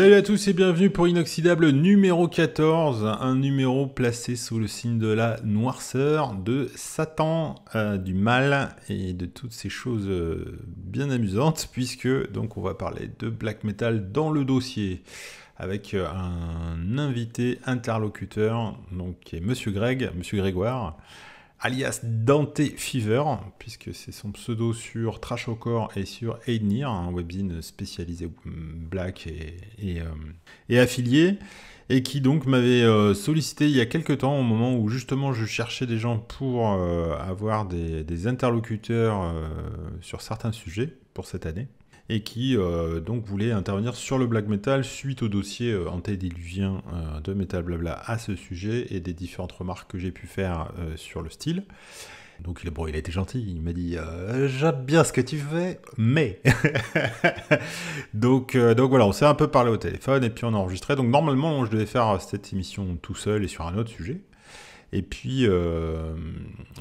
Salut à tous et bienvenue pour Inoxydable numéro 14, un numéro placé sous le signe de la noirceur, de Satan, euh, du mal et de toutes ces choses euh, bien amusantes, puisque donc on va parler de black metal dans le dossier avec euh, un invité interlocuteur, donc qui est Monsieur Greg, Monsieur Grégoire alias Dante Fever, puisque c'est son pseudo sur Trash et sur Aidnir, un webzine spécialisé black et, euh, affilié, et qui donc m'avait euh, sollicité il y a quelques temps, au moment où justement je cherchais des gens pour euh, avoir des interlocuteurs sur certains sujets pour cette année et qui euh, donc voulait intervenir sur le black metal suite au dossier euh, antédiluvien euh, de Metal Blabla à ce sujet et des différentes remarques que j'ai pu faire sur le style. Donc il, bon, il a été gentil, il m'a dit j'aime bien ce que tu fais, mais donc donc voilà, on s'est un peu parlé au téléphone et puis on a enregistré. Donc normalement, je devais faire cette émission tout seul et sur un autre sujet, et puis, euh,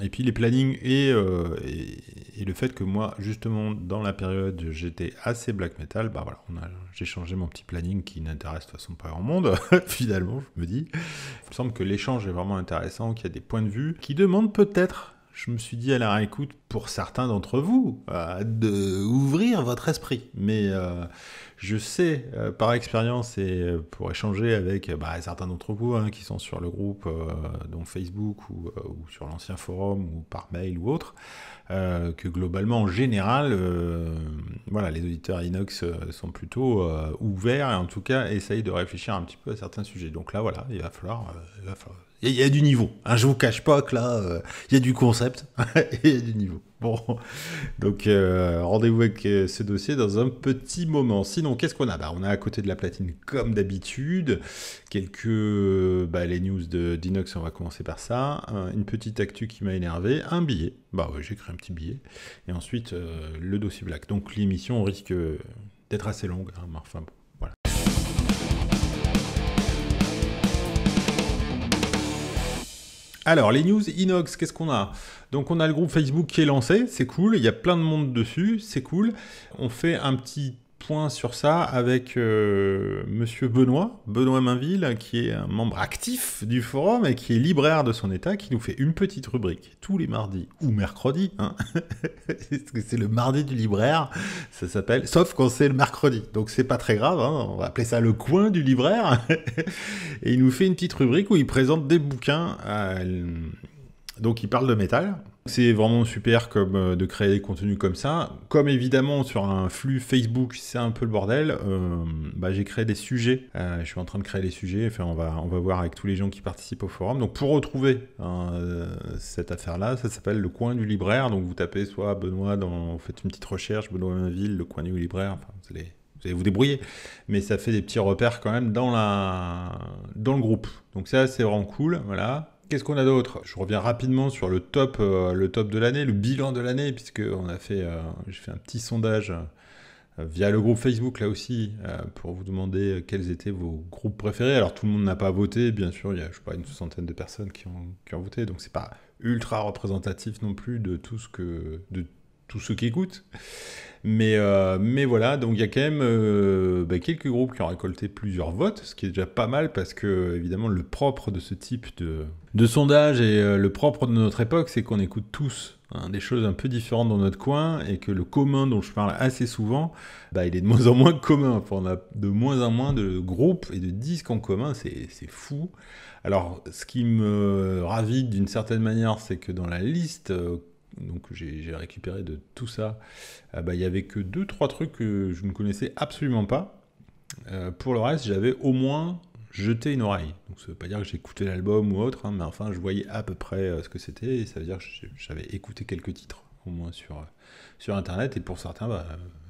et puis les plannings euh, et, le fait que moi, justement, dans la période, j'étais assez black metal, bah voilà, j'ai changé mon petit planning qui n'intéresse de toute façon pas grand monde, finalement, je me dis. Il me semble que l'échange est vraiment intéressant, qu'il y a des points de vue qui demandent peut-être je me suis dit à la réécoute pour certains d'entre vous de d'ouvrir votre esprit. Mais euh, je sais euh, par expérience et euh, pour échanger avec euh, bah, certains d'entre vous hein, qui sont sur le groupe, dont Facebook ou, sur l'ancien forum ou par mail ou autre, que globalement en général, voilà, les auditeurs Inox sont plutôt ouverts et en tout cas essayent de réfléchir un petit peu à certains sujets. Donc là, voilà, il va falloir, il y, a du niveau. Hein, je vous cache pas que là, il y a du concept et il y a du niveau. Bon, donc euh, rendez-vous avec euh, ce dossier dans un petit moment. Sinon, qu'est-ce qu'on a bah, On a à côté de la platine, comme d'habitude, quelques bah, les news de Dinox, on va commencer par ça. une petite actu qui m'a énervé, un billet. Bah j'ai créé un petit billet. Et ensuite, euh, le dossier black. Donc l'émission risque d'être assez longue, hein, enfin bon. Alors, les news Inox, qu'est-ce qu'on a Donc, on a le groupe Facebook qui est lancé, c'est cool. Il y a plein de monde dessus, c'est cool. On fait un petit point sur ça avec euh, monsieur Benoît, Benoît Mainville, qui est un membre actif du forum et qui est libraire de son état, qui nous fait une petite rubrique tous les mardis ou mercredis. Hein c'est le mardi du libraire, ça s'appelle, sauf quand c'est le mercredi. Donc c'est pas très grave, hein. on va appeler ça le coin du libraire. et il nous fait une petite rubrique où il présente des bouquins. Donc il parle de métal c'est vraiment super comme euh, de créer des contenus comme ça. Comme évidemment sur un flux Facebook, c'est un peu le bordel. Euh, bah, j'ai créé des sujets. Euh, je suis en train de créer des sujets. Enfin, on va on va voir avec tous les gens qui participent au forum. Donc pour retrouver hein, cette affaire-là, ça s'appelle le coin du libraire. Donc vous tapez soit Benoît dans, vous faites une petite recherche Benoît Mainville, le coin du libraire. vous allez vous allez vous débrouiller, mais ça fait des petits repères quand même dans, la, dans le groupe. Donc ça, c'est vraiment cool, voilà. Qu'est-ce qu'on a d'autre Je reviens rapidement sur le top, euh, le top de l'année, le bilan de l'année, puisque on a fait, euh, j'ai fait un petit sondage euh, via le groupe Facebook là aussi pour vous demander quels étaient vos groupes préférés. Alors tout le monde n'a pas voté, bien sûr, il y a je crois, une soixantaine de personnes qui ont, voté, donc c'est pas ultra représentatif non plus de tout ce que de tous ceux qui écoutent. Mais, euh, mais voilà, donc il y a quand même euh, bah, quelques groupes qui ont récolté plusieurs votes, ce qui est déjà pas mal parce que, évidemment, le propre de ce type de, de sondage et euh, le propre de notre époque, c'est qu'on écoute tous hein, des choses un peu différentes dans notre coin et que le commun dont je parle assez souvent, bah, il est de moins en moins commun. on a de moins en moins de groupes et de disques en commun, c'est fou. Alors, ce qui me ravit d'une certaine manière, c'est que dans la liste donc j'ai récupéré de tout ça. Ah bah, il n'y avait que deux, trois trucs que je ne connaissais absolument pas. Euh, pour le reste, j'avais au moins jeté une oreille. Donc ça veut pas dire que j'ai écouté l'album ou autre, hein, mais enfin je voyais à peu près euh, ce que c'était, ça veut dire que j'avais écouté quelques titres, au moins sur, euh, sur internet, et pour certains, bah,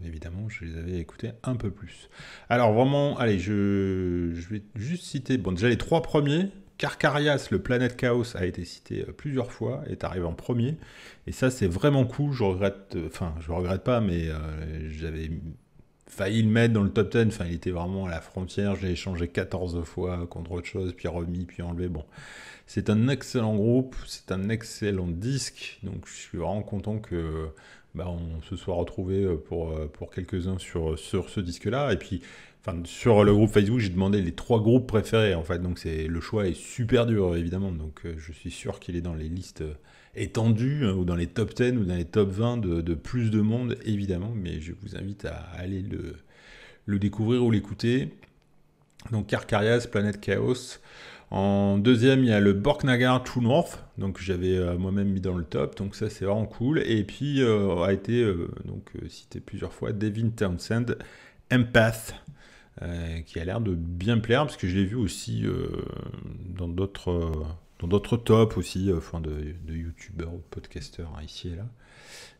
évidemment, je les avais écoutés un peu plus. Alors vraiment, allez, je, vais juste citer, bon déjà les trois premiers, Carcarias, le planète chaos, a été cité euh, plusieurs fois, est arrivé en premier. Et ça, c'est vraiment cool. Je regrette, euh, enfin, je regrette pas, mais euh, j'avais failli le mettre dans le top 10. Enfin, il était vraiment à la frontière. J'ai échangé 14 fois contre autre chose, puis remis, puis enlevé. Bon, c'est un excellent groupe, c'est un excellent disque. Donc, je suis vraiment content que bah, on se soit retrouvé pour, pour quelques-uns sur, sur ce disque-là. Et puis, sur le groupe Facebook, j'ai demandé les trois groupes préférés, en fait. Donc, c'est le choix est super dur, évidemment. Donc, euh, je suis sûr qu'il est dans les listes euh, étendues, euh, ou dans les top 10, ou dans les top 20 de, plus de monde, évidemment. Mais je vous invite à aller le, découvrir ou l'écouter. Donc, Carcarias, Planète Chaos. En deuxième, il y a le Borknagar True North, donc j'avais moi-même mis dans le top, donc ça c'est vraiment cool. Et puis a été donc cité plusieurs fois Devin Townsend, Empath. Euh, qui a l'air de bien plaire, parce que je l'ai vu aussi euh, dans d'autres tops aussi, euh, enfin de, youtubeurs ou de podcasteurs hein, ici et là.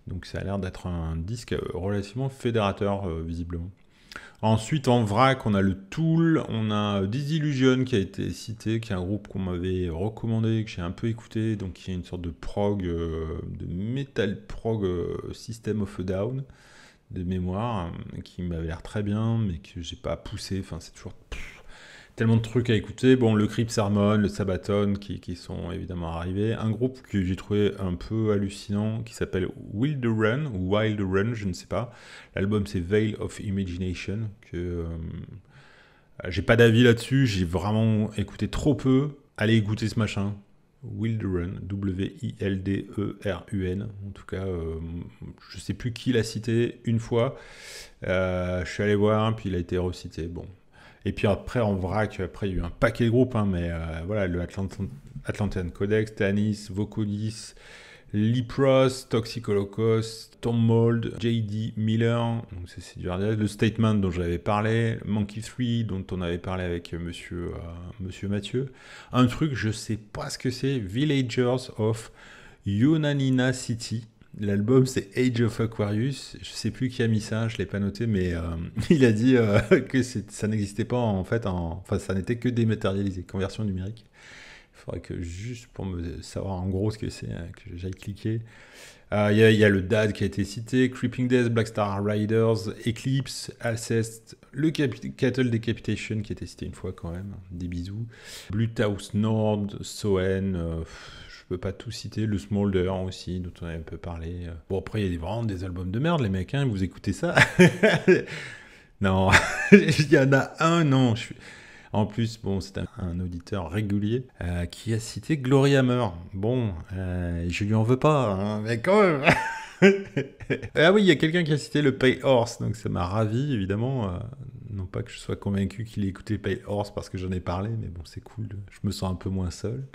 Donc ça a l'air d'être un disque relativement fédérateur, visiblement. Ensuite, en vrac, on a le Tool, on a Disillusion qui a été cité, qui est un groupe qu'on m'avait recommandé, que j'ai un peu écouté, donc qui est une sorte de prog, de metal prog System of a Down de mémoire euh, qui m'avait l'air très bien, mais que j'ai pas poussé. Enfin, c'est toujours tellement de trucs à écouter. Bon, le Crip Sermon, le Sabaton qui, qui, sont évidemment arrivés. Un groupe que j'ai trouvé un peu hallucinant qui s'appelle Wild Run ou Wild Run, je ne sais pas. L'album c'est Veil of Imagination que euh, j'ai pas d'avis là-dessus. J'ai vraiment écouté trop peu. Allez écouter ce machin. Wilderun, W-I-L-D-E-R-U-N. En tout cas, euh, je ne sais plus qui l'a cité une fois. Euh, je suis allé voir, puis il a été recité. Bon. Et puis après, en vrac, après, il y a eu un paquet de groupes, hein, mais euh, voilà, le Atlantean Codex, Tanis, Vocodis Lipros, Toxic Holocaust, Tom Mold, JD Miller, c'est le Statement dont j'avais parlé, Monkey 3 dont on avait parlé avec monsieur, euh, monsieur Mathieu, un truc, je sais pas ce que c'est, Villagers of Yunanina City. L'album c'est Age of Aquarius, je sais plus qui a mis ça, je l'ai pas noté, mais euh, il a dit euh, que ça n'existait pas en fait, en... enfin ça n'était que dématérialisé, conversion numérique que juste pour me savoir en gros ce que c'est, hein, que j'aille cliquer. Il euh, y, a le DAD qui a été cité, Creeping Death, Black Star Riders, Eclipse, Alcest, le Cattle Decapitation qui a été cité une fois quand même, des bisous, Bluthouse Nord, Soen, euh, je peux pas tout citer, le Smolder aussi dont on a un peu parlé. Bon après il y a vraiment des albums de merde les mecs, hein, vous écoutez ça Non, il y en a un, non, je suis... En plus, bon, c'est un, auditeur régulier euh, qui a cité Gloria Hammer. Bon, je euh, je lui en veux pas, hein, mais quand même ah oui, il y a quelqu'un qui a cité le Pay Horse, donc ça m'a ravi, évidemment. Euh, non pas que je sois convaincu qu'il ait écouté Pay Horse parce que j'en ai parlé, mais bon, c'est cool, je me sens un peu moins seul.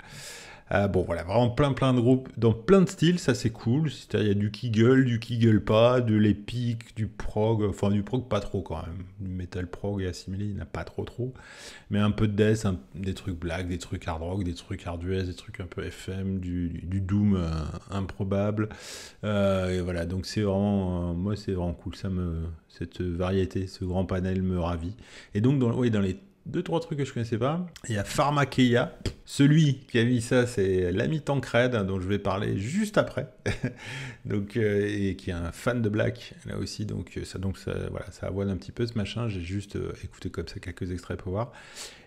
Euh, bon, voilà, vraiment plein plein de groupes dans plein de styles, ça c'est cool. C'est-à-dire, il y a du qui du qui pas, de l'épique, du prog, enfin du prog pas trop quand même. Du metal prog et assimilé, il n'y en a pas trop trop. Mais un peu de death, des trucs black, des trucs hard rock, des trucs hard US, des trucs un peu FM, du, doom euh, improbable. Euh, et voilà, donc c'est vraiment, moi c'est vraiment cool, ça me, cette variété, ce grand panel me ravit. Et donc, dans, dans les deux, trois trucs que je connaissais pas. Il y a Pharmakeia. Celui qui a mis ça, c'est l'ami Tancred, dont je vais parler juste après. donc, euh, et qui est un fan de Black, là aussi. Donc, euh, ça, donc ça, voilà, avoine un petit peu ce machin. J'ai juste euh, écouté comme ça quelques extraits pour voir.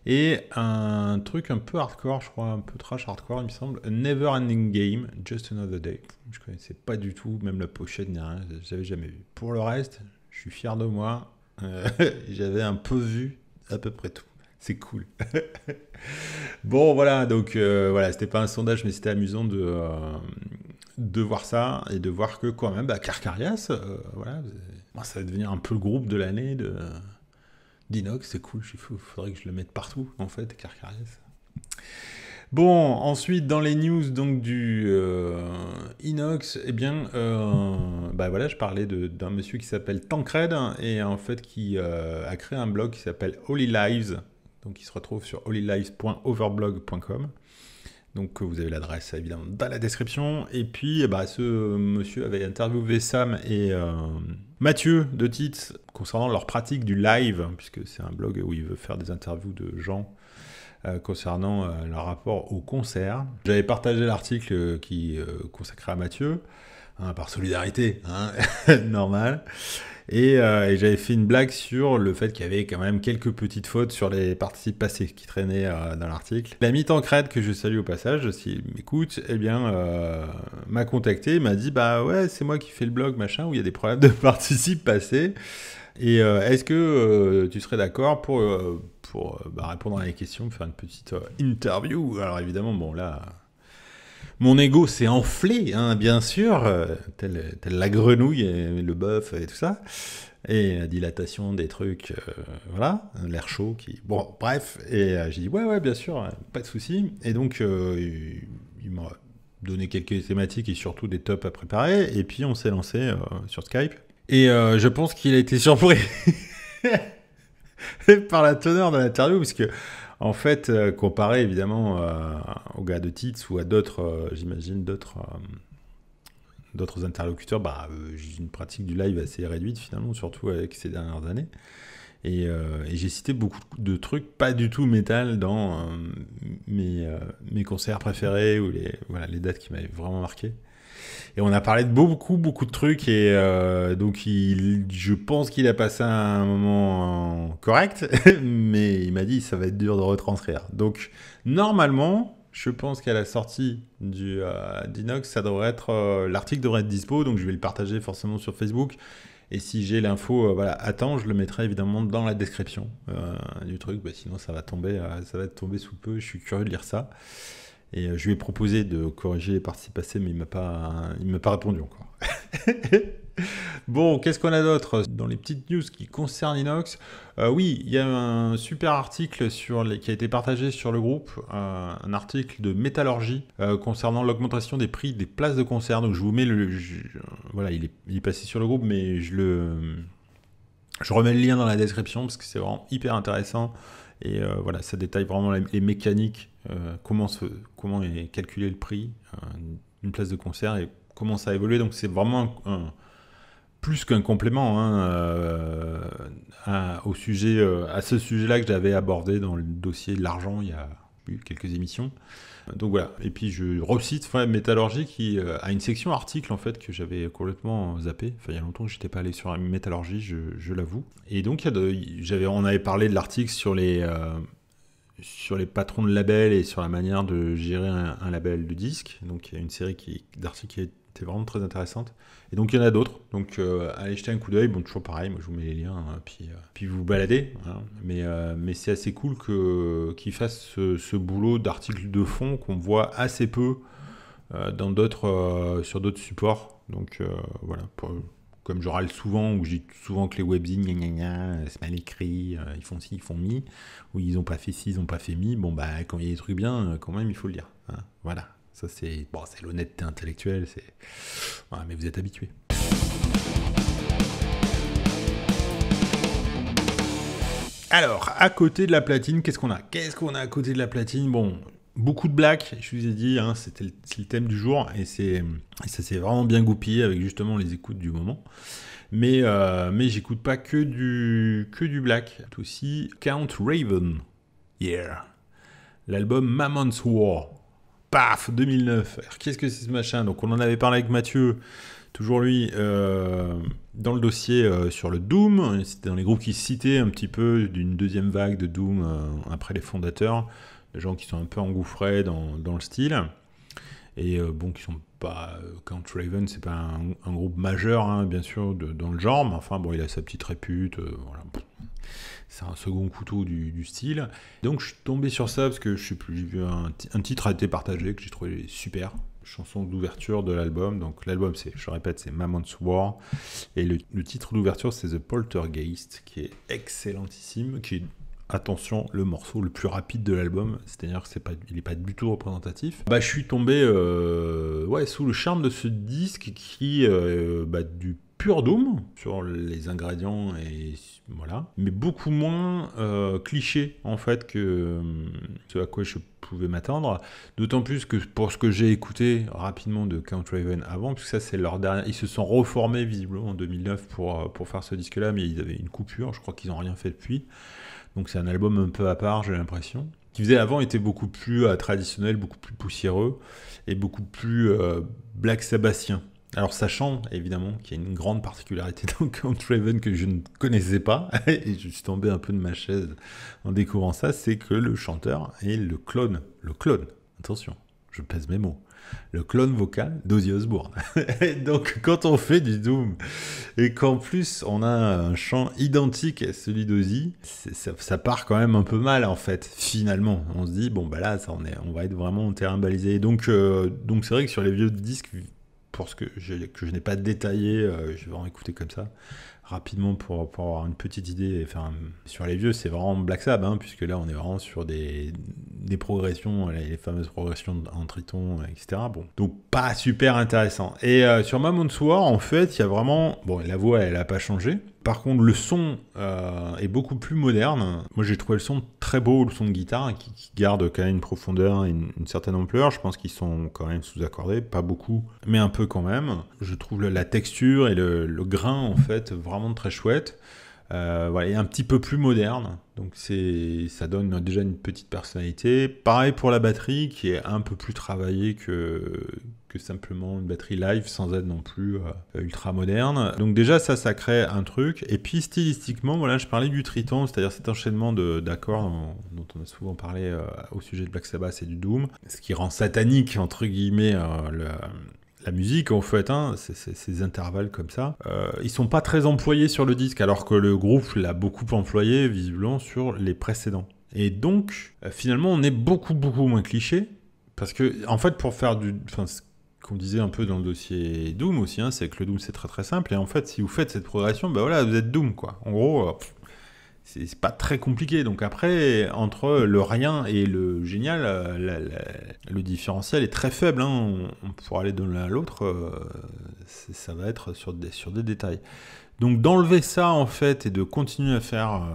Et un truc un peu hardcore, je crois, un peu trash hardcore, il me semble. Never Ending Game, Just Another Day. Je connaissais pas du tout, même la pochette ni rien. J'avais jamais vu. Pour le reste, je suis fier de moi. J'avais un peu vu à peu près tout. C'est cool. bon, voilà, donc euh, voilà, c'était pas un sondage, mais c'était amusant de, euh, de voir ça et de voir que quand même, bah, Carcarias, euh, voilà, bah, ça va devenir un peu le groupe de l'année de d'Inox, c'est cool, il faudrait que je le mette partout, en fait, Carcarias. Bon, ensuite, dans les news donc du Inox, eh bien, bah voilà, je parlais d'un monsieur qui s'appelle Tancred et en fait qui a créé un blog qui s'appelle Holy Lives, donc il se retrouve sur holylives.overblog.com. Donc euh, vous avez l'adresse évidemment dans la description. Et puis eh ben, ce monsieur avait interviewé Sam et euh, Mathieu de Tite concernant leur pratique du live, puisque c'est un blog où il veut faire des interviews de gens euh, concernant leur rapport au concert. J'avais partagé l'article qui consacrait à Mathieu, hein, par solidarité, hein, normal. Euh, et, j'avais fait une blague sur le fait qu'il y avait quand même quelques petites fautes sur les participes passés qui traînaient euh, dans l'article. La en crête que je salue au passage, s'il m'écoute, eh bien, euh, m'a contacté, m'a dit Bah ouais, c'est moi qui fais le blog, machin, où il y a des problèmes de participes passés. Et est-ce que tu serais d'accord pour, bah, répondre à la questions, faire une petite interview Alors évidemment, bon là. Mon ego s'est enflé, hein, bien sûr, euh, telle, la grenouille, et le bœuf et tout ça. Et la dilatation des trucs, euh, voilà, l'air chaud qui. Bon, bref. Et euh, j'ai dit, ouais, ouais, bien sûr, pas de souci. Et donc, il, il m'a donné quelques thématiques et surtout des tops à préparer. Et puis, on s'est lancé sur Skype. Et je pense qu'il a été surpris. par la teneur de l'interview, parce que en fait, euh, comparé évidemment euh, aux gars de Tits ou à d'autres, euh, j'imagine, d'autres d'autres interlocuteurs, bah, j'ai une pratique du live assez réduite finalement, surtout avec ces dernières années. Et, j'ai cité beaucoup de trucs pas du tout métal dans mes, concerts préférés ou les dates qui m'avaient vraiment marqué. Et on a parlé de beaucoup, beaucoup de trucs. Et euh, donc, je pense qu'il a passé un moment correct. mais il m'a dit, ça va être dur de retranscrire. Donc, normalement, je pense qu'à la sortie du euh, d'Inox, ça devrait être euh, l'article devrait être dispo, donc je vais le partager forcément sur Facebook. Et si j'ai l'info, voilà, attends, je le mettrai évidemment dans la description du truc, bah, sinon ça va tomber, ça va tomber sous peu. Je suis curieux de lire ça. Et euh, je lui ai proposé de corriger les parties passées, mais il ne m'a pas, répondu encore. Bon, qu'est-ce qu'on a d'autre dans les petites news qui concernent Inox euh, Oui, il y a un super article sur les... qui a été partagé sur le groupe, euh, un article de Métallurgie concernant l'augmentation des prix des places de concert. Donc je vous mets le... voilà, il est... il est, passé sur le groupe, mais je le... Je remets le lien dans la description parce que c'est vraiment hyper intéressant et euh, voilà, ça détaille vraiment les, mécaniques, euh, comment, comment est calculé le prix d'une euh, place de concert et comment ça a évolué. Donc c'est vraiment plus qu'un complément hein, à, au sujet, à ce sujet-là que j'avais abordé dans le dossier de l'argent il y a quelques émissions. Donc voilà. Et puis je recite enfin Métallurgie qui euh, a une section article en fait que j'avais complètement zappé. Enfin, il y a longtemps que j'étais pas allé sur Métallurgie, je, l'avoue. Et donc, j'avais, on avait parlé de l'article sur les euh, sur les patrons de labels et sur la manière de gérer un, label de disque. Donc il y a une série d'articles qui est c'est vraiment très intéressante. Et donc, il y en a d'autres. Donc, euh, allez jeter un coup d'œil. Bon, toujours pareil, moi je vous mets les liens, hein, puis, euh, puis vous vous baladez. Hein. Mais, euh, mais c'est assez cool qu'ils fassent ce, boulot d'articles de fond qu'on voit assez peu dans d'autres, sur d'autres supports. Donc, voilà. comme je râle souvent, où je dis souvent que les webzines, c'est mal écrit, ils font ci, ils font mi, ou ils n'ont pas fait ci, ils n'ont pas fait mi, bon bah quand il y a des trucs bien, quand même il faut le dire. Hein. Voilà, ça, c'est l'honnêteté intellectuelle, c'est. mais vous êtes habitué. Alors, à côté de la platine, qu'est-ce qu'on a Qu'est-ce qu'on a à côté de la platine Bon, beaucoup de black, je vous ai dit, hein, c'était le, thème du jour, et, c'est, ça s'est vraiment bien goupillé avec justement les écoutes du moment. Mais, euh, mais j'écoute pas que du, que du black, aussi Count Raven, yeah. L'album Mammon's War, paf, 2009. Qu'est-ce que c'est ce machin Donc on en avait parlé avec Mathieu, toujours lui, euh, dans le dossier euh, sur le Doom. C'était dans les groupes qui citaient un petit peu d'une deuxième vague de Doom euh, après les fondateurs, les gens qui sont un peu engouffrés dans, le style. Et bon, qui sont pas. Count Raven, c'est pas un, groupe majeur, hein, bien sûr, dans le genre, mais enfin, bon, il a sa petite répute c'est un second couteau du, style. Donc je suis tombé sur ça parce que je sais plus, j'ai vu un, titre a été partagé que j'ai trouvé super. Chanson d'ouverture de l'album. Donc l'album, c'est, je répète, c'est *Mammoth War. Et le, titre d'ouverture, c'est The Poltergeist, qui est excellentissime, qui est attention, le morceau le plus rapide de l'album, c'est-à-dire que c'est pas, il n'est pas du tout représentatif. Bah, je suis tombé euh, ouais, sous le charme de ce disque qui, euh, bah, du pure Doom sur les ingrédients et voilà, mais beaucoup moins euh, cliché en fait que euh, ce à quoi je pouvais m'attendre. D'autant plus que pour ce que j'ai écouté rapidement de Count Raven avant, puisque ça c'est leur dernier, ils se sont reformés visiblement en 2009 pour, euh, pour faire ce disque-là, mais ils avaient une coupure, je crois qu'ils n'ont rien fait depuis. Donc c'est un album un peu à part, j'ai l'impression. Ce qu'ils faisaient avant était beaucoup plus traditionnel, beaucoup plus poussiéreux et beaucoup plus black Sabbathien. Alors sachant évidemment qu'il y a une grande particularité dans Count Raven que je ne connaissais pas, et je suis tombé un peu de ma chaise en découvrant ça, c'est que le chanteur est le clone, le clone, attention, je pèse mes mots, le clone vocal d'Ozzy Osbourne. donc quand on fait du Doom, et qu'en plus on a un chant identique à celui d'Ozzy, ça, part quand même un peu mal en fait, finalement. On se dit, bon bah là, ça, on, est, on va être vraiment en terrain balisé. Donc euh, donc c'est vrai que sur les vieux disques pour ce que je, que je n'ai pas détaillé, euh, je vais en écouter comme ça rapidement pour, avoir une petite idée. sur les vieux, c'est vraiment Black Sabbath, hein, puisque là, on est vraiment sur des, progressions, les, fameuses progressions en Triton, etc. Bon, donc pas super intéressant. Et euh, sur monde soir en fait, il y a vraiment, bon, la voix, elle n'a pas changé. Par contre, le son euh, est beaucoup plus moderne. Moi, j'ai trouvé le son très beau, le son de guitare, qui, garde quand même une profondeur, et une certaine ampleur. Je pense qu'ils sont quand même sous-accordés, pas beaucoup, mais un peu quand même. Je trouve la texture et le, le grain, en fait, vraiment très chouette. Euh, voilà, et un petit peu plus moderne. Donc c'est, ça donne déjà une petite personnalité. Pareil pour la batterie qui est un peu plus travaillée que, que simplement une batterie live sans être non plus euh, ultra moderne. Donc déjà ça, ça crée un truc. Et puis stylistiquement, voilà, je parlais du triton, c'est-à-dire cet enchaînement de, d'accords dont on a souvent parlé euh, au sujet de Black Sabbath et du Doom, ce qui rend satanique entre guillemets le, la musique en fait, hein, ces intervalles comme ça, euh, ils sont pas très employés sur le disque, alors que le groupe l'a beaucoup employé visiblement sur les précédents. Et donc, euh, finalement, on est beaucoup beaucoup moins cliché, parce que en fait, pour faire du, enfin, ce qu'on disait un peu dans le dossier Doom aussi, hein, c'est que le Doom c'est très très simple, et en fait, si vous faites cette progression, ben voilà, vous êtes Doom quoi. En gros c'est pas très compliqué. Donc après, entre le rien et le génial, euh, le différentiel est très faible. pour hein. On, aller de l'un à l'autre, euh, ça va être sur des, sur des détails. Donc d'enlever ça en fait et de continuer à faire euh,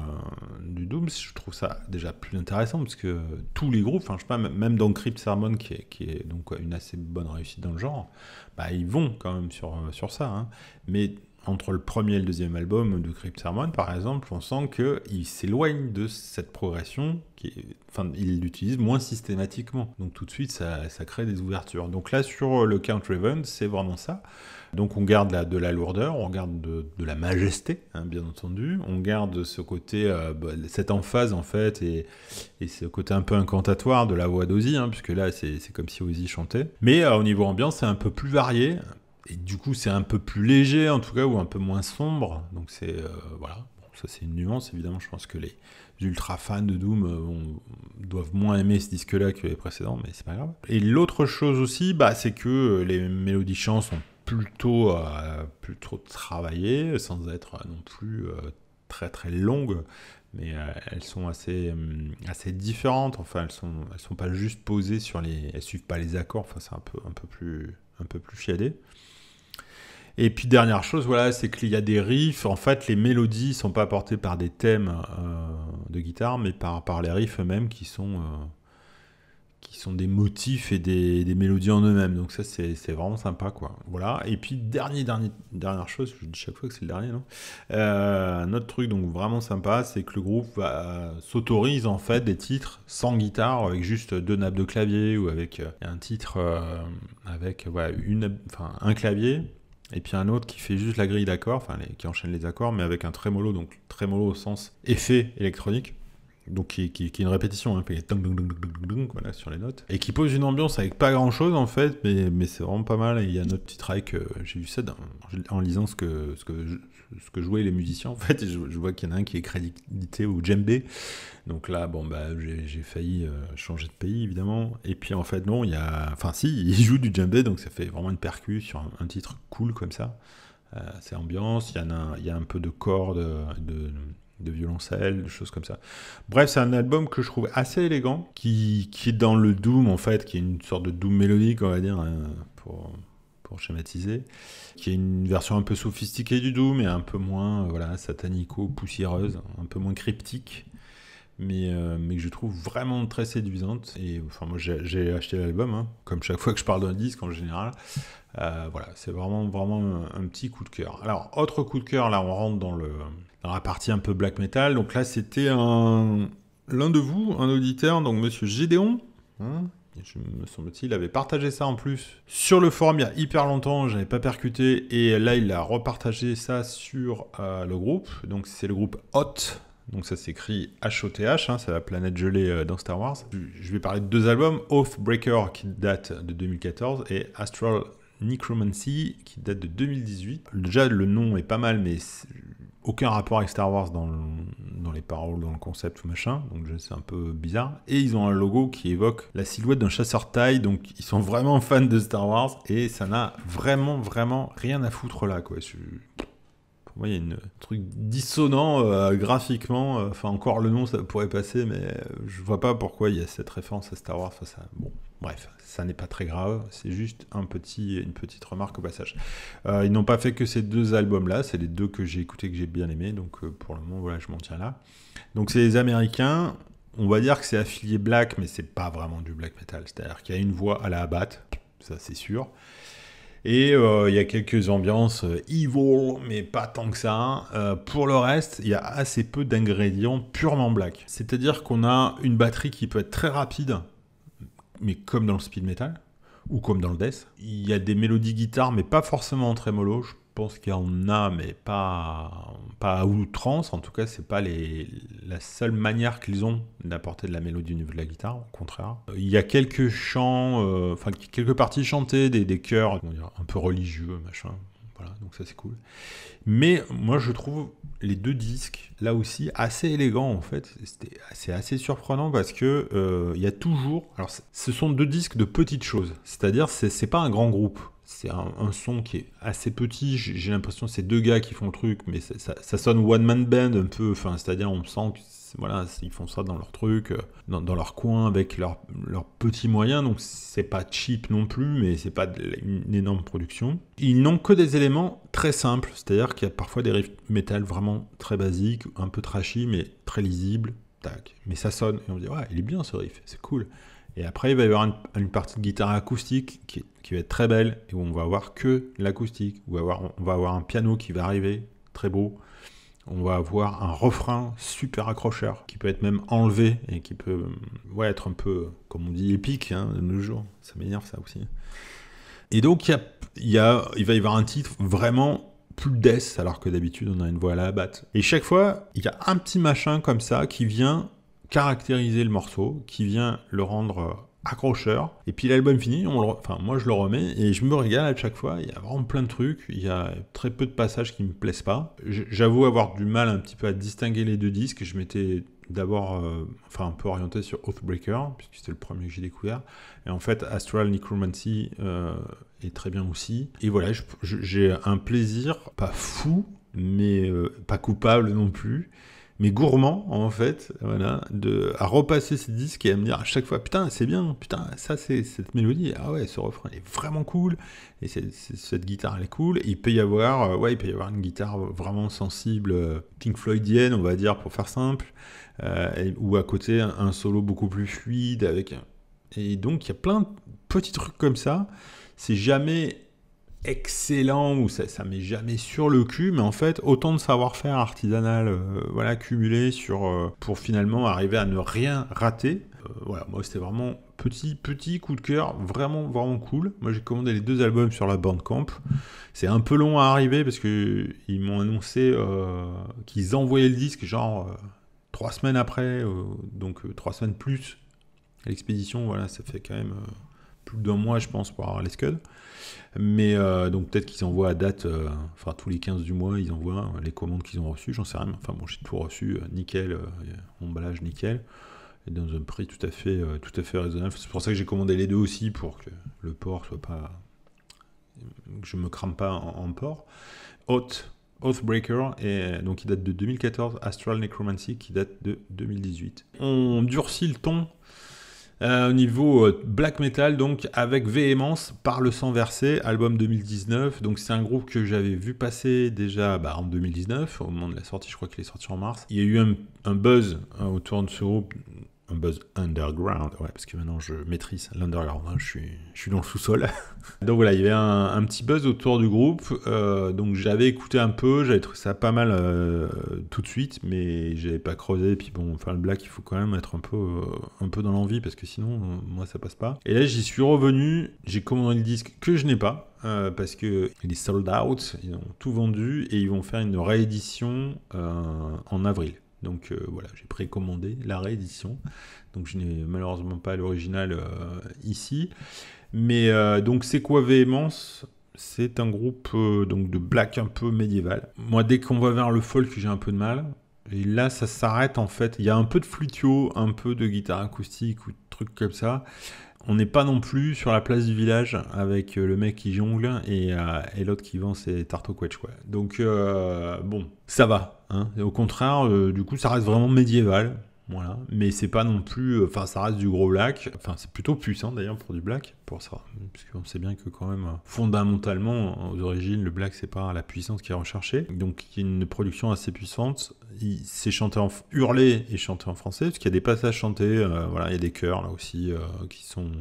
du Dooms, je trouve ça déjà plus intéressant parce que tous les groupes, enfin je pas, même dans Crypt Sermon qui est, qui est donc une assez bonne réussite dans le genre, bah, ils vont quand même sur, sur ça. Hein. Mais entre le premier et le deuxième album de Crypt Sermon, par exemple, on sent qu'il s'éloigne de cette progression, qui enfin, il l'utilise moins systématiquement. Donc tout de suite, ça, crée des ouvertures. Donc là, sur euh, le Count Raven, c'est vraiment ça. Donc on garde de la lourdeur, on garde de, la majesté, hein, bien entendu. On garde ce côté, euh, bah, cette emphase en fait, et, ce côté un peu incantatoire de la voix d'Ozzy, hein, puisque là c'est comme si Ozzy chantait. Mais euh, au niveau ambiance, c'est un peu plus varié, et du coup, c'est un peu plus léger, en tout cas, ou un peu moins sombre. Donc, c'est. Euh, voilà. ça, c'est une nuance. Évidemment, je pense que les ultra fans de Doom euh, doivent moins aimer ce disque-là que les précédents, mais c'est pas grave. Et l'autre chose aussi, bah, c'est que euh, les mélodies chants sont plutôt, travaillées, sans être non plus très très longues mais elles sont assez, hum, assez différentes. Enfin, elles sont, elles sont pas juste posées sur les, elles suivent pas les accords. Enfin, c'est un peu, un peu plus, un peu plus chiadé. Et puis dernière chose, voilà, c'est qu'il y a des riffs. En fait, les mélodies sont pas portées par des thèmes euh, de guitare, mais par, par les riffs eux-mêmes qui sont euh, qui sont des motifs et des, mélodies en eux-mêmes. Donc ça, c'est vraiment sympa, quoi. Voilà. Et puis dernier, dernier, dernière chose, je dis chaque fois que c'est le dernier, non euh, Un autre truc, donc vraiment sympa, c'est que le groupe bah, s'autorise en fait des titres sans guitare, avec juste deux nappes de clavier ou avec un titre avec une, un clavier et puis un autre qui fait juste la grille d'accords, enfin qui enchaîne les accords, mais avec un trémolo, donc trémolo au sens effet électronique, donc qui, qui, qui est une répétition, hein, tong voilà, sur les notes, et qui pose une ambiance avec pas grand chose en fait, mais, mais c'est vraiment pas mal, et il y a notre petit track, que euh, j'ai vu ça en lisant ce que, ce que ce que jouaient les musiciens en fait. Je, vois qu'il y en a un qui est crédité au djembé. Donc là, bon, bah, j'ai failli euh, changer de pays évidemment. Et puis en fait, non, il y a. Enfin, si, il joue du djembé, donc ça fait vraiment une percu sur un, titre cool comme ça. Euh, c'est ambiance, il y, en a, il y a un peu de cordes, de, de violoncelle, de choses comme ça. Bref, c'est un album que je trouve assez élégant, qui, qui est dans le doom en fait, qui est une sorte de doom mélodique, on va dire, hein, pour pour schématiser, qui est une version un peu sophistiquée du doux mais un peu moins euh, voilà, satanico-poussiéreuse, un peu moins cryptique. Mais, euh, mais, que je trouve vraiment très séduisante. Et enfin, moi, j'ai acheté l'album, hein, comme chaque fois que je parle d'un disque en général. Euh, voilà, c'est vraiment, vraiment un, petit coup de cœur. Alors, autre coup de cœur, là, on rentre dans, le, la partie un peu black metal. Donc là, c'était un l'un de vous, un auditeur, donc Monsieur Gédéon, hein, je me semble-t-il, avait partagé ça en plus sur le forum il y a hyper longtemps, Je j'avais pas percuté, et là il a repartagé ça sur euh, le groupe, donc c'est le groupe Hot, donc ça s'écrit H-O-T-H, c'est la planète gelée euh, dans Star Wars. Je vais parler de deux albums, Oathbreaker qui date de 2014 et Astral Necromancy qui date de 2018. Déjà le nom est pas mal, mais aucun rapport avec Star Wars dans, dans, les paroles, dans le concept ou machin, donc c'est un peu bizarre. Et ils ont un logo qui évoque la silhouette d'un chasseur taille, donc ils sont vraiment fans de Star Wars, et ça n'a vraiment, vraiment rien à foutre là, quoi pour il y a une, un truc dissonant euh, graphiquement. Euh, enfin, encore le nom, ça pourrait passer, mais euh, je vois pas pourquoi il y a cette référence à Star Wars. bon, bref, ça n'est pas très grave. C'est juste un petit, une petite remarque au passage. ils n'ont pas fait que ces deux albums-là. C'est les deux que j'ai écoutés que j'ai bien aimés. Donc, pour le moment, voilà, je m'en tiens là. Donc, c'est les Américains. On va dire que c'est affilié black, mais c'est pas vraiment du black metal. C'est-à-dire qu'il y a une voix à la abatte, ça c'est sûr. Et euh, il y a quelques ambiances euh, evil, mais pas tant que ça. Euh, pour le reste, il y a assez peu d'ingrédients purement black. C'est-à-dire qu'on a une batterie qui peut être très rapide, mais comme dans le speed metal, ou comme dans le death. Il y a des mélodies guitare, mais pas forcément en je pense qu'il y en a, mais pas, pas à outrance. En tout cas, c'est pas les, la seule manière qu'ils ont d'apporter de la mélodie au niveau de la guitare, au contraire. Il y a quelques chants, euh, enfin quelques parties chantées, des, des chœurs un peu religieux, machin. Voilà, donc ça c'est cool. Mais moi je trouve les deux disques, là aussi, assez élégants en fait. C'est assez, assez surprenant parce que euh, il y a toujours. Alors ce sont deux disques de petites choses, c'est-à-dire c'est pas un grand groupe c'est un, son qui est assez petit. J'ai l'impression que c'est deux gars qui font le truc, mais ça, sonne one man band un peu. Enfin, c'est-à-dire, on sent que voilà, ils font ça dans leur truc, euh, dans, leur coin avec leurs petits moyens. Donc, c'est pas cheap non plus, mais c'est pas une énorme production. Ils n'ont que des éléments très simples, c'est-à-dire qu'il y a parfois des riffs métal vraiment très basiques, un peu trashy, mais très lisibles. Tac. Mais ça sonne et on se dit ouais, il est bien ce riff, c'est cool. Et après, il va y avoir une, partie de guitare acoustique qui, qui, va être très belle, et où on va avoir que l'acoustique, on va avoir un piano qui va arriver, très beau. On va avoir un refrain super accrocheur, qui peut être même enlevé, et qui peut ouais, être un peu, comme on dit, épique, hein, de nos jours. Ça m'énerve ça aussi. Et donc, il, y a, il, y a, il va y avoir un titre vraiment plus death, alors que d'habitude on a une voix à la Et chaque fois, il y a un petit machin comme ça qui vient caractériser le morceau, qui vient le rendre euh, accrocheur. Et puis l'album fini, on enfin moi je le remets et je me régale à chaque fois. Il y a vraiment plein de trucs. Il y a très peu de passages qui me plaisent pas. J'avoue avoir du mal un petit peu à distinguer les deux disques. Je m'étais d'abord, euh, enfin un peu orienté sur Oathbreaker puisque c'était le premier que j'ai découvert. Et en fait, Astral Necromancy euh, est très bien aussi. Et voilà, j'ai un plaisir pas fou, mais pas coupable non plus mais gourmand en fait, voilà, de, à repasser ces disques et à me dire à chaque fois putain c'est bien, putain ça c'est cette mélodie, ah ouais ce refrain est vraiment cool et cette guitare elle est cool. Et il peut y avoir euh, ouais peut y avoir une guitare vraiment sensible euh, Pink Floydienne on va dire pour faire simple, euh, ou à côté un, un, solo beaucoup plus fluide avec et donc il y a plein de petits trucs comme ça. C'est jamais excellent ou ça, m'est jamais sur le cul, mais en fait, autant de savoir-faire artisanal euh, voilà, cumulé sur, euh, pour finalement arriver à ne rien rater. Euh, voilà, moi c'était vraiment petit, petit coup de cœur, vraiment, vraiment cool. Moi j'ai commandé les deux albums sur la Bandcamp. C'est un peu long à arriver parce qu'ils m'ont annoncé qu'ils envoyaient le disque genre trois semaines après, donc trois semaines plus. L'expédition, voilà, ça fait quand même plus d'un mois, je pense, pour les scuds. Mais euh, donc peut-être qu'ils envoient à date, euh, enfin tous les 15 du mois, ils envoient les commandes qu'ils ont reçues, j'en sais rien. Enfin bon, j'ai tout reçu, euh, nickel, emballage nickel, et dans un prix tout à fait, tout à fait raisonnable. C'est pour ça que j'ai commandé les deux aussi, pour que le port soit pas... que je me crame pas en, port. Oath, Oathbreaker, et donc il date de 2014, Astral Necromancy qui date de 2018. On durcit le ton euh, au niveau euh, black metal, donc avec Véhémence, par le sang versé, album 2019. Donc c'est un groupe que j'avais vu passer déjà bah, en 2019, au moment de la sortie, je crois qu'il est sorti en mars. Il y a eu un, buzz hein, autour de ce groupe un buzz underground, ouais, parce que maintenant je maîtrise l'underground, hein. je, suis, je suis dans le sous-sol. donc voilà, il y avait un, petit buzz autour du groupe, euh, donc j'avais écouté un peu, j'avais trouvé ça pas mal euh, tout de suite, mais j'avais pas creusé, et puis bon, enfin le black, il faut quand même être un peu, euh, un peu dans l'envie, parce que sinon, moi ça passe pas. Et là, j'y suis revenu, j'ai commandé le disque que je n'ai pas, parce que est sold out, ils ont tout vendu et ils vont faire une réédition en avril. Donc euh, voilà, j'ai précommandé la réédition. Donc je n'ai malheureusement pas l'original euh, ici. Mais euh, donc c'est quoi Véhémence C'est un groupe donc de black un peu médiéval. Moi dès qu'on va vers le folk, j'ai un peu de mal. Et là ça s'arrête en fait. Il y a un peu de flutio, un peu de guitare acoustique ou de trucs comme ça on n'est pas non plus sur la place du village avec euh, le mec qui jongle euh, et, l'autre qui vend ses tartes au quetch, quoi. Donc, euh, bon, ça va. Hein. au contraire, du coup, ça reste vraiment médiéval. Mais c'est pas non plus. Euh, enfin, ça reste du gros black. Enfin, c'est plutôt puissant d'ailleurs pour du black, pour ça. Parce qu'on sait bien que, quand même, fondamentalement, aux origines, le black, c'est pas la puissance qui est recherchée. Donc, il y a une production assez puissante. Il s'est chanté en. hurlé et chanté en français, parce qu'il y a des passages chantés. Euh, voilà, il y a des chœurs là aussi euh, qui sont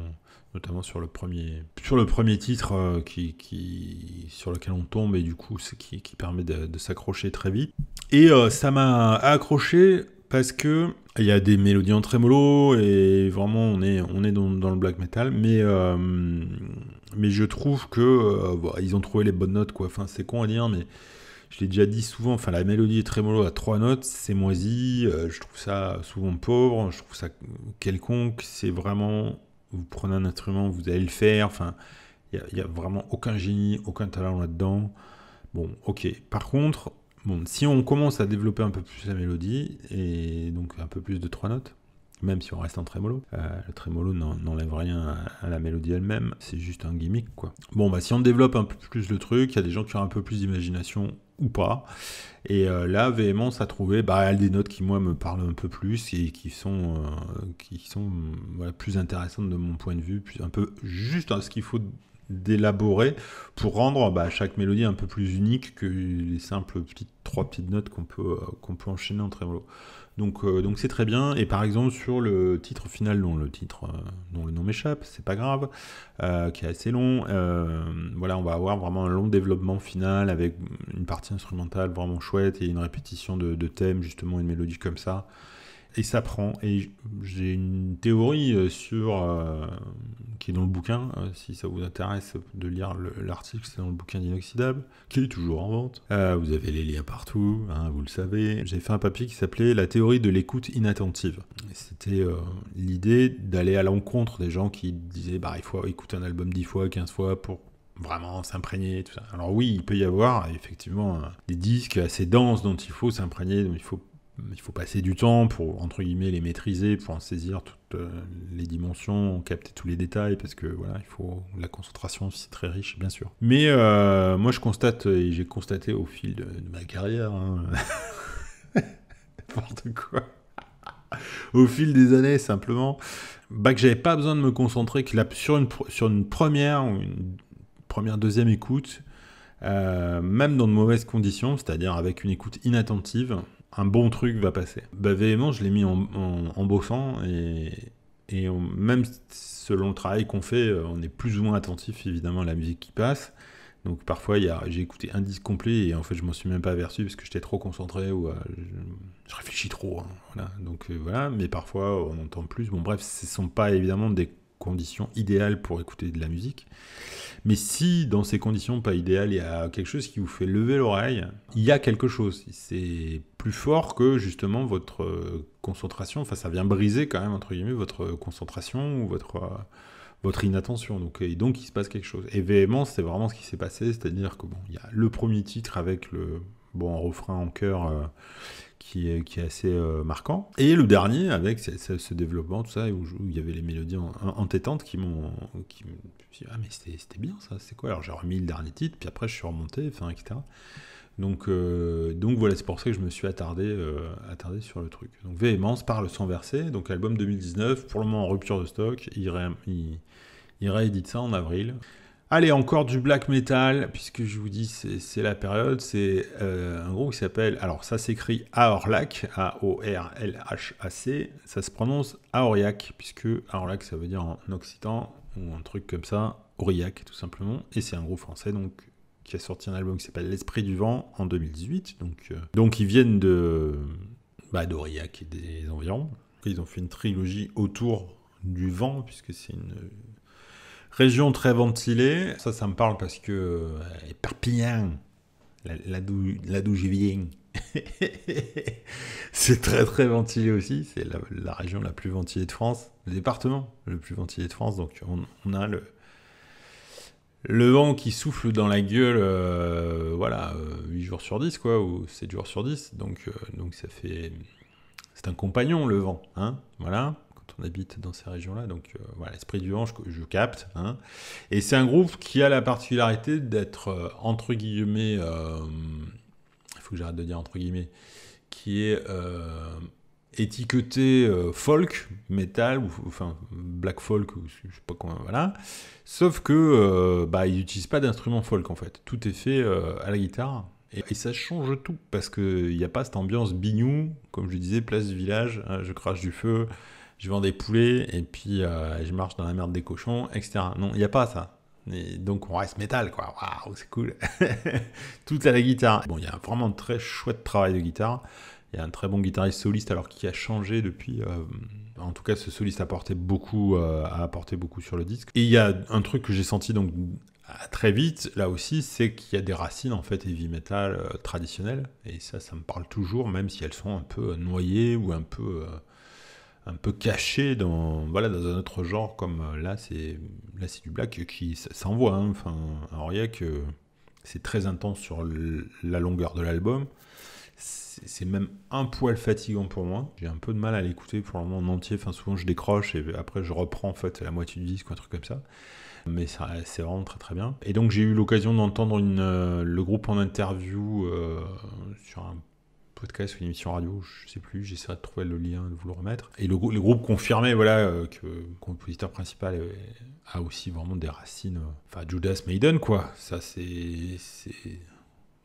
notamment sur le premier, sur le premier titre qui, sur lequel on tombe et du coup qui, qui permet de, s'accrocher très vite. Et ça m'a accroché parce que il y a des mélodies en trémolo et vraiment on est on est dans, le black metal, mais euh, mais je trouve que euh, bah, ils ont trouvé les bonnes notes quoi. Enfin c'est con à dire, mais je l'ai déjà dit souvent. Enfin la mélodie trémolo à trois notes, c'est moisi. Euh, je trouve ça souvent pauvre. Je trouve ça quelconque. C'est vraiment vous prenez un instrument, vous allez le faire. Enfin il n'y a vraiment aucun génie, aucun talent là-dedans. Bon ok. Par contre Bon, si on commence à développer un peu plus la mélodie, et donc un peu plus de trois notes, même si on reste en trémolo. Euh, le trémolo n'enlève rien à, la mélodie elle-même, c'est juste un gimmick quoi. Bon bah si on développe un peu plus le truc, il y a des gens qui ont un peu plus d'imagination ou pas. Et euh, là, Véhémence bah, a trouvé bah, des notes qui moi me parlent un peu plus et qui sont, euh, qui sont plus intéressantes de mon point de vue, plus, un peu juste à ce qu'il faut d'élaborer pour rendre bah, chaque mélodie un peu plus unique que les simples petites trois petites notes qu'on peut, euh, qu'on peut enchaîner en très Donc euh, donc c'est très bien. Et par exemple sur le titre final dont le titre euh, dont le nom m'échappe, c'est pas grave, qui est assez long. voilà, on va avoir vraiment un long développement final avec une partie instrumentale vraiment chouette et une répétition de, de thèmes, justement une mélodie comme ça et ça prend. Et j'ai une théorie euh, sur euh, qui est dans le bouquin, euh, si ça vous intéresse de lire l'article, c'est dans le bouquin d'Inoxydable, qui est toujours en vente. vous avez les liens partout, hein, vous le savez. J'ai fait un papier qui s'appelait La théorie de l'écoute inattentive. C'était l'idée d'aller à l'encontre des gens qui disaient bah, il faut écouter un album 10 fois, 15 fois pour vraiment s'imprégner, tout ça. Alors oui, il peut y avoir effectivement des disques assez denses dont il faut s'imprégner, dont il faut il faut passer du temps pour, entre guillemets, les maîtriser, pour en saisir toutes euh, les dimensions, capter tous les détails, parce que voilà, il faut la concentration c'est très riche, bien sûr. Mais euh, moi, je constate, et j'ai constaté au fil de, ma carrière, hein, n'importe quoi, au fil des années, simplement, bah, que j'avais pas besoin de me concentrer, que sur, une, sur une première ou une première, deuxième écoute, euh, même dans de mauvaises conditions, c'est-à-dire avec une écoute inattentive, un bon truc va passer. Bah, Véhément, je l'ai mis en, en, bossant et, et même selon le travail qu'on fait, euh, on est plus ou moins attentif évidemment à la musique qui passe. Donc parfois, j'ai écouté un disque complet et en fait, je m'en suis même pas aperçu parce que j'étais trop concentré ou euh, je, réfléchis trop. Hein, voilà. Donc euh, voilà, mais parfois, on entend plus. Bon, bref, ce sont pas évidemment des conditions idéales pour écouter de la musique. Mais si dans ces conditions pas idéales, il y a quelque chose qui vous fait lever l'oreille, il y a quelque chose. C'est plus fort que justement votre euh, concentration. Enfin, ça vient briser quand même, entre guillemets, votre concentration ou votre, euh, votre inattention. Donc, et donc, il se passe quelque chose. Et véhément, c'est vraiment ce qui s'est passé. C'est-à-dire que bon, il y a le premier titre avec le bon refrain en chœur euh, qui est, assez euh, marquant. Et le dernier, avec ce, développement, tout ça, où, il y avait les mélodies entêtantes qui m'ont. Qui, dit, ah, mais c'était bien ça, c'est quoi Alors j'ai remis le dernier titre, puis après je suis remonté, enfin, etc. Donc, euh, donc voilà, c'est pour ça que je me suis attardé, euh, attardé sur le truc. Donc Véhémence par le sang versé, donc album 2019, pour le moment en rupture de stock, il, il réédite ça en avril. Allez, encore du black metal, puisque je vous dis, c'est la période. C'est euh, un groupe qui s'appelle. Alors, ça s'écrit Aorlac, A-O-R-L-H-A-C. Ça se prononce Aoriac, puisque Aorlac, ça veut dire en occitan ou un truc comme ça, Aurillac, tout simplement. Et c'est un groupe français, donc qui a sorti un album qui s'appelle L'Esprit du Vent en 2018. Donc, euh, donc ils viennent de bah, d'Aurillac et des environs. Ils ont fait une trilogie autour du vent, puisque c'est une Région très ventilée, ça, ça me parle parce que euh, Perpignan, là, d'où je viens, c'est très très ventilé aussi. C'est la, région la plus ventilée de France, le département le plus ventilé de France. Donc on, a le, vent qui souffle dans la gueule, euh, voilà, 8 euh, jours sur 10, quoi, ou 7 jours sur 10. Donc, donc ça fait. C'est un compagnon, le vent, hein, voilà on habite dans ces régions-là. Donc euh, l'esprit voilà, Esprit du Vent, je, je capte. Hein. Et c'est un groupe qui a la particularité d'être, euh, entre guillemets, il euh, faut que j'arrête de dire entre guillemets, qui est étiqueté folk, metal, ou enfin black folk, ou je sais pas comment, voilà. Sauf que bah, ils n'utilisent pas d'instruments folk en fait. Tout est fait à la guitare. Et, ça change tout, parce qu'il n'y a pas cette ambiance bignou, comme je disais, place du village, hein, je crache du feu, je vends des poulets et puis euh, je marche dans la merde des cochons, etc. Non, il n'y a pas ça. donc on reste métal, quoi. Waouh, c'est cool. Tout à la guitare. Bon, il y a vraiment un très chouette travail de guitare. Il y a un très bon guitariste soliste, alors qui a changé depuis. Euh, en tout cas, ce soliste a apporté beaucoup, euh, a beaucoup sur le disque. Et il y a un truc que j'ai senti donc très vite, là aussi, c'est qu'il y a des racines en fait heavy metal traditionnelles. Et ça, ça me parle toujours, même si elles sont un peu noyées ou un peu un peu caché dans, voilà, dans un autre genre, comme euh, là, c'est là du black qui s'envoie. Hein. Enfin, que euh, c'est très intense sur la longueur de l'album. C'est même un poil fatigant pour moi. J'ai un peu de mal à l'écouter pour le moment entier. Enfin, souvent je décroche et après je reprends en fait la moitié du disque ou un truc comme ça. Mais c'est vraiment très très bien. Et donc j'ai eu l'occasion d'entendre euh, le groupe en interview sur un podcast ou une émission radio, je sais plus, j'essaierai de trouver le lien, de vous le remettre. Et le, le groupe confirmait voilà, euh, que le compositeur principal a aussi vraiment des racines. Euh, enfin, Judas Maiden, quoi. Ça, c'est.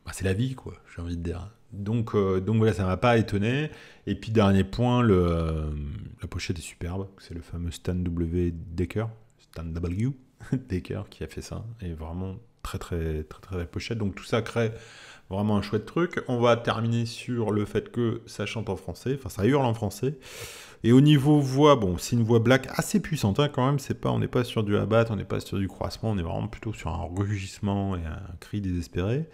Bah, c'est la vie, quoi, j'ai envie de dire. Donc, euh, donc voilà, ça m'a pas étonné. Et puis, dernier point, le, la pochette est superbe. C'est le fameux Stan W. Decker, Stan W. Decker qui a fait ça. Et vraiment, très, très, très, très, très pochette. Donc, tout ça crée Vraiment un chouette truc. On va terminer sur le fait que ça chante en français, enfin ça hurle en français. Et au niveau voix, bon, c'est une voix black assez puissante hein, quand même. C'est pas, on n'est pas sur du abat, on n'est pas sur du croissement, on est vraiment plutôt sur un rugissement et un cri désespéré.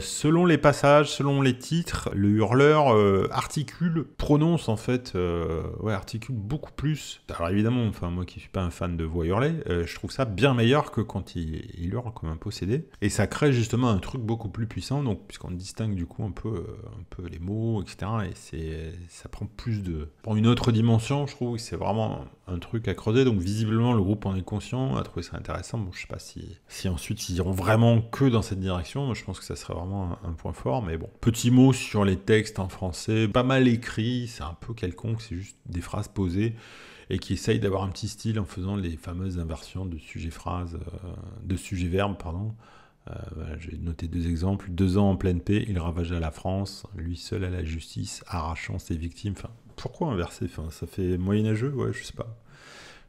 Selon les passages, selon les titres, le hurleur euh, articule, prononce en fait, euh, ouais, articule beaucoup plus. Alors évidemment, enfin moi qui suis pas un fan de voix hurlée, euh, je trouve ça bien meilleur que quand il, hurle comme un possédé. Et ça crée justement un truc beaucoup plus puissant, donc puisqu'on distingue du coup un peu, un peu les mots, etc. Et c'est, ça prend plus de, prend une autre dimension je trouve que c'est vraiment un truc à creuser. Donc visiblement, le groupe en est conscient, a trouvé ça intéressant. Bon, je sais pas si, si ensuite ils iront vraiment que dans cette direction. je pense que ça serait vraiment un, point fort. Mais bon, petit mot sur les textes en français, pas mal écrit. c'est un peu quelconque, c'est juste des phrases posées et qui essayent d'avoir un petit style en faisant les fameuses inversions de sujet-phrase, euh, de sujet-verbe, pardon. Euh, je vais J'ai deux exemples. Deux ans en pleine paix, il ravagea la France, lui seul à la justice, arrachant ses victimes. Enfin, pourquoi inverser enfin, Ça fait moyenâgeux, ouais, je sais pas.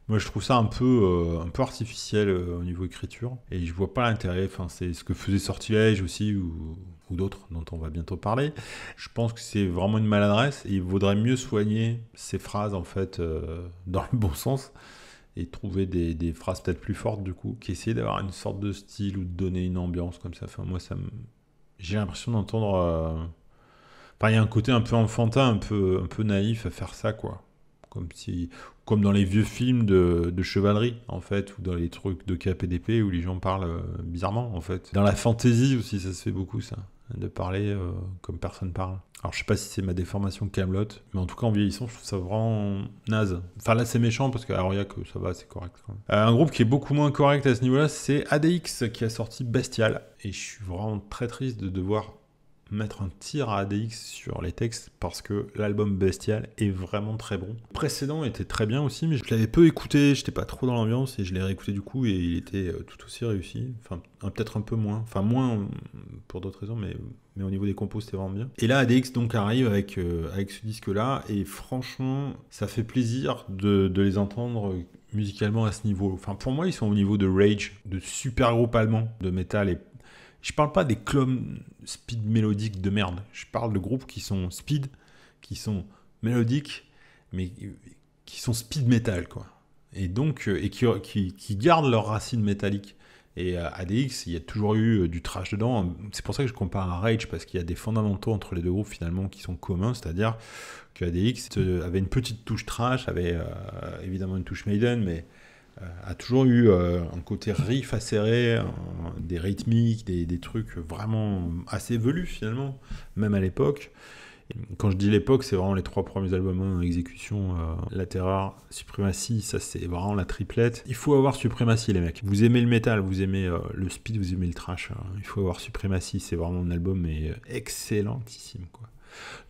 Moi, je trouve ça un peu, euh, un peu artificiel euh, au niveau écriture. Et je vois pas l'intérêt. Enfin, c'est ce que faisait Sortilège aussi, ou, d'autres, dont on va bientôt parler. Je pense que c'est vraiment une maladresse. il vaudrait mieux soigner ces phrases, en fait, euh, dans le bon sens. Et trouver des, phrases peut-être plus fortes, du coup, qu'essayer d'avoir une sorte de style ou de donner une ambiance comme ça. Enfin, moi, ça j'ai l'impression d'entendre il y a un côté un peu enfantin, un peu, un peu naïf à faire ça, quoi. Comme, si, comme dans les vieux films de, de chevalerie, en fait, ou dans les trucs de KPDP où les gens parlent euh, bizarrement, en fait. Dans la fantaisie aussi, ça se fait beaucoup, ça. De parler euh, comme personne parle. Alors, je sais pas si c'est ma déformation Camelot, mais en tout cas, en vieillissant, je trouve ça vraiment naze. Enfin, là, c'est méchant parce que a que ça va, c'est correct. Euh, un groupe qui est beaucoup moins correct à ce niveau-là, c'est ADX qui a sorti Bestial. Et je suis vraiment très triste de devoir mettre un tir à ADX sur les textes parce que l'album Bestial est vraiment très bon. Le précédent était très bien aussi, mais je l'avais peu écouté, j'étais pas trop dans l'ambiance et je l'ai réécouté du coup et il était euh, tout aussi réussi. Enfin, peut-être un peu moins. Enfin, moins euh, pour d'autres raisons, mais, mais au niveau des compos, c'était vraiment bien. Et là, ADX donc arrive avec, euh, avec ce disque-là et franchement, ça fait plaisir de, de les entendre musicalement à ce niveau. Enfin, pour moi, ils sont au niveau de Rage, de super groupe allemand de métal et je parle pas des clones speed mélodiques de merde. Je parle de groupes qui sont speed, qui sont mélodiques, mais qui sont speed metal, quoi. Et donc, euh, et qui, qui, gardent leurs racines métalliques. Et euh, ADX, il y a toujours eu euh, du trash dedans. C'est pour ça que je compare à Rage, parce qu'il y a des fondamentaux entre les deux groupes finalement qui sont communs, c'est-à-dire que ADX avait une petite touche trash, avait évidemment une touche Maiden, mais euh, a toujours eu euh, un côté riff acéré, des rythmiques, des, trucs vraiment assez velus finalement, même à l'époque. Quand je dis l'époque, c'est vraiment les trois premiers albums en exécution. Euh, la Terreur, Supremacy, ça c'est vraiment la triplette. Il faut avoir Supremacy les mecs. Vous aimez le métal, vous aimez le speed, vous aimez le trash. Hein. Il faut avoir Supremacy, c'est vraiment un album mais excellentissime quoi.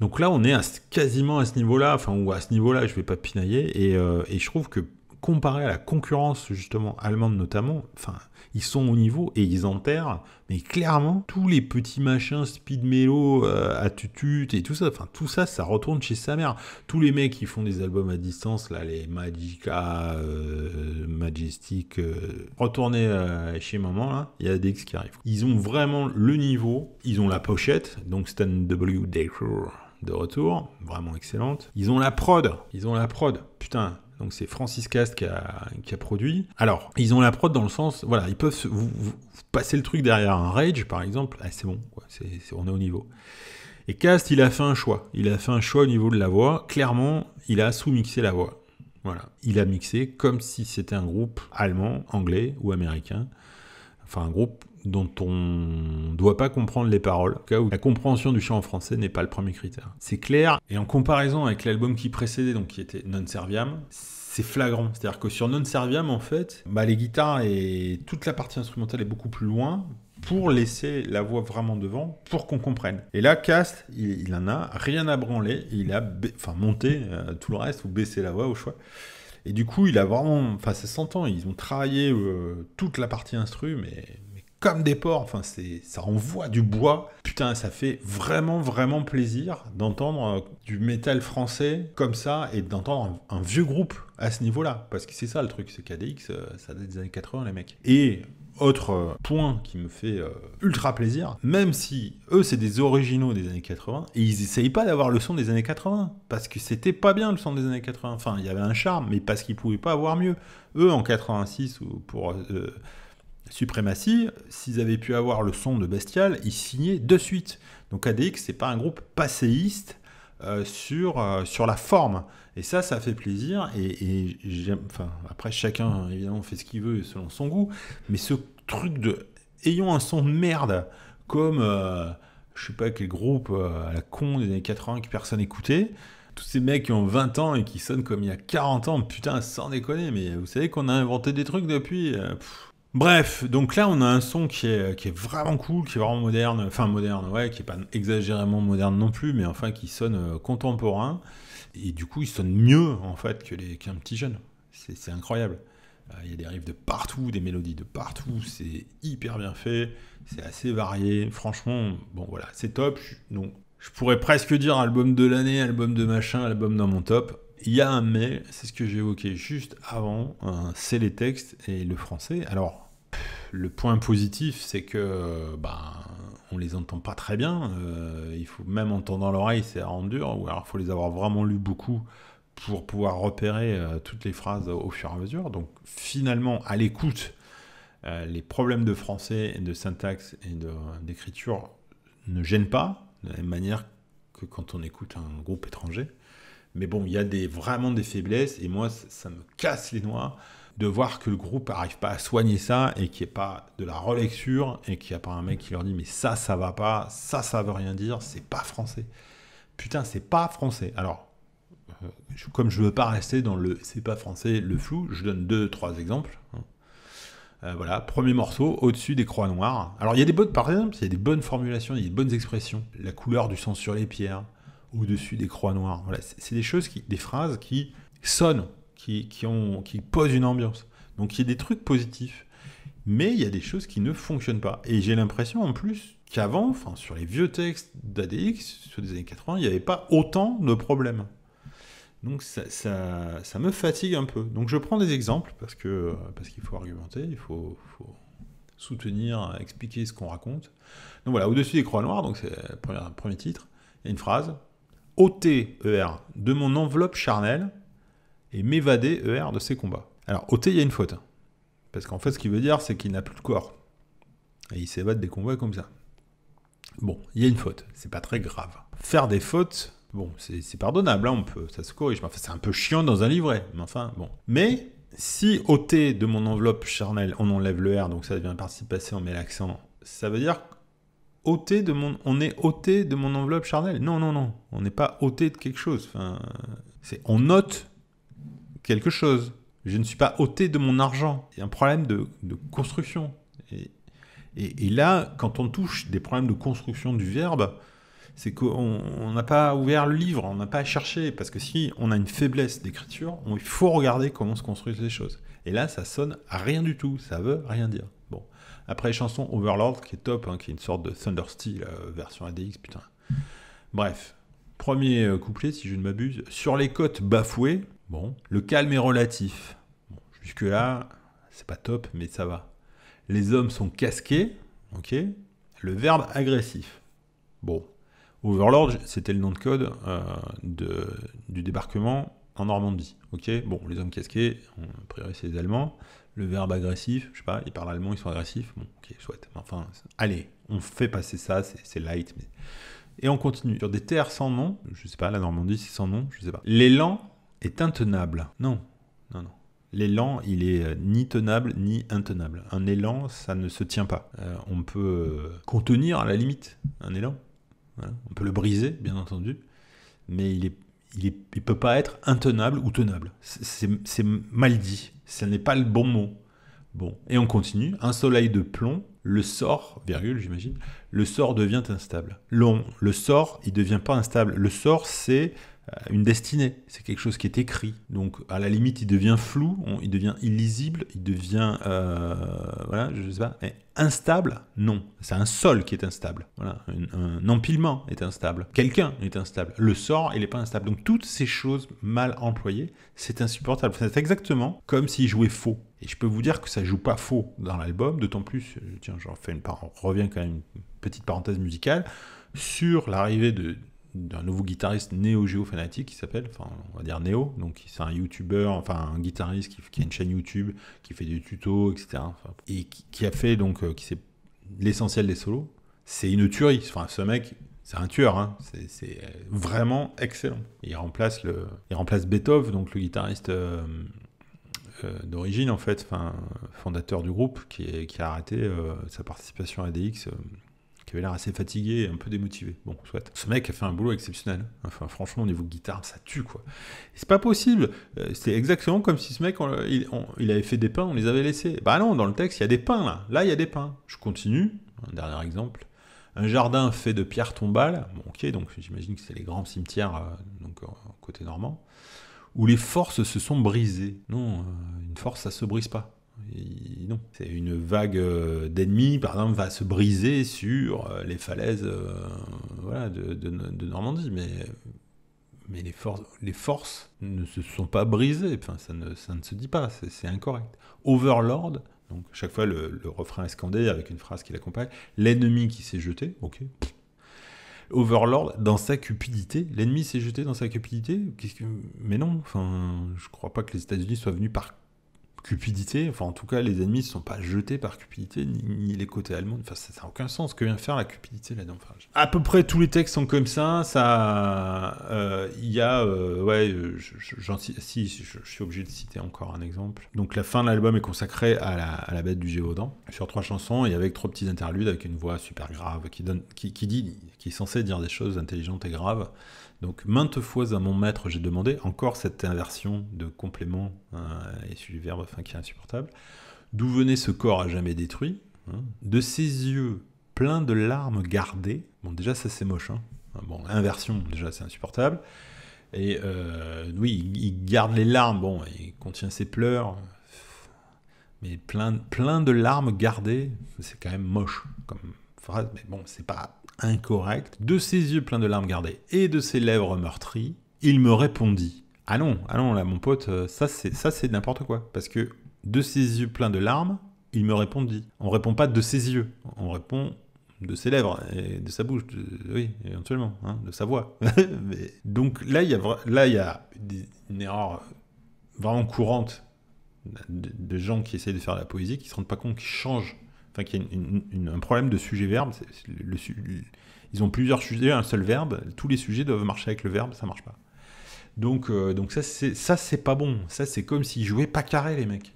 Donc là on est quasiment à ce niveau-là, enfin ou à ce niveau-là, je vais pas pinailler. Et, et je trouve que comparé à la concurrence justement allemande notamment, enfin, ils sont au niveau et ils enterrent, mais clairement, tous les petits machins speed mélo à euh, et tout ça, enfin, tout ça, ça retourne chez sa mère. Tous les mecs qui font des albums à distance, là, les Magica, euh, Majestic, euh, retournez chez maman, là, il y a Dex qui arrive. Ils ont vraiment le niveau, ils ont la pochette, donc Stan W. Decker de retour, vraiment excellente. Ils ont la prod, ils ont la prod. Putain, donc c'est Francis Cast qui a, produit. Alors, ils ont la prod dans le sens, voilà, ils peuvent passer le truc derrière un rage, par exemple, ah, c'est bon, quoi, on est au niveau. Et Cast, il a fait un choix. Il a fait un choix au niveau de la voix. Clairement, il a sous-mixé la voix. Voilà. Il a mixé comme si c'était un groupe allemand, anglais ou américain. Enfin, un groupe dont on ne doit pas comprendre les paroles, au cas où la compréhension du chant en français n'est pas le premier critère. C'est clair, et en comparaison avec l'album qui précédait, donc qui était Non Serviam, c'est flagrant. C'est-à-dire que sur Non Serviam, en fait, bah, les guitares et toute la partie instrumentale est beaucoup plus loin, pour laisser la voix vraiment devant, pour qu'on comprenne. Et là, Cast, il, il, en a rien à branler, il a enfin, monté euh, tout le reste ou baissé la voix au choix. Et du coup, il a vraiment, enfin, ça s'entend, ils ont travaillé euh, toute la partie instru, mais comme des porcs. Enfin, c'est, ça envoie du bois. Putain, ça fait vraiment, vraiment plaisir d'entendre euh, du métal français comme ça et d'entendre un, vieux groupe à ce niveau-là. Parce que c'est ça le truc, c'est KDX, euh, ça date des années 80, les mecs. Et autre euh, point qui me fait ultra plaisir, même si eux c'est des originaux des années 80, et ils essayent pas d'avoir le son des années 80, parce que c'était pas bien le son des années 80. Enfin, il y avait un charme, mais parce qu'ils pouvaient pas avoir mieux. Eux en 86 ou pour suprématie, s'ils avaient pu avoir le son de Bestial, ils signaient de suite. Donc ADX, c'est pas un groupe passéiste euh, sur, euh, sur la forme. Et ça, ça fait plaisir. Et, Enfin, après, chacun, évidemment, fait ce qu'il veut selon son goût. Mais ce truc de. Ayons un son de merde, comme. Euh, je sais pas quel groupe à la con des années 80 que personne écoutait. Tous ces mecs qui ont 20 ans et qui sonnent comme il y a 40 ans, putain, sans déconner, mais vous savez qu'on a inventé des trucs depuis. Bref, donc là on a un son qui est, qui est vraiment cool, qui est vraiment moderne, enfin moderne, ouais, qui est pas exagérément moderne non plus, mais enfin qui sonne euh, contemporain. Et du coup, il sonne mieux en fait que les qu'un petit jeune. C'est incroyable. Euh, il y a des riffs de partout, des mélodies de partout, c'est hyper bien fait, c'est assez varié. Franchement, bon voilà, c'est top. Donc je pourrais presque dire album de l'année, album de machin, album dans mon top il y a un mais, c'est ce que j'évoquais juste avant, hein, c'est les textes et le français. Alors, le point positif, c'est que ben, on les entend pas très bien. Euh, il faut même en tendant l'oreille, c'est à rendre dur, ou alors il faut les avoir vraiment lus beaucoup pour pouvoir repérer euh, toutes les phrases au fur et à mesure. Donc finalement, à l'écoute, euh, les problèmes de français, de syntaxe et d'écriture ne gênent pas, de la même manière que quand on écoute un groupe étranger. Mais bon, il y a des, vraiment des faiblesses et moi, ça me casse les noix de voir que le groupe n'arrive pas à soigner ça et qu'il n'y ait pas de la relecture et qu'il n'y a pas un mec qui leur dit mais ça, ça va pas, ça, ça veut rien dire, c'est pas français. Putain, c'est pas français. Alors, euh, je, comme je veux pas rester dans le c'est pas français, le flou, je donne deux, trois exemples. Hein. Euh, voilà, premier morceau, au-dessus des croix noires. Alors, il y a des bonnes, par exemple, il y a des bonnes formulations, il y a des bonnes expressions. La couleur du sang sur les pierres, au-dessus des croix noires. c'est des choses, qui, des phrases qui sonnent, qui, ont, qui posent une ambiance. Donc il y a des trucs positifs, mais il y a des choses qui ne fonctionnent pas. Et j'ai l'impression en plus qu'avant, enfin, sur les vieux textes d'ADX, sur les années 80, il n'y avait pas autant de problèmes. Donc ça, me fatigue un peu. Donc je prends des exemples parce que parce qu'il faut argumenter, il faut, soutenir, expliquer ce qu'on raconte. Donc voilà, au-dessus des croix noires, donc c'est le premier, premier titre, il y a une phrase ôter ER de mon enveloppe charnelle et m'évader ER de ses combats. Alors, ôter, il y a une faute. Parce qu'en fait, ce qui veut dire, c'est qu'il n'a plus de corps. Et il s'évade des combats comme ça. Bon, il y a une faute. C'est pas très grave. Faire des fautes, bon, c'est pardonnable. Hein, on peut, ça se corrige. Enfin, c'est un peu chiant dans un livret. Mais enfin, bon. Mais si ôter de mon enveloppe charnelle, on enlève le R, donc ça devient participe on met l'accent, ça veut dire ôté de mon, on est ôté de mon enveloppe charnelle. Non, non, non. On n'est pas ôté de quelque chose. Enfin, c'est, on note quelque chose. Je ne suis pas ôté de mon argent. Il y a un problème de, construction. Et, là, quand on touche des problèmes de construction du verbe, c'est qu'on n'a pas ouvert le livre, on n'a pas cherché, parce que si on a une faiblesse d'écriture, il faut regarder comment se construisent les choses. Et là, ça sonne à rien du tout, ça veut rien dire. Après chanson Overlord, qui est top, hein, qui est une sorte de Thunder euh, version ADX, putain. Bref, premier euh, couplet, si je ne m'abuse. Sur les côtes bafouées, bon, le calme est relatif. Bon, Jusque-là, c'est pas top, mais ça va. Les hommes sont casqués, ok. Le verbe agressif. Bon, Overlord, c'était le nom de code euh, de, du débarquement en Normandie. Ok, bon, les hommes casqués, a priori c'est les Allemands le verbe agressif, je sais pas, ils parlent allemand, ils sont agressifs, bon, ok, chouette. Enfin, allez, on fait passer ça, c'est light. Mais... Et on continue. Sur des terres sans nom, je sais pas, la Normandie, c'est sans nom, je sais pas. L'élan est intenable. Non, non, non. L'élan, il est euh, ni tenable ni intenable. Un élan, ça ne se tient pas. Euh, on peut euh, contenir à la limite un élan. On peut le briser, bien entendu, mais il est il ne peut pas être intenable ou tenable. C'est mal dit. Ce n'est pas le bon mot. Bon, et on continue. Un soleil de plomb, le sort, virgule j'imagine, le sort devient instable. Long, le sort, il ne devient pas instable. Le sort, c'est euh, une destinée, c'est quelque chose qui est écrit. Donc à la limite, il devient flou, il devient illisible, il devient, euh, voilà, je sais pas, instable, non. C'est un sol qui est instable, voilà, un, empilement est instable, quelqu'un est instable, le sort, il n'est pas instable. Donc toutes ces choses mal employées, c'est insupportable. C'est exactement comme s'il jouait faux. Et je peux vous dire que ça joue pas faux dans l'album, d'autant plus, euh, tiens, j'en fais une quand même une petite parenthèse musicale, sur l'arrivée de d'un nouveau guitariste néo-géo fanatique qui s'appelle, enfin on va dire néo, donc c'est un youtubeur, enfin un guitariste qui, a une chaîne YouTube, qui fait des tutos, etc. et qui, a fait donc, euh, qui c'est l'essentiel des solos, c'est une tuerie. Enfin ce mec, c'est un tueur, hein. c'est euh, vraiment excellent. il remplace le, il remplace Beethoven, donc le guitariste. Euh, d'origine en fait, enfin, fondateur du groupe, qui, a arrêté sa participation à DX il avait l'air assez fatigué et un peu démotivé. Bon, soit. Ce mec a fait un boulot exceptionnel. Enfin, franchement, au niveau guitare, ça tue, quoi. C'est pas possible. Euh, c'est exactement comme si ce mec, il, avait fait des pains, on les avait laissés. Bah non, dans le texte, il y a des pains, là. Là, il y a des pains. Je continue. Un dernier exemple. Un jardin fait de pierres tombales. Bon, ok, donc j'imagine que c'est les grands cimetières, euh, donc côté normand. Où les forces se sont brisées. Non, euh, une force, ça se brise pas non. C'est une vague euh, d'ennemis, par exemple, va se briser sur euh, les falaises euh, de, Normandie, mais, mais les, forces, les forces ne se sont pas brisées, enfin, ça, ne, ça ne se dit pas, c'est incorrect. Overlord, donc chaque fois le, refrain est scandé avec une phrase qui l'accompagne, l'ennemi qui s'est jeté, ok. Overlord, dans sa cupidité, l'ennemi s'est jeté dans sa cupidité, mais non, enfin, je crois pas que les États-Unis soient venus par cupidité, enfin en tout cas les ennemis ne sont pas jetés par cupidité, ni, les côtés allemands, enfin ça n'a aucun sens, que vient faire la cupidité là-dedans À peu près tous les textes sont comme ça, ça... Euh, il y a... Euh, ouais, euh, je, si, je, suis obligé de citer encore un exemple. Donc la fin de l'album est consacrée à la, bête du géodan sur trois chansons, et avec trois petits interludes, avec une voix super grave, qui, donne, qui, dit, qui est censée dire des choses intelligentes et graves, donc maintes fois à mon maître, j'ai demandé, encore cette inversion de complément euh, et et sujet-verbe fin qui est insupportable, d'où venait ce corps à jamais détruit, hein. de ses yeux pleins de larmes gardées, bon déjà ça c'est moche, hein. bon inversion déjà c'est insupportable, et euh, oui, il garde les larmes, bon, il contient ses pleurs, mais plein, plein de larmes gardées, c'est quand même moche comme phrase, mais bon, c'est pas Incorrect. de ses yeux pleins de larmes gardées et de ses lèvres meurtries, il me répondit Ah allons ah là, mon pote, euh, ça c'est, ça c'est n'importe quoi. Parce que de ses yeux pleins de larmes, il me répondit. On ne répond pas de ses yeux, on répond de ses lèvres et de sa bouche, oui, éventuellement, hein, de sa voix. donc là, il y a, là, y a une erreur vraiment courante de, gens qui essayent de faire la poésie, qui ne se rendent pas compte, qu'ils changent enfin qu'il y a un problème de sujet-verbe. ils ont plusieurs sujets, un seul verbe. Tous les sujets doivent marcher avec le verbe, ça marche pas. Donc, euh, donc ça, c'est pas bon. Ça, c'est comme s'ils jouaient pas carré, les mecs.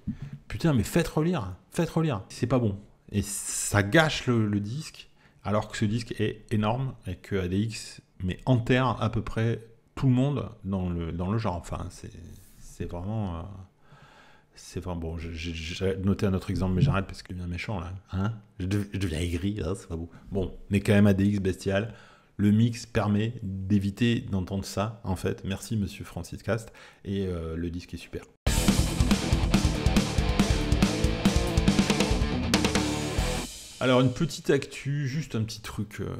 Putain, mais faites relire, faites relire. C'est pas bon. Et ça gâche le, disque, alors que ce disque est énorme et que ADX en enterre à peu près tout le monde dans le, genre. Enfin, c'est vraiment. Euh, c'est vraiment bon. J'ai noté un autre exemple, mais j'arrête parce que je deviens méchant là. Hein je, deviens aigri, hein, c'est pas beau. Bon, mais quand même ADX bestial. Le mix permet d'éviter d'entendre ça, en fait. Merci, monsieur Francis Cast. Et euh, le disque est super. Alors, une petite actu, juste un petit truc, euh,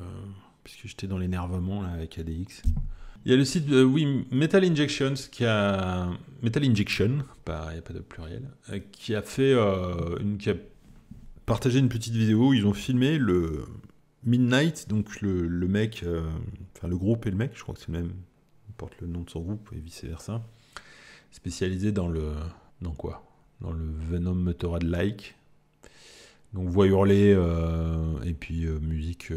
puisque j'étais dans l'énervement là avec ADX. Il y a le site, oui, Metal Injections, qui a. Metal Injection, pareil pas de pluriel, euh, qui a fait. Euh, une, qui a partagé une petite vidéo où ils ont filmé le Midnight, donc le, le mec, euh, enfin le groupe et le mec, je crois que c'est le même, porte le nom de son groupe et vice versa, spécialisé dans le. Dans quoi Dans le Venom Motorhead Like. Donc voix hurler et puis musique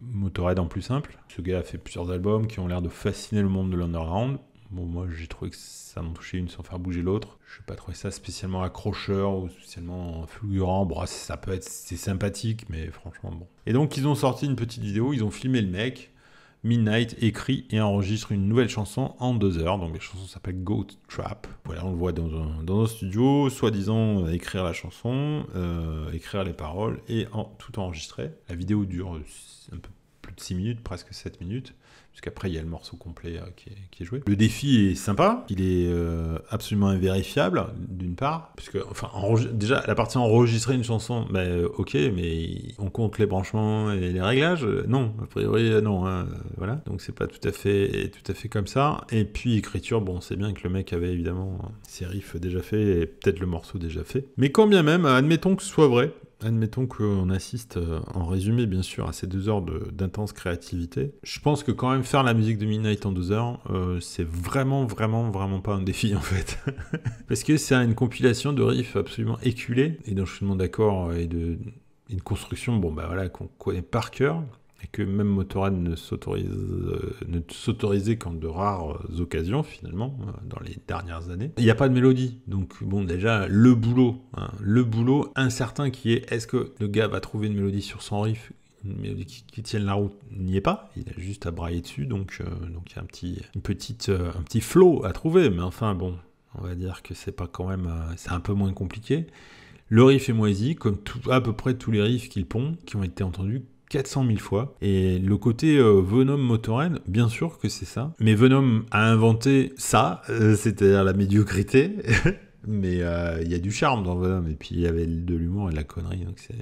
Motorhead en plus simple. Ce gars a fait plusieurs albums qui ont l'air de fasciner le monde de l'underground. Bon, moi j'ai trouvé que ça m'en touchait une sans faire bouger l'autre. Je n'ai pas trouvé ça spécialement accrocheur ou spécialement fulgurant. Bon, ça peut être c'est sympathique, mais franchement, bon. Et donc ils ont sorti une petite vidéo, ils ont filmé le mec. Midnight écrit et enregistre une nouvelle chanson en deux heures. Donc la chanson s'appelle Goat Trap. Voilà, on le voit dans un, dans studio, soi-disant écrire la chanson, euh, écrire les paroles et en, tout enregistrer. La vidéo dure un peu plus de 6 minutes, presque 7 minutes. Parce qu'après, il y a le morceau complet euh, qui est, joué. Le défi est sympa, il est euh, absolument invérifiable d'une part, puisque enfin déjà la partie enregistrer une chanson, bah, ok, mais on compte les branchements et les réglages, non, a priori non, hein, voilà, donc c'est pas tout à fait tout à fait comme ça. Et puis écriture, bon, c'est bien que le mec avait évidemment ses riffs déjà faits et peut-être le morceau déjà fait, mais quand bien même, admettons que ce soit vrai, admettons qu'on assiste, euh, en résumé bien sûr, à ces deux heures d'intense créativité. Je pense que quand même faire la musique de Midnight en deux heures, euh, c'est vraiment, vraiment, vraiment pas un défi en fait. Parce que c'est une compilation de riffs absolument éculés, et dont je suis d'accord, euh, et de une construction bon bah voilà qu'on connaît par cœur et que même Motorhead ne s'autorise, euh, ne s'autorisait qu'en de rares euh, occasions finalement euh, dans les dernières années. Il n'y a pas de mélodie, donc bon déjà le boulot, hein, le boulot incertain qui est est-ce que le gars va trouver une mélodie sur son riff une mélodie qui, tienne la route n'y est pas, il a juste à brailler dessus, donc donc il y a un petit, une petite, un petit flow à trouver, mais enfin bon, on va dire que c'est pas quand même, c'est un peu moins compliqué. Le riff est moisi, comme tout, à peu près tous les riffs qu'il pond, qui ont été entendus 400 000 fois. Et le côté euh, Venom Motorhead, bien sûr que c'est ça. Mais Venom a inventé ça, euh, c'est-à-dire la médiocrité. Mais euh, il y a du charme dans Venom, et puis il y avait de l'humour et de la connerie, donc c'est...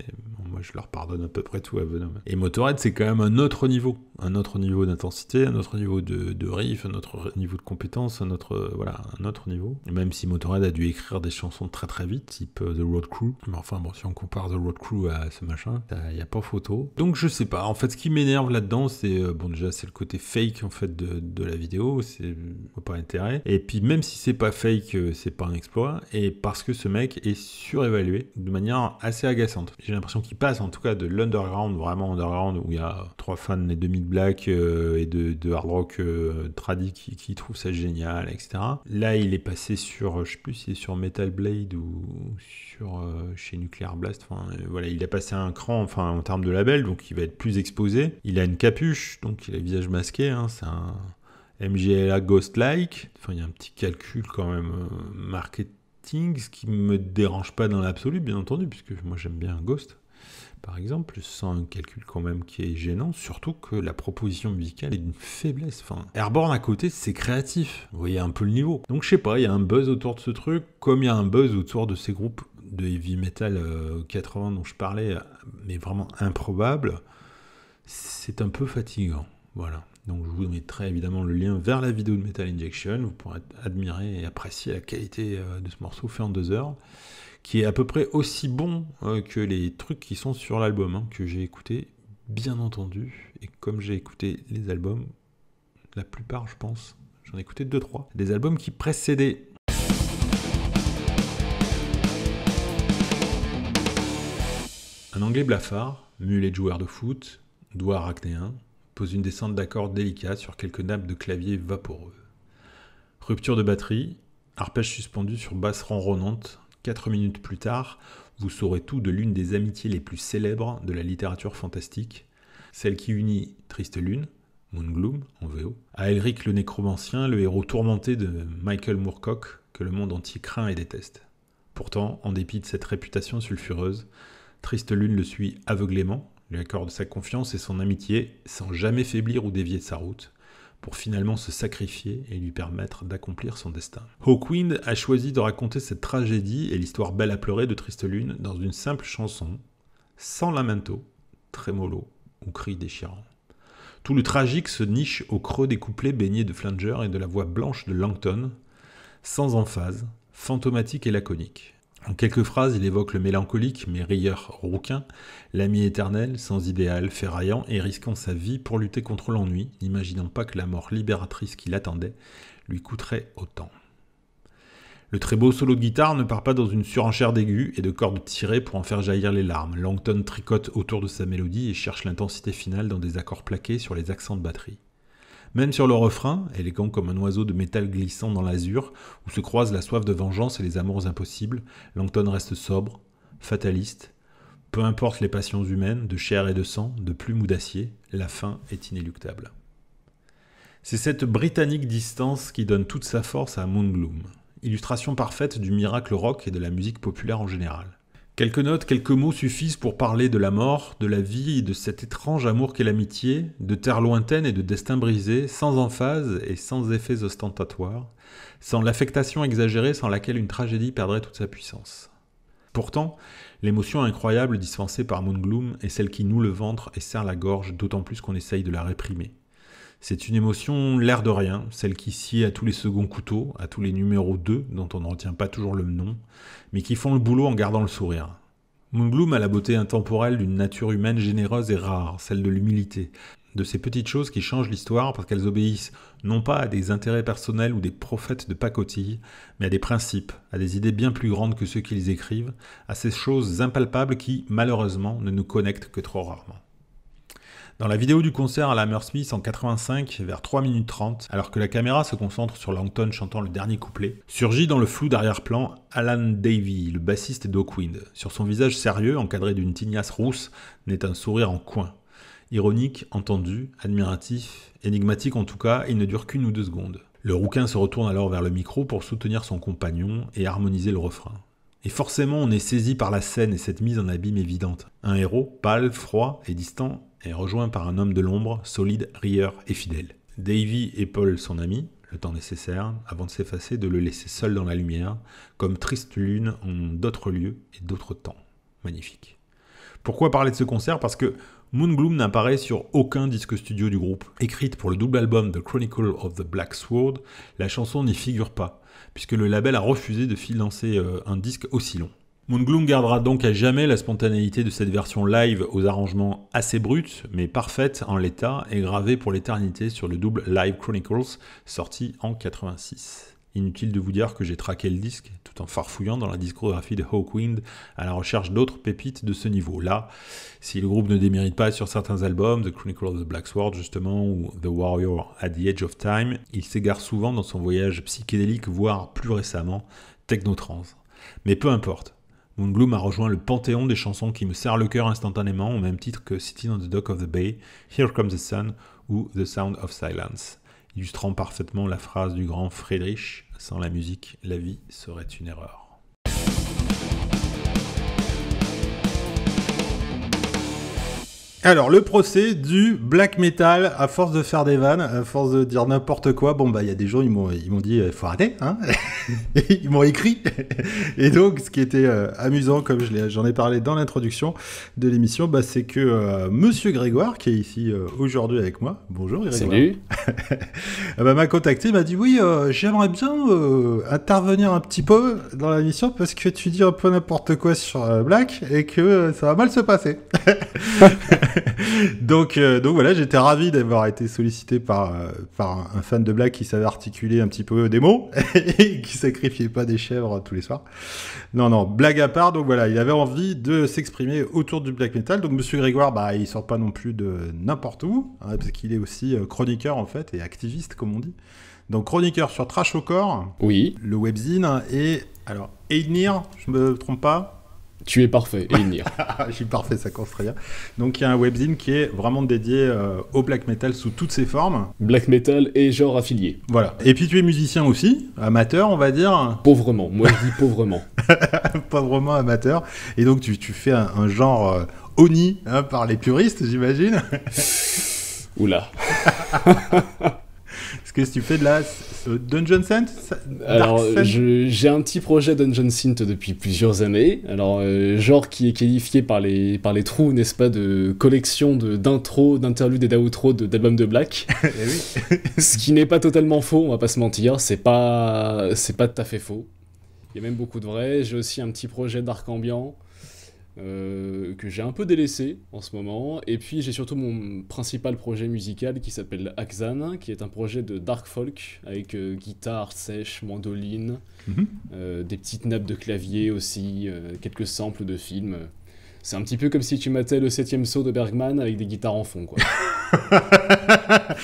moi je leur pardonne à peu près tout à Venom. Et Motorhead, c'est quand même un autre niveau, un autre niveau d'intensité, un autre niveau de, riff, un autre niveau de compétence, un autre, euh, voilà, un autre niveau. Même si Motorhead a dû écrire des chansons très très vite, type euh, The Road Crew, mais enfin bon, si on compare The Road Crew à ce machin, il n'y a pas photo. Donc je sais pas, en fait ce qui m'énerve là-dedans, c'est, bon déjà c'est le côté fake en fait de, la vidéo, c'est pas intérêt. Et puis même si c'est pas fake, c'est pas un exploit et parce que ce mec est surévalué de manière assez agaçante. J'ai l'impression qu'il passe en tout cas de l'underground, vraiment underground, où il y a trois fans et demi black euh, et de, hard rock euh, tradi qui, trouvent ça génial, etc. Là, il est passé sur, je sais plus si c'est sur Metal Blade ou sur euh, chez Nuclear Blast. Enfin, voilà, il a passé un cran, enfin en termes de label, donc il va être plus exposé. Il a une capuche, donc il a le visage masqué. Hein, c'est un MGLA Ghost Like. Enfin, il y a un petit calcul quand même marqué de ce qui me dérange pas dans l'absolu, bien entendu, puisque moi j'aime bien Ghost, par exemple, sans un calcul quand même qui est gênant, surtout que la proposition musicale est d'une faiblesse. Airborne à côté, c'est créatif, vous voyez un peu le niveau. Donc je sais pas, il y a un buzz autour de ce truc, comme il y a un buzz autour de ces groupes de heavy metal 80 euh, dont je parlais, euh, mais vraiment improbable, c'est un peu fatigant. Voilà. Donc je vous mettrai évidemment le lien vers la vidéo de Metal Injection, vous pourrez admirer et apprécier la qualité euh, de ce morceau fait en deux heures, qui est à peu près aussi bon euh, que les trucs qui sont sur l'album, hein, que j'ai écouté, bien entendu, et comme j'ai écouté les albums, la plupart je pense, j'en ai écouté deux, trois, des albums qui précédaient Un anglais blafard, mulet de joueur de foot, doigt arachnéen, pose une descente d'accords délicat sur quelques nappes de clavier vaporeux. Rupture de batterie, arpège suspendu sur basse ronronnante. Quatre minutes plus tard, vous saurez tout de l'une des amitiés les plus célèbres de la littérature fantastique, celle qui unit Triste Lune, Moongloom en VO, à Elric le Nécromancien, le héros tourmenté de Michael Moorcock, que le monde entier craint et déteste. Pourtant, en dépit de cette réputation sulfureuse, Triste Lune le suit aveuglément, lui accorde sa confiance et son amitié sans jamais faiblir ou dévier de sa route, pour finalement se sacrifier et lui permettre d'accomplir son destin. Hawkwind a choisi de raconter cette tragédie et l'histoire belle à pleurer de Triste Lune dans une simple chanson, sans lamento, trémolo ou cri déchirant. Tout le tragique se niche au creux des couplets baignés de Flanger et de la voix blanche de Langton, sans emphase, fantomatique et laconique. En quelques phrases, il évoque le mélancolique mais rieur rouquin, l'ami éternel, sans idéal, ferraillant et risquant sa vie pour lutter contre l'ennui, n'imaginant pas que la mort libératrice qui l'attendait lui coûterait autant. Le très beau solo de guitare ne part pas dans une surenchère d'aigus et de cordes tirées pour en faire jaillir les larmes. Langton tricote autour de sa mélodie et cherche l'intensité finale dans des accords plaqués sur les accents de batterie. Même sur le refrain, élégant comme un oiseau de métal glissant dans l'azur, où se croisent la soif de vengeance et les amours impossibles, Langton reste sobre, fataliste. Peu importe les passions humaines, de chair et de sang, de plumes ou d'acier, la fin est inéluctable. C'est cette britannique distance qui donne toute sa force à Moongloom, illustration parfaite du miracle rock et de la musique populaire en général. Quelques notes, quelques mots suffisent pour parler de la mort, de la vie, de cet étrange amour qu'est l'amitié, de terre lointaine et de destin brisé, sans emphase et sans effets ostentatoires, sans l'affectation exagérée sans laquelle une tragédie perdrait toute sa puissance. Pourtant, l'émotion incroyable dispensée par Gloom est celle qui noue le ventre et serre la gorge, d'autant plus qu'on essaye de la réprimer. C'est une émotion l'air de rien, celle qui sied à tous les seconds couteaux, à tous les numéros 2 dont on ne retient pas toujours le nom, mais qui font le boulot en gardant le sourire. Moonbloom a la beauté intemporelle d'une nature humaine généreuse et rare, celle de l'humilité, de ces petites choses qui changent l'histoire parce qu'elles obéissent non pas à des intérêts personnels ou des prophètes de pacotille, mais à des principes, à des idées bien plus grandes que ceux qu'ils écrivent, à ces choses impalpables qui, malheureusement, ne nous connectent que trop rarement. Dans la vidéo du concert à la Smith en 85, vers 3 minutes 30, alors que la caméra se concentre sur Langton chantant le dernier couplet, surgit dans le flou d'arrière-plan Alan Davey, le bassiste d'Oakwind. Sur son visage sérieux, encadré d'une tignasse rousse, naît un sourire en coin. Ironique, entendu, admiratif, énigmatique en tout cas, il ne dure qu'une ou deux secondes. Le rouquin se retourne alors vers le micro pour soutenir son compagnon et harmoniser le refrain. Et forcément, on est saisi par la scène et cette mise en abîme évidente. Un héros, pâle, froid et distant, rejoint par un homme de l'ombre, solide, rieur et fidèle. Davy et Paul, son ami, le temps nécessaire, avant de s'effacer, de le laisser seul dans la lumière, comme triste lune en d'autres lieux et d'autres temps. Magnifique. Pourquoi parler de ce concert Parce que Moon Gloom n'apparaît sur aucun disque studio du groupe. Écrite pour le double album The Chronicle of the Black Sword, la chanson n'y figure pas, puisque le label a refusé de financer euh, un disque aussi long. Gloom gardera donc à jamais la spontanéité de cette version live aux arrangements assez bruts, mais parfaite en l'état et gravée pour l'éternité sur le double Live Chronicles sorti en 86. Inutile de vous dire que j'ai traqué le disque tout en farfouillant dans la discographie de Hawkwind à la recherche d'autres pépites de ce niveau. Là, si le groupe ne démérite pas sur certains albums, The Chronicles of the Black Sword justement, ou The Warrior at the Edge of Time, il s'égare souvent dans son voyage psychédélique, voire plus récemment, techno technotrans. Mais peu importe, Moongloom m'a rejoint le panthéon des chansons qui me serrent le cœur instantanément, au même titre que Sitting on the Dock of the Bay, Here Comes the Sun ou The Sound of Silence, illustrant parfaitement la phrase du grand Friedrich Sans la musique, la vie serait une erreur. Alors, le procès du black metal, à force de faire des vannes, à force de dire n'importe quoi, bon, bah, il y a des gens, ils m'ont, ils m'ont euh, faut arrêter, hein Ils m'ont écrit. Et donc, ce qui était euh, amusant, comme je j'en ai parlé dans l'introduction de l'émission, bah, c'est que euh, Monsieur Grégoire, qui est ici aujourd'hui avec moi, bonjour Grégoire. Salut. Ah bah, m'a contacté, m'a dit, oui, j'aimerais bien intervenir un petit peu dans l'émission parce que tu dis un peu n'importe quoi sur Black et que ça va mal se passer. donc, euh, donc voilà, j'étais ravi d'avoir été sollicité par, euh, un fan de Black qui savait articuler un petit peu des mots et qui sacrifiait pas des chèvres tous les soirs. Non, non, blague à part, donc voilà, il avait envie de s'exprimer autour du black metal. Donc Monsieur Grégoire, bah, il sort pas non plus de n'importe où, hein, parce qu'il est aussi euh, chroniqueur en fait et activiste comme on dit. Donc chroniqueur sur Trash au corps, oui. le webzine hein, et alors Einir, je me trompe pas, tu es parfait, et Je suis parfait, ça commence très Donc il y a un webzine qui est vraiment dédié euh, au black metal sous toutes ses formes. Black metal et genre affilié. Voilà. Et puis tu es musicien aussi, amateur on va dire. Pauvrement, moi je dis pauvrement. pauvrement amateur. Et donc tu, fais un, genre euh, honni oni hein, par les puristes j'imagine. Oula. Qu'est-ce que tu fais de la euh, Dungeon Synth Alors, j'ai un petit projet Dungeon Synth depuis plusieurs années. Alors, euh, genre qui est qualifié par les, par les trous, n'est-ce pas, de collection d'intro, de, d'interludes et d'outro d'albums de, Black. Eh oui. Ce qui n'est pas totalement faux, on va pas se mentir. C'est pas, pas tout à fait faux. Il y a même beaucoup de vrai. J'ai aussi un petit projet d'arc ambiant. Euh, que j'ai un peu délaissé en ce moment. Et puis j'ai surtout mon principal projet musical qui s'appelle Axan, qui est un projet de dark folk avec euh, guitare sèche, mandoline, mhm. euh, des petites nappes de clavier aussi, quelques samples de films. C'est un petit peu comme si tu matais le septième saut de Bergman avec des guitares en fond, quoi.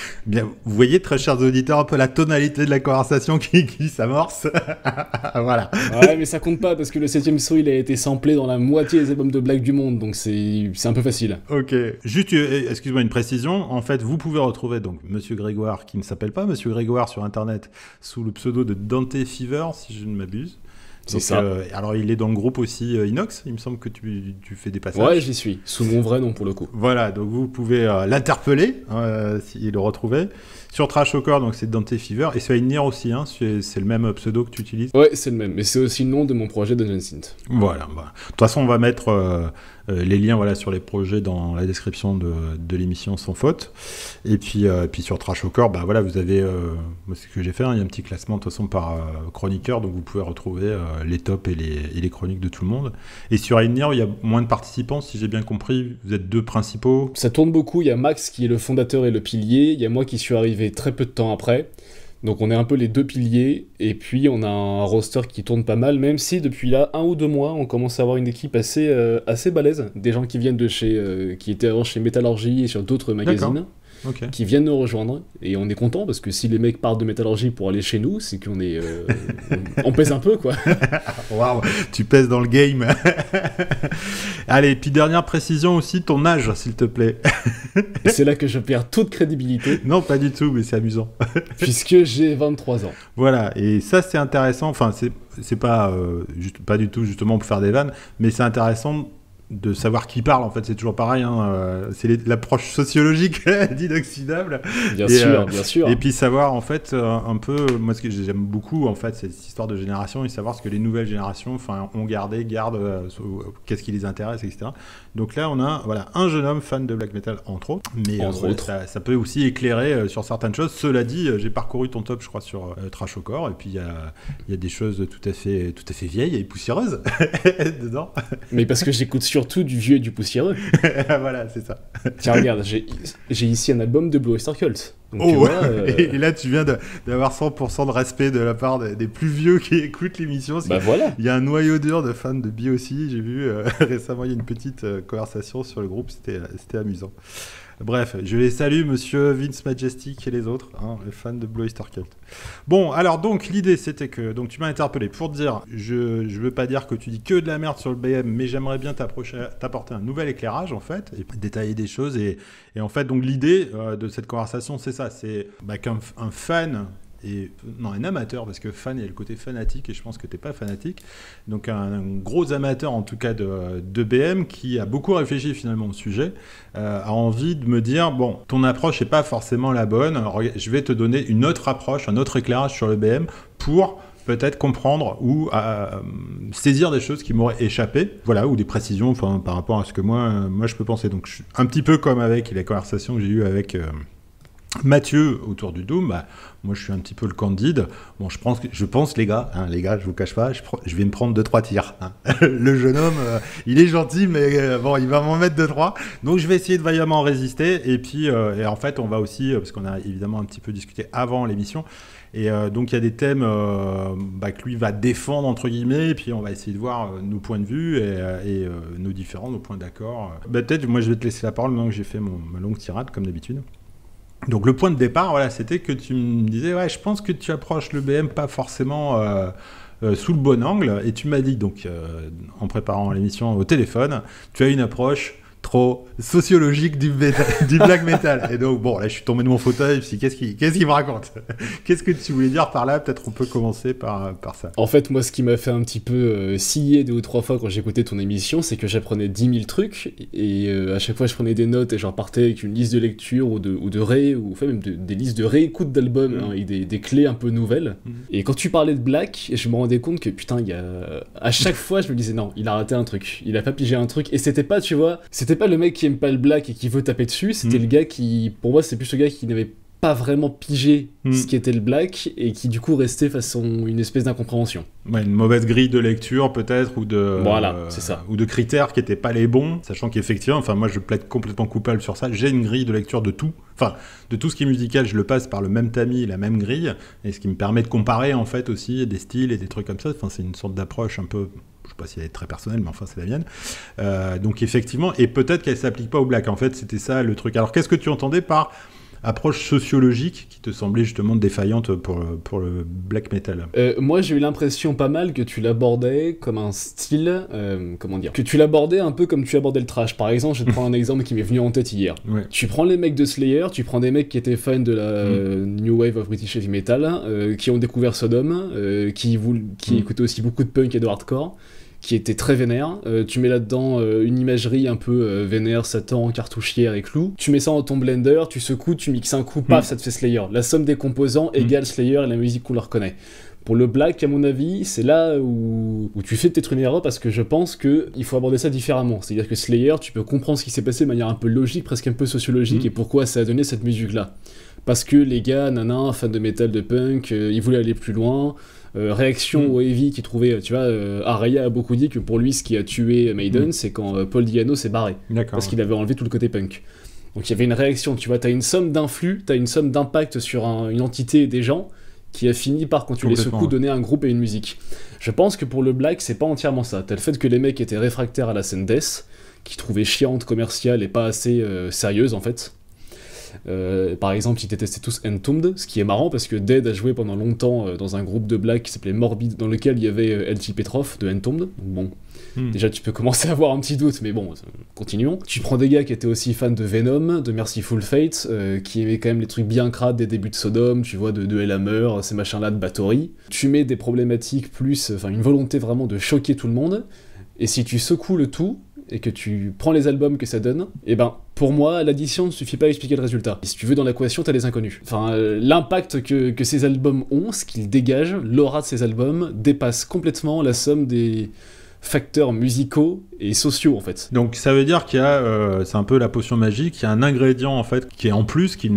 Bien, vous voyez, très chers auditeurs, un peu la tonalité de la conversation qui, qui s'amorce. voilà. Ouais, mais ça compte pas parce que le septième saut, il a été samplé dans la moitié des albums de blagues du monde, donc c'est un peu facile. Ok. Juste, euh, excuse-moi, une précision. En fait, vous pouvez retrouver donc Monsieur Grégoire, qui ne s'appelle pas Monsieur Grégoire sur Internet, sous le pseudo de Dante Fever, si je ne m'abuse. C'est ça. Euh, alors, il est dans le groupe aussi euh, Inox, il me semble que tu, fais des passages. Ouais, j'y suis, sous mon vrai nom pour le coup. Voilà, donc vous pouvez euh, l'interpeller hein, si le retrouvait. Sur Trash Hawker, donc c'est Dante Fever, et sur Inir aussi, hein, c'est le même pseudo que tu utilises. Ouais, c'est le même, mais c'est aussi le nom de mon projet de Synth. Voilà, bah. de toute façon, on va mettre euh, les liens voilà, sur les projets dans la description de, l'émission sans faute. Et puis, euh, puis sur Trash au bah, voilà, vous avez, euh, ce que j'ai fait, hein. il y a un petit classement de toute façon par chroniqueur, donc vous pouvez retrouver les tops et les, chroniques de tout le monde. Et sur Aidnir, il y a moins de participants, si j'ai bien compris, vous êtes deux principaux. Ça tourne beaucoup, il y a Max qui est le fondateur et le pilier, il y a moi qui suis arrivé très peu de temps après. Donc on est un peu les deux piliers, et puis on a un roster qui tourne pas mal, même si depuis là, un ou deux mois, on commence à avoir une équipe assez, euh, assez balèze, des gens qui viennent de chez, euh, qui étaient avant chez metallurgie et sur d'autres magazines, qui viennent nous rejoindre. Et on est content parce que si les mecs parlent de métallurgie pour aller chez nous, c'est qu'on est. Euh, on, pèse un peu, quoi. Waouh, tu pèses dans le game. Allez, puis dernière précision aussi, ton âge, s'il te plaît. c'est là que je perds toute crédibilité. Non, pas du tout, mais c'est amusant. puisque j'ai 23 ans. Voilà, et ça, c'est intéressant. Enfin, c'est pas, euh, pas du tout justement pour faire des vannes, mais c'est intéressant de savoir qui parle, en fait, c'est toujours pareil. Hein, euh, c'est l'approche sociologique d'inoxydable. Bien et, sûr, euh, bien sûr. Et puis savoir, en fait, euh, un peu, moi, ce que j'aime beaucoup, en fait, cette histoire de génération et savoir ce que les nouvelles générations enfin, ont gardé, gardent, qu'est-ce qui les intéresse, etc. Donc là, on a voilà, un jeune homme fan de black metal, entre autres. Mais entre euh, Ça, peut aussi éclairer euh, sur certaines choses. Cela dit, euh, j'ai parcouru ton top, je crois, sur Trash au corps. Et puis, il y, y a, des choses tout à fait, tout à fait vieilles et poussiéreuses dedans. Mais parce que j'écoute surtout du vieux et du poussiéreux. voilà, c'est ça. Tiens, regarde, j'ai ici un album de Blue Oyster Cult. Oh, euh, et, là, tu viens d'avoir 100% de respect de la part des, plus vieux qui écoutent l'émission. Bah voilà. Il y a un noyau dur de fans de bi aussi. J'ai vu euh, récemment, il y a une petite euh, conversation sur le groupe. C'était amusant. Bref, je les salue, monsieur Vince Majestic et les autres, hein, les fans de Blue Bon, alors donc, l'idée c'était que donc tu m'as interpellé pour dire je, ne veux pas dire que tu dis que de la merde sur le BM, mais j'aimerais bien t'apporter un nouvel éclairage en fait, et détailler des choses. Et, en fait, donc l'idée euh, de cette conversation, c'est ça c'est bah, qu'un fan non, un amateur, parce que fan, il y a le côté fanatique, et je pense que tu n'es pas fanatique. Donc un, gros amateur, en tout cas, de, de, BM, qui a beaucoup réfléchi finalement au sujet, euh, a envie de me dire, bon, ton approche n'est pas forcément la bonne, je vais te donner une autre approche, un autre éclairage sur le BM pour peut-être comprendre ou euh, saisir des choses qui m'auraient échappé, voilà, ou des précisions enfin, par rapport à ce que moi, euh, moi je peux penser. Donc je suis un petit peu comme avec les conversations que j'ai eues avec... Mathieu, autour du Doom, bah, moi je suis un petit peu le candide. Bon, je pense, je pense les gars, hein, les gars, je vous cache pas, je, vais me prendre 2-3 tirs. Hein. le jeune homme, euh, il est gentil, mais euh, bon, il va m'en mettre 2-3. Donc je vais essayer de vaillamment résister. Et puis, euh, en fait, on va aussi, parce qu'on a évidemment un petit peu discuté avant l'émission, et donc il y a des thèmes bah, que lui va défendre, entre guillemets, et puis on va essayer de voir nos points de vue et, nos différents, nos points d'accord. Bah, peut-être, moi je vais te laisser la parole maintenant que j'ai fait mon, ma longue tirade, comme d'habitude. Donc le point de départ, voilà, c'était que tu me disais, ouais, je pense que tu approches le BM pas forcément euh, euh, sous le bon angle, et tu m'as dit donc euh, en préparant l'émission au téléphone, tu as une approche trop sociologique du, black metal. Et donc, bon, là, je suis tombé de mon fauteuil, je qu'est-ce qu'il me raconte Qu'est-ce que tu voulais dire par là Peut-être on peut commencer par, par ça. En fait, moi, ce qui m'a fait un petit peu euh, scier deux ou trois fois quand j'écoutais ton émission, c'est que j'apprenais 10 000 trucs, et euh, à chaque fois, je prenais des notes et j'en repartais avec une liste de lecture ou de, ou ré, ou enfin, même des listes de réécoute d'albums, hein, mmh. et des, clés un peu nouvelles. Mmh. Et quand tu parlais de black, je me rendais compte que, putain, il y a... à chaque fois, je me disais, non, il a raté un truc, il a pas pigé un truc, et c'était pas, tu vois, c'était c'était pas le mec qui aime pas le black et qui veut taper dessus, c'était mm. le gars qui, pour moi, c'est plus le gars qui n'avait pas vraiment pigé mm. ce qui était le black et qui du coup restait face à une espèce d'incompréhension. Ouais, une mauvaise grille de lecture peut-être ou de voilà, euh, c'est ça. ou de critères qui n'étaient pas les bons, sachant qu'effectivement, enfin moi je plaide complètement coupable sur ça. J'ai une grille de lecture de tout, enfin de tout ce qui est musical, je le passe par le même tamis, la même grille, et ce qui me permet de comparer en fait aussi des styles et des trucs comme ça. Enfin c'est une sorte d'approche un peu sais pas si elle est très personnelle, mais enfin, c'est la mienne. Euh, donc, effectivement, et peut-être qu'elle s'applique pas au black En fait, c'était ça le truc. Alors, qu'est-ce que tu entendais par approche sociologique qui te semblait justement défaillante pour, pour le black metal euh, Moi j'ai eu l'impression pas mal que tu l'abordais comme un style, euh, comment dire, que tu l'abordais un peu comme tu abordais le trash. Par exemple, je te prends un exemple qui m'est venu en tête hier. Tu prends les mecs de Slayer, tu prends des mecs qui étaient fans de la mm. New Wave of British Heavy Metal, qui ont découvert Sodom, qui, qui mm. écoutaient aussi beaucoup de punk et de hardcore qui était très vénère. Euh, tu mets là-dedans euh, une imagerie un peu euh, vénère, Satan, cartouchier et clou. Tu mets ça dans ton blender, tu secoues, tu mixes un coup, mm. paf, ça te fait Slayer. La somme des composants mm. égale Slayer et la musique qu'on leur connaît. Pour le black, à mon avis, c'est là où, où tu fais peut-être une erreur parce que je pense qu'il faut aborder ça différemment. C'est-à-dire que Slayer, tu peux comprendre ce qui s'est passé de manière un peu logique, presque un peu sociologique, mm. et pourquoi ça a donné cette musique-là. Parce que les gars, nanan, fans de metal, de punk, ils voulaient aller plus loin, euh, réaction mm. au Heavy qui trouvait, tu vois, euh, Araya a beaucoup dit que pour lui, ce qui a tué Maiden, mm. c'est quand euh, Paul Diano s'est barré. Parce qu'il avait enlevé tout le côté punk. Donc il y avait une réaction, tu vois, t'as une somme d'influx, t'as une somme d'impact sur une entité des gens qui a fini par, quand tu les secoues, donner un groupe et une musique. Je pense que pour le Black, c'est pas entièrement ça. T'as le fait que les mecs étaient réfractaires à la scène death, qui trouvaient chiante, commerciale et pas assez sérieuse en fait. Euh, par exemple, ils détestaient tous Entombed, ce qui est marrant parce que Dead a joué pendant longtemps euh, dans un groupe de Black qui s'appelait Morbid, dans lequel il y avait euh, LT Petrov de Entombed. bon, hmm. déjà tu peux commencer à avoir un petit doute, mais bon, continuons. Tu prends des gars qui étaient aussi fans de Venom, de Mercyful Fate, qui aimaient quand même les trucs bien crades des débuts de Sodom, tu vois, de, de Hellhammer, ces machins-là de Bathory. Tu mets des problématiques plus, enfin une volonté vraiment de choquer tout le monde. Et si tu secoues le tout, et que tu prends les albums que ça donne, et eh ben pour moi, l'addition ne suffit pas à expliquer le résultat. si tu veux, dans l'équation, t'as les inconnus. Enfin, euh, l'impact que, que, ces albums ont, ce qu'ils dégagent, l'aura de ces albums, dépasse complètement la somme des facteurs musicaux et sociaux en fait. Donc ça veut dire qu'il y a, euh, c'est un peu la potion magique, il y a un ingrédient en fait qui est en plus, qu'on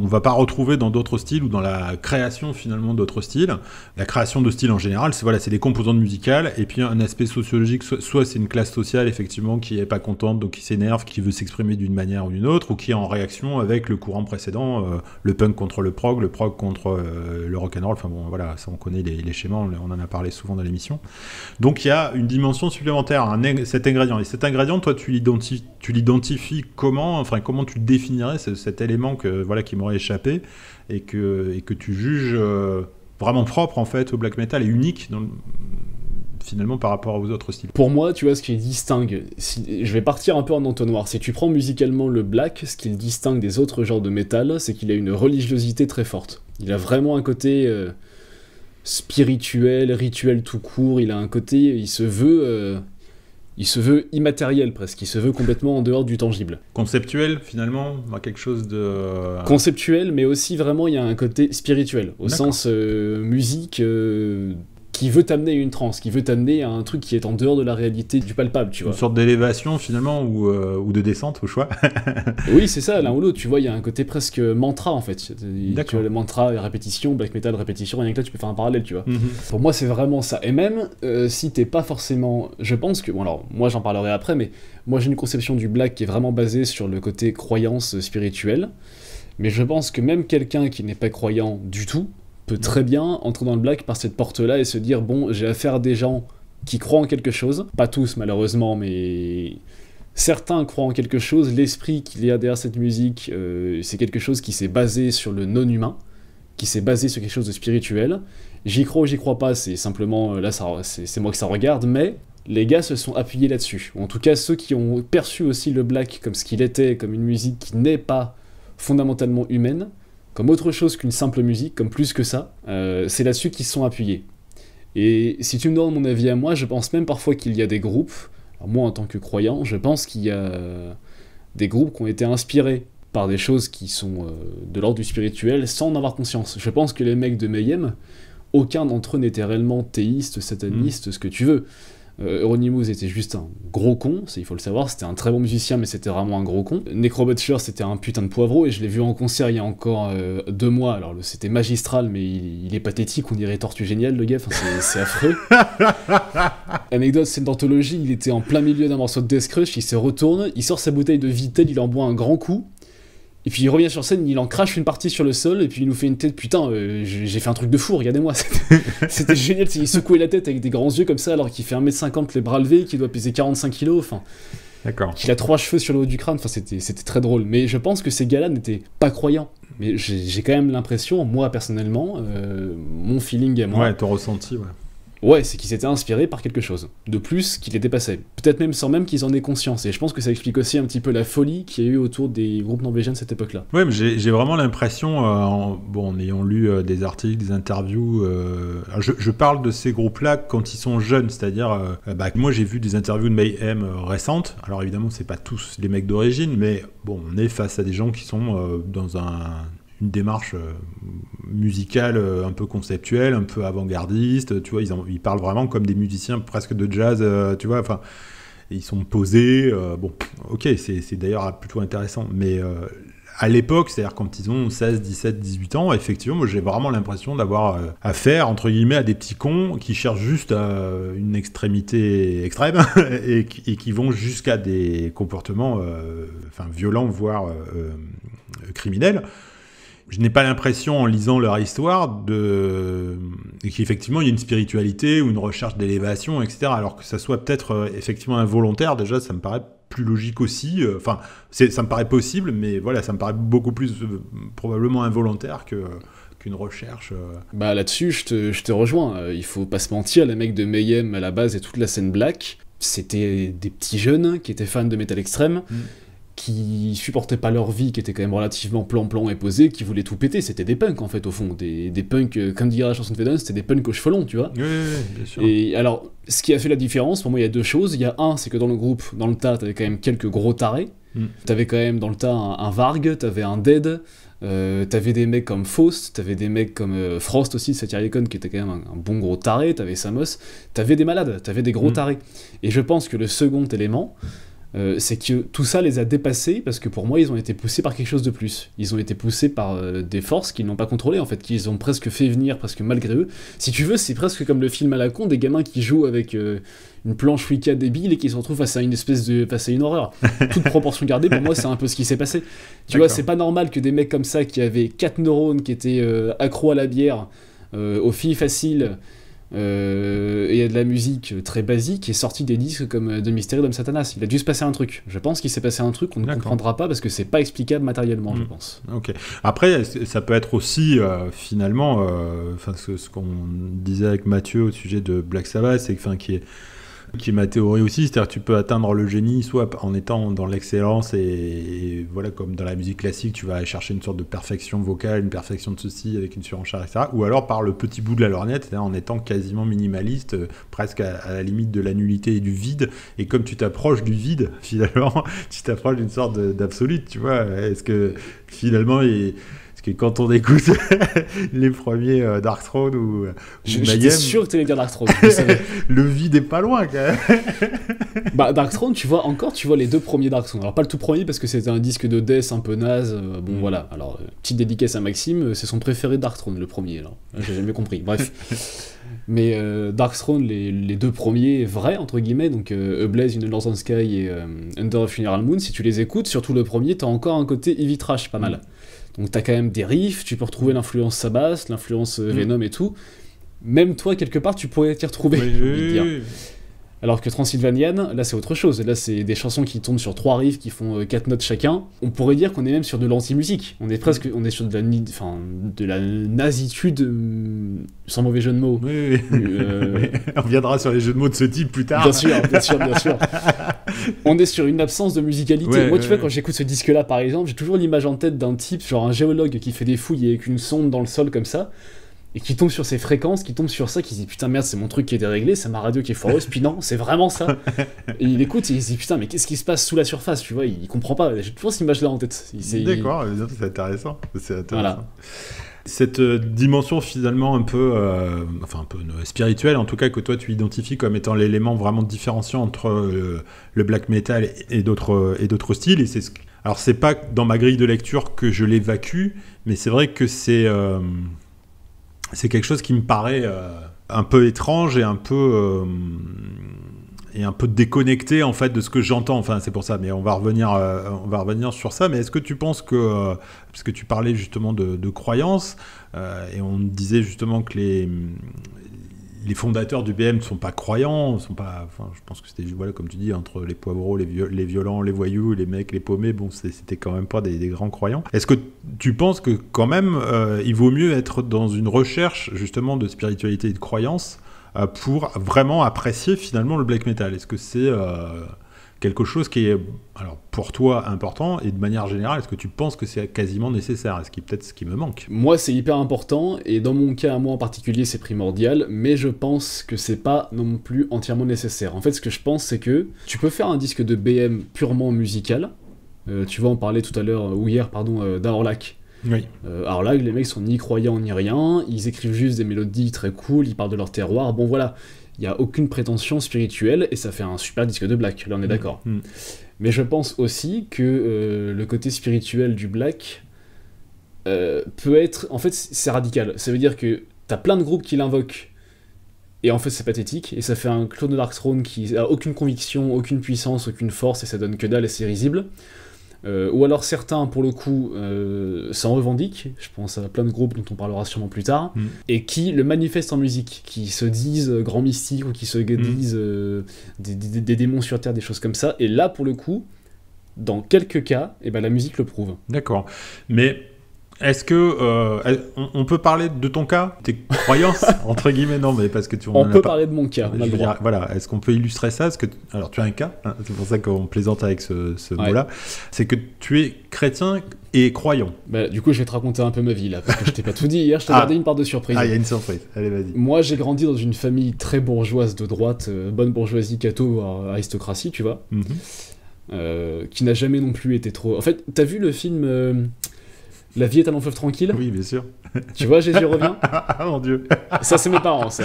ne va pas retrouver dans d'autres styles ou dans la création finalement d'autres styles. La création de styles en général, c'est voilà, c'est des composantes musicales et puis un aspect sociologique, soit, c'est une classe sociale effectivement qui est pas contente, donc qui s'énerve, qui veut s'exprimer d'une manière ou d'une autre, ou qui est en réaction avec le courant précédent, euh, le punk contre le prog, le prog contre euh, le rock and roll. Enfin bon, voilà, ça on connaît les, schémas, on, en a parlé souvent dans l'émission. Donc il y a une dimension supplémentaire, un, ingrédient. Et cet ingrédient, toi, tu l'identifies comment Enfin, comment tu définirais cet élément que, voilà, qui m'aurait échappé et que, et que tu juges euh, vraiment propre, en fait, au black metal et unique finalement par rapport aux autres styles. Pour moi, tu vois, ce qui distingue, si, je vais partir un peu en entonnoir, si tu prends musicalement le black, ce qui le distingue des autres genres de métal, c'est qu'il a une religiosité très forte. Il a vraiment un côté euh, spirituel, rituel tout court, il a un côté, il se veut... Euh, il se veut immatériel presque, il se veut complètement en dehors du tangible. Conceptuel finalement, quelque chose de... Euh, Conceptuel, mais aussi vraiment il y a un côté spirituel, au sens euh, musique, euh, qui veut t'amener à une transe, qui veut t'amener à un truc qui est en dehors de la réalité, du palpable, tu vois. Une sorte d'élévation finalement euh, ou, de descente au choix. oui, c'est ça, l'un ou l'autre, tu vois, il y a un côté presque mantra en fait. Tu vois, le mantra, répétition, black metal, répétition, rien que là tu peux faire un parallèle, tu vois. Mhm. Pour moi, c'est vraiment ça. Et même si euh, si t'es pas forcément. Je pense que. Bon, alors, moi j'en parlerai après, mais moi j'ai une conception du black qui est vraiment basée sur le côté croyance spirituelle. Mais je pense que même quelqu'un qui n'est pas croyant du tout, peut très bien entrer dans le black par cette porte-là et se dire bon, j'ai affaire à des gens qui croient en quelque chose, pas tous malheureusement, mais certains croient en quelque chose, l'esprit qu'il y a derrière cette musique, euh, c'est quelque chose qui s'est basé sur le non-humain, qui s'est basé sur quelque chose de spirituel. J'y crois ou j'y crois pas, c'est simplement euh, là, c'est moi que ça regarde, mais les gars se sont appuyés là-dessus. En tout cas, ceux qui ont perçu aussi le black comme ce qu'il était, comme une musique qui n'est pas fondamentalement humaine, comme autre chose qu'une simple musique, comme plus que ça, euh, c'est là-dessus qu'ils sont appuyés. Et si tu me donnes mon avis à moi, je pense même parfois qu'il y a des groupes, moi en tant que croyant, je pense qu'il y a des groupes qui ont été inspirés par des choses qui sont euh, de l'ordre du spirituel sans en avoir conscience. Je pense que les mecs de Mayhem, aucun d'entre eux n'était réellement théiste, sataniste, mm. ce que tu veux. Euh, était juste un gros con, il faut le savoir, c'était un très bon musicien, mais c'était vraiment un gros con. Necrobutcher, c'était un putain de poivreau, et je l'ai vu en concert il y a encore euh, deux mois, alors c'était magistral, mais il, est pathétique, on dirait Tortue Géniale, le gars, c'est affreux. Anecdote, c'est d'anthologie, il était en plein milieu d'un morceau de Death Crush, il se retourne, il sort sa bouteille de Vitel, il en boit un grand coup, et puis il revient sur scène, il en crache une partie sur le sol, et puis il nous fait une tête, putain, euh, j'ai fait un truc de fou, regardez-moi. C'était génial, il secouait la tête avec des grands yeux comme ça, alors qu'il fait 1m50 les bras levés, qu'il doit peser 45 kg, enfin. D'accord. Qu'il a trois cheveux sur le haut du crâne, enfin c'était très drôle. Mais je pense que ces gars-là n'étaient pas croyants. Mais j'ai quand même l'impression, moi personnellement, euh, mon feeling à moi. Ouais, ton ressenti, ouais Ouais, c'est qu'ils étaient inspirés par quelque chose. De plus, qu'ils les dépassaient. Peut-être même sans même qu'ils en aient conscience. Et je pense que ça explique aussi un petit peu la folie qu'il y a eu autour des groupes norvégiens de cette époque-là. Ouais, mais j'ai vraiment l'impression, euh, en, bon, ayant lu euh, des articles, des interviews, euh, je, parle de ces groupes-là quand ils sont jeunes, c'est-à-dire, bah, moi j'ai vu des interviews de Mayhem récentes. Alors évidemment, c'est pas tous les mecs d'origine, mais bon, on est face à des gens qui sont dans un une démarche euh, musicale euh, un peu conceptuelle, un peu avant-gardiste. Tu vois, ils, ils, parlent vraiment comme des musiciens presque de jazz. Euh, tu vois, enfin, ils sont posés. bon, ok, c'est d'ailleurs plutôt intéressant. Mais à l'époque, c'est-à-dire quand ils ont 16, 17, 18 ans, effectivement, j'ai vraiment l'impression d'avoir affaire, entre guillemets, à des petits cons qui cherchent juste à une extrémité extrême et, qui, vont jusqu'à des comportements enfin, violents, voire criminels je n'ai pas l'impression en lisant leur histoire de qu'effectivement il y a une spiritualité ou une recherche d'élévation, etc. Alors que ça soit peut-être euh, effectivement involontaire, déjà ça me paraît plus logique aussi. Euh, enfin, ça me paraît possible, mais voilà, ça me paraît beaucoup plus euh, probablement involontaire que qu'une recherche. Bah là-dessus, je te, rejoins. Il faut pas se mentir, les mecs de Mayhem à la base et toute la scène black, c'était des petits jeunes qui étaient fans de métal extrême. Mm qui supportaient pas leur vie, qui étaient quand même relativement plan-plan et posé qui voulaient tout péter. C'était des punks, en fait, au fond. Des, des punks, euh, comme dirait la chanson de Vedon, c'était des punks aux cheveux longs, tu vois. Et alors, ce qui a fait la différence, pour moi, il y a deux choses. Il y a un, c'est que dans le groupe, dans le tas, t'avais quand même quelques gros tarés. Mm. T'avais quand même dans le tas un, vargue Varg, t'avais un Dead, euh, t'avais des mecs comme Faust, t'avais des mecs comme euh, Frost aussi, Satyriacon, qui était quand même un, bon gros taré, t'avais Samos, t'avais des malades, t'avais des gros mm. tarés. Et je pense que le second élément, euh, c'est que tout ça les a dépassés parce que pour moi ils ont été poussés par quelque chose de plus. Ils ont été poussés par euh, des forces qu'ils n'ont pas contrôlées en fait, qu'ils ont presque fait venir parce que malgré eux. Si tu veux, c'est presque comme le film à la con des gamins qui jouent avec euh, une planche Wicca débile et qui se retrouvent face à une espèce de face à une horreur. Toute proportion gardée, pour moi c'est un peu ce qui s'est passé. Tu vois, c'est pas normal que des mecs comme ça qui avaient quatre neurones, qui étaient accros à la bière, aux filles faciles euh, et il y a de la musique très basique et sortie des disques comme euh, de Mystery de Satanas. Il a dû se passer un truc. Je pense qu'il s'est passé un truc qu'on ne comprendra pas parce que c'est pas explicable matériellement, je hmm. pense. Ok. Après, ça peut être aussi euh, finalement, enfin ce, qu'on disait avec Mathieu au sujet de Black Sabbath, c'est que, qui est qui est ma théorie aussi, c'est-à-dire que tu peux atteindre le génie soit en étant dans l'excellence et, voilà, comme dans la musique classique, tu vas chercher une sorte de perfection vocale, une perfection de ceci avec une surenchère, etc. Ou alors par le petit bout de la lorgnette, cest à en étant quasiment minimaliste, euh, presque à, la limite de la nullité et du vide. Et comme tu t'approches du vide, finalement, tu t'approches d'une sorte d'absolute, tu vois. Est-ce que finalement, il quand on écoute les premiers euh, Dark Throne ou, suis suis sûr que tu allais dire Dark Throne. le vide est pas loin quand même. bah, Dark Throne, tu vois encore, tu vois les deux premiers Dark Throne. Alors pas le tout premier parce que c'était un disque de death un peu naze. Euh, bon mm. voilà. Alors euh, petite dédicace à Maxime, c'est son préféré Dark Throne, le premier. Là, j'ai jamais compris. Bref. Mais Dark Throne, les, deux premiers vrais entre guillemets, donc A Blaze, In Sky et Under a Funeral Moon, si tu les écoutes, surtout le premier, t'as encore un côté heavy trash pas mm. mal. Donc t'as quand même des riffs, tu peux retrouver l'influence Sabas, l'influence euh, mm. Venom et tout. Même toi, quelque part, tu pourrais t'y retrouver. Alors que Transylvanian, là c'est autre chose, là c'est des chansons qui tournent sur trois riffs qui font euh, quatre notes chacun. On pourrait dire qu'on est même sur de l'anti-musique. On est presque on est sur de la, enfin, de la nazitude, euh, sans mauvais jeu de mots. Euh, oui, on reviendra sur les jeux de mots de ce type plus tard. Bien sûr, bien sûr, bien sûr. on est sur une absence de musicalité. Moi, tu vois, quand j'écoute ce disque-là par exemple, j'ai toujours l'image en tête d'un type, genre un géologue qui fait des fouilles avec une sonde dans le sol comme ça et qui tombe sur ces fréquences, qui tombe sur ça, qui se dit « putain merde, c'est mon truc qui est déréglé, c'est ma radio qui est foireuse, puis non, c'est vraiment ça. Et il écoute et il se dit putain, mais qu'est-ce qui se passe sous la surface, tu vois, il comprend pas. J'ai toujours cette image-là en tête. intéressant. Cette euh, dimension finalement un peu, euh, enfin peu euh, spirituelle, en tout cas que toi tu identifies comme étant l'élément vraiment différenciant entre le black metal et d'autres et d'autres styles, et c'est ce... alors c'est pas dans ma grille de lecture que je l'évacue, mais c'est vrai que c'est c'est quelque chose qui me paraît euh, un peu étrange et un peu euh, et un peu déconnecté en fait de ce que j'entends. Enfin, c'est pour ça. Mais on va revenir, euh, on va revenir sur ça. Mais est-ce que tu penses que, Parce que tu parlais justement de, croyances et on disait justement que les les fondateurs du BM ne sont pas croyants, sont pas, enfin, je pense que c'était, voilà, comme tu dis, entre les poivreaux, les, les, violents, les voyous, les mecs, les paumés, bon, c'était quand même pas des, grands croyants. Est-ce que tu penses que quand même, euh, il vaut mieux être dans une recherche justement de spiritualité et de croyance euh, pour vraiment apprécier finalement le black metal Est-ce que c'est... Euh, quelque chose qui est, alors pour toi, important Et de manière générale, est-ce que tu penses que c'est quasiment nécessaire Est-ce qui peut-être ce qui me manque Moi, c'est hyper important, et dans mon cas, à moi en particulier, c'est primordial, mais je pense que c'est pas non plus entièrement nécessaire. En fait, ce que je pense, c'est que tu peux faire un disque de BM purement musical. Euh, tu vas en parler tout à l'heure, euh, ou hier, pardon, euh, Oui. Euh, alors là, les mecs sont ni croyants ni rien, ils écrivent juste des mélodies très cool, ils parlent de leur terroir. Bon voilà, il n'y a aucune prétention spirituelle et ça fait un super disque de Black, là on est mm. d'accord. Mm. Mais je pense aussi que euh, le côté spirituel du Black euh, peut être. En fait, c'est radical. Ça veut dire que t'as plein de groupes qui l'invoquent et en fait c'est pathétique et ça fait un clone de Dark Throne qui a aucune conviction, aucune puissance, aucune force et ça donne que dalle et c'est risible. Euh, ou alors certains, pour le coup, euh, s'en revendiquent. Je pense à plein de groupes dont on parlera sûrement plus tard. Mm. Et qui le manifestent en musique, qui se disent euh, grands mystiques ou qui se mm. disent des, démons sur Terre, des choses comme ça. Et là, pour le coup, dans quelques cas, et eh ben, la musique le prouve. D'accord. Mais est-ce que euh, on, peut parler de ton cas, tes croyances entre guillemets Non, mais parce que tu. On, peut parler de mon cas. voilà. Est-ce qu'on peut illustrer ça Est-ce que alors tu as un cas. Hein, c'est pour ça qu'on plaisante avec ce, mot-là. C'est que tu es chrétien et croyant. Bah, du coup, je vais te raconter un peu ma vie là, parce que je t'ai pas tout dit hier. Je t'ai gardé ah. une part de surprise. Ah, il y a une surprise. Allez, vas-y. Moi, j'ai grandi dans une famille très bourgeoise de droite, euh, bonne bourgeoisie, catho, euh, aristocratie, tu vois. Mhm. qui n'a jamais non plus été trop. En fait, t'as vu le film la vie est à long tranquille. Oui, bien sûr. Tu vois, Jésus revient. ah mon Dieu. Ça, c'est mes parents, ça.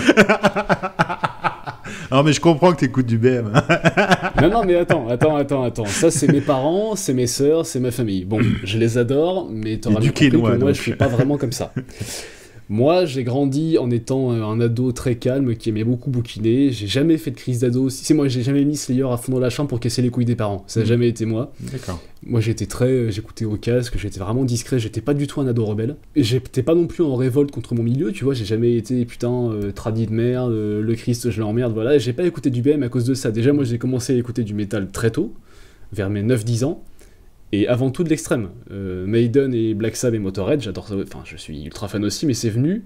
Non, mais je comprends que tu écoutes du BM. Hein. non, non, mais attends, attends, attends, attends. Ça, c'est mes parents, c'est mes sœurs, c'est ma famille. Bon, je les adore, mais tu bien compris que moi, je je suis pas vraiment comme ça. Moi, j'ai grandi en étant euh, un ado très calme qui aimait beaucoup bouquiner. J'ai jamais fait de crise d'ado. C'est moi, j'ai jamais mis Slayer à fond dans la chambre pour casser les couilles des parents. Ça n'a mm. jamais été moi. D'accord. Moi, j'étais très, euh, j'écoutais au casque, j'étais vraiment discret. J'étais pas du tout un ado rebelle. et J'étais pas non plus en révolte contre mon milieu. Tu vois, j'ai jamais été putain euh, tradit de merde. le Christ, je l'emmerde. Voilà, j'ai pas écouté du BM à cause de ça. Déjà, moi, j'ai commencé à écouter du métal très tôt, vers mes 9-10 ans et avant tout de l'extrême. Euh, Maiden et Black Sabbath et Motorhead, j'adore ça, enfin je suis ultra fan aussi, mais c'est venu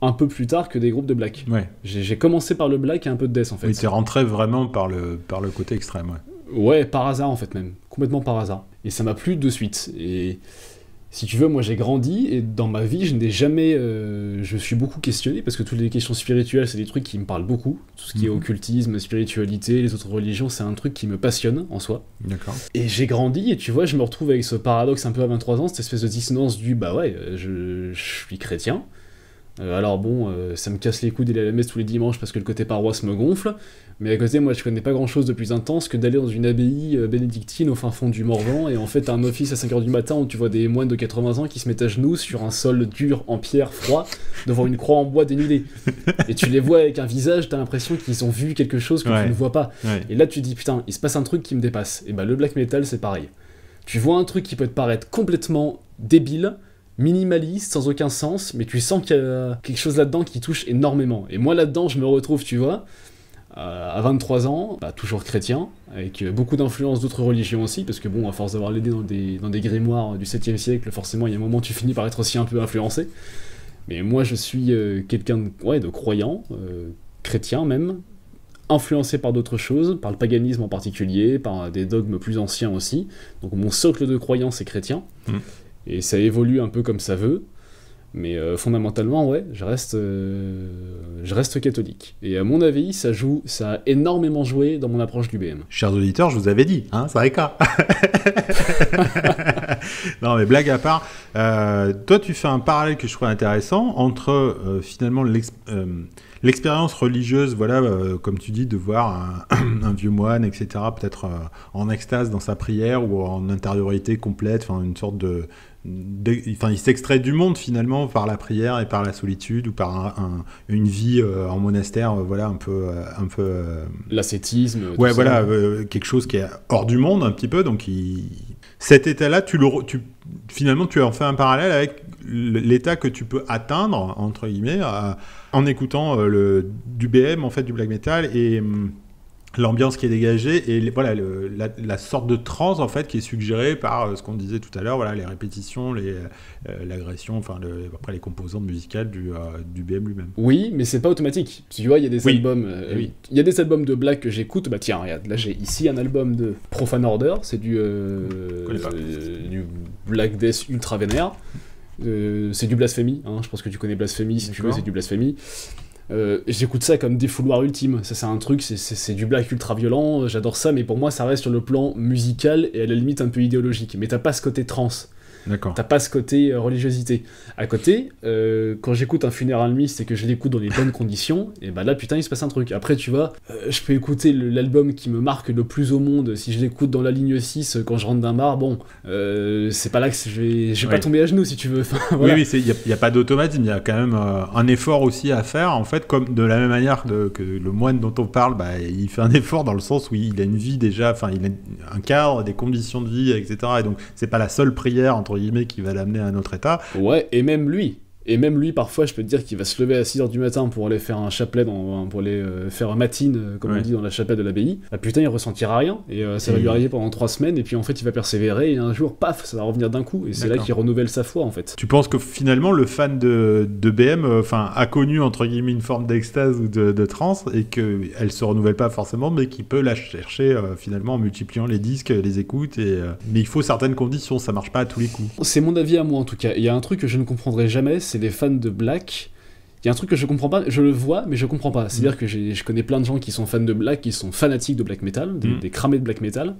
un peu plus tard que des groupes de black. Ouais. J'ai commencé par le black et un peu de death en fait. Oui, t'es rentré vraiment par le, par le côté extrême, ouais. Ouais, par hasard en fait même, complètement par hasard. Et ça m'a plu de suite. Et si tu veux, moi j'ai grandi et dans ma vie, je n'ai jamais. Euh, je suis beaucoup questionné parce que toutes les questions spirituelles, c'est des trucs qui me parlent beaucoup. Tout ce qui est mhm. occultisme, spiritualité, les autres religions, c'est un truc qui me passionne en soi. D'accord. Et j'ai grandi et tu vois, je me retrouve avec ce paradoxe un peu à 23 ans, cette espèce de dissonance du bah ouais, euh, je suis chrétien, euh, alors bon, euh, ça me casse les coudes d'aller à la messe tous les dimanches parce que le côté paroisse me gonfle, mais à côté, moi, je connais pas grand-chose de plus intense que d'aller dans une abbaye euh, bénédictine au fin fond du Morvan et en fait, un office à 5h du matin où tu vois des moines de 80 ans qui se mettent à genoux sur un sol dur en pierre froid devant une croix en bois dénudée. Et tu les vois avec un visage, t'as l'impression qu'ils ont vu quelque chose que tu ne vois pas. Et là, tu dis putain, il se passe un truc qui me dépasse. Et bah, le black metal, c'est pareil. Tu vois un truc qui peut te paraître complètement débile, minimaliste, sans aucun sens, mais tu sens qu'il y a quelque chose là-dedans qui touche énormément. Et moi là-dedans, je me retrouve, tu vois, euh, à 23 ans, bah, toujours chrétien, avec beaucoup d'influence d'autres religions aussi, parce que bon, à force d'avoir l'idée dans des, grimoires du 7e siècle, forcément, il y a un moment, tu finis par être aussi un peu influencé. Mais moi, je suis euh, quelqu'un de, ouais, de croyant, euh, chrétien même, influencé par d'autres choses, par le paganisme en particulier, par des dogmes plus anciens aussi. Donc mon socle de croyance est chrétien. Mmh. Et ça évolue un peu comme ça veut. Mais euh, fondamentalement, ouais, je reste, euh, je reste catholique. Et à mon avis, ça joue, ça a énormément joué dans mon approche du BM. Chers auditeurs, je vous avais dit, hein, ça écart. non, mais blague à part, euh, toi, tu fais un parallèle que je trouve intéressant entre finalement l'expérience religieuse, voilà, comme tu dis, de voir un, un vieux moine, etc., peut-être en extase dans sa prière ou en intériorité complète, enfin une sorte de enfin, il s'extrait du monde finalement par la prière et par la solitude ou par une vie euh, en monastère, euh, voilà, un peu, euh, un peu. L'ascétisme. Ouais, voilà, quelque chose qui est hors du monde un petit peu. Donc, cet état-là, tu le, tu, finalement, tu en fais un parallèle avec l'état que tu peux atteindre entre guillemets en écoutant le du BM en fait du black metal et hum, l'ambiance qui est dégagée et voilà la, sorte de transe en fait qui est suggérée par euh, ce qu'on disait tout à l'heure voilà les répétitions les euh, l'agression enfin après les composantes musicales du, euh, du BM lui-même oui mais c'est pas automatique tu vois il y a des albums eh il y a des albums de Black que j'écoute bah tiens regarde là j'ai ici un album de Profane Order c'est du du Black Death ultra vénère c'est du Blasphemy hein, je pense que tu connais Blasphemy si tu veux c'est du Blasphemy euh, j'écoute ça comme des fouloirs ultimes, Ça, c'est un truc, c'est du black ultra violent. Euh, j'adore ça, mais pour moi, ça reste sur le plan musical et à la limite un peu idéologique. Mais t'as pas ce côté trans. D'accord. T'as pas ce côté euh, religiosité. À côté, euh, quand j'écoute un funéral mist et que je l'écoute dans les bonnes conditions, et eh ben là putain il se passe un truc. Après tu vois, euh, je peux écouter l'album qui me marque le plus au monde. Si je l'écoute dans la ligne 6 quand je rentre d'un bar, bon, c'est pas là que je vais, pas tomber à genoux si tu veux. Enfin, Oui oui, il n'y a, pas d'automatisme, il y a quand même un effort aussi à faire. En fait, comme de la même manière que, que le moine dont on parle, bah, il fait un effort dans le sens où il a une vie déjà, enfin il a un cadre, des conditions de vie, etc. Et donc c'est pas la seule prière entre qui va l'amener à un autre état. Ouais, et même lui, et même lui, parfois, je peux te dire qu'il va se lever à 6h du matin pour aller faire un chapelet, pour aller euh, faire un matin, euh, comme on dit, dans la chapelle de l'abbaye. Ah putain, il ressentira rien. Et euh, ça va lui arriver pendant 3 semaines. Et puis en fait, il va persévérer. Et un jour, paf, ça va revenir d'un coup. Et c'est là qu'il renouvelle sa foi, en fait. Tu penses que finalement, le fan de, BM enfin, a connu, entre guillemets, une forme d'extase ou de, de transe. Et qu'elle se renouvelle pas forcément, mais qu'il peut la chercher finalement en multipliant les disques, les écoutes. Et, mais il faut certaines conditions. Ça marche pas à tous les coups. C'est mon avis à moi, en tout cas. Il y a un truc que je ne comprendrai jamais des fans de Black. Il y a un truc que je comprends pas, je le vois, mais je comprends pas. C'est-à-dire mm. que je connais plein de gens qui sont fans de Black, qui sont fanatiques de Black Metal, mm. des, cramés de Black Metal,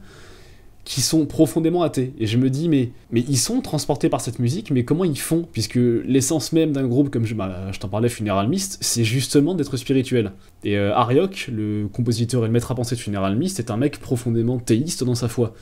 qui sont profondément athées. Et je me dis, mais, mais ils sont transportés par cette musique, mais comment ils font Puisque l'essence même d'un groupe comme je, bah, t'en parlais, Funeral Mist, c'est justement d'être spirituel. Et euh, Ariok, le compositeur et le maître à penser de Funeral Mist, est un mec profondément théiste dans sa foi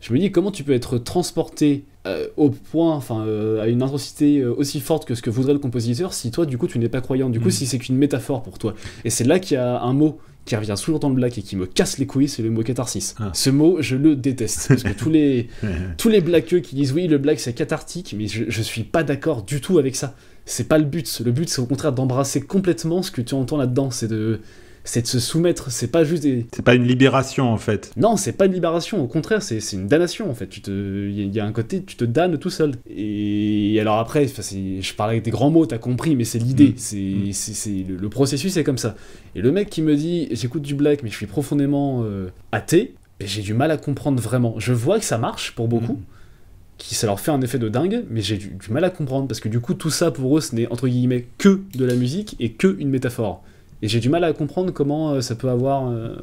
je me dis comment tu peux être transporté euh, au point, enfin euh, à une intensité euh, aussi forte que ce que voudrait le compositeur si toi du coup tu n'es pas croyant, du coup mm. si c'est qu'une métaphore pour toi. Et c'est là qu'il y a un mot qui revient souvent dans le black et qui me casse les couilles, c'est le mot catharsis. Ah. Ce mot, je le déteste. Parce que tous les, tous les qui disent oui, le black c'est cathartique, mais je, je suis pas d'accord du tout avec ça. C'est pas le but. Le but, c'est au contraire d'embrasser complètement ce que tu entends là-dedans. C'est de, c'est de se soumettre. C'est pas juste C'est pas une libération, en fait. Non, c'est pas une libération. Au contraire, c'est une damnation, en fait. Tu te, il y a un côté, tu te damnes tout seul. Et alors après, je parlais avec des grands mots, t'as compris, mais c'est l'idée. Mm. Mm. C'est le, le, processus est comme ça. Et le mec qui me dit, j'écoute du black, mais je suis profondément euh, athée, ben, j'ai du mal à comprendre vraiment. Je vois que ça marche pour beaucoup. Mm. qui ça leur fait un effet de dingue, mais j'ai du, du, mal à comprendre parce que du coup tout ça pour eux ce n'est entre guillemets que de la musique et que une métaphore. Et j'ai du mal à comprendre comment euh, ça peut avoir. Euh,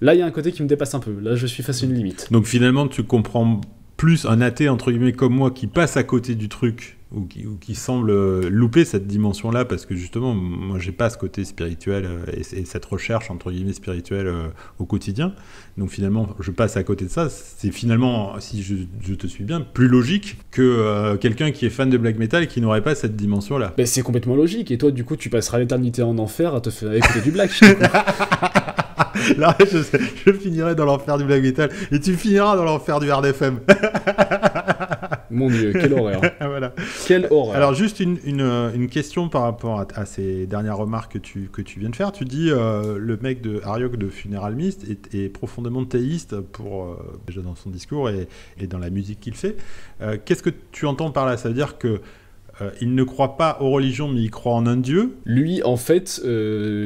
là, il y a un côté qui me dépasse un peu. Là, je suis face à une limite. Donc finalement, tu comprends plus un athée, entre guillemets, comme moi, qui passe à côté du truc ou qui, qui semble euh, louper cette dimension-là, parce que justement, moi, j'ai pas ce côté spirituel euh, et, cette recherche, entre guillemets, spirituelle euh, au quotidien. Donc finalement, je passe à côté de ça. C'est finalement, si je, te suis bien, plus logique que quelqu'un qui est fan de black metal qui n'aurait pas cette dimension-là. Ben, c'est complètement logique. Et toi, du coup, tu passeras l'éternité en enfer à te faire écouter du black. Là, je, finirai dans l'enfer du black metal et tu finiras dans l'enfer du rdfm Mon Dieu, quelle horreur. Ah, quelle horreur. Alors juste une, euh, question par rapport à, ces dernières remarques que tu, que tu viens de faire. Tu dis euh, le mec de Ariok de Funeral Mist est, profondément théiste pour, euh, déjà dans son discours et, dans la musique qu'il fait. Qu'est-ce que tu entends par là Ça veut dire que il ne croit pas aux religions, mais il croit en un dieu. Lui, en fait,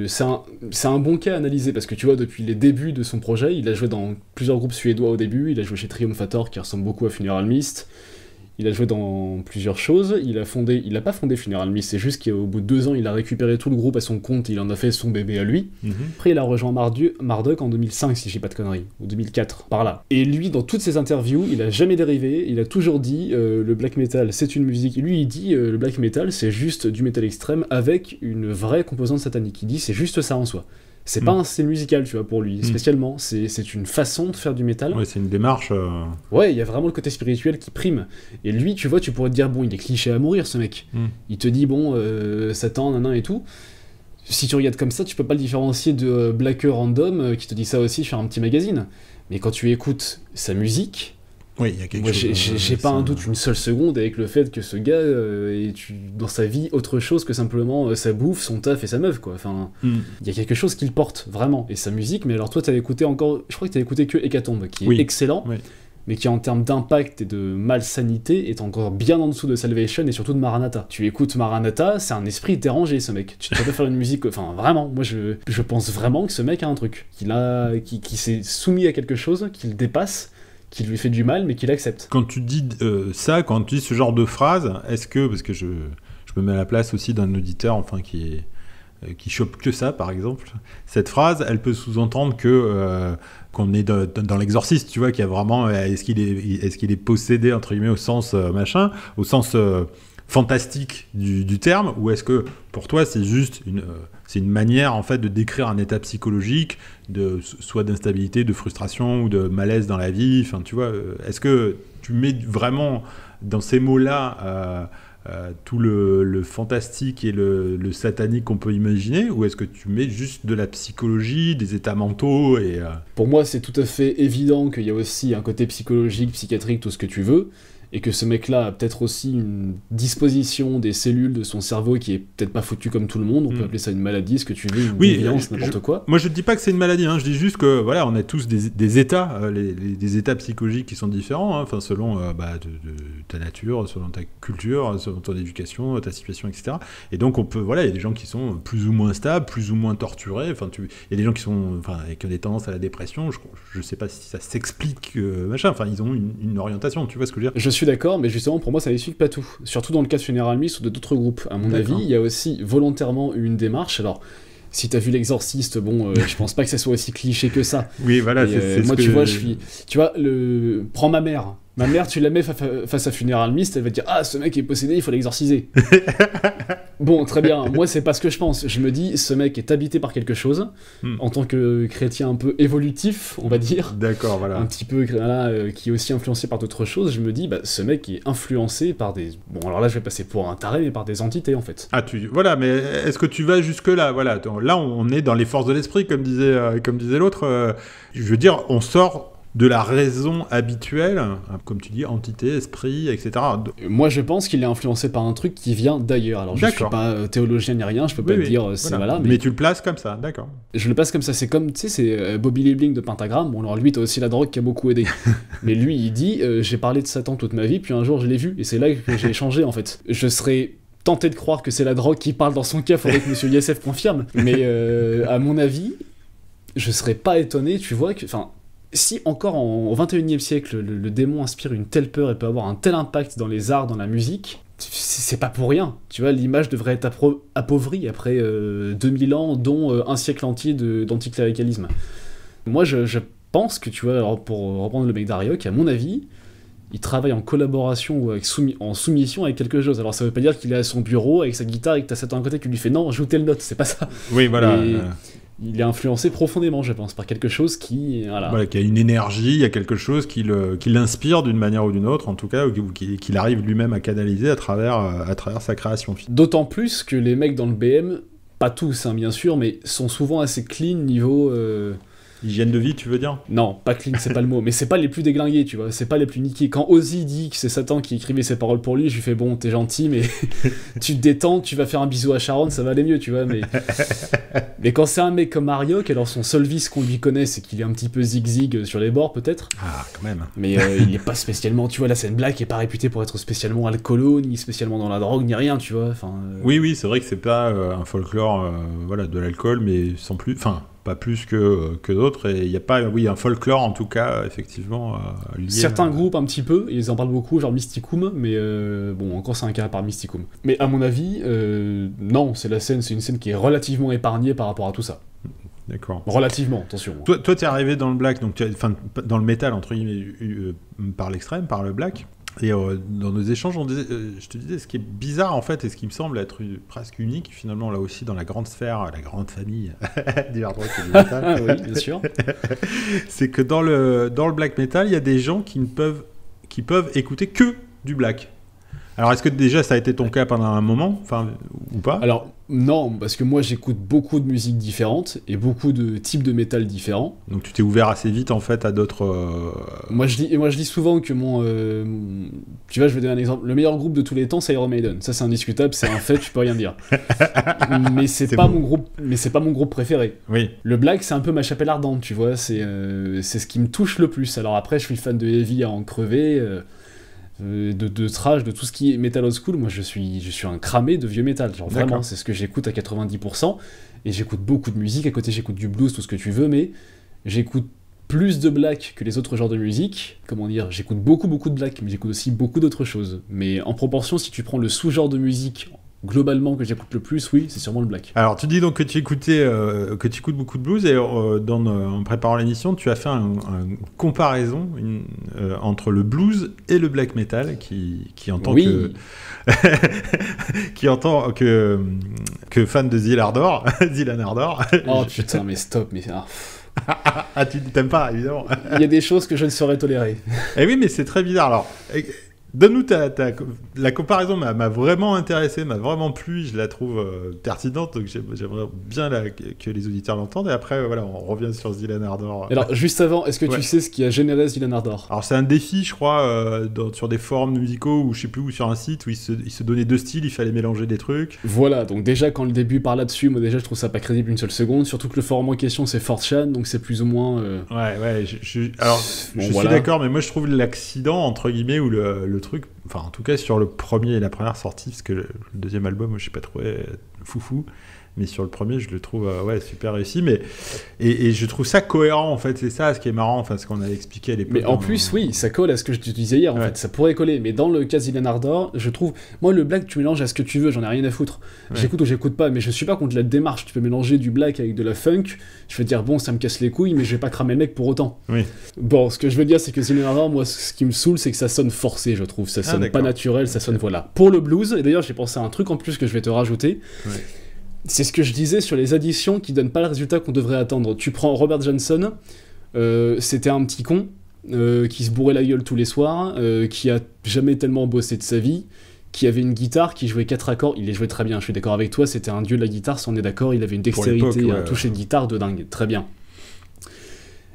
c'est un, un, bon cas à analyser, parce que tu vois, depuis les débuts de son projet, il a joué dans plusieurs groupes suédois au début, il a joué chez Triumphator, qui ressemble beaucoup à Funeral Mist, il a joué dans plusieurs choses. Il a fondé, il a pas fondé Funeral Miss, c'est juste qu'au bout de deux ans, il a récupéré tout le groupe à son compte, il en a fait son bébé à lui. Mhm. Après, il a rejoint Marduk en 2005, si je pas de conneries, ou 2004, par là. Et lui, dans toutes ses interviews, il a jamais dérivé, il a toujours dit euh, le black metal, c'est une musique. Et lui, il dit euh, le black metal, c'est juste du metal extrême avec une vraie composante satanique. Il dit c'est juste ça en soi. C'est pas mm. un style musical, tu vois, pour lui, mm. spécialement. C'est une façon de faire du métal. Ouais, c'est une démarche. Euh, ouais, il y a vraiment le côté spirituel qui prime. Et lui, tu vois, tu pourrais te dire, bon, il est cliché à mourir, ce mec. Mm. Il te dit, bon, euh, Satan, nanan et tout. Si tu regardes comme ça, tu peux pas le différencier de euh, Blacker Random, qui te dit ça aussi sur un petit magazine. Mais quand tu écoutes sa musique, oui, il y a quelque Moi, chose. J'ai pas un doute une seule seconde avec le fait que ce gars euh, est dans sa vie autre chose que simplement euh, sa bouffe, son taf et sa meuf, quoi. Enfin, hmm. il y a quelque chose qu'il porte vraiment et sa musique. Mais alors, toi, t'avais écouté encore, je crois que t'avais écouté que Hécatombe, qui est excellent. Mais qui en termes d'impact et de malsanité est encore bien en dessous de Salvation et surtout de Maranatha. Tu écoutes Maranatha, c'est un esprit dérangé ce mec. Tu peux pas faire une musique, enfin vraiment, moi je, pense vraiment que ce mec a un truc, qu'il a, qui, s'est soumis à quelque chose, qu'il dépasse qui lui fait du mal, mais qu'il accepte. Quand tu dis euh, ça, quand tu dis ce genre de phrase, est-ce que, parce que je, je, me mets à la place aussi d'un auditeur, enfin, qui euh, qui chope que ça, par exemple. Cette phrase, elle peut sous-entendre que euh, qu'on est dans l'exorciste, tu vois, qu'il y a vraiment est-ce qu'il est est-ce qu'il est possédé entre guillemets au sens machin, au sens fantastique du, terme, ou est-ce que pour toi c'est juste une, euh, c'est une manière en fait de décrire un état psychologique, de, soit d'instabilité, de frustration ou de malaise dans la vie. Enfin, tu vois, euh, est-ce que tu mets vraiment dans ces mots-là euh, tout le, fantastique et le, le satanique qu'on peut imaginer, ou est-ce que tu mets juste de la psychologie, des états mentaux et Pour moi, c'est tout à fait évident qu'il y a aussi un côté psychologique, psychiatrique, tout ce que tu veux et que ce mec-là a peut-être aussi une disposition des cellules de son cerveau qui est peut-être pas foutue comme tout le monde, on peut hmm. appeler ça une maladie, ce que tu veux, une oui, n'importe quoi. Moi je ne dis pas que c'est une maladie, hein. je dis juste que voilà, on a tous des, états, euh, des états psychologiques qui sont différents, hein. enfin selon euh, bah, de, ta nature, selon ta culture, selon ton éducation, ta situation, etc. Et donc on peut, voilà, il y a des gens qui sont plus ou moins stables, plus ou moins torturés, enfin il y a des gens qui sont, enfin, qui ont des tendances à la dépression, je ne sais pas si ça s'explique, euh, machin, enfin ils ont une, orientation, tu vois ce que je veux dire suis d'accord, mais justement, pour moi, ça n'explique pas tout. Surtout dans le cas de Funeral Miss ou de d'autres groupes. À mon avis, il y a aussi volontairement une démarche. Alors, si t'as vu l'exorciste bon euh, je pense pas que ça soit aussi cliché que ça oui voilà c'est euh, moi tu vois je suis tu vois le prends ma mère Ma mère, tu la mets face à Funeral Mist, elle va dire Ah, ce mec est possédé, il faut l'exorciser. bon, très bien. Moi, c'est pas ce que je pense. Je me dis Ce mec est habité par quelque chose, hmm. en tant que chrétien un peu évolutif, on va dire. D'accord, voilà. Un petit peu, euh, qui est aussi influencé par d'autres choses. Je me dis bah, Ce mec est influencé par des. Bon, alors là, je vais passer pour un taré, mais par des entités, en fait. Ah, tu. Voilà, mais est-ce que tu vas jusque-là Voilà. Là, on est dans les forces de l'esprit, comme disait, euh, comme disait l'autre. Euh, je veux dire, on sort de la raison habituelle, comme tu dis, entité, esprit, etc. Moi, je pense qu'il est influencé par un truc qui vient d'ailleurs. Alors, je ne suis pas euh, théologien ni rien, je peux pas te dire c'est euh, voilà. mais... tu le places comme ça, d'accord. Je le place comme ça, c'est comme, tu sais, c'est euh, Bobby Liebling de Pentagram. Bon, alors lui, t'as aussi la drogue qui a beaucoup aidé. mais lui, il dit, j'ai parlé de Satan toute ma vie, puis un jour, je l'ai vu, et c'est là que j'ai changé, en fait. Je serais tenté de croire que c'est la drogue qui parle dans son cas, faudrait que Monsieur confirme. Mais à mon avis, je serais pas étonné, tu vois, que, enfin, si encore en, au 21e siècle, le, démon inspire une telle peur et peut avoir un tel impact dans les arts, dans la musique, c'est pas pour rien. Tu vois, l'image devrait être appauvrie après 2000 euh, ans, dont euh, un siècle entier d'anticléricalisme. Moi, je, pense que, tu vois, pour reprendre le mec d'Arioc, à mon avis, il travaille en collaboration ou en soumission avec quelque chose. Alors ça veut pas dire qu'il est à son bureau avec sa guitare et que t'as Satan à côté qui lui fait non, joue telle note, c'est pas ça. Oui, voilà. Euh, il est influencé profondément, je pense, par quelque chose qui. Voilà. qui a une énergie, il y a quelque chose qui l'inspire d'une manière ou d'une autre, en tout cas, ou qu'il arrive lui-même à canaliser à travers, euh, à travers sa création. D'autant plus que les mecs dans le BM, pas tous, hein, bien sûr, mais sont souvent assez clean niveau. Euh, Hygiène de vie, tu veux dire Non, pas clean, c'est pas le mot, mais c'est pas les plus déglingués, tu vois, c'est pas les plus niqués. Quand Ozzy dit que c'est Satan qui écrivait ses paroles pour lui, je lui fais bon, t'es gentil, mais tu te détends, tu vas faire un bisou à Sharon, ça va aller mieux, tu vois, mais. mais quand c'est un mec comme Mario, alors son seul vice qu'on lui connaît, c'est qu'il est un petit peu zig-zig euh, sur les bords, peut-être. Ah, quand même. Mais euh, il n'est pas spécialement, tu vois, la scène black est pas réputée pour être spécialement alcoolo, ni spécialement dans la drogue, ni rien, tu vois. Enfin, euh. Oui, oui, c'est vrai que c'est pas un folklore voilà, de l'alcool, mais sans plus. Enfin, pas plus que, que d'autres. Et il n'y a pas, oui, un folklore en tout cas, effectivement. Euh, Certains groupes un petit peu, ils en parlent beaucoup, genre Mysticum, mais euh, bon, encore c'est un cas par Mysticum. Mais à mon avis, euh, non, c'est la scène, c'est une scène qui est relativement épargnée par rapport à tout ça. D'accord. Relativement, attention. Toi, tu es arrivé dans le black, donc, enfin, dans le métal entre guillemets, par l'extrême, par le black. Et euh, dans nos échanges, euh, je te disais, ce qui est bizarre en fait, et ce qui me semble être presque unique finalement là aussi dans la grande sphère, la grande famille du hard rock et du metal, ah oui, bien sûr, c'est que dans le, dans le black metal, il y a des gens qui ne peuvent, qui peuvent écouter que du black. Alors, est-ce que déjà ça a été ton cas pendant un moment, enfin, ou pas Alors, non, parce que moi j'écoute beaucoup de musiques différentes et beaucoup de types de métal différents. Donc, tu t'es ouvert assez vite en fait à d'autres. Euh, moi, je dis, moi je dis souvent que mon. Euh, tu vois, je vais donner un exemple. Le meilleur groupe de tous les temps, c'est Iron Maiden. Ça, c'est indiscutable, c'est un fait, tu peux rien dire. mais c'est pas, mon groupe, mais c'est pas mon groupe préféré. Oui. Le Black, c'est un peu ma chapelle ardente, tu vois. C'est euh, ce qui me touche le plus. Alors, après, je suis fan de Heavy à en crever. Euh, de, de trash, de tout ce qui est metal old school, moi je suis, je suis un cramé de vieux métal. Genre vraiment, c'est ce que j'écoute à 90%. Et j'écoute beaucoup de musique. À côté, j'écoute du blues, tout ce que tu veux, mais j'écoute plus de black que les autres genres de musique. Comment dire J'écoute beaucoup, beaucoup de black, mais j'écoute aussi beaucoup d'autres choses. Mais en proportion, si tu prends le sous-genre de musique globalement que j'écoute le plus, oui, c'est sûrement le black. Alors tu dis donc que tu écoutais, euh, que tu écoutes beaucoup de blues et euh, euh, en préparant l'émission, tu as fait une comparaison entre le blues et le black metal qui, qui entend que qui entend que que fan de Zillardor, Ardor, Ardor. oh putain mais stop mais ah. ah tu t'aimes pas évidemment. Il y a des choses que je ne saurais tolérer. Eh oui mais c'est très bizarre alors. Donne-nous ta, la comparaison m'a vraiment intéressé, m'a vraiment plu, je la trouve euh, pertinente, donc j'aimerais bien que les auditeurs l'entendent. Et après, voilà, on revient sur Dylan Ardor. Alors, juste avant, est-ce que tu sais ce qui a généré Dylan Ardor Alors, c'est un défi, je crois, euh, sur des forums musicaux ou je sais plus ou sur un site où ils se, il se donnait deux styles, il fallait mélanger des trucs. Voilà, donc déjà quand le début par là-dessus, moi déjà je trouve ça pas crédible une seule seconde, surtout que le forum en question c'est fortune donc c'est plus ou moins. Euh, ouais, ouais. Je, alors, je suis d'accord, mais moi je trouve l'accident entre guillemets ou le truc, enfin en tout cas sur le premier et la première sortie, parce que le, deuxième album, je sais pas trouvé euh, foufou mais sur le premier, je le trouve euh, ouais, super réussi. Mais, et, je trouve ça cohérent, en fait. C'est ça ce qui est marrant, enfin, ce qu'on a expliqué à l'époque. Mais en plus, oui, ça colle à ce que je te disais hier, en fait. Ça pourrait coller. Mais dans le cas d'Ilan je trouve. Moi, le black, tu mélanges à ce que tu veux, j'en ai rien à foutre. J'écoute ou j'écoute pas, mais je suis pas contre la démarche. Tu peux mélanger du black avec de la funk. Je veux dire, bon, ça me casse les couilles, mais je vais pas cramer le mec pour autant. Oui. Bon, ce que je veux dire, c'est que Zillion moi, ce qui me saoule, c'est que ça sonne forcé, je trouve. Ça ah, sonne pas naturel, ça sonne voilà. Pour le blues, et d'ailleurs, j'ai pensé à un truc en plus que je vais te rajouter c'est ce que je disais sur les additions qui donnent pas le résultat qu'on devrait attendre. Tu prends Robert Johnson, euh, c'était un petit con euh, qui se bourrait la gueule tous les soirs, euh, qui a jamais tellement bossé de sa vie, qui avait une guitare, qui jouait quatre accords. Il les jouait très bien, je suis d'accord avec toi, c'était un dieu de la guitare, si on est d'accord. Il avait une dextérité, à un toucher de guitare de dingue, très bien.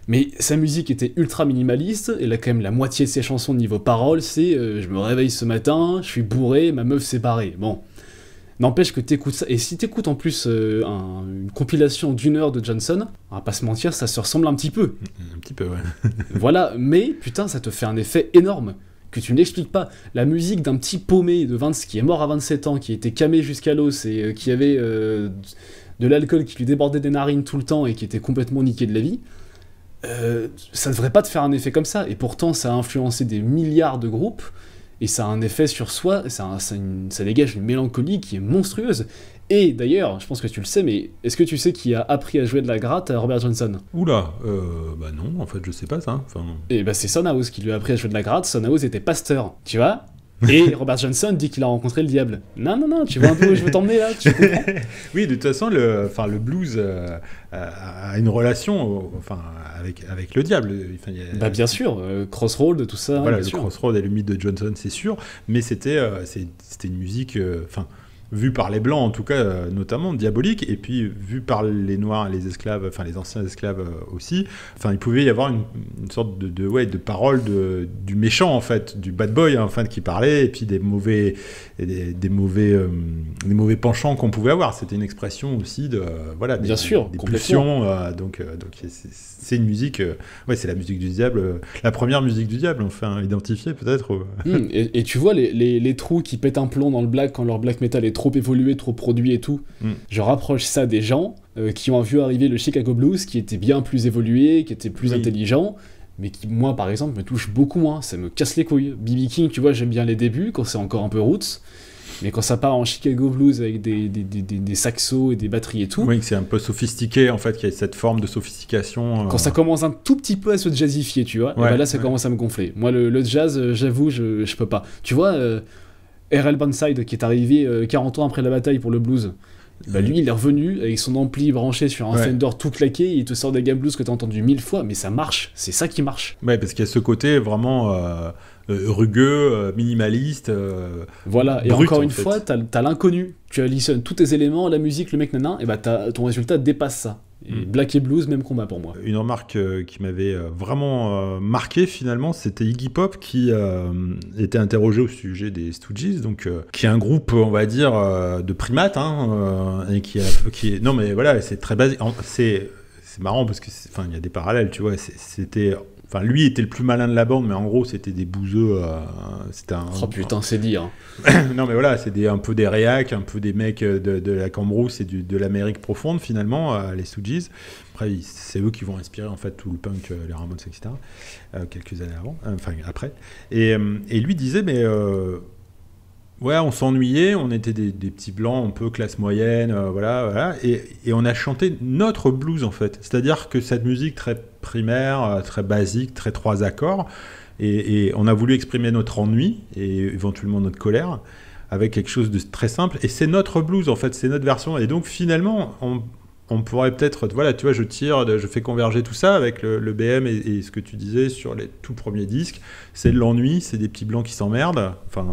Mais sa musique était ultra minimaliste, et là quand même la moitié de ses chansons niveau parole, c'est je me réveille ce matin, je suis bourré, ma meuf s'est barrée. Bon, N'empêche que t'écoutes ça, et si t'écoutes en plus euh, une compilation d'une heure de Johnson, on va pas se mentir, ça se ressemble un petit peu. Mm, mm, un petit peu, ouais. voilà, mais putain, ça te fait un effet énorme que tu n'expliques pas. La musique d'un petit paumé de 20, qui est mort à 27 ans, qui était camé jusqu'à l'os et euh, qui avait euh, de l'alcool qui lui débordait des narines tout le temps et qui était complètement niqué de la vie, ça devrait pas te faire un effet comme ça. Et pourtant, ça a influencé des milliards de groupes et ça a un effet sur soi, ça, dégage une mélancolie qui est monstrueuse. Et d'ailleurs, je pense que tu le sais, mais est-ce que tu sais qui a appris à jouer de la gratte à Robert Johnson Oula, euh, bah non, en fait, je sais pas ça. Enfin... Et eh bah ben, c'est Son House qui lui a appris à jouer de la gratte. Son House était pasteur, tu vois et Robert Johnson dit qu'il a rencontré le diable. Non, non, non, tu vois un peu je veux t'emmener là Oui, de toute façon, le, enfin, le blues euh, a une relation enfin, avec, avec le diable. bah, bien sûr, euh, Crossroad, tout ça. le Crossroad et le mythe de Johnson, c'est sûr. Mais c'était euh, c'était une musique. Euh, enfin vu par les blancs en tout cas euh, notamment diabolique et puis vu par les noirs les esclaves enfin les anciens esclaves euh, aussi enfin il pouvait y avoir une, sorte de, ouais de parole de, du méchant en fait du bad boy enfin enfin qui parlait et puis des mauvais des, mauvais euh, des mauvais penchants qu'on pouvait avoir c'était une expression aussi de voilà des, bien sûr pulsions donc donc c'est une musique ouais c'est la musique du diable la première musique du diable enfin identifiée peut-être mmh, et, tu vois les, les, les, trous qui pètent un plomb dans le black quand leur black metal est trop trop évolué, trop produit et tout. Mm. Je rapproche ça des gens euh, qui ont vu arriver le Chicago Blues, qui était bien plus évolué, qui était plus intelligent, mais qui, moi, par exemple, me touche beaucoup moins. Ça me casse les couilles. BB King, tu vois, j'aime bien les débuts quand c'est encore un peu roots. Mais quand ça part en Chicago Blues avec des, saxos et des batteries et tout. Oui, c'est un peu sophistiqué en fait, qu'il y a cette forme de sophistication. Euh. Quand ça commence un tout petit peu à se jazzifier, tu vois, et ben là ça commence à me gonfler. Moi, le, jazz, euh, j'avoue, je, peux pas. Tu vois, RL Burnside, qui est arrivé 40 euh, ans après la bataille pour le blues, bah lui, il est revenu avec son ampli branché sur un Fender tout claqué, il te sort des gammes blues que t'as entendu mille fois, mais ça marche, c'est ça qui marche. Ouais, parce qu'il y a ce côté vraiment. Euh, euh, rugueux, euh, minimaliste. Euh, voilà, et encore une fois, t'as as, l'inconnu. Tu additionnes tous tes éléments, la musique, le mec, nanan, et bah ton résultat dépasse ça. Et hmm. Black et Blues, même combat pour moi. Une remarque qui m'avait vraiment marqué finalement, c'était Iggy Pop qui était interrogé au sujet des Stooges, donc qui est un groupe, on va dire, de primates, hein, et qui, qui est... non mais voilà, c'est très basé, c'est marrant parce que enfin il y a des parallèles, tu vois, c'était lui était le plus malin de la bande, mais en gros, c'était des bouseux. Euh, un, oh putain, c'est dire. Hein. non, mais voilà, c'est un peu des réacs, un peu des mecs euh, de, la Cambrousse et de l'Amérique profonde, finalement, euh, les Soojis. Après, c'est eux qui vont inspirer, en fait, tout le punk, les Ramones, etc., quelques années avant, enfin, après. et lui disait, mais Ouais, on s'ennuyait, on était des, petits blancs, un peu classe moyenne, euh, voilà, voilà. Et, on a chanté notre blues, en fait. C'est-à-dire que cette musique très primaire, euh, très basique, très trois accords, et, et, on a voulu exprimer notre ennui et éventuellement notre colère avec quelque chose de très simple. Et c'est notre blues, en fait, c'est notre version. Et donc, finalement, on, on pourrait peut-être, voilà, tu vois, je tire, je fais converger tout ça avec le, BM et, ce que tu disais sur les tout premiers disques. C'est de l'ennui, c'est des petits blancs qui s'emmerdent. Enfin,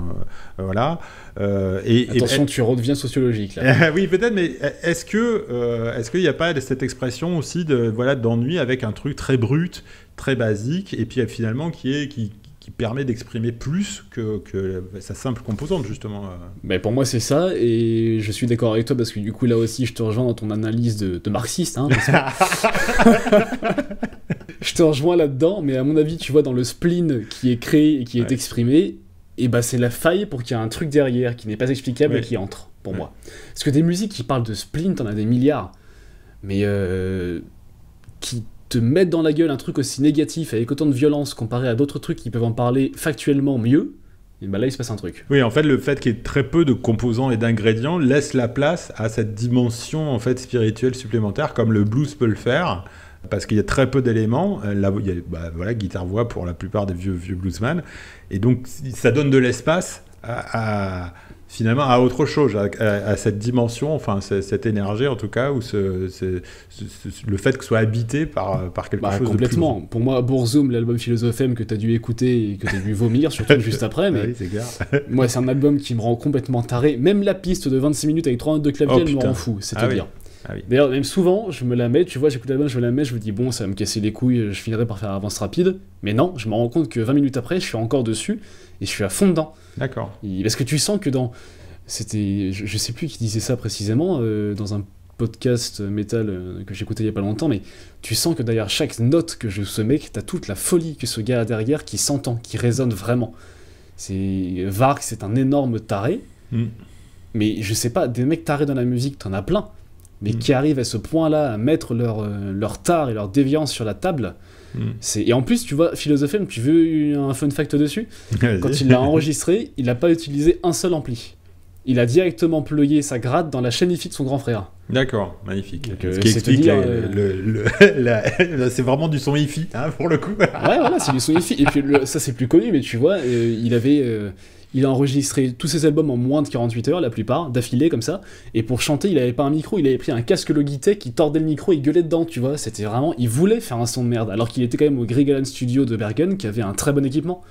euh, voilà. Euh, et, Attention, tu redeviens sociologique oui, peut-être, mais est-ce que, euh, est-ce qu'il n'y a pas cette expression aussi de voilà d'ennui avec un truc très brut, très basique, et puis finalement qui est qui permet d'exprimer plus que, que, sa simple composante, justement. Mais euh. ben, pour moi, c'est ça, et je suis d'accord avec toi, parce que du coup, là aussi, je te rejoins dans ton analyse de, marxiste. Hein, je te rejoins là-dedans, mais à mon avis, tu vois, dans le spleen qui est créé et qui est exprimé, et eh bah ben, c'est la faille pour qu'il y ait un truc derrière qui n'est pas explicable et qui entre, pour moi. Parce que des musiques qui parlent de spleen, t'en as des milliards. Mais euh, qui te mettre dans la gueule un truc aussi négatif avec autant de violence comparé à d'autres trucs qui peuvent en parler factuellement mieux, et eh ben là il se passe un truc. Oui, en fait le fait qu'il y ait très peu de composants et d'ingrédients laisse la place à cette dimension en fait spirituelle supplémentaire comme le blues peut le faire. Parce qu'il y a très peu d'éléments, euh, là il bah, voilà, guitare voix pour la plupart des vieux vieux bluesman, et donc ça donne de l'espace à finalement à autre chose, à, cette dimension, enfin cette énergie en tout cas, ou ce, le fait que soit habité par, par quelque bah, chose. Complètement. De plus... Pour moi, Bourzoum, l'album Philosophème que tu as dû écouter et que tu as dû vomir, surtout juste après, mais moi c'est un album qui me rend complètement taré. Même la piste de 26 minutes avec 3 notes de clavier, oh, me rend fou, c'est-à-dire. Ah ah D'ailleurs, même souvent, je me la mets, tu vois, j'écoute l'album, je me la mets, je me dis, bon, ça va me casser les couilles, je finirai par faire avance rapide. Mais non, je me rends compte que 20 minutes après, je suis encore dessus et je suis à fond dedans. D'accord. Parce que tu sens que dans. C'était, je, sais plus qui disait ça précisément, euh, dans un podcast metal euh, que j'écoutais il y a pas longtemps, mais tu sens que d'ailleurs chaque note que je ce mec, t'as toute la folie que ce gars a derrière qui s'entend, qui résonne vraiment. C'est Varg, c'est un énorme taré, mm. mais je sais pas, des mecs tarés dans la musique, t'en as plein, mais mm. qui arrivent à ce point-là à mettre leur, tar euh, leur et leur déviance sur la table, Hmm. Et en plus, tu vois, Philosophème, tu veux un fun fact dessus Quand il l'a enregistré, il n'a pas utilisé un seul ampli. Il a directement ployé sa gratte dans la chaîne IFI de son grand frère. D'accord, magnifique. Ce euh, qui explique, euh, c'est vraiment du son hi-fi hein, pour le coup. ouais, voilà, c'est du son hi-fi. Et puis ça, c'est plus connu, mais tu vois, euh, il avait. il a enregistré tous ses albums en moins de 48 heures, la plupart, d'affilée comme ça. Et pour chanter, il n'avait pas un micro, il avait pris un casque Logitech, qui tordait le micro, il gueulait dedans, tu vois. C'était vraiment. Il voulait faire un son de merde, alors qu'il était quand même au Greg Studio de Bergen, qui avait un très bon équipement.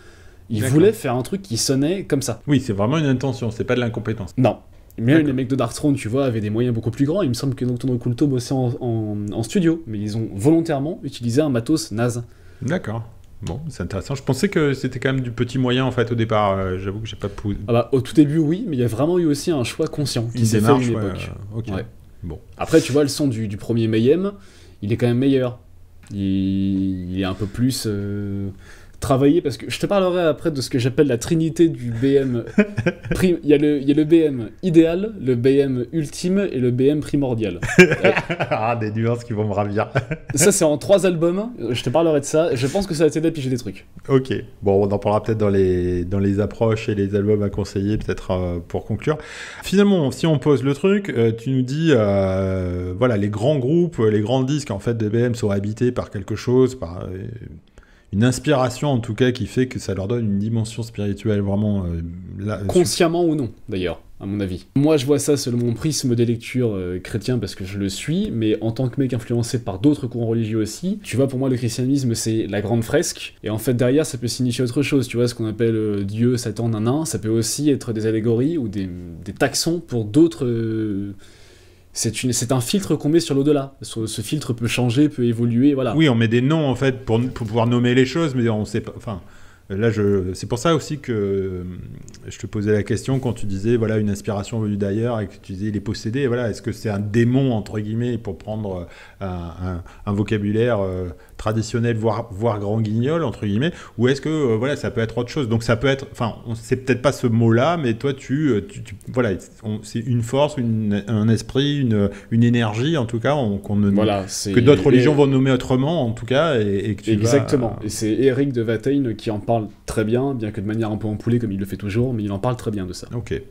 Il voulait faire un truc qui sonnait comme ça. Oui, c'est vraiment une intention, c'est pas de l'incompétence. Non, même les mecs de Dark tu vois, avaient des moyens beaucoup plus grands. Il me semble que Nocturne Oculto bossait en, studio, mais ils ont volontairement utilisé un matos naze. D'accord. Bon, c'est intéressant. Je pensais que c'était quand même du petit moyen en fait au départ. Euh, j'avoue que j'ai pas. pu... Ah bah, au tout début, oui, mais il y a vraiment eu aussi un choix conscient qui s'est fait à une euh, Bon. Après, tu vois, le son du, premier Mayhem, il est quand même meilleur. Il, est un peu plus. Euh, travailler parce que je te parlerai après de ce que j'appelle la trinité du BM. Il, y a le, BM idéal, le BM ultime et le BM primordial. ah, des nuances qui vont me ravir. ça, c'est en trois albums. Je te parlerai de ça. Je pense que ça va t'aider à piger des trucs. Ok. Bon, on en parlera peut-être dans les, dans les approches et les albums à conseiller, peut-être euh, pour conclure. Finalement, si on pose le truc, euh, tu nous dis euh, voilà, les grands groupes, les grands disques en fait de BM sont habités par quelque chose, par une inspiration en tout cas qui fait que ça leur donne une dimension spirituelle vraiment euh, euh, consciemment ou non d'ailleurs à mon avis. Moi je vois ça selon mon prisme des lectures euh, chrétien, parce que je le suis, mais en tant que mec influencé par d'autres courants religieux aussi, tu vois pour moi le christianisme c'est la grande fresque, et en fait derrière ça peut signifier autre chose, tu vois ce qu'on appelle Dieu, Satan, nanan, ça peut aussi être des allégories ou des, des taxons pour d'autres c'est un filtre qu'on met sur l'au-delà. Ce, filtre peut changer, peut évoluer, voilà. Oui, on met des noms en fait pour, pouvoir nommer les choses, mais on sait pas. Enfin, là, c'est pour ça aussi que euh, je te posais la question quand tu disais voilà une inspiration venue d'ailleurs et que tu disais il est possédé. Voilà, est-ce que c'est un démon entre guillemets pour prendre euh, un, vocabulaire euh, traditionnel, voire, voire grand guignol, entre guillemets, ou est-ce que euh, voilà, ça peut être autre chose Donc ça peut être, enfin, c'est peut-être pas ce mot-là, mais toi, tu, euh, voilà, c'est une force, un esprit, une, une énergie, en tout cas, on, que d'autres religions vont nommer autrement, en tout cas, et, Exactement. Et c'est Eric de Vatein qui en parle très bien, bien que de manière un peu empoulée, comme il le fait toujours, mais il en parle très bien de ça. Ok.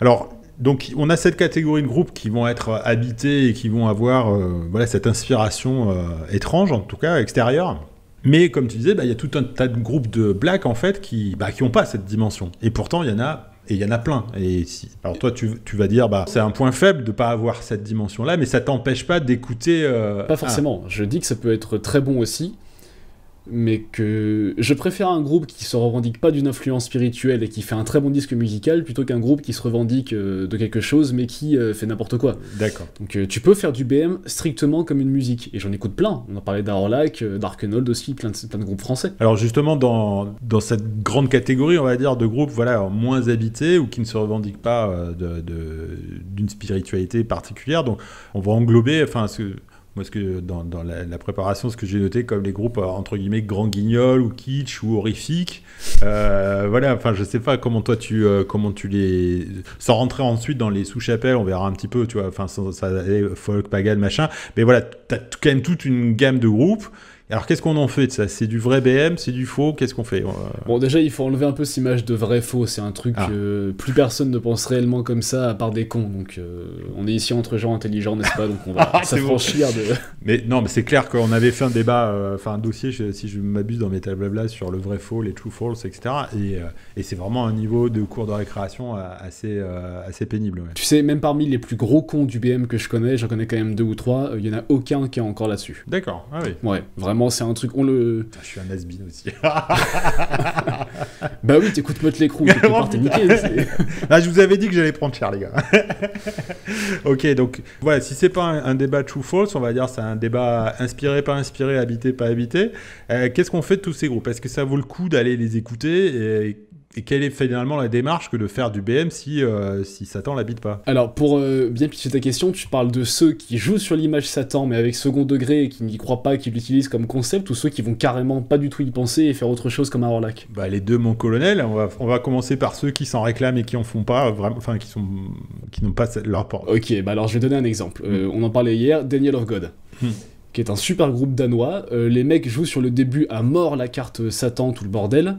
Alors, donc on a cette catégorie de groupes qui vont être euh, habités et qui vont avoir euh, voilà, cette inspiration euh, étrange, en tout cas extérieure. Mais comme tu disais, bah, il y a tout un tas de groupes de black en fait qui bah, n'ont pas cette dimension. Et pourtant, il y en a et il y en a plein. Et Alors toi, tu, vas dire, bah, c'est un point faible de ne pas avoir cette dimension-là, mais ça t'empêche pas d'écouter... Pas forcément. Je dis que ça peut être très bon aussi, mais que je préfère un groupe qui se revendique pas d'une influence spirituelle et qui fait un très bon disque musical plutôt qu'un groupe qui se revendique euh, de quelque chose mais qui euh, fait n'importe quoi. D'accord. Donc euh, tu peux faire du BM strictement comme une musique et j'en écoute plein. On en parlait d'Arlac, d'Arkenold aussi, plein de, plein de, groupes français. Alors justement dans, dans cette grande catégorie, on va dire de groupes voilà moins habités ou qui ne se revendiquent pas d'une de, d'une spiritualité particulière. Donc on va englober enfin ce moi, ce que, dans, dans la, préparation, ce que j'ai noté comme les groupes euh, entre guillemets grand guignol ou kitsch ou horrifique, euh, voilà, enfin, je sais pas comment toi tu, euh, comment tu les. Sans rentrer ensuite dans les sous-chapelles, on verra un petit peu, tu vois, enfin, eh, folk, pagan, machin, mais voilà, as quand même toute une gamme de groupes. Alors qu'est-ce qu'on en fait de ça C'est du vrai BM, c'est du faux Qu'est-ce qu'on fait euh, Bon, déjà, il faut enlever un peu cette image de vrai-faux. C'est un truc ah. que plus personne ne pense réellement comme ça à part des cons. Donc euh, on est ici entre gens intelligents, n'est-ce pas Donc on va ah, s'affranchir de. Mais non, mais c'est clair qu'on avait fait un débat, euh, enfin un dossier, si je m'abuse dans mes blabla sur le vrai-faux, les true false, etc. Et, c'est vraiment un niveau de cours de récréation assez, assez pénible. Tu sais, même parmi les plus gros cons du BM que je connais, j'en connais quand même deux ou trois, il y en a aucun qui est encore là-dessus. D'accord, ah oui. Ouais, vraiment c'est un truc, on le. je suis un asbin aussi. bah oui, t'écoutes Motte l'écrou, ah, je vous avais dit que j'allais prendre cher, les gars. ok, donc voilà, si c'est pas un, débat true false, on va dire c'est un débat inspiré, pas inspiré, habité, pas habité. Euh, qu'est-ce qu'on fait de tous ces groupes Est-ce que ça vaut le coup d'aller les écouter et quelle est finalement la démarche que de faire du BM si, euh, si Satan l'habite pas Alors, pour bien euh, bien pitcher ta question, tu parles de ceux qui jouent sur l'image Satan, mais avec second degré, et qui n'y croient pas, qui l'utilisent comme concept, ou ceux qui vont carrément pas du tout y penser et faire autre chose comme un Orlac Bah, les deux, mon colonel. On va, on va commencer par ceux qui s'en réclament et qui en font pas, vraiment, enfin, qui sont qui n'ont pas leur porte. Ok, bah alors je vais donner un exemple. Euh, hmm. on en parlait hier, Daniel of God. Hmm. qui est un super groupe danois. les mecs jouent sur le début à mort la carte Satan, tout le bordel.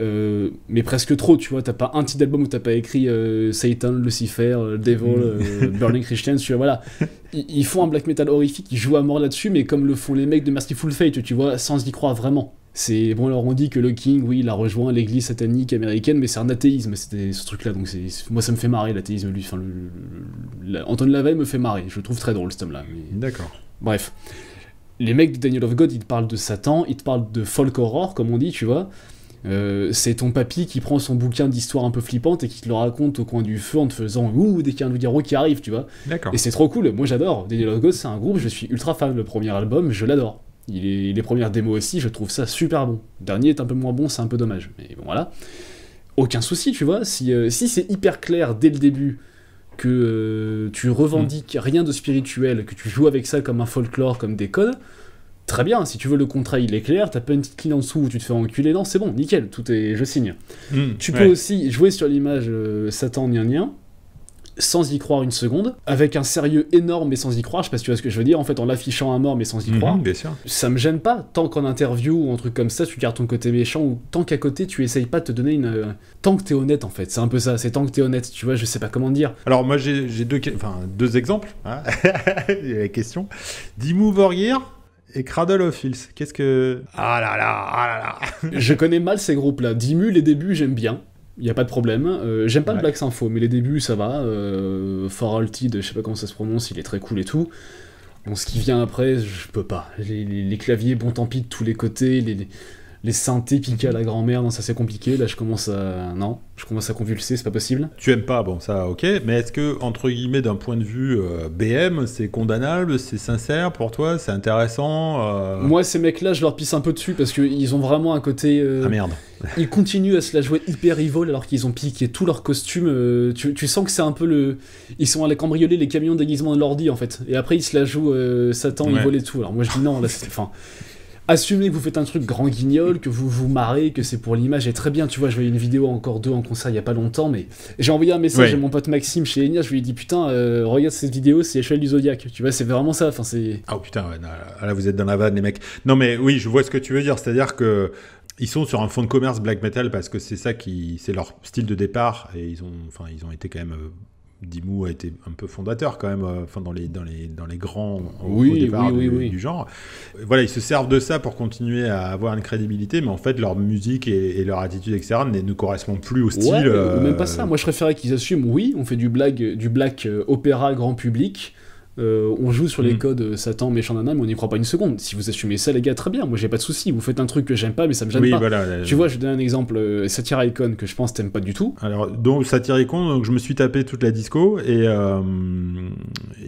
Euh, mais presque trop, tu vois. T'as pas un titre d'album où t'as pas écrit euh, Satan, Lucifer, euh, Devil, mm. Burning Christians, tu vois. Voilà. Ils, font un black metal horrifique, ils jouent à mort là-dessus, mais comme le font les mecs de Merciful Fate, tu vois, sans y croire vraiment. C'est bon, alors on dit que le King, oui, il a rejoint l'église satanique américaine, mais c'est un athéisme, c'était ce truc-là. Donc c'est... moi, ça me fait marrer l'athéisme, lui. Enfin, le, Anton me fait marrer. Je le trouve très drôle ce homme là Mais... D'accord. Bref les mecs de Daniel of God, ils te parlent de Satan, ils te parlent de folk horror, comme on dit, tu vois. Euh, c'est ton papy qui prend son bouquin d'histoire un peu flippante et qui te le raconte au coin du feu en te faisant ouh dès qu'il y a un loup-garou qui arrive, tu vois. Et c'est trop cool, moi j'adore. des Logos, c'est un groupe, je suis ultra fan. Le premier album, je l'adore. Les, premières démos aussi, je trouve ça super bon. Le dernier est un peu moins bon, c'est un peu dommage. Mais bon, voilà. Aucun souci, tu vois. Si, euh, si c'est hyper clair dès le début que euh, tu revendiques rien de spirituel, que tu joues avec ça comme un folklore, comme des codes, Très bien, si tu veux le contrat, il est clair, t'as pas une petite ligne en dessous où tu te fais enculer, non, c'est bon, nickel, tout est, je signe. Hmm, tu peux aussi jouer sur l'image euh, Satan, nien, nien, sans y croire une seconde, avec un sérieux énorme mais sans y croire, je sais pas tu vois ce que je veux dire, en fait en l'affichant à mort mais sans y hmm, croire. bien sûr. Ça me gêne pas, tant qu'en interview ou un truc comme ça, tu gardes ton côté méchant ou tant qu'à côté tu essayes pas de te donner une. Euh, tant que t'es honnête en fait, c'est un peu ça, c'est tant que t'es honnête, tu vois, je sais pas comment dire. Alors moi j'ai deux, deux exemples, hein la question. Vorgir et Cradle of Filth. Qu'est-ce que. Ah là là, ah là là Je connais mal ces groupes-là. Dimu, les débuts, j'aime bien. Il n'y a pas de problème. Euh, j'aime pas le Black Synfo, mais les débuts, ça va. Euh, je sais pas comment ça se prononce, il est très cool et tout. Bon, ce qui vient après, je peux pas. Les, les claviers, bon tant pis, de tous les côtés, les, les synthés piqués à la grand-mère, non, ça c'est compliqué. Là, je commence à. Non, je commence à convulser, c'est pas possible. Tu aimes pas, bon, ça, ok. Mais est-ce que, entre guillemets, d'un point de vue euh, BM, c'est condamnable, c'est sincère pour toi, c'est intéressant euh? Moi, ces mecs-là, je leur pisse un peu dessus parce qu'ils ont vraiment un côté. Euh, ah merde. ils continuent à se la jouer hyper evil alors qu'ils ont piqué tout leur costume. Tu, sens que c'est un peu le. Ils sont allés cambrioler les camions déguisement de l'ordi, en fait. Et après, ils se la jouent Satan, ils volent et tout. Alors moi, je dis non, là, c'est. Enfin assumez que vous faites un truc grand guignol, que vous vous marrez, que c'est pour l'image, et très bien, tu vois, je voyais une vidéo encore deux en concert il y a pas longtemps, mais j'ai envoyé un message à mon pote Maxime chez Enya, je lui ai dit putain, euh, regarde cette vidéo, c'est échelle du Zodiac, tu vois, c'est vraiment ça, enfin c'est... Ah oh, putain, là, vous êtes dans la vanne les mecs. Non mais oui, je vois ce que tu veux dire, c'est-à-dire que ils sont sur un fond de commerce black metal parce que c'est ça qui c'est leur style de départ et ils ont enfin ils ont été quand même euh, Dimou a été un peu fondateur quand même, euh, enfin dans les dans les dans les grands oui, au départ du, genre. Euh, voilà, ils se servent de ça pour continuer à avoir une crédibilité, mais en fait leur musique et, leur attitude etc ne, ne correspondent plus au style. Même pas euh, ça. Moi, je préférais qu'ils assument. Oui, on fait du blague, du black opéra grand public. Euh, on joue sur les mm. codes euh, Satan, méchant nana, mais on n'y croit pas une seconde. Si vous assumez ça, les gars, très bien. Moi, j'ai pas de souci. Vous faites un truc que j'aime pas, mais ça me gêne pas. tu vois, je donne un exemple euh, Icon que je pense t'aimes pas du tout. Alors, donc Satire Icon, je me suis tapé toute la disco et, euh,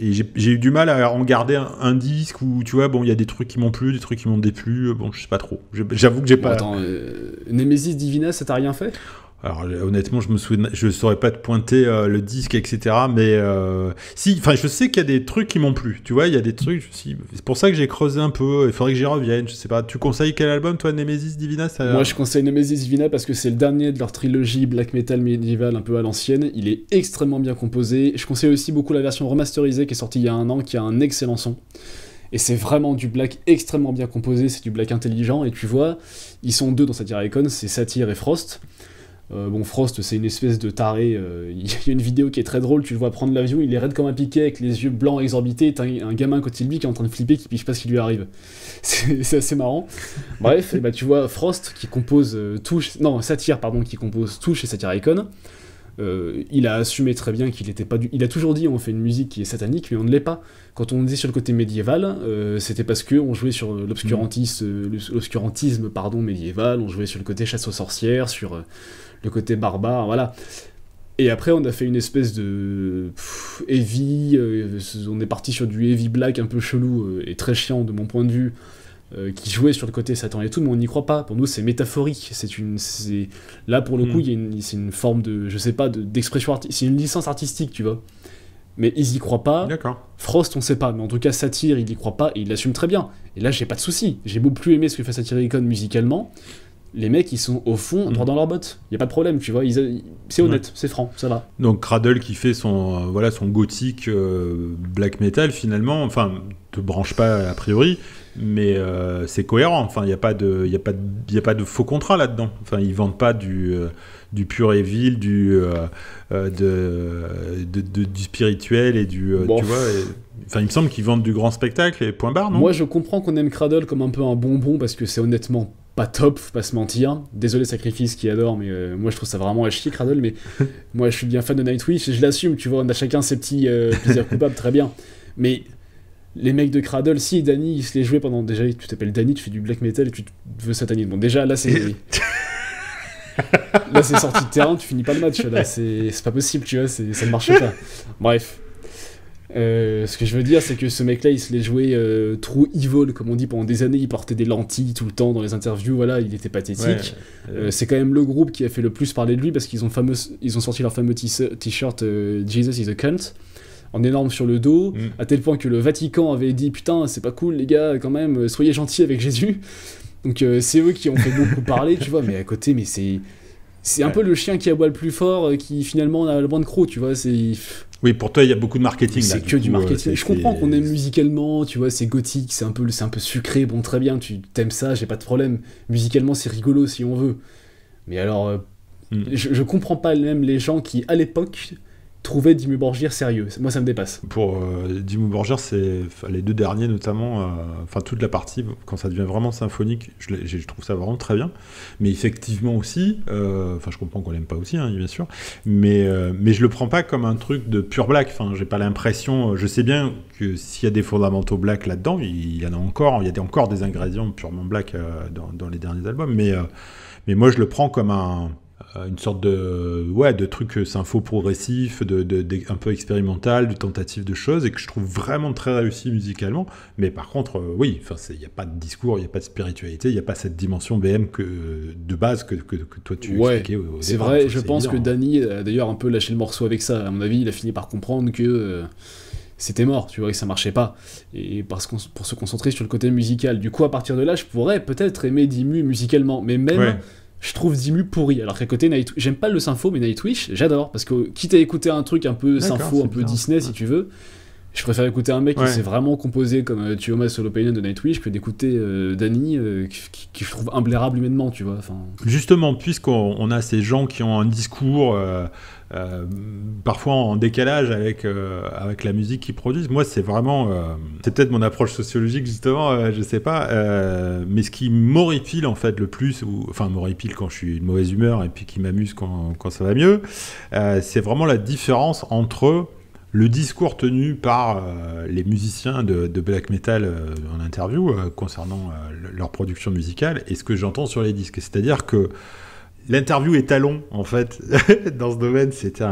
j'ai eu du mal à en garder un, disque où tu vois, bon, il y a des trucs qui m'ont plu, des trucs qui m'ont déplu. Bon, je sais pas trop. J'avoue que j'ai pas. Attends, Nemesis Divina, ça t'a rien fait alors euh, honnêtement, je me je saurais pas te pointer euh, le disque, etc. Mais euh, si, enfin, je sais qu'il y a des trucs qui m'ont plu. Tu vois, il y a des trucs. c'est pour ça que j'ai creusé un peu. Il faudrait que j'y revienne. Je sais pas. Tu conseilles quel album, toi, Nemesis Divina Moi, je conseille Nemesis Divina parce que c'est le dernier de leur trilogie black metal médiévale un peu à l'ancienne. Il est extrêmement bien composé. Je conseille aussi beaucoup la version remasterisée qui est sortie il y a un an, qui a un excellent son. Et c'est vraiment du black extrêmement bien composé. C'est du black intelligent. Et tu vois, ils sont deux dans cette Icon, c'est Satyr et Frost. Euh, bon, Frost, c'est une espèce de taré. Euh, il y a une vidéo qui est très drôle, tu le vois prendre l'avion, il est raide comme un piquet, avec les yeux blancs exorbités, un, gamin côté de lui qui est en train de flipper, qui piche pas ce qui lui arrive. C'est assez marrant. Bref, bah, tu vois Frost qui compose euh, Touche, non, Satire, pardon, qui compose Touche et Satire Icon. il a assumé très bien qu'il était pas du. Il a toujours dit on fait une musique qui est satanique, mais on ne l'est pas. Quand on dit sur le côté médiéval, c'était parce que on jouait sur l'obscurantisme, mm. l'obscurantisme pardon médiéval, on jouait sur le côté chasse aux sorcières, sur côté barbare, voilà. Et après, on a fait une espèce de heavy. Euh, on est parti sur du heavy black un peu chelou euh, et très chiant de mon point de vue, euh, qui jouait sur le côté Satan et tout, mais on n'y croit pas. Pour nous, c'est métaphorique. C'est une, c'est là pour le mm. coup, c'est une forme de, je sais pas, d'expression artistique. C'est une licence artistique, tu vois. Mais ils y croient pas. Frost, on sait pas, mais en tout cas, Satire, il y croit pas et il l'assume très bien. Et là, j'ai pas de souci. J'ai beaucoup plus aimé ce que fait Satire Icon musicalement les mecs, ils sont au fond, droit mhm. dans leur bottes. Il n'y a pas de problème, tu vois. C'est honnête, c'est franc, ça va. Donc Cradle qui fait son, euh, voilà, son gothique euh, black metal, finalement, enfin, te branche pas a priori, mais euh, c'est cohérent. Enfin, il n'y a, pas de, y a, pas y a pas de faux contrat là-dedans. Enfin, ils vendent pas du, du pur et vil, du, de, du spirituel et du. Tu vois Enfin, il me semble qu'ils vendent du grand spectacle et point barre, non Moi, je comprends qu'on aime Cradle comme un peu un bonbon parce que c'est honnêtement pas top, faut pas se mentir. Désolé Sacrifice qui adore, mais euh, moi je trouve ça vraiment à chier Cradle, mais moi je suis bien fan de Nightwish je l'assume, tu vois, on a chacun ses petits euh, plusieurs coupables, très bien. Mais les mecs de Cradle, si Danny, il se les jouait pendant déjà, tu t'appelles Danny, tu fais du black metal et tu veux sataniser. Bon déjà là c'est... là c'est sorti de terrain, tu finis pas le match, là c'est pas possible, tu vois, ça ne marche pas. Bref. Euh, ce que je veux dire, c'est que ce mec-là, il se l'est joué euh, trop evil, comme on dit, pendant des années. Il portait des lentilles tout le temps dans les interviews. Voilà, il était pathétique. Euh, c'est quand même le groupe qui a fait le plus parler de lui parce qu'ils ont, fameux, ils ont sorti leur fameux t-shirt Jesus is a cunt en énorme sur le dos, mm. à tel point que le Vatican avait dit Putain, c'est pas cool, les gars, quand même, soyez gentils avec Jésus. Donc c'est eux qui ont fait beaucoup parler, tu vois, mais à côté, mais c'est. C'est un peu le chien qui aboie le plus fort, qui finalement a le moins de crocs, tu vois. C'est oui, pour toi, il y a beaucoup de marketing. C'est que du, euh, marketing. Je comprends qu'on aime musicalement, tu vois, c'est gothique, c'est un, peu, un peu sucré. Bon, très bien, tu t'aimes ça, j'ai pas de problème. Musicalement, c'est rigolo si on veut. Mais alors, euh, hmm. je, comprends pas même les gens qui, à l'époque, trouver Dimmu Borgir sérieux. Moi, ça me dépasse. Pour euh, Dimmu Borgir, c'est les deux derniers notamment, euh, enfin toute la partie quand ça devient vraiment symphonique, je, trouve ça vraiment très bien. Mais effectivement aussi, euh, enfin je comprends qu'on l'aime pas aussi, hein, bien sûr, mais euh, mais je le prends pas comme un truc de pure black. Enfin, j'ai pas l'impression. Je sais bien que s'il y a des fondamentaux black là-dedans, il y en a encore. Il y a encore des ingrédients purement black dans, dans, les derniers albums, mais mais moi je le prends comme un euh, une sorte de ouais de truc euh, faux progressif de, un peu expérimental de tentative de choses et que je trouve vraiment très réussi musicalement mais par contre euh, oui enfin il n'y a pas de discours il n'y a pas de spiritualité il n'y a pas cette dimension BM que de base que, que, toi tu ouais, c'est vrai je pense que hein. Danny a d'ailleurs un peu lâché le morceau avec ça à mon avis il a fini par comprendre que c'était mort, tu vois, que ça marchait pas. Et parce qu'on, pour se concentrer sur le côté musical. Du coup, à partir de là, je pourrais peut-être aimer Dimu musicalement, mais même je trouve Dimu pourri. Alors qu'à côté, Night... j'aime pas le Sympho, mais Nightwish, j'adore. Parce que quitte à écouter un truc un peu Sympho, un peu Disney, si tu veux, je préfère écouter un mec qui s'est vraiment composé comme euh, Tuoma de Nightwish que d'écouter euh, Danny, euh, qui, je trouve imblairable humainement, tu vois. Enfin. Justement, puisqu'on a ces gens qui ont un discours euh, euh, parfois en décalage avec, euh, avec la musique qu'ils produisent. Moi, c'est vraiment. Euh, c'est peut-être mon approche sociologique, justement, je sais pas. mais ce qui m'horripile, en fait, le plus, ou, enfin, m'horripile quand je suis de mauvaise humeur et puis qui m'amuse quand, quand, ça va mieux, c'est vraiment la différence entre le discours tenu par les musiciens de, black metal en interview concernant leur production musicale et ce que j'entends sur les disques. C'est-à-dire que L'interview est talon, en fait, dans ce domaine. C'était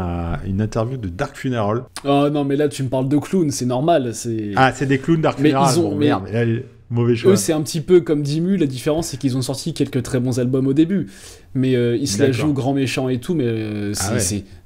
une interview de Dark Funeral. Oh non, mais là, tu me parles de clowns, c'est normal. c'est... Ah, c'est des clowns Dark Funeral. mais Ils ont... merde. mauvais choix. Eux, c'est un petit peu comme Dimu. La différence, c'est qu'ils ont sorti quelques très bons albums au début. Mais euh, ils se la jouent grand méchant et tout. Mais euh, ah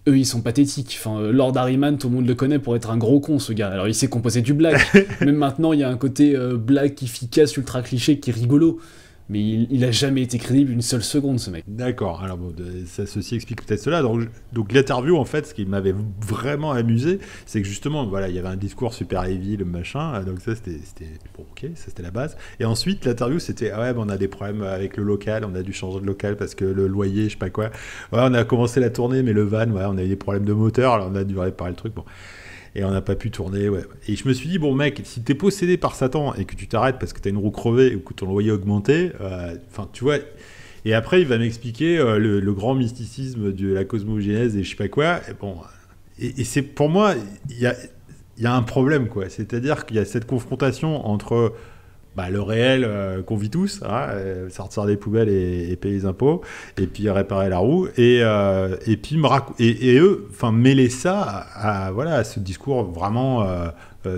eux, ils sont pathétiques. Enfin, euh, Lord Harryman, tout le monde le connaît pour être un gros con, ce gars. Alors, il s'est composé du black. Même maintenant, il y a un côté black efficace, ultra cliché, qui est rigolo mais il, n'a a jamais été crédible une seule seconde, ce mec. D'accord, alors bon, ça, ceci explique peut-être cela. Donc, donc l'interview, en fait, ce qui m'avait vraiment amusé, c'est que justement, voilà, il y avait un discours super heavy, le machin, euh, donc ça, c'était bon, ok, ça c'était la base. Et ensuite, l'interview, c'était, ah ouais, on a des problèmes avec le local, on a dû changer de local parce que le loyer, je sais pas quoi. Ouais, on a commencé la tournée, mais le van, ouais, on a eu des problèmes de moteur, alors on a dû réparer le truc. Bon et on n'a pas pu tourner. Ouais. Et je me suis dit, bon mec, si t'es possédé par Satan et que tu t'arrêtes parce que t'as une roue crevée ou que ton loyer a augmenté, euh, enfin tu vois. Et après, il va m'expliquer euh, le, grand mysticisme de la cosmogénèse et je sais pas quoi. Et bon, et, c'est pour moi, il y a, y a, un problème quoi. C'est-à-dire qu'il y a cette confrontation entre bah, le réel euh, qu'on vit tous, hein, euh, sortir des poubelles et, payer les impôts, et puis réparer la roue, et, euh, et puis me et, et, eux, enfin mêler ça à, voilà ce discours vraiment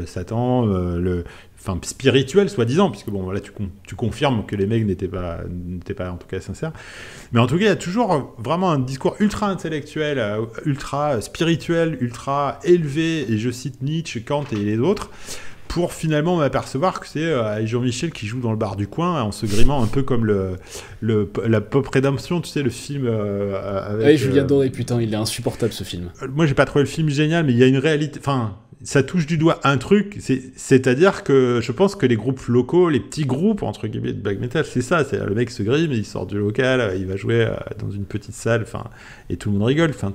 Satan, le enfin spirituel soi-disant, puisque bon voilà tu, tu confirmes que les mecs n'étaient pas n'étaient pas en tout cas sincères, mais en tout cas il y a toujours vraiment un discours ultra intellectuel, ultra spirituel, ultra élevé, et je cite Nietzsche, Kant et les autres pour finalement m'apercevoir que c'est euh, Jean-Michel qui joue dans le bar du coin hein, en se grimant un peu comme le, le la pop rédemption tu sais le film euh, avec, ouais, euh, putain il est insupportable ce film moi j'ai pas trouvé le film génial mais il y a une réalité enfin ça touche du doigt un truc c'est à dire que je pense que les groupes locaux les petits groupes entre guillemets de black metal c'est ça c'est le mec se grime il sort du local il va jouer dans une petite salle enfin et tout le monde rigole enfin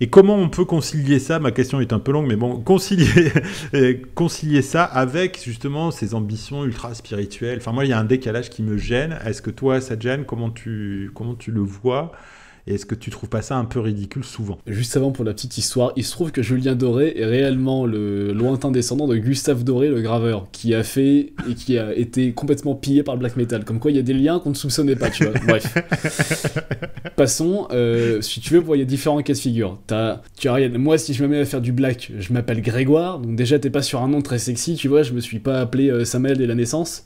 et comment on peut concilier ça Ma question est un peu longue, mais bon, concilier, euh, concilier ça avec justement ces ambitions ultra spirituelles. Enfin, moi, il y a un décalage qui me gêne. Est-ce que toi, ça te gêne Comment tu, comment tu le vois et est-ce que tu trouves pas ça un peu ridicule souvent Juste avant pour la petite histoire, il se trouve que Julien Doré est réellement le lointain descendant de Gustave Doré, le graveur, qui a fait et qui a été complètement pillé par le black metal. Comme quoi, il y a des liens qu'on ne soupçonnait pas, tu vois. Bref. Passons, euh, si tu veux, il y a différents cas de figure. As, tu as rien. Moi, si je me mets à faire du black, je m'appelle Grégoire, donc déjà, t'es pas sur un nom très sexy, tu vois, je me suis pas appelé euh, Samuel dès la naissance.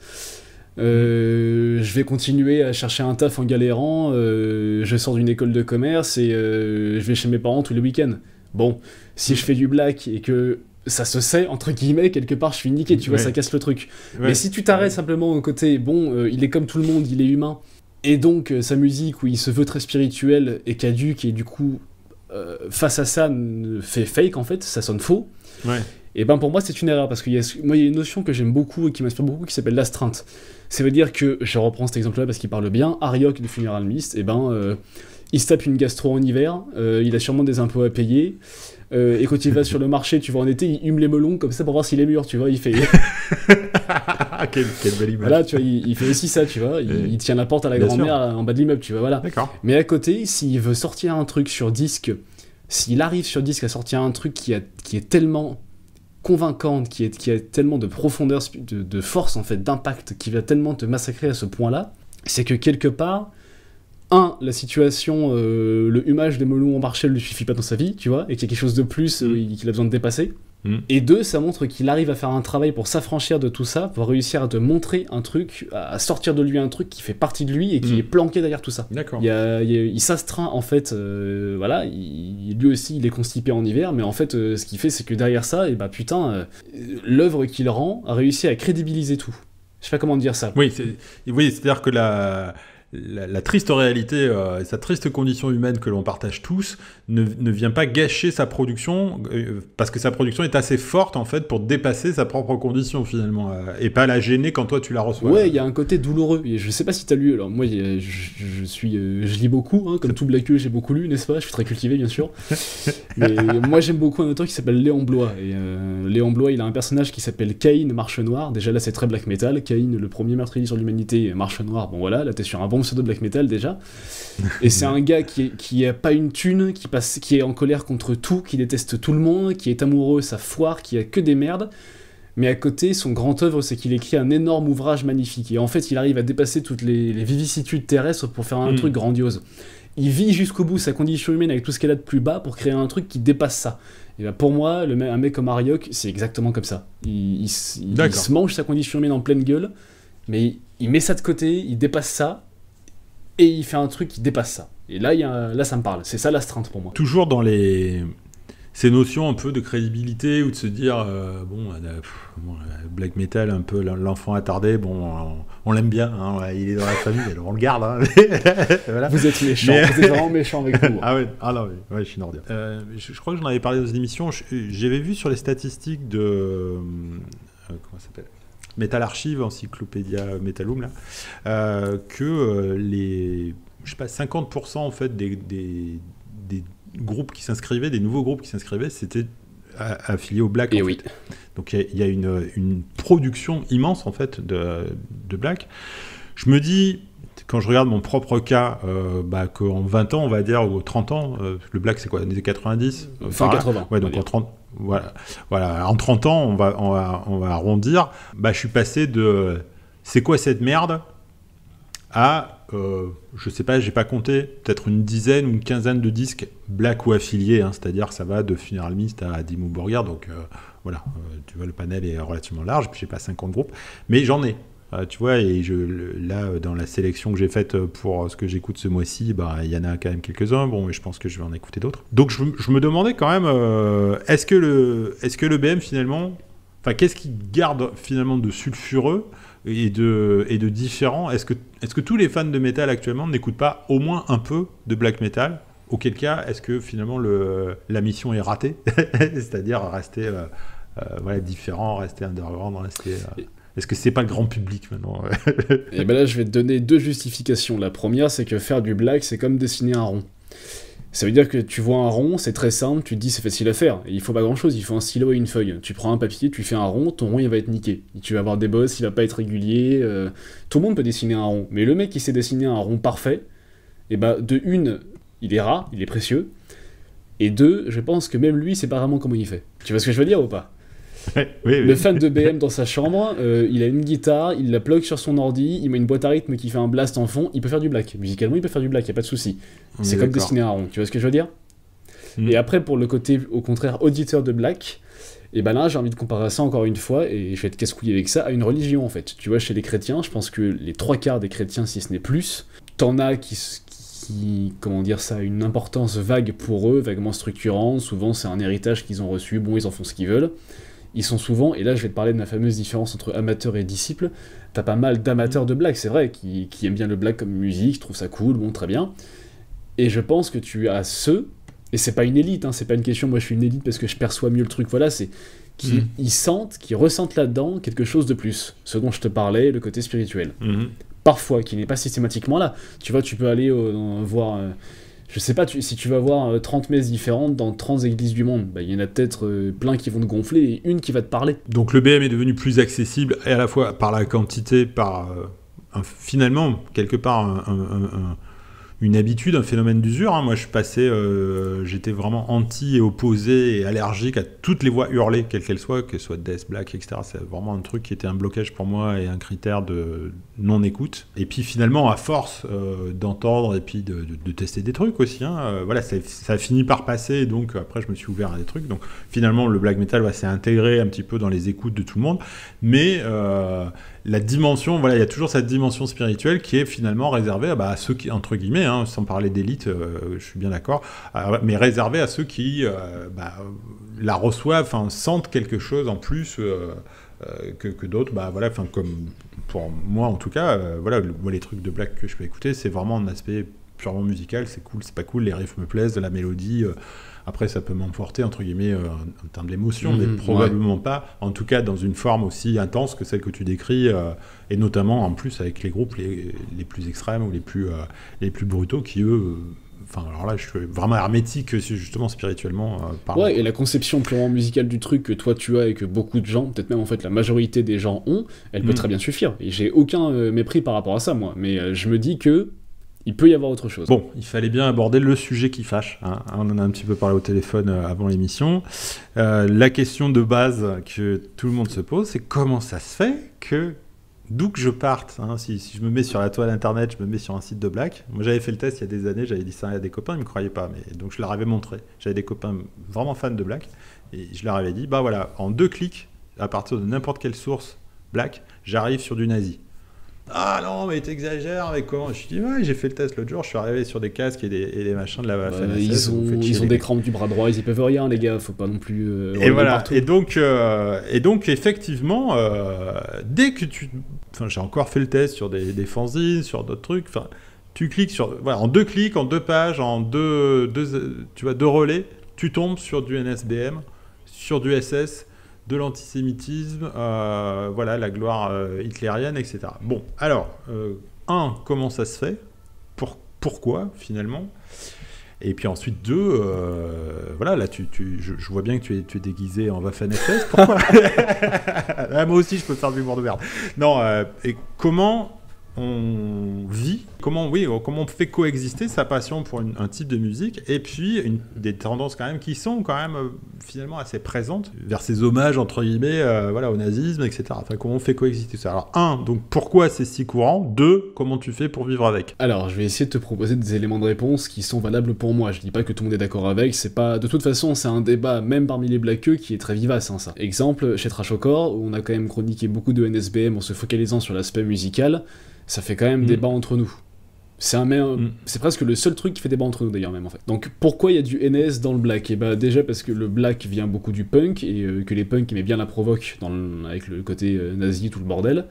Euh, je vais continuer à chercher un taf en galérant. Euh, je sors d'une école de commerce et euh, je vais chez mes parents tous les week-ends. Bon, si je fais du black et que ça se sait, entre guillemets, quelque part, je suis niqué, tu vois, ça casse le truc. Mais si tu t'arrêtes simplement au côté, bon, il est comme tout le monde, il est humain, et donc sa musique où il se veut très spirituel et caduque, et du coup, face à ça, fait fake en fait, ça sonne faux. Et ben pour moi, c'est une erreur, parce qu'il y, moi, il y a une notion que j'aime beaucoup et qui m'inspire beaucoup qui s'appelle l'astreinte cest veut dire que, je reprends cet exemple-là parce qu'il parle bien, Ariok le Funeral Mist, eh ben, euh, il se tape une gastro en hiver, euh, il a sûrement des impôts à payer, euh, et quand il va sur le marché, tu vois, en été, il hume les melons comme ça pour voir s'il est mûr, tu vois, il fait... quelle, belle image. Voilà, tu vois, il, fait aussi ça, tu vois, il, tient la porte à la grand-mère en bas de l'immeuble, tu vois, voilà. Mais à côté, s'il veut sortir un truc sur disque, s'il arrive sur disque à sortir un truc qui, a, qui est tellement convaincante, qui, est, a tellement de profondeur, de, force en fait, d'impact, qui va tellement te massacrer à ce point-là, c'est que quelque part, un, la situation, euh, le humage des melons en marche ne suffit pas dans sa vie, tu vois, et qu'il y a quelque chose de plus euh, mm. qu'il a besoin de dépasser. Hmm. Et deux, ça montre qu'il arrive à faire un travail pour s'affranchir de tout ça, pour réussir à te montrer un truc, à sortir de lui un truc qui fait partie de lui et qui hmm. est planqué derrière tout ça. D'accord. Il, s'astreint en fait, euh, voilà, lui aussi il est constipé en hiver, mais en fait euh, ce qu'il fait c'est que derrière ça, et eh bah ben, putain, euh, l'œuvre qu'il rend a réussi à crédibiliser tout. Je sais pas comment dire ça. Oui, oui, c'est-à-dire que la, la, triste réalité, euh, sa triste condition humaine que l'on partage tous, ne, vient pas gâcher sa production, euh, parce que sa production est assez forte en fait pour dépasser sa propre condition finalement, euh, et pas la gêner quand toi tu la reçois. Ouais, il y a un côté douloureux. Et je sais pas si tu as lu. Alors moi, je, suis, je lis beaucoup, hein, comme tout blaqueux, j'ai beaucoup lu, n'est-ce pas Je suis très cultivé, bien sûr. Mais moi, j'aime beaucoup un auteur qui s'appelle Léon Blois. Et Léon Blois, il a un personnage qui s'appelle Cain Marche Noire. Déjà là, c'est très black metal. Cain, le premier meurtrier sur l'humanité, Marche Noire. Bon voilà, là t'es sur un bon sur pseudo black metal déjà. Et c'est un gars qui, n'a a pas une thune, qui, passe, qui est en colère contre tout, qui déteste tout le monde, qui est amoureux, sa foire, qui a que des merdes. Mais à côté, son grand œuvre, c'est qu'il écrit un énorme ouvrage magnifique. Et en fait, il arrive à dépasser toutes les, vivicitudes terrestres pour faire un hmm. truc grandiose. Il vit jusqu'au bout sa condition humaine avec tout ce qu'elle a de plus bas pour créer un truc qui dépasse ça. Et ben, pour moi, le, un mec comme Ariok, c'est exactement comme ça. Il, il, se mange sa condition humaine en pleine gueule, mais il, met ça de côté, il dépasse ça, et il fait un truc qui dépasse ça. Et là, là ça me parle. C'est ça l'astreinte pour moi. Toujours dans les ces notions un peu de crédibilité ou de se dire euh, bon, euh, euh, black metal un peu l'enfant attardé bon on, l'aime bien hein, il est dans la famille alors on le garde hein. vous êtes méchant vous êtes vraiment méchant avec nous hein. ah, ah ouais je suis je, je, crois que j'en avais parlé dans une émission j'avais vu sur les statistiques de comment ça s'appelle Metal Archive, Encyclopédia Metalum, là, euh, que euh, les je sais pas, 50% en fait des, des, groupes qui s'inscrivaient, des nouveaux groupes qui s'inscrivaient, c'était affilié au Black. Eh donc il y, a une, une, production immense en fait de, de, Black. Je me dis, quand je regarde mon propre cas, euh, bah, qu'en 20 ans, on va dire, ou 30 ans, le Black c'est quoi, les années 90 Fin 80. Ouais, donc en 30, voilà. En 30 ans, on va, on va, on va arrondir. Bah, je suis passé de c'est quoi cette merde à euh, je sais pas, j'ai pas compté, peut-être une dizaine ou une quinzaine de disques black ou affiliés, hein. c'est-à-dire ça va de Funeral Mist à Dimmu Borgir, donc euh, voilà, euh, tu vois le panel est relativement large, j'ai pas 50 groupes, mais j'en ai, euh, tu vois, et je, là, euh, dans la sélection que j'ai faite euh, pour ce que j'écoute ce mois-ci, bah, il y en a quand même quelques-uns. Bon, mais je pense que je vais en écouter d'autres. Donc, je, me demandais quand même, est-ce que le, est que le BM finalement, enfin, qu'est-ce qui garde finalement de sulfureux et de, et de différent Est-ce que, est que tous les fans de métal actuellement n'écoutent pas au moins un peu de black metal Auquel cas, est-ce que finalement le, la mission est ratée C'est-à-dire rester voilà, différent, rester underground, rester. Est-ce que c'est pas le grand public maintenant Et eh ben là, je vais te donner deux justifications. La première, c'est que faire du black, c'est comme dessiner un rond. Ça veut dire que tu vois un rond, c'est très simple, tu te dis c'est facile à faire. il faut pas grand chose, il faut un stylo et une feuille. Tu prends un papier, tu fais un rond, ton rond il va être niqué. tu vas avoir des bosses, il va pas être régulier. Euh, tout le monde peut dessiner un rond. Mais le mec qui sait dessiner un rond parfait, et eh ben, de une, il est rare, il est précieux. Et deux, je pense que même lui, c'est pas vraiment comment il fait. Tu vois ce que je veux dire ou pas le fan de BM dans sa chambre, euh, il a une guitare, il la plug sur son ordi, il met une boîte à rythme qui fait un blast en fond, il peut faire du black. Musicalement, il peut faire du black, il a pas de souci. C'est comme dessiner un rond, tu vois ce que je veux dire hmm. Et après, pour le côté, au contraire, auditeur de black, et eh ben là, j'ai envie de comparer ça encore une fois, et je vais être casse couillé avec ça, à une religion en fait. Tu vois, chez les chrétiens, je pense que les trois quarts des chrétiens, si ce n'est plus, t'en as qui, qui, comment dire ça, une importance vague pour eux, vaguement structurante. Souvent, c'est un héritage qu'ils ont reçu. Bon, ils en font ce qu'ils veulent ils sont souvent, et là je vais te parler de la fameuse différence entre amateur et disciple, t'as pas mal d'amateurs de blagues, c'est vrai, qui, qui, aiment bien le blague comme musique, qui trouvent ça cool, bon, très bien. Et je pense que tu as ceux, et c'est pas une élite, hein, c'est pas une question, moi je suis une élite parce que je perçois mieux le truc, voilà, c'est qui mm-hmm. sentent, qui ressentent là-dedans quelque chose de plus, ce dont je te parlais, le côté spirituel. Mm-hmm. Parfois, qui n'est pas systématiquement là. Tu vois, tu peux aller voir... Euh, je sais pas, si tu vas voir 30 euh, messes différentes dans 30 églises du monde, bah, il y en a peut-être euh, plein qui vont te gonfler et une qui va te parler. Donc le BM est devenu plus accessible et à la fois par la quantité, par euh, finalement quelque part un une habitude, un phénomène d'usure. Hein. Moi, je passais, euh, j'étais vraiment anti et opposé et allergique à toutes les voix hurlées, quelles qu'elles soient, que soit death, black, etc. C'est vraiment un truc qui était un blocage pour moi et un critère de non-écoute. Et puis finalement, à force euh, d'entendre et puis de, tester des trucs aussi, hein, euh, voilà, ça, ça, a par passer. Donc après, je me suis ouvert à des trucs. Donc finalement, le black metal va s'est intégré un petit peu dans les écoutes de tout le monde. Mais la dimension, voilà, il y a toujours cette dimension spirituelle qui est finalement réservée à, bah, ceux qui, entre guillemets, hein, sans parler d'élite, euh, je suis bien d'accord, mais réservée à ceux qui euh, bah, la reçoivent, sentent quelque chose en plus euh, que, d'autres, bah voilà, comme pour moi en tout cas, voilà, moi les trucs de black que je peux écouter, c'est vraiment un aspect purement musical, c'est cool, c'est pas cool, les riffs me plaisent, la mélodie. Après, ça peut m'emporter, entre guillemets, euh, en termes d'émotion, mais mmh, probablement pas, en tout cas dans une forme aussi intense que celle que tu décris, euh, et notamment en plus avec les groupes les, les plus extrêmes ou les plus, euh, les plus brutaux qui, eux, Enfin, alors là, je suis vraiment hermétique, justement, spirituellement. ouais, et la conception purement musicale du truc que toi tu as et que beaucoup de gens, peut-être même en fait la majorité des gens ont, elle peut mmh. très bien suffire. Et j'ai aucun mépris par rapport à ça, moi. Mais je me dis que il peut y avoir autre chose. Bon, il fallait bien aborder le sujet qui fâche. Hein. On en a un petit peu parlé au téléphone euh, avant l'émission. Euh, la question de base que tout le monde se pose, c'est comment ça se fait que d'où que je parte, hein. si, je me mets sur la toile internet, je me mets sur un site de black. Moi, j'avais fait le test il y a des années, j'avais dit ça à des copains, ils me croyaient pas, mais donc je leur avais montré. J'avais des copains vraiment fans de black et je leur avais dit, bah voilà, en deux clics, à partir de n'importe quelle source black, j'arrive sur du nazi. Ah non, mais t'exagères mais comment Je dis, ouais, j'ai fait le test l'autre jour, je suis arrivé sur des casques et des, et des machins de la Ils, ont, ils ont des crampes du bras droit, ils y peuvent rien, les gars, faut pas non plus. Euh, et voilà, et donc, euh, et donc effectivement, euh, dès que tu. Enfin, j'ai encore fait le test sur des, des fanzines, sur d'autres trucs, enfin, tu cliques sur. Voilà, en deux clics, en deux pages, en deux, deux, tu vois, deux relais, tu tombes sur du NSBM, sur du SS de l'antisémitisme, euh, voilà, la gloire euh, hitlérienne, etc. Bon, alors, euh, un, comment ça se fait Pour, Pourquoi, finalement et puis ensuite, deux, voilà, là, tu, je, vois bien que tu es, tu es déguisé en Waffen-SS. Ah, moi aussi, je peux faire du humour de merde. Non, et comment on vit, comment, oui, oh, comment on fait coexister sa passion pour un type de musique et puis des tendances quand même qui sont quand même euh, finalement assez présentes vers ces hommages entre guillemets euh, voilà, au nazisme, etc. Enfin, comment on fait coexister ça Alors, un, donc pourquoi c'est si courant Deux, comment tu fais pour vivre avec Alors, je vais essayer de te proposer des éléments de réponse qui sont valables pour moi. Je dis pas que tout le monde est d'accord avec, c'est pas. De toute façon, c'est un débat, même parmi les blackeux, qui est très vivace, hein, ça. Exemple, chez Trashocore, où on a quand même chroniqué beaucoup de NSBM en se focalisant sur l'aspect musical ça fait quand même débat mm. entre nous. Mm. C'est presque le seul truc qui fait débat entre nous d'ailleurs même en fait. Donc pourquoi il y a du NS dans le black Et eh bah ben, déjà parce que le black vient beaucoup du punk et euh, que les punks aimaient bien la provoque avec le côté euh, nazi tout le bordel.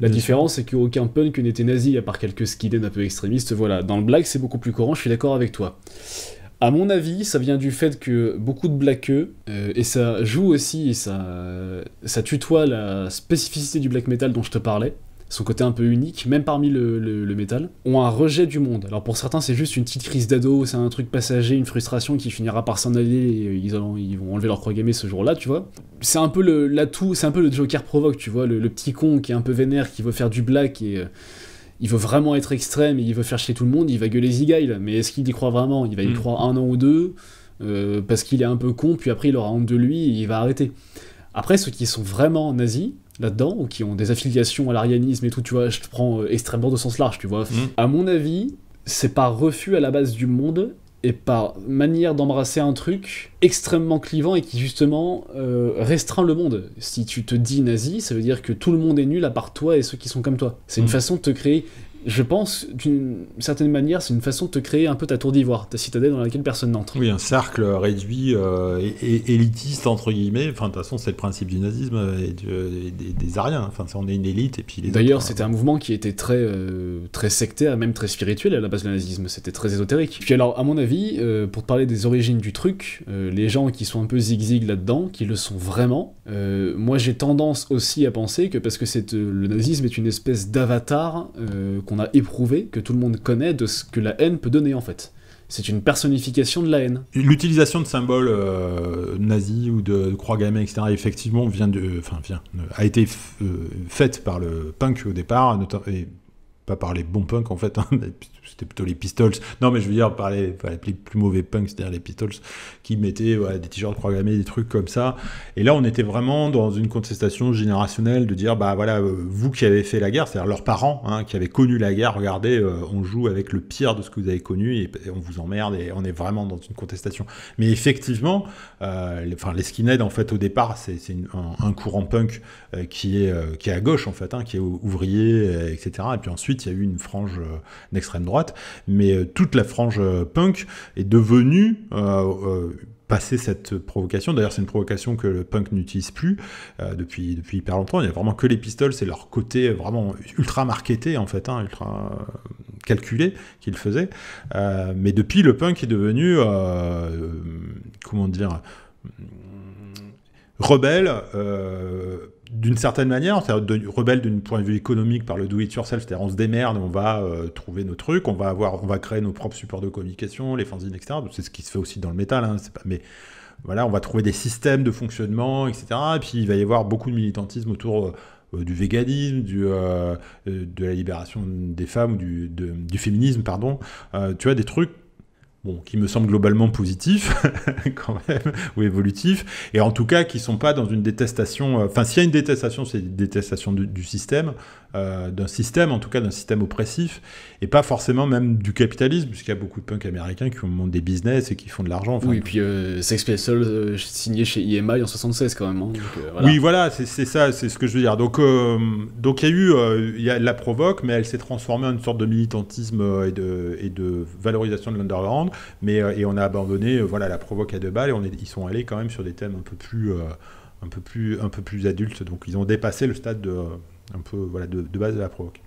La différence c'est qu'aucun punk n'était nazi à part quelques skidens un peu extrémistes. Voilà, dans le black c'est beaucoup plus courant. Je suis d'accord avec toi. À mon avis, ça vient du fait que beaucoup de blackeux, euh, et ça joue aussi, ça, ça tutoie la spécificité du black metal dont je te parlais, son côté un peu unique, même parmi le, le, métal, ont un rejet du monde. Alors pour certains, c'est juste une petite crise d'ado, c'est un truc passager, une frustration qui finira par s'en aller et euh, ils, ils, vont enlever leur croix gammée ce jour-là, tu vois. C'est un peu l'atout, c'est un peu le Joker provoque, tu vois, le, petit con qui est un peu vénère, qui veut faire du black et. Euh, il veut vraiment être extrême et il veut faire chier tout le monde, il va gueuler Zigail, mais est-ce qu'il y croit vraiment Il va y mm. croire un an ou deux, euh, parce qu'il est un peu con, puis après il aura honte de lui et il va arrêter. Après, ceux qui sont vraiment nazis, là-dedans, ou qui ont des affiliations à l'arianisme et tout, tu vois, je te prends euh, extrêmement de sens large, tu vois. Mm. À mon avis, c'est par refus à la base du monde et par manière d'embrasser un truc extrêmement clivant et qui justement euh, restreint le monde. Si tu te dis nazi, ça veut dire que tout le monde est nul à part toi et ceux qui sont comme toi. C'est une mm. façon de te créer je pense, d'une certaine manière, c'est une façon de te créer un peu ta tour d'ivoire, ta citadelle dans laquelle personne n'entre. Oui, un cercle réduit et, euh, élitiste, entre guillemets. Enfin, de toute façon, c'est le principe du nazisme et, des, des, Ariens. Enfin, on est une élite et puis les D'ailleurs, euh, c'était un mouvement qui était très, euh, très sectaire, même très spirituel à la base du nazisme. C'était très ésotérique. Puis alors, à mon avis, pour pour parler des origines du truc, les gens qui sont un peu zigzag là-dedans, qui le sont vraiment, moi j'ai tendance aussi à penser que parce que le nazisme est une espèce d'avatar qu'on a éprouvé, que tout le monde connaît, de ce que la haine peut donner en fait. C'est une personnification de la haine. L'utilisation de symboles euh, nazis ou de, croix gammées, etc., effectivement, vient de, enfin, vient, a été euh, faite par le punk au départ, et pas par les bons punks en fait, hein, c'était plutôt les Pistols. Non, mais je veux dire, par les, plus mauvais punks, c'est-à-dire les Pistols, qui mettaient des t-shirts programmés, des trucs comme ça. Et là, on était vraiment dans une contestation générationnelle de dire, bah voilà, euh, vous qui avez fait la guerre, c'est-à-dire leurs parents, hein, qui avaient connu la guerre, regardez, euh, on joue avec le pire de ce que vous avez connu et, on vous emmerde et on est vraiment dans une contestation. Mais effectivement, euh, les, enfin, les skinheads, en fait, au départ, c'est un, courant punk qui, est, qui est à gauche, en fait, hein, qui est ouvrier, etc. Et puis ensuite, il y a eu une frange d'extrême droite mais euh, toute la frange euh, punk est devenue euh, passer cette provocation. D'ailleurs, c'est une provocation que le punk n'utilise plus depuis, depuis hyper longtemps. Il n'y a vraiment que les pistoles, c'est leur côté vraiment ultra marketé, en fait, hein, ultra calculé qu'il faisait mais depuis, le punk est devenu, comment dire, rebelle d'une certaine manière, rebelle d'un point de vue économique par le do it yourself, c'est-à-dire on se démerde, on va euh, trouver nos trucs, on va avoir, on va créer nos propres supports de communication, les fanzines, etc. C'est ce qui se fait aussi dans le métal, hein, pas, mais voilà, on va trouver des systèmes de fonctionnement, etc. Et puis il va y avoir beaucoup de militantisme autour euh, euh, du véganisme, du, de la libération des femmes ou du, du féminisme, pardon. tu vois, des trucs qui me semble globalement positif quand même, ou évolutif, et en tout cas qui sont pas dans une détestation, euh, enfin s'il y a une détestation, c'est une détestation du système, euh, d'un système, en tout cas d'un système oppressif, et pas forcément même du capitalisme, puisqu'il y a beaucoup de punks américains qui montent des business et qui font de l'argent. Oui, et puis euh, Sex Pistols euh, signé chez EMI en 76 quand même. Hein, oui, voilà, c'est ça, c'est ce que je veux dire. Donc, donc il y a eu, y a, la provoque, mais elle s'est transformée en une sorte de militantisme et, de, et de valorisation de l'underground, mais et on a abandonné, voilà, la provoque à deux balles, et on ils sont allés quand même sur des thèmes un peu plus, un peu plus, un peu plus adultes. Donc ils ont dépassé le stade de un peu voilà, de, base de la provoque.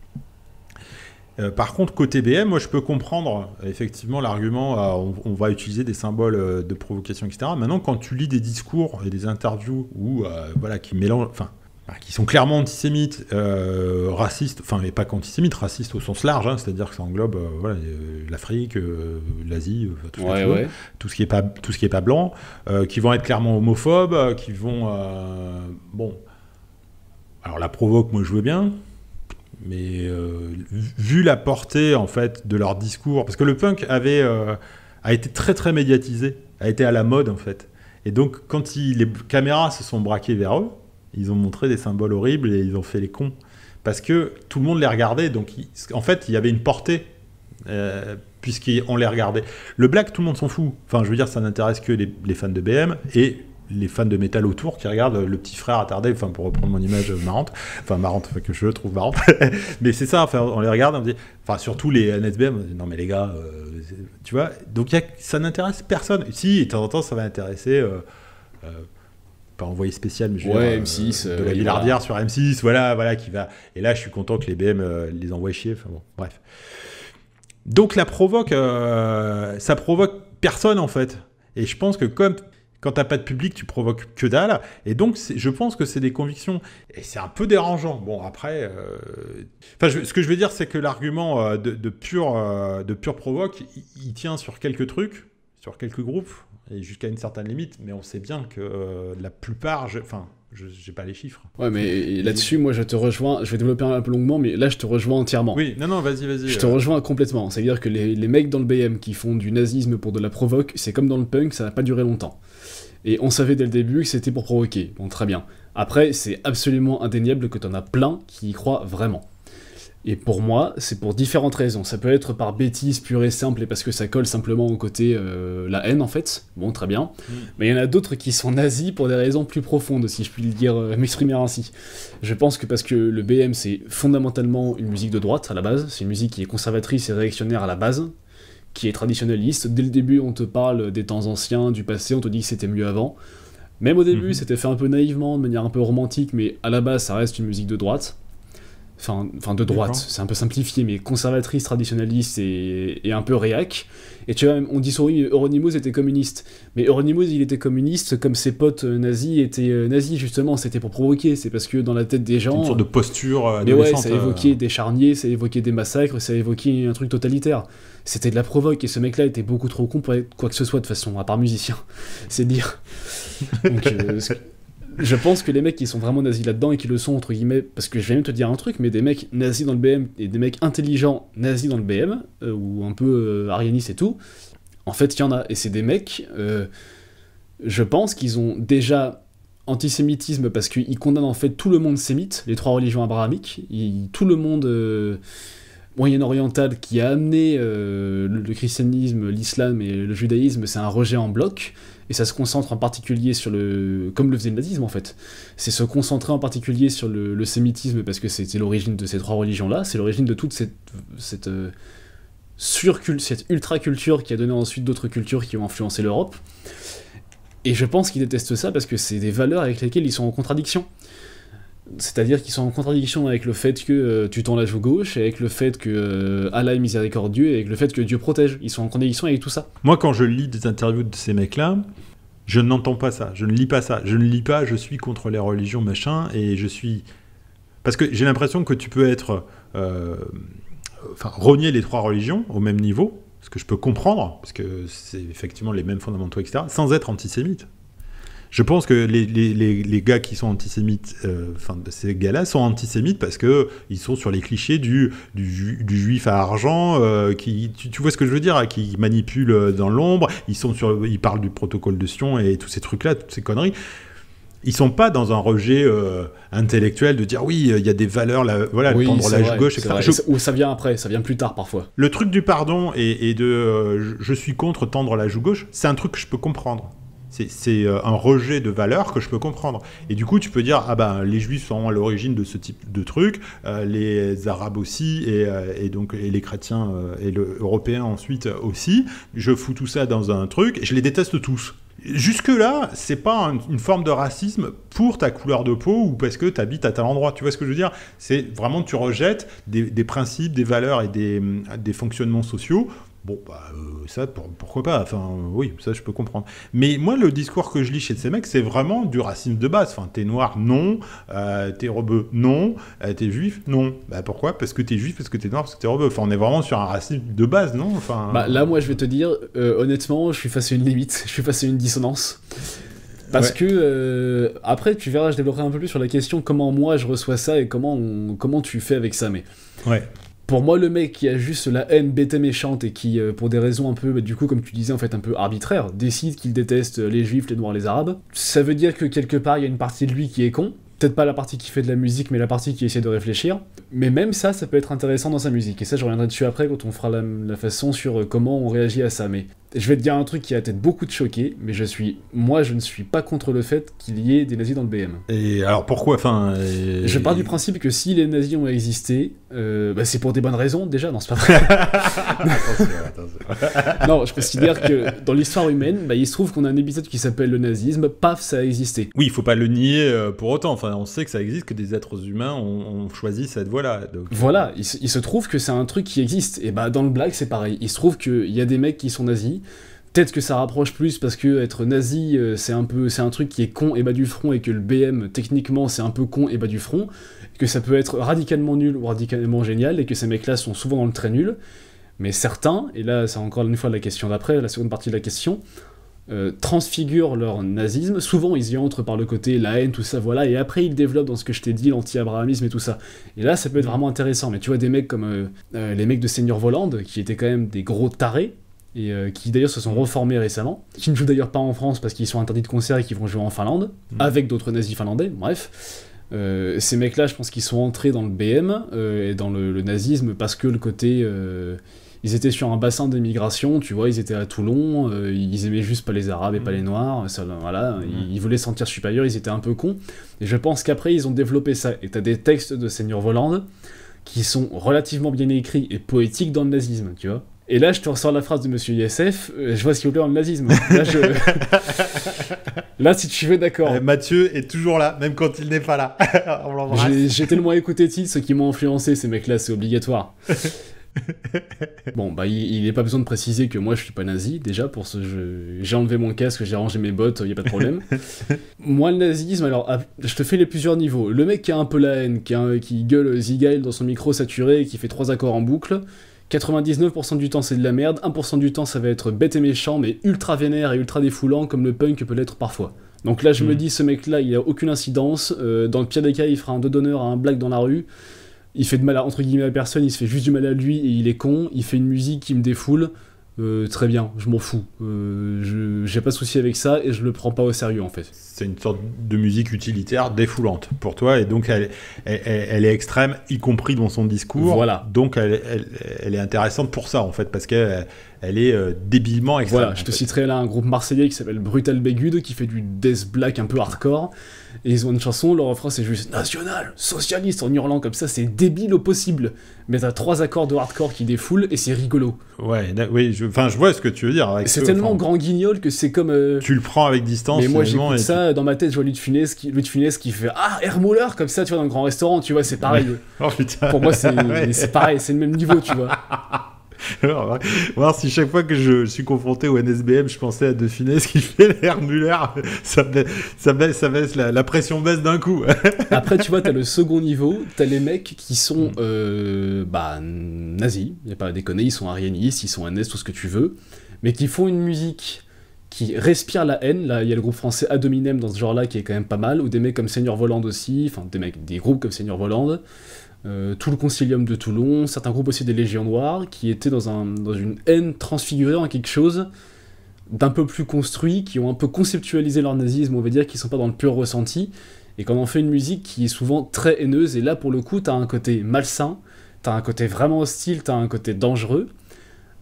Euh, par contre, côté BM, moi je peux comprendre effectivement l'argument, ah, on, va utiliser des symboles euh, de provocation, etc. Maintenant, quand tu lis des discours et des interviews où, euh, voilà, qui mélangent, enfin, bah, qui sont clairement antisémites, racistes, enfin, et pas qu'antisémites, racistes au sens large, hein, c'est-à-dire que ça englobe l'Afrique, l'Asie, tout, ce qui est pas, tout ce qui est pas blanc, qui vont être clairement homophobes, qui vont, bon alors la provoque, moi je jouais bien, mais euh, vu la portée en fait de leur discours, parce que le punk avait euh, a été très très médiatisé, a été à la mode en fait, et donc quand les caméras se sont braquées vers eux, ils ont montré des symboles horribles et ils ont fait les cons, parce que tout le monde les regardait, donc en fait il y avait une portée. Euh, puisqu'on les regardait. Le black, tout le monde s'en fout. Enfin, je veux dire, ça n'intéresse que les fans de BM et les fans de métal autour qui regardent le petit frère attardé, enfin pour reprendre mon image marrante, enfin marrante, que je trouve marrante, mais c'est ça, enfin, on les regarde, on dit, enfin surtout les NSBM, non mais les gars, euh, tu vois, donc ça n'intéresse personne. Si, de temps en temps, ça va intéresser. Euh, euh, pas envoyé spécial, mais je ouais, dire, M6, de la billardière sur M6, voilà, voilà, qui va. Et là, je suis content que les BM les envoient chier. Enfin bon, bref. Donc la provoque, ça provoque personne en fait. Et je pense que comme quand t'as pas de public, tu provoques que dalle. Et donc, je pense que c'est des convictions. Et c'est un peu dérangeant. Bon, après, euh, enfin, ce que je veux dire, c'est que l'argument euh, de, pur pure, euh, de provoque, il, tient sur quelques trucs, sur quelques groupes, et jusqu'à une certaine limite. Mais on sait bien que la plupart, enfin, je pas les chiffres. Ouais, mais là-dessus, moi, je te rejoins. Je vais développer un peu longuement, mais là, je te rejoins entièrement. Oui, non, non, vas-y, vas-y. Je te euh. rejoins complètement. C'est-à-dire que les, les, mecs dans le BM qui font du nazisme pour de la provoque, c'est comme dans le punk, ça n'a pas duré longtemps. Et on savait dès le début que c'était pour provoquer. Bon, très bien. Après, c'est absolument indéniable que t'en as plein qui y croient vraiment. Et pour moi, c'est pour différentes raisons. Ça peut être par bêtise pure et simple et parce que ça colle simplement au côté euh, la haine en fait. Bon, très bien. Mm. Mais il y en a d'autres qui sont nazis pour des raisons plus profondes, si je puis le dire, euh, m'exprimer ainsi. Je pense que parce que le BM c'est fondamentalement une musique de droite à la base, c'est une musique qui est conservatrice et réactionnaire à la base, qui est traditionnaliste. Dès le début, on te parle des temps anciens, du passé, on te dit que c'était mieux avant. Même au début, mhm. c'était fait un peu naïvement, de manière un peu romantique, mais à la base, ça reste une musique de droite enfin, de droite, c'est un peu simplifié, mais conservatrice, traditionnaliste et, un peu réac. Et tu vois, on dit souvent, Euronymous était communiste. Mais Euronymous, il était communiste comme ses potes euh, nazis étaient euh, nazis, justement. C'était pour provoquer, c'est parce que dans la tête des gens. Une sorte de posture. Euh, mais ouais, ça évoquait des charniers, ça évoquait des massacres, ça évoquait un truc totalitaire. C'était de la provoque, et ce mec-là était beaucoup trop con pour être quoi que ce soit, de façon, à part musicien. c'est dire. Donc, je pense que les mecs qui sont vraiment nazis là-dedans et qui le sont, entre guillemets, parce que je vais même te dire un truc, mais des mecs nazis dans le BM et des mecs intelligents nazis dans le BM, euh, ou un peu euh, arianistes et tout, en fait, il y en a. Et c'est des mecs, euh, je pense qu'ils ont déjà antisémitisme parce qu'ils condamnent en fait tout le monde sémite, les trois religions abrahamiques, tout le monde moyen-oriental qui a amené le christianisme, l'islam et le judaïsme, c'est un rejet en bloc et ça se concentre en particulier sur le... comme le faisait le en fait, c'est se concentrer en particulier sur le, sémitisme, parce que c'était l'origine de ces trois religions-là, c'est l'origine de toute cette... cette euh, cette ultra-culture qui a donné ensuite d'autres cultures qui ont influencé l'Europe. Et je pense qu'ils détestent ça parce que c'est des valeurs avec lesquelles ils sont en contradiction c'est-à-dire qu'ils sont en contradiction avec le fait que euh, tu t'enlèves au gauche, avec le fait que euh, Allah est miséricordieux, et avec le fait que Dieu protège. Ils sont en contradiction avec tout ça. Moi, quand je lis des interviews de ces mecs-là, je n'entends pas ça, je ne lis pas ça, je ne lis pas, je suis contre les religions, machin, et je suis... Parce que j'ai l'impression que tu peux être... Euh, enfin, renier les trois religions au même niveau, ce que je peux comprendre, parce que c'est effectivement les mêmes fondamentaux, etc., sans être antisémite. Je pense que les, les, les, gars qui sont antisémites, euh, enfin de ces gars-là sont antisémites parce que ils sont sur les clichés du, du, juif à argent, euh, qui tu, vois ce que je veux dire, hein, qui manipule euh, dans l'ombre. Ils sont sur, ils parlent du protocole de Sion et tous ces trucs-là, toutes ces conneries ils sont pas dans un rejet intellectuel de dire oui, il y a des valeurs, là voilà, tendre la joue gauche, etc. Ou ça vient après, ça vient plus tard parfois. Le truc du pardon et, de je suis contre tendre la joue gauche, c'est un truc que je peux comprendre c'est euh, un rejet de valeurs que je peux comprendre. Et du coup, tu peux dire, ah ben, les juifs sont à l'origine de ce type de truc, euh, les arabes aussi, et, euh, donc les chrétiens et les Européens ensuite aussi. Je fous tout ça dans un truc, et je les déteste tous. Jusque-là, c'est pas une forme de racisme pour ta couleur de peau ou parce que tu habites à tel endroit. Tu vois ce que je veux dire C'est vraiment, tu rejettes des, principes, des valeurs et des fonctionnements sociaux Bon, bah, euh, ça, pourquoi pas Enfin, euh, oui, ça, je peux comprendre. Mais moi, le discours que je lis chez ces mecs, c'est vraiment du racisme de base. Enfin, t'es noir, non. Euh, t'es rebeu, non. t'es juif, non. Bah, pourquoi Parce que t'es juif, parce que t'es noir, parce que t'es rebeu. Enfin, on est vraiment sur un racisme de base, non Enfin. Bah, là, moi, je vais te dire, honnêtement, je suis face à une limite. Je suis face à une dissonance. Parce que après, tu verras, je développerai un peu plus sur la question comment moi je reçois ça et comment comment tu fais avec ça. Mais ouais pour moi, le mec qui a juste la haine bête méchante et qui, euh, pour des raisons un peu, bah, du coup, comme tu disais, en fait, un peu arbitraire, décide qu'il déteste les juifs, les noirs, les arabes, ça veut dire que quelque part, il y a une partie de lui qui est con. Peut-être pas la partie qui fait de la musique, mais la partie qui essaie de réfléchir. Mais même ça, ça peut être intéressant dans sa musique. Et ça, je reviendrai dessus après quand on fera la, la façon sur euh, comment on réagit à ça. Mais je vais te dire un truc qui a peut-être beaucoup te choquer, mais je suis, moi, je ne suis pas contre le fait qu'il y ait des nazis dans le BM. Et alors pourquoi Enfin, je pars du principe que si les nazis ont existé, euh, bah, c'est pour des bonnes raisons déjà. Non, c'est pas vrai. non, je considère que dans l'histoire humaine, bah, il se trouve qu'on a un épisode qui s'appelle le nazisme. Paf, ça a existé. Oui, il faut pas le nier euh, pour autant. Enfin, on sait que ça existe, que des êtres humains ont, choisi cette voie-là. Donc... Voilà, il, se trouve que c'est un truc qui existe. Et bah dans le blague, c'est pareil. Il se trouve qu'il y a des mecs qui sont nazis Peut-être que ça rapproche plus parce que être nazi, euh, c'est un peu, c'est un truc qui est con et bas du front et que le BM, techniquement, c'est un peu con et bas du front, que ça peut être radicalement nul ou radicalement génial et que ces mecs-là sont souvent dans le très nul. Mais certains, et là, c'est encore une fois la question d'après, la seconde partie de la question, transfigure euh, transfigurent leur nazisme. Souvent, ils y entrent par le côté la haine, tout ça, voilà, et après, ils développent dans ce que je t'ai dit, l'anti-abrahamisme et tout ça. Et là, ça peut être vraiment intéressant. Mais tu vois, des mecs comme euh, les mecs de Seigneur Voland, qui étaient quand même des gros tarés, et euh, qui d'ailleurs se sont reformés récemment, qui ne jouent d'ailleurs pas en France parce qu'ils sont interdits de concert et qu'ils vont jouer en Finlande, mhm. avec d'autres nazis finlandais, bref. Euh, ces mecs-là, je pense qu'ils sont entrés dans le BM euh, et dans le, nazisme parce que le côté. ils étaient sur un bassin d'émigration. tu vois, ils étaient à Toulon, ils aimaient juste pas les Arabes et pas les mhm. Noirs, voilà, mhm. ils, voulaient sentir supérieurs, ils étaient un peu cons. Et je pense qu'après, ils ont développé ça. Et t'as des textes de Seigneur Voland qui sont relativement bien écrits et poétiques dans le nazisme, tu vois. Et là, je te ressors la phrase de Monsieur ISF, euh, je vois ce qu'il voulait dans le nazisme. Là, là si tu veux, d'accord. Euh, Mathieu est toujours là, même quand il n'est pas là. J'étais le J'ai tellement écouté il ceux qui m'ont influencé, ces mecs-là, c'est obligatoire. bon, bah, il n'est pas besoin de préciser que moi je suis pas nazi. Déjà, pour ce jeu, j'ai enlevé mon casque, j'ai rangé mes bottes, il n'y a pas de problème. moi, le nazisme, alors, ah, je te fais les plusieurs niveaux. Le mec qui a un peu la haine, qui, gueule Zigail dans son micro saturé, qui fait trois accords en boucle. 99% du temps c'est de la merde, 1% du temps ça va être bête et méchant, mais ultra vénère et ultra défoulant comme le punk peut l'être parfois. Donc là je me hmm. dis ce mec là il a aucune incidence, euh, dans le pire des cas il fera un dos d'honneur à un black dans la rue, il fait de mal à, entre guillemets à personne, il se fait juste du mal à lui et il est con, il fait une musique qui me défoule, euh, très bien, je m'en fous, euh, Je j'ai pas de souci avec ça et je le prends pas au sérieux en fait c'est une sorte de musique utilitaire défoulante pour toi, et donc elle, elle est extrême, y compris dans son discours. Voilà. Donc elle, est intéressante pour ça, en fait, parce qu'elle euh, elle est euh, débilement extrême. Voilà, je te citerai là un groupe marseillais qui s'appelle Brutal Bégude, qui fait du death black un peu hardcore, et ils ont une chanson, leur refrain c'est juste national, socialiste, en hurlant comme ça, c'est débile au possible. Mais t'as trois accords de hardcore qui défoulent, et c'est rigolo. Ouais, oui, je, je vois ce que tu veux dire. C'est tellement grand guignol que c'est comme... Euh, tu le prends avec distance. Mais moi j'écoute ça euh, dans ma tête, je vois Louis de Funès qui, de qui fait Ah, Hermuller, comme ça, tu vois, dans le grand restaurant, tu vois, c'est pareil. Oh, Pour moi, c'est pareil, c'est le même niveau, tu vois. voir si chaque fois que je suis confronté au NSBM, je pensais à De Funès qui fait l'air ça baisse, ça baisse, la, pression baisse d'un coup. Après, tu vois, t'as le second niveau, t'as les mecs qui sont mm. euh, bah, nazis, y a pas à déconner, ils sont arianistes, ils sont NS, tout ce que tu veux, mais qui font une musique qui respirent la haine. Là, il y a le groupe français Adominem dans ce genre-là qui est quand même pas mal, ou des mecs comme Seigneur Voland aussi, enfin des mecs, des groupes comme Seigneur Voland, euh, tout le Concilium de Toulon, certains groupes aussi des Légions Noires, qui étaient dans, un, dans une haine transfigurée en quelque chose d'un peu plus construit, qui ont un peu conceptualisé leur nazisme, on va dire, qui sont pas dans le pur ressenti, et quand on fait une musique qui est souvent très haineuse, et là pour le coup, t'as un côté malsain, t'as un côté vraiment hostile, t'as un côté dangereux,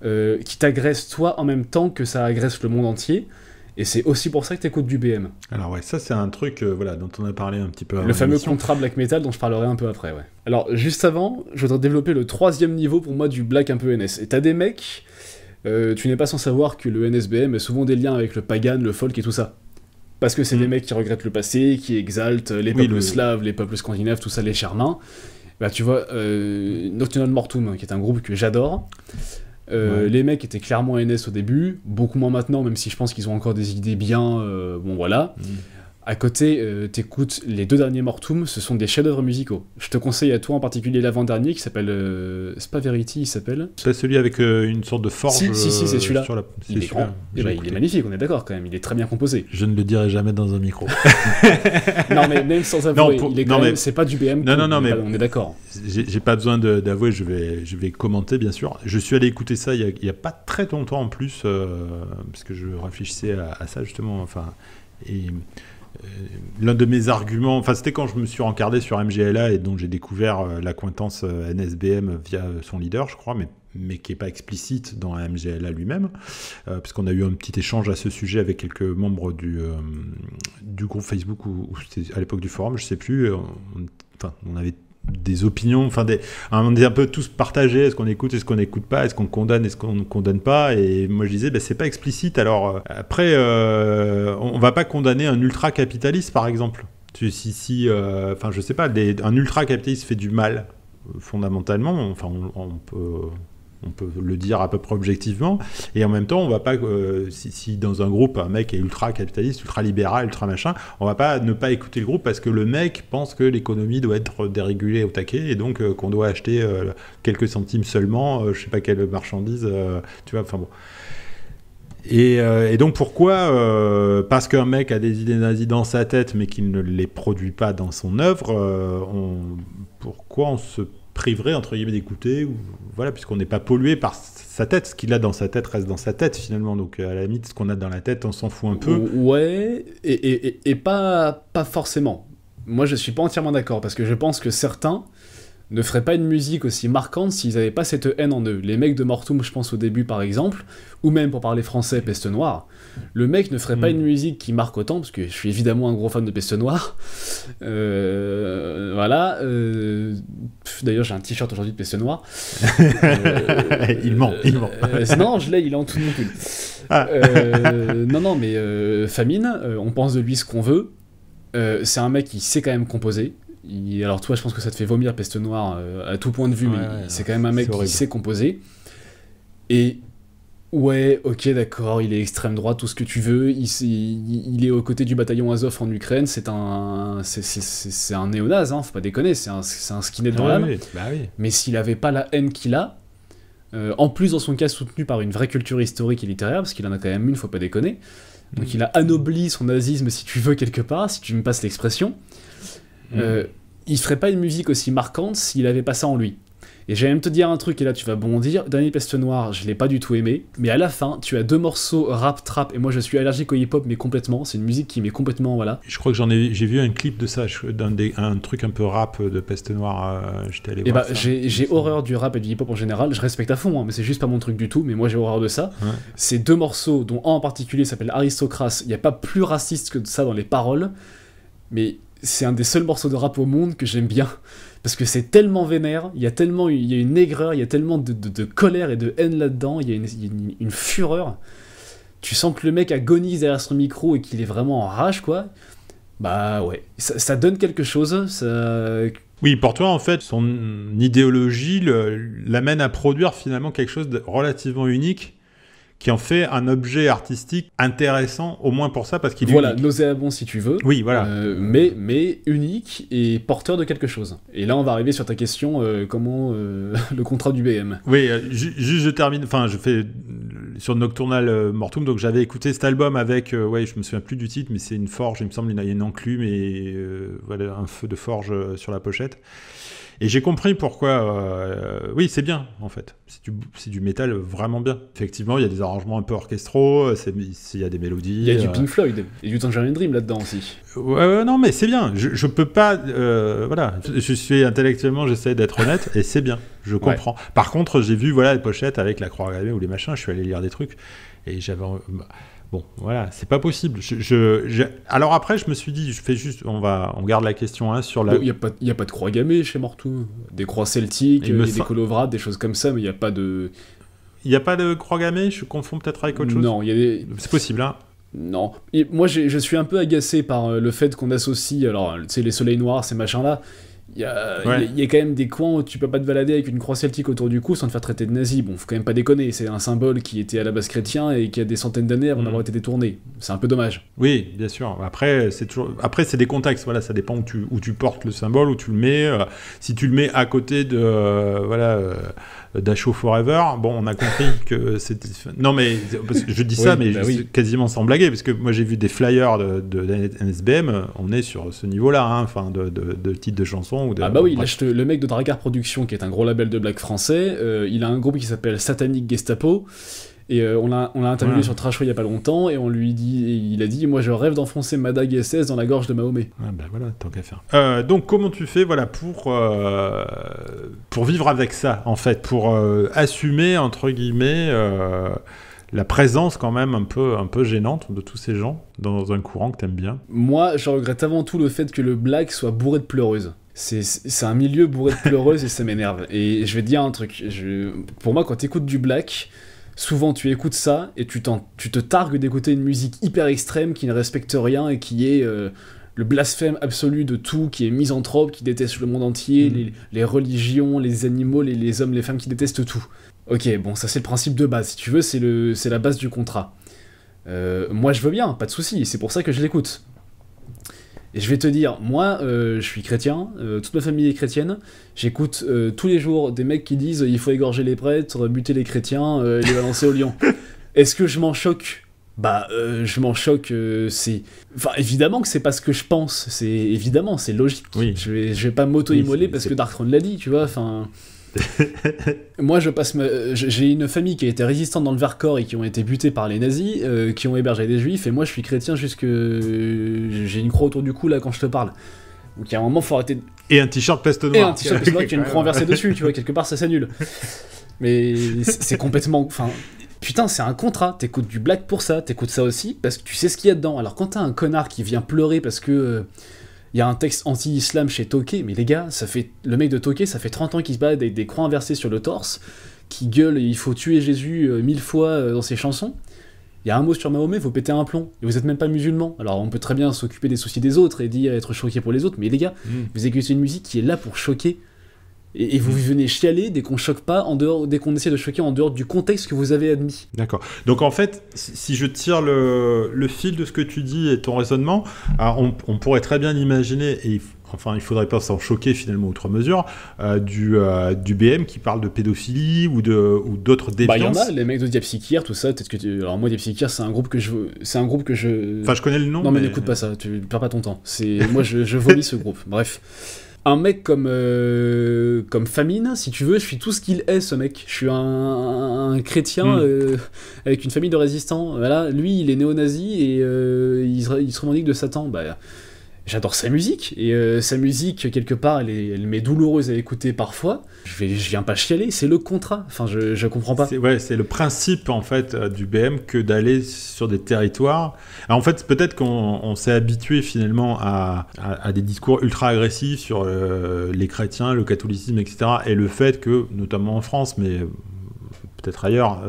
euh, qui t'agresse toi en même temps que ça agresse le monde entier. Et c'est aussi pour ça que t'écoutes du BM. Alors ouais, ça c'est un truc euh, voilà, dont on a parlé un petit peu avant. Le fameux contrat black metal dont je parlerai un peu après, Alors juste avant, je voudrais développer le troisième niveau pour moi du black un peu NS. Et t'as des mecs, euh, tu n'es pas sans savoir que le NSBM a souvent des liens avec le pagan, le folk et tout ça. Parce que c'est des mm. mecs qui regrettent le passé, qui exaltent les peuples slaves, les peuples scandinaves, tout ça, les charmins. Bah tu vois, euh, Nocturnal Mortum, qui est un groupe que j'adore, euh, les mecs étaient clairement NS au début, beaucoup moins maintenant, même si je pense qu'ils ont encore des idées bien. Euh, bon, voilà. Mm. À côté, euh, t'écoutes les deux derniers Mortum, ce sont des chefs-d'œuvre musicaux. Je te conseille à toi en particulier l'avant-dernier qui s'appelle. c'est euh, pas Verity, il s'appelle. C'est celui avec euh, une sorte de forge. Si, si, si c'est celui-là. Eh ben, il, est, magnifique, on est d'accord quand même. Il est très bien composé. Je ne le dirai jamais dans un micro. non, mais même sans avouer, pour... mais... c'est pas du BM. Non, non, non, mais. on est d'accord. J'ai pas besoin d'avouer, je vais, je vais commenter, bien sûr. Je suis allé écouter ça il n'y a, pas très longtemps en plus, parce que je réfléchissais à, à ça justement. Enfin. Et euh, l'un de mes arguments, enfin c'était quand je me suis encardé sur MGLA et dont j'ai découvert euh, la NSBM euh, via son leader, je crois, mais, mais qui n'est pas explicite dans MGLA lui-même, puisqu'on a eu un petit échange à ce sujet avec quelques membres du, du groupe Facebook ou, à l'époque du forum, je sais plus, enfin on avait des opinions, enfin des, on est un peu tous partagés, est-ce qu'on écoute, est-ce qu'on n'écoute pas, est-ce qu'on condamne, est-ce qu'on ne condamne pas, et moi je disais, ben, c'est pas explicite, alors euh, après, euh, on va pas condamner un ultra-capitaliste par exemple, si, si, euh, enfin je sais pas, un ultra-capitaliste fait du mal, fondamentalement, enfin on peut on peut le dire à peu près objectivement. Et en même temps, on va pas, euh, si, dans un groupe un mec est ultra capitaliste, ultra libéral, ultra machin, on va pas ne pas écouter le groupe parce que le mec pense que l'économie doit être dérégulée au taquet et donc euh, qu'on doit acheter euh, quelques centimes seulement, je sais pas quelle marchandise, tu vois, enfin bon. Et, donc pourquoi Parce qu'un mec a des idées nazies dans sa tête mais qu'il ne les produit pas dans son œuvre, pourquoi on se priverait entre guillemets d'écouter, voilà, puisqu'on n'est pas pollué par sa tête. Ce qu'il a dans sa tête reste dans sa tête finalement. Donc à la limite, ce qu'on a dans la tête, on s'en fout un peu. Ouais, et, pas, pas forcément. Moi, je suis pas entièrement d'accord parce que je pense que certains ne ferait pas une musique aussi marquante s'ils n'avaient pas cette haine en eux. Les mecs de Mortum, je pense au début par exemple, ou même pour parler français, Peste Noire, le mec ne ferait pas hmm. une musique qui marque autant, parce que je suis évidemment un gros fan de Peste Noire. Euh, voilà. Euh, d'ailleurs, j'ai un t-shirt aujourd'hui de Peste Noire. il ment, il ment. Euh, non, je l'ai, il est en tout mon ah. non, non, mais Famine, on pense de lui ce qu'on veut. C'est un mec qui sait quand même composer alors toi, je pense que ça te fait vomir Peste Noire euh, à tout point de vue, mais c'est quand même un mec qui sait composer. Et ouais, ok, d'accord, il est extrême droit, tout ce que tu veux. Il, il, est aux côtés du bataillon Azov en Ukraine. C'est un, c'est un néonaze hein, faut pas déconner. C'est un, un skinhead dans ah l'âme. Bah mais s'il avait pas la haine qu'il a, euh, en plus dans son cas soutenu par une vraie culture historique et littéraire, parce qu'il en a quand même une, faut pas déconner. Donc mm. il a anobli son nazisme, si tu veux, quelque part, si tu me passes l'expression. Mm. Euh, il ferait pas une musique aussi marquante s'il avait pas ça en lui. Et j'allais même te dire un truc, et là tu vas bondir. Dernier Peste Noire, je l'ai pas du tout aimé. Mais à la fin, tu as deux morceaux rap trap, et moi je suis allergique au hip hop, mais complètement. C'est une musique qui m'est complètement. Voilà. Je crois que j'en ai, j'ai vu un clip de ça, un truc un peu rap de Peste Noire. Euh, je J'étais allé et eh Bah, ben, j'ai horreur du rap et du hip hop en général. Je respecte à fond, moi hein, mais c'est juste pas mon truc du tout. Mais moi j'ai horreur de ça. Ces deux morceaux, dont un en particulier s'appelle Aristocrate, il n'y a pas plus raciste que ça dans les paroles. Mais c'est un des seuls morceaux de rap au monde que j'aime bien. Parce que c'est tellement vénère, il y a tellement il y a une aigreur, il y a tellement de, colère et de haine là-dedans, il y a une, fureur. Tu sens que le mec agonise derrière son micro et qu'il est vraiment en rage, quoi. Bah ouais, ça, donne quelque chose. Oui, pour toi, en fait, son idéologie l'amène à produire finalement quelque chose de relativement unique qui en fait un objet artistique intéressant, au moins pour ça, parce qu'il est Voilà, nauséabond si tu veux. Oui, voilà. Euh, mais, mais unique et porteur de quelque chose. Et là, on va arriver sur ta question, euh, comment euh, le contrat du BM. Oui, juste je termine, enfin, je fais sur Nocturnal Mortum, donc j'avais écouté cet album avec, ouais, je me souviens plus du titre, mais c'est une forge, il me semble, il y a une enclume et voilà, un feu de forge sur la pochette. Et j'ai compris pourquoi. Euh, euh, oui, c'est bien, en fait. C'est du, du, métal vraiment bien. Effectivement, il y a des arrangements un peu orchestraux, euh, il y a des mélodies. Il y a du Pink Floyd et du Tangerine Dream là-dedans aussi. Ouais, non, mais c'est bien. Je, je, peux pas. voilà. Je suis intellectuellement, j'essaie d'être honnête, et c'est bien. Je comprends. Par contre, j'ai vu voilà, les pochettes avec la croix gammée ou les machins, je suis allé lire des trucs. Et j'avais. Bah, Bon, voilà, c'est pas possible. Je, Alors après, je me suis dit, je fais juste, on va, on garde la question hein, sur la. Il n'y a, pas, a pas de croix gammée chez Mortou. Des croix celtiques, euh, des colovrates, des choses comme ça, mais il n'y a pas de. Il n'y a pas de croix gammée Je confonds peut-être avec autre chose Non, il y a des. C'est possible, hein Non. moi, je suis un peu agacé par euh, le fait qu'on associe, alors, tu sais, les soleils noirs, ces machins-là. Il y, a, quand même des coins où tu peux pas te balader avec une croix celtique autour du cou sans te faire traiter de nazi. Bon, faut quand même pas déconner, c'est un symbole qui était à la base chrétien et qui a des centaines d'années avant mm. d'avoir été détourné. C'est un peu dommage. Oui, bien sûr. Après, c'est toujours... après c'est des contextes, voilà, ça dépend où tu, où tu portes le symbole, où tu le mets. Euh, si tu le mets à côté de. Euh, voilà. Euh, d'Asho Forever. Bon, on a compris que c'était. Non, mais je dis ça, mais bah quasiment sans blaguer, parce que moi j'ai vu des flyers de, de, on est sur ce niveau-là, hein, enfin, de, de, de titres de chansons. Ou ah bah oui, le mec de Dragar Productions, qui est un gros label de black français, euh, il a un groupe qui s'appelle Satanic Gestapo. Et euh, on l'a interviewé sur Trashway il y a pas longtemps et on lui dit, il a dit Moi je rêve d'enfoncer ma dans la gorge de Mahomet. Ah ben voilà, tant qu'à faire. Euh, donc comment tu fais voilà, pour, euh, pour vivre avec ça, en fait, pour assumer, entre guillemets, la présence quand même un peu, un peu gênante de tous ces gens dans un courant que t'aimes bien Moi, je regrette avant tout le fait que le black soit bourré de pleureuses. C'est un milieu bourré de pleureuses et ça m'énerve. Et je vais te dire un truc. Je, pour moi, quand t'écoutes du black, souvent tu écoutes ça et tu, te targues d'écouter une musique hyper extrême qui ne respecte rien et qui est euh, le blasphème absolu de tout, qui est misanthrope, qui déteste le monde entier, mm. les, religions, les animaux, les, hommes, les femmes, qui détestent tout. Ok, bon, ça c'est le principe de base, si tu veux, c'est la base du contrat. Euh, moi je veux bien, pas de souci, c'est pour ça que je l'écoute. Et je vais te dire, moi, euh, je suis chrétien, euh, toute ma famille est chrétienne, j'écoute euh, tous les jours des mecs qui disent il faut égorger les prêtres, buter les chrétiens, les balancer au lion. Est-ce que je m'en choque Bah, je m'en choque, c'est... Enfin, évidemment que c'est pas ce que je pense, c'est évidemment, c'est logique. Je, vais, je vais pas m'auto-immoler parce que Darkron l'a dit, tu vois, enfin... Moi, je passe. J'ai une famille qui a été résistante dans le Vercors et qui ont été butés par les nazis, euh, qui ont hébergé des juifs, et moi, je suis chrétien jusque. J'ai une croix autour du cou là quand je te parle. Donc, il y a un moment, faut arrêter. Et un t-shirt peste noire. Et un t-shirt peste noire qui a une croix inversée dessus, tu vois, quelque part, ça s'annule. Mais c'est complètement. Enfin, putain, c'est un contrat. T'écoutes du black pour ça, t'écoutes ça aussi, parce que tu sais ce qu'il y a dedans. Alors, quand t'as un connard qui vient pleurer parce que. Euh, il y a un texte anti-islam chez Toké, mais les gars, ça fait le mec de Toké, ça fait 30 ans qu'il se bat avec des croix inversées sur le torse, qui gueule il faut tuer Jésus euh, mille fois euh, dans ses chansons. Il y a un mot sur Mahomet, vous pétez un plomb. Et vous n'êtes même pas musulman. Alors on peut très bien s'occuper des soucis des autres et dire être choqué pour les autres, mais les gars, hmm. vous écoutez une musique qui est là pour choquer. Et, vous venez chialer dès qu'on choque pas, en dehors, dès qu'on essaie de choquer en dehors du contexte que vous avez admis. D'accord. Donc en fait, si je tire le, fil de ce que tu dis et ton raisonnement, hein, on, pourrait très bien imaginer, et enfin il faudrait pas s'en choquer finalement outre mesure, euh, du, euh, du BM qui parle de pédophilie ou d'autres ou bah, Il y en a, les mecs de Diapsychir, tout ça. Peut-être que tu... Alors moi Diapsychir, c'est un groupe que je, c'est un groupe que je. Enfin je connais le nom. Non mais, n'écoute pas ça, tu perds pas ton temps. C'est moi je, je vomis ce groupe. Bref un mec comme, euh, comme Famine, si tu veux, je suis tout ce qu'il est, ce mec. Je suis un, chrétien hmm. euh, avec une famille de résistants. Voilà, lui, il est néo-nazi et euh, il, se, revendique de Satan. Bah, j'adore sa musique, et euh, sa musique, quelque part, elle, elle m'est douloureuse à écouter parfois. Je, vais, je viens pas chialer, c'est le contrat. Enfin, je, je comprends pas. C'est, ouais, c'est le principe, en fait, euh, du BM que d'aller sur des territoires. Alors, en fait, peut-être qu'on s'est habitué finalement à, à, des discours ultra agressifs sur euh, les chrétiens, le catholicisme, etc. Et le fait que, notamment en France, mais peut-être ailleurs,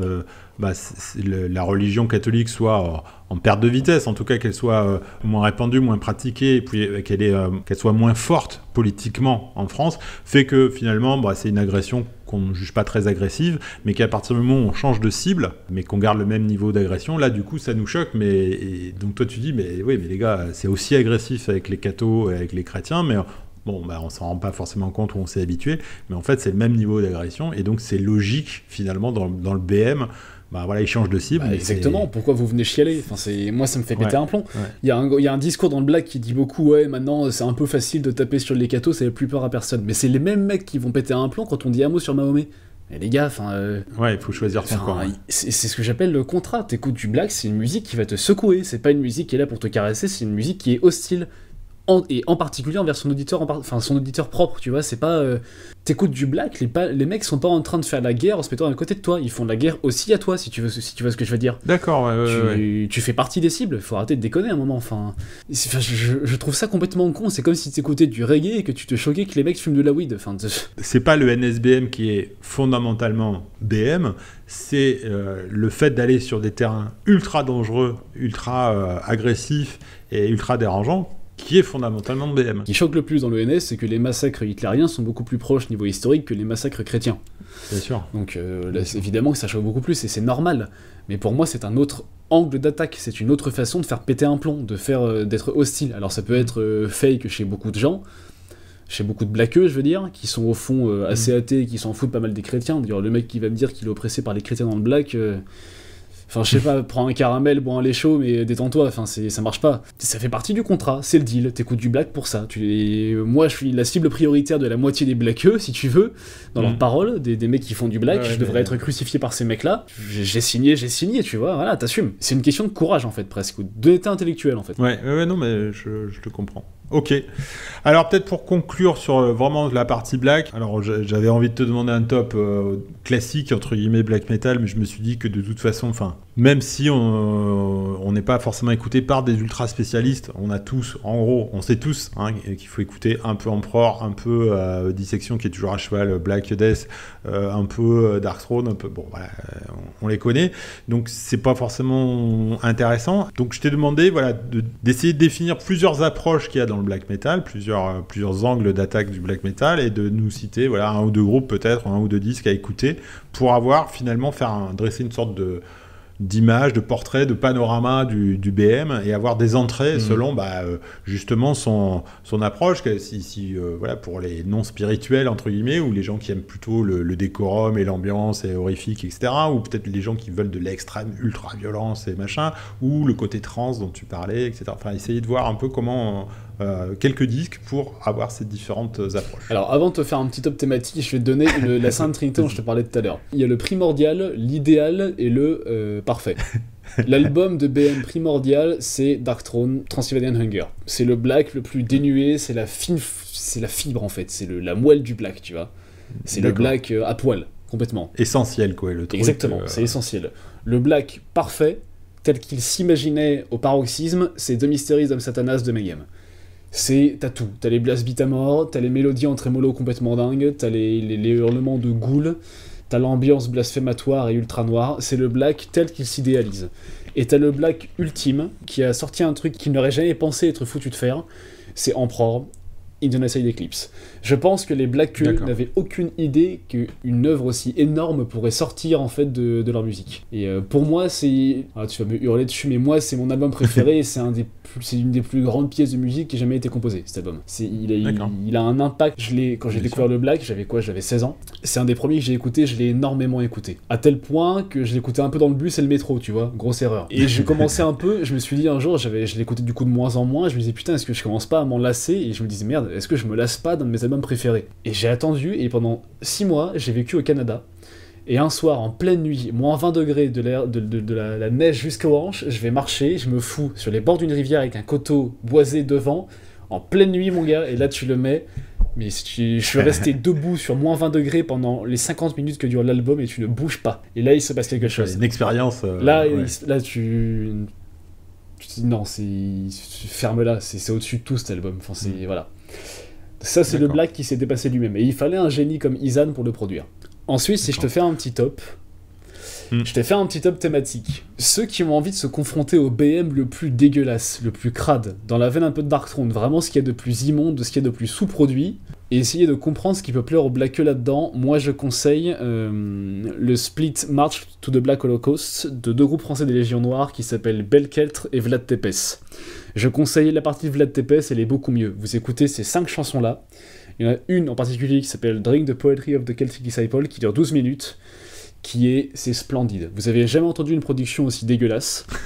bah, la religion catholique soit euh, en perte de vitesse, en tout cas qu'elle soit euh, moins répandue, moins pratiquée, et puis euh, qu'elle soit moins forte politiquement en France, fait que finalement, bah, c'est une agression qu'on ne juge pas très agressive, mais qu'à partir du moment où on change de cible, mais qu'on garde le même niveau d'agression, là du coup ça nous choque. Mais donc toi tu dis, mais oui, mais les gars, c'est aussi agressif avec les cathos et avec les chrétiens, mais Bon, bah, on s'en rend pas forcément compte ou on s'est habitué, mais en fait c'est le même niveau d'agression, et donc c'est logique finalement dans le BM bah voilà, il change de cible. Bah, exactement, pourquoi vous venez chialer enfin, c'est... Moi, ça me fait péter un plomb. Il y, a un, discours dans le black qui dit beaucoup Ouais, maintenant c'est un peu facile de taper sur les cathos, ça fait plus peur à personne. Mais c'est les mêmes mecs qui vont péter un plomb quand on dit un mot sur Mahomet. Mais eh, les gars, enfin. Euh, ouais, il faut choisir son C'est, c'est ce que j'appelle le contrat. T'écoutes du black, c'est une musique qui va te secouer. C'est pas une musique qui est là pour te caresser, c'est une musique qui est hostile et en particulier envers son auditeur, enfin son auditeur propre, tu vois, c'est pas... Euh, t'écoutes du black, les, les mecs sont pas en train de faire la guerre en se mettant à côté de toi, ils font de la guerre aussi à toi, si tu veux, si tu vois ce que je veux dire. D'accord, ouais, tu, tu, fais partie des cibles, faut arrêter de déconner à un moment, enfin... je, trouve ça complètement con, c'est comme si t'écoutais du reggae et que tu te choquais que les mecs fument de la weed, enfin... C'est pas le NSBM qui est fondamentalement BM, c'est euh, le fait d'aller sur des terrains ultra dangereux, ultra euh, agressifs et ultra dérangeants qui est fondamentalement BM. Ce qui choque le plus dans le c'est que les massacres hitlériens sont beaucoup plus proches niveau historique que les massacres chrétiens. Bien sûr. Donc euh, évidemment que ça choque beaucoup plus et c'est normal. Mais pour moi, c'est un autre angle d'attaque, c'est une autre façon de faire péter un plomb, de faire euh, d'être hostile. Alors ça peut mm. être euh, fake chez beaucoup de gens, chez beaucoup de blaqueux, je veux dire, qui sont au fond assez mm. athées, qui s'en foutent pas mal des chrétiens. D'ailleurs, le mec qui va me dire qu'il est oppressé par les chrétiens dans le black Enfin, je sais pas, prends un caramel, bois un lait chaud, mais détends-toi. Enfin, ça marche pas. Ça fait partie du contrat, c'est le deal. T'écoutes du black pour ça. Tu, moi, je suis la cible prioritaire de la moitié des blackeux, si tu veux, dans leur mm. parole, des, des, mecs qui font du black. je devrais être crucifié par ces mecs-là. J'ai signé, j'ai signé, tu vois. Voilà, t'assumes. C'est une question de courage en fait, presque, ou d'état intellectuel en fait. Ouais, ouais, non, mais je, je te comprends. Ok. Alors peut-être pour conclure sur euh, vraiment la partie black, alors j'avais envie de te demander un top euh, classique entre guillemets black metal, mais je me suis dit que de toute façon, enfin, même si on euh, n'est pas forcément écouté par des ultra spécialistes, on a tous, en gros, on sait tous hein, qu'il faut écouter un peu Emperor, un peu Dissection qui est toujours à cheval, Black Death, un peu Dark Throne, un peu, bon voilà, on, les connaît, donc c'est pas forcément intéressant. Donc je t'ai demandé, voilà, d'essayer de, de définir plusieurs approches qu'il y a dans le black metal, plusieurs, euh, plusieurs angles d'attaque du black metal, et de nous citer voilà, un ou deux groupes peut-être, un ou deux disques à écouter, pour avoir finalement faire dresser une sorte de d'image de portrait, de panorama du, BM et avoir des entrées mhm. selon bah, euh, justement son, son approche. Si, si euh, voilà, pour les non spirituels, entre guillemets, ou les gens qui aiment plutôt le, décorum et l'ambiance et horrifique, etc., ou peut-être les gens qui veulent de l'extrême ultra violence et machin, ou le côté trans dont tu parlais, etc. Enfin, essayer de voir un peu comment. Euh, quelques disques pour avoir ces différentes approches. Alors avant de te faire un petit top thématique, je vais te donner la sainte trinité dont je te parlais tout à l'heure. Il y a le primordial, l'idéal et le euh, parfait. L'album de BM primordial, c'est Dark Throne, Transylvanian Hunger. C'est le black le plus dénué, c'est la, fine, c'est la fibre en fait, c'est la moelle du black, tu vois. C'est le black euh, à poil, complètement. Essentiel quoi, le truc. Exactement, c'est essentiel. Le black parfait, tel qu'il s'imaginait au paroxysme, c'est The Mysteries of Satanas de Mayhem c'est t'as tout. T'as les blast t'as les mélodies en trémolo complètement dingues, t'as les, les, hurlements de ghouls, t'as l'ambiance blasphématoire et ultra noire. C'est le black tel qu'il s'idéalise. Et t'as le black ultime qui a sorti un truc qu'il n'aurait jamais pensé être foutu de faire. C'est Emperor. Indonesia Eclipse. Je pense que les Black Cube n'avaient aucune idée qu'une œuvre aussi énorme pourrait sortir en fait de, leur musique. Et euh, pour moi, c'est. Ah, tu vas me hurler dessus, mais moi, c'est mon album préféré c'est un des c'est une des plus grandes pièces de musique qui ait jamais été composée, cet album. C'est, il, a, il, a un impact. Je l'ai, quand j'ai découvert le Black, j'avais quoi J'avais 16 ans. C'est un des premiers que j'ai écouté, je l'ai énormément écouté. À tel point que je l'écoutais un peu dans le bus et le métro, tu vois. Grosse erreur. Et j'ai commencé un peu, je me suis dit un jour, j'avais, je l'écoutais du coup de moins en moins, je me disais putain, est-ce que je commence pas à m'en lasser Et je me disais merde, est-ce que je me lasse pas d'un de mes albums préférés Et j'ai attendu, et pendant 6 mois, j'ai vécu au Canada. Et un soir, en pleine nuit, moins 20 degrés de, l'air, de, la, neige jusqu'aux hanches je vais marcher, je me fous sur les bords d'une rivière avec un coteau boisé devant, en pleine nuit, mon gars, et là tu le mets. Mais je suis resté debout sur moins 20 degrés pendant les 50 minutes que dure l'album et tu ne bouges pas. Et là, il se passe quelque chose. Une expérience. Euh, là, tu... Tu là, tu. non, c'est. Ferme-la, c'est, c'est au-dessus de tout cet album. Enfin, c'est. Mm. Voilà. Ça, c'est le black qui s'est dépassé lui-même. Et il fallait un génie comme Izan pour le produire. Ensuite, si je te fais un petit top, hmm. je t'ai fait un petit top thématique. Ceux qui ont envie de se confronter au BM le plus dégueulasse, le plus crade, dans la veine un peu de Dark Throne, vraiment ce qu'il y a de plus immonde, de ce qu'il y a de plus sous-produit, et essayer de comprendre ce qui peut plaire au black e là-dedans. Moi, je conseille euh, le split March to the Black Holocaust de deux groupes français des Légions Noires qui s'appellent Belkeltre et Vlad Tepes. Je conseille la partie de Vlad Tepes, elle est beaucoup mieux. Vous écoutez ces cinq chansons-là. Il y en a une en particulier qui s'appelle Drink the Poetry of the Celtic Disciple qui dure 12 minutes, qui est c'est splendide. Vous avez jamais entendu une production aussi dégueulasse.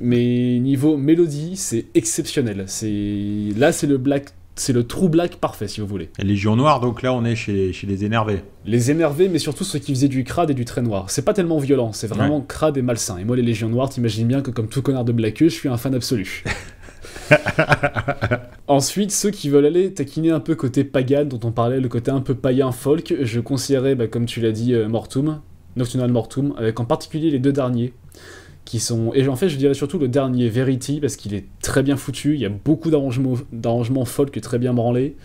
Mais niveau mélodie, c'est exceptionnel. C'est là, c'est le black c'est le trou black parfait, si vous voulez. Et Légion Noire, donc là, on est chez, les énervés. Les énervés, mais surtout ceux qui faisaient du crade et du trait noir. C'est pas tellement violent, c'est vraiment crade et malsain. Et moi, les Légions Noires, t'imagines bien que, comme tout connard de Blackeux, je suis un fan absolu. Ensuite, ceux qui veulent aller taquiner un peu côté pagan, dont on parlait, le côté un peu païen folk, je considérais bah, comme tu l'as dit, euh, Mortum, Nocturnal Mortum, avec en particulier les deux derniers, qui sont et en fait je dirais surtout le dernier Verity parce qu'il est très bien foutu il y a beaucoup d'arrangements folk très bien branlés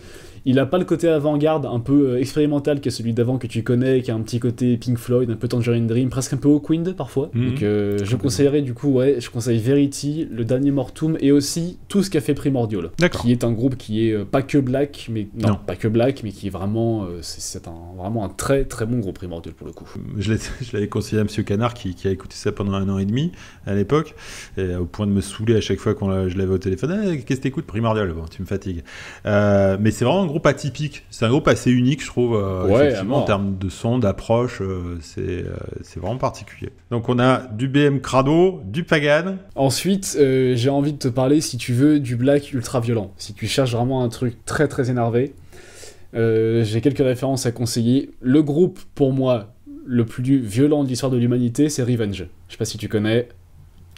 il n'a pas le côté avant-garde, un peu euh, expérimental, qui est celui d'avant que tu connais, qui a un petit côté Pink Floyd, un peu Tangerine Dream, presque un peu Hawkwind parfois. Mhm. Donc euh, je conseillerais du coup, ouais, je conseille Verity, le dernier Mortum et aussi tout ce qu'a fait Primordial. Qui est un groupe qui est euh, pas que black, mais non, pas que black, mais qui est vraiment, c'est un, vraiment un très très bon groupe Primordial pour le coup. Je l'avais conseillé à Monsieur Canard qui, a écouté ça pendant un an et demi à l'époque, au point de me saouler à chaque fois quand je l'avais au téléphone. Eh, qu'est-ce que t'écoutes Primordial tu me fatigues. mais c'est vraiment groupe atypique. C'est un groupe assez unique, je trouve, euh, en termes de son, d'approche. Euh, c'est, euh, c'est vraiment particulier. Donc, on a du BM Crado, du Pagan. Ensuite, j'ai envie de te parler, si tu veux, du black ultra violent. Si tu cherches vraiment un truc très très énervé, j'ai quelques références à conseiller. Le groupe, pour moi, le plus violent de l'histoire de l'humanité, c'est Revenge. Je sais pas si tu connais.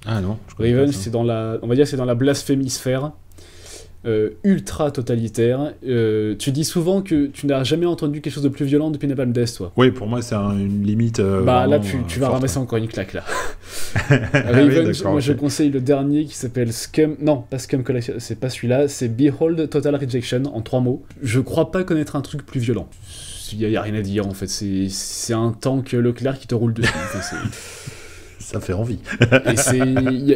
Ah non. Revenge, c'est dans la, on va dire, c'est dans la blasphémisphère. Euh, ultra totalitaire. Euh, tu dis souvent que tu n'as jamais entendu quelque chose de plus violent depuis Napalm Death, toi. Oui, pour moi, c'est une limite. Euh, bah là, tu, vas ramasser hein. encore une claque, là. Ah moi, je conseille le dernier qui s'appelle Scum. Non, pas Scum Collection, c'est pas celui-là, c'est Behold Total Rejection en trois mots. Je crois pas connaître un truc plus violent. Il n'y a, rien à dire, en fait. C'est un tank Leclerc qui te roule dessus. ça fait envie.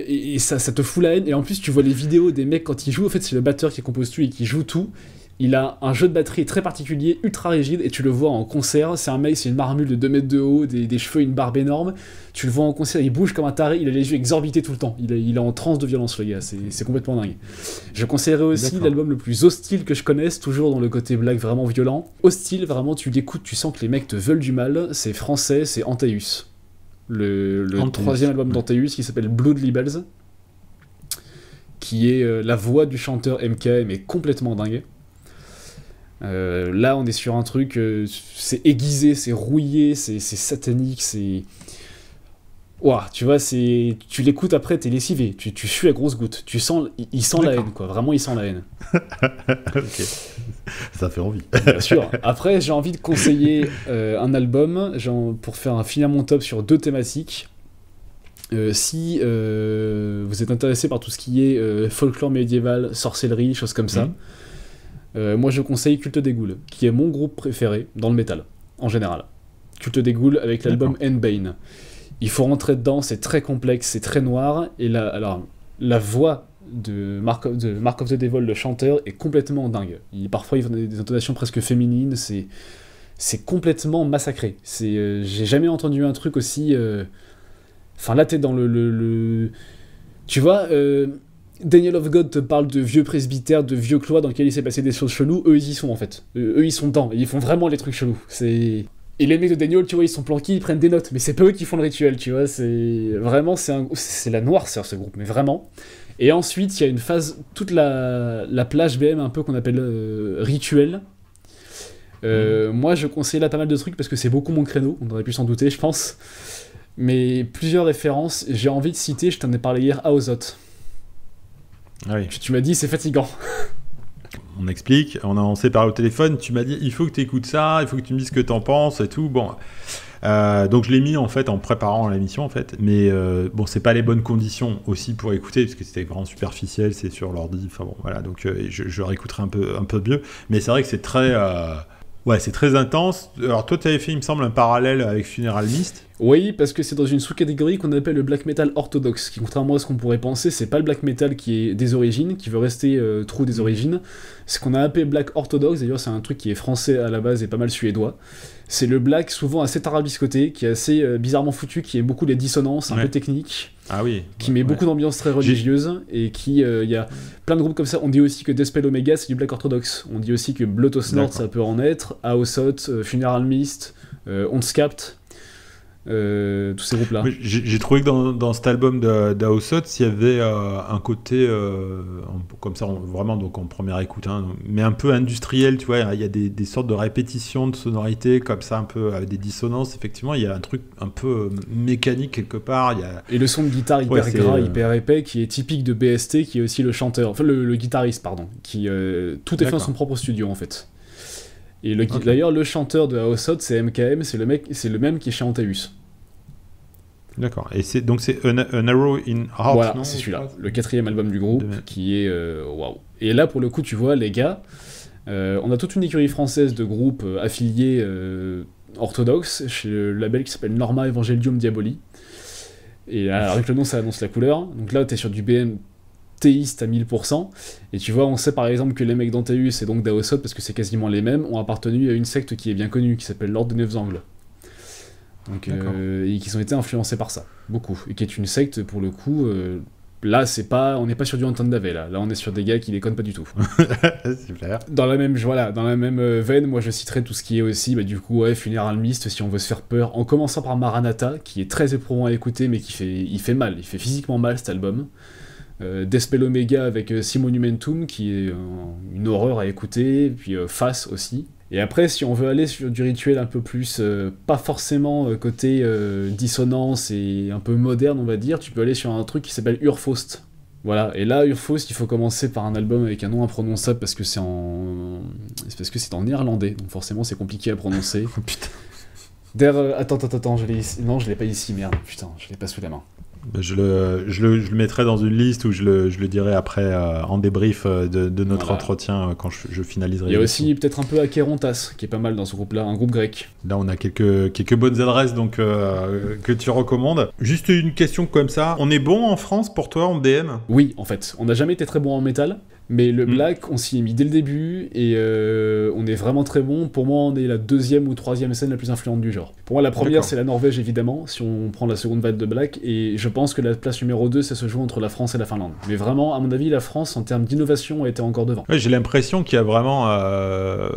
et, ça, te fout la haine. Et en plus, tu vois les vidéos des mecs quand ils jouent. En fait, c'est le batteur qui compose tout et qui joue tout. Il a un jeu de batterie très particulier, ultra rigide, et tu le vois en concert. C'est un mec, c'est une marmule de 2 mètres de haut, des, cheveux, une barbe énorme. Tu le vois en concert, il bouge comme un taré, il a les yeux exorbités tout le temps. Il est, il est en transe de violence, le gars, c'est complètement dingue. Je conseillerais aussi l'album le plus hostile que je connaisse, toujours dans le côté blague vraiment violent. Hostile, vraiment, tu l'écoutes, tu sens que les mecs te veulent du mal. C'est français, c'est Antaeus le, troisième album d'Anteus qui s'appelle Blood Libels, qui est euh, la voix du chanteur MK, mais complètement dingue. Euh, là, on est sur un truc, euh, c'est aiguisé, c'est rouillé, c'est satanique, c'est Wow, tu vois, c'est tu l'écoutes après, t'es lessivé, tu, tu suis à grosse goutte. tu sens, il, sent la haine, quoi. Vraiment, il sent la haine. ok, ça fait envie. Bien sûr. Après, j'ai envie de conseiller euh, un album, pour faire un à mon top sur deux thématiques. Euh, si euh, vous êtes intéressé par tout ce qui est folklore médiéval, sorcellerie, choses comme ça, mhm. moi je conseille Culte des Goules, qui est mon groupe préféré dans le métal en général. Culte des Goules avec l'album Endbane il faut rentrer dedans, c'est très complexe, c'est très noir. Et la, alors, la voix de Mark, de of the Devil, le chanteur, est complètement dingue. parfois, il a des intonations presque féminines, c'est, c'est complètement massacré. C'est, euh, j'ai jamais entendu un truc aussi. Euh, enfin, là, t'es dans le, Tu vois. Euh, Daniel of God te parle de vieux presbytères, de vieux clois dans lesquels il s'est passé des choses cheloues, eux ils y sont en fait. Eux ils sont dedans, ils font vraiment les trucs chelous. C'est. Et les mecs de Daniel, tu vois, ils sont planqués, ils prennent des notes, mais c'est pas eux qui font le rituel, tu vois. C'est vraiment, c'est la noirceur ce groupe, mais vraiment. Et ensuite, il y a une phase, toute la, plage BM un peu qu'on appelle euh, rituel. Euh, mm. Moi, je conseille là pas mal de trucs parce que c'est beaucoup mon créneau, on aurait pu s'en douter, je pense. Mais plusieurs références, j'ai envie de citer, je t'en ai parlé hier, à Ozot. Ah oui. tu m'as dit, c'est fatigant. on explique, on, a avancé par le téléphone, tu m'as dit il faut que tu écoutes ça, il faut que tu me dises ce que tu en penses et tout. Bon. Euh, donc je l'ai mis en fait en préparant l'émission en fait, mais euh, bon c'est pas les bonnes conditions aussi pour écouter parce que c'était grand superficiel, c'est sur l'ordi, enfin bon voilà donc euh, je, réécouterai un peu un peu mieux, mais c'est vrai que c'est très Ouais, c'est très intense. Alors toi, tu avais fait, il me semble, un parallèle avec Funeral Mist. Oui, parce que c'est dans une sous-catégorie qu'on appelle le black metal orthodoxe, qui contrairement à ce qu'on pourrait penser, c'est pas le black metal qui est des origines, qui veut rester euh, trop des mhm. origines. Ce qu'on a appelé black orthodoxe, d'ailleurs c'est un truc qui est français à la base et pas mal suédois. C'est le black souvent assez tarabiscoté, qui est assez euh, bizarrement foutu, qui est beaucoup les dissonances, un peu techniques. Ah oui. Qui met beaucoup d'ambiance très religieuse et qui, il euh, y a plein de groupes comme ça. On dit aussi que Despel Omega, c'est du black Orthodox On dit aussi que Blood Nord, ça peut en être. Aosot, euh, Funeral Mist, euh, On euh, tous ces groupes-là. J'ai trouvé que dans, cet album d'Aosot, il y avait euh, un côté, euh, comme ça, vraiment donc en première écoute, hein, mais un peu industriel, tu vois, il y a des, sortes de répétitions de sonorités, comme ça, un peu avec des dissonances, effectivement, il y a un truc un peu euh, mécanique quelque part. y a... Et le son de guitare hyper gras, hyper épais, qui est typique de BST, qui est aussi le chanteur, enfin le, guitariste, pardon, qui tout est fait dans son propre studio en fait. Et le d'ailleurs, le chanteur de Aosot, c'est MKM, c'est le, mec, c'est le même qui chante Aeus. D'accord. Et c'est donc c'est An, Arrow in Heart. Voilà, c'est celui-là, le quatrième album du groupe, qui est euh, waouh. Et là, pour le coup, tu vois, les gars, euh, on a toute une écurie française de groupes euh, affiliés orthodoxes chez le label qui s'appelle Norma Evangelium Diaboli. Et là, ah. avec le nom, ça annonce la couleur. Donc là, tu es sur du BM théiste à 1000%. Et tu vois, on sait par exemple que les mecs d'Antaeus et donc d'Aosot, parce que c'est quasiment les mêmes, ont appartenu à une secte qui est bien connue, qui s'appelle l'Ordre des Neuf Angles. Donc, euh, et qui ont été influencés par ça, beaucoup. Et qui est une secte, pour le coup, euh, là, c'est pas, on n'est pas sur du Anton Davé, là. Là, on est sur des gars qui déconnent pas du tout. Dans la même, voilà, dans la même euh, veine, moi, je citerai tout ce qui est aussi, bah, du coup, ouais, funéral mist, si on veut se faire peur, en commençant par Maranatha, qui est très éprouvant à écouter, mais qui fait, il fait mal, il fait physiquement mal, cet album euh, Despel Omega avec euh, Simonumentum, qui est euh, une horreur à écouter, puis euh, Face aussi. Et après, si on veut aller sur du rituel un peu plus, pas forcément côté dissonance et un peu moderne, on va dire, tu peux aller sur un truc qui s'appelle Urfaust. Voilà, et là, Urfaust, il faut commencer par un album avec un nom imprononçable parce que c'est en. parce que c'est en néerlandais, donc forcément c'est compliqué à prononcer. Oh, putain. Der... Attends, attends, attends, je l'ai Non, je l'ai pas ici, merde, putain, je l'ai pas sous la main. Ben, je le, je, mettrai dans une liste Ou je le, dirai après euh, en débrief euh, de, notre entretien euh, quand je, finaliserai. Il y a aussi peut-être un peu Acherontas qui est pas mal dans ce groupe-là, un groupe grec. Là, on a quelques, bonnes adresses donc que tu recommandes. Juste une question comme ça. On est bon en France pour toi en DM Oui, en fait. On n'a jamais été très bon en métal. Mais le mm. black, on s'y est mis dès le début et euh, on est vraiment très bon. Pour moi, on est la deuxième ou troisième scène la plus influente du genre. Pour moi, la première, c'est la Norvège, évidemment, si on prend la seconde vague de black. Et je pense que la place numéro 2, ça se joue entre la France et la Finlande. Mais vraiment, à mon avis, la France, en termes d'innovation, était encore devant. J'ai l'impression qu'il y a vraiment euh,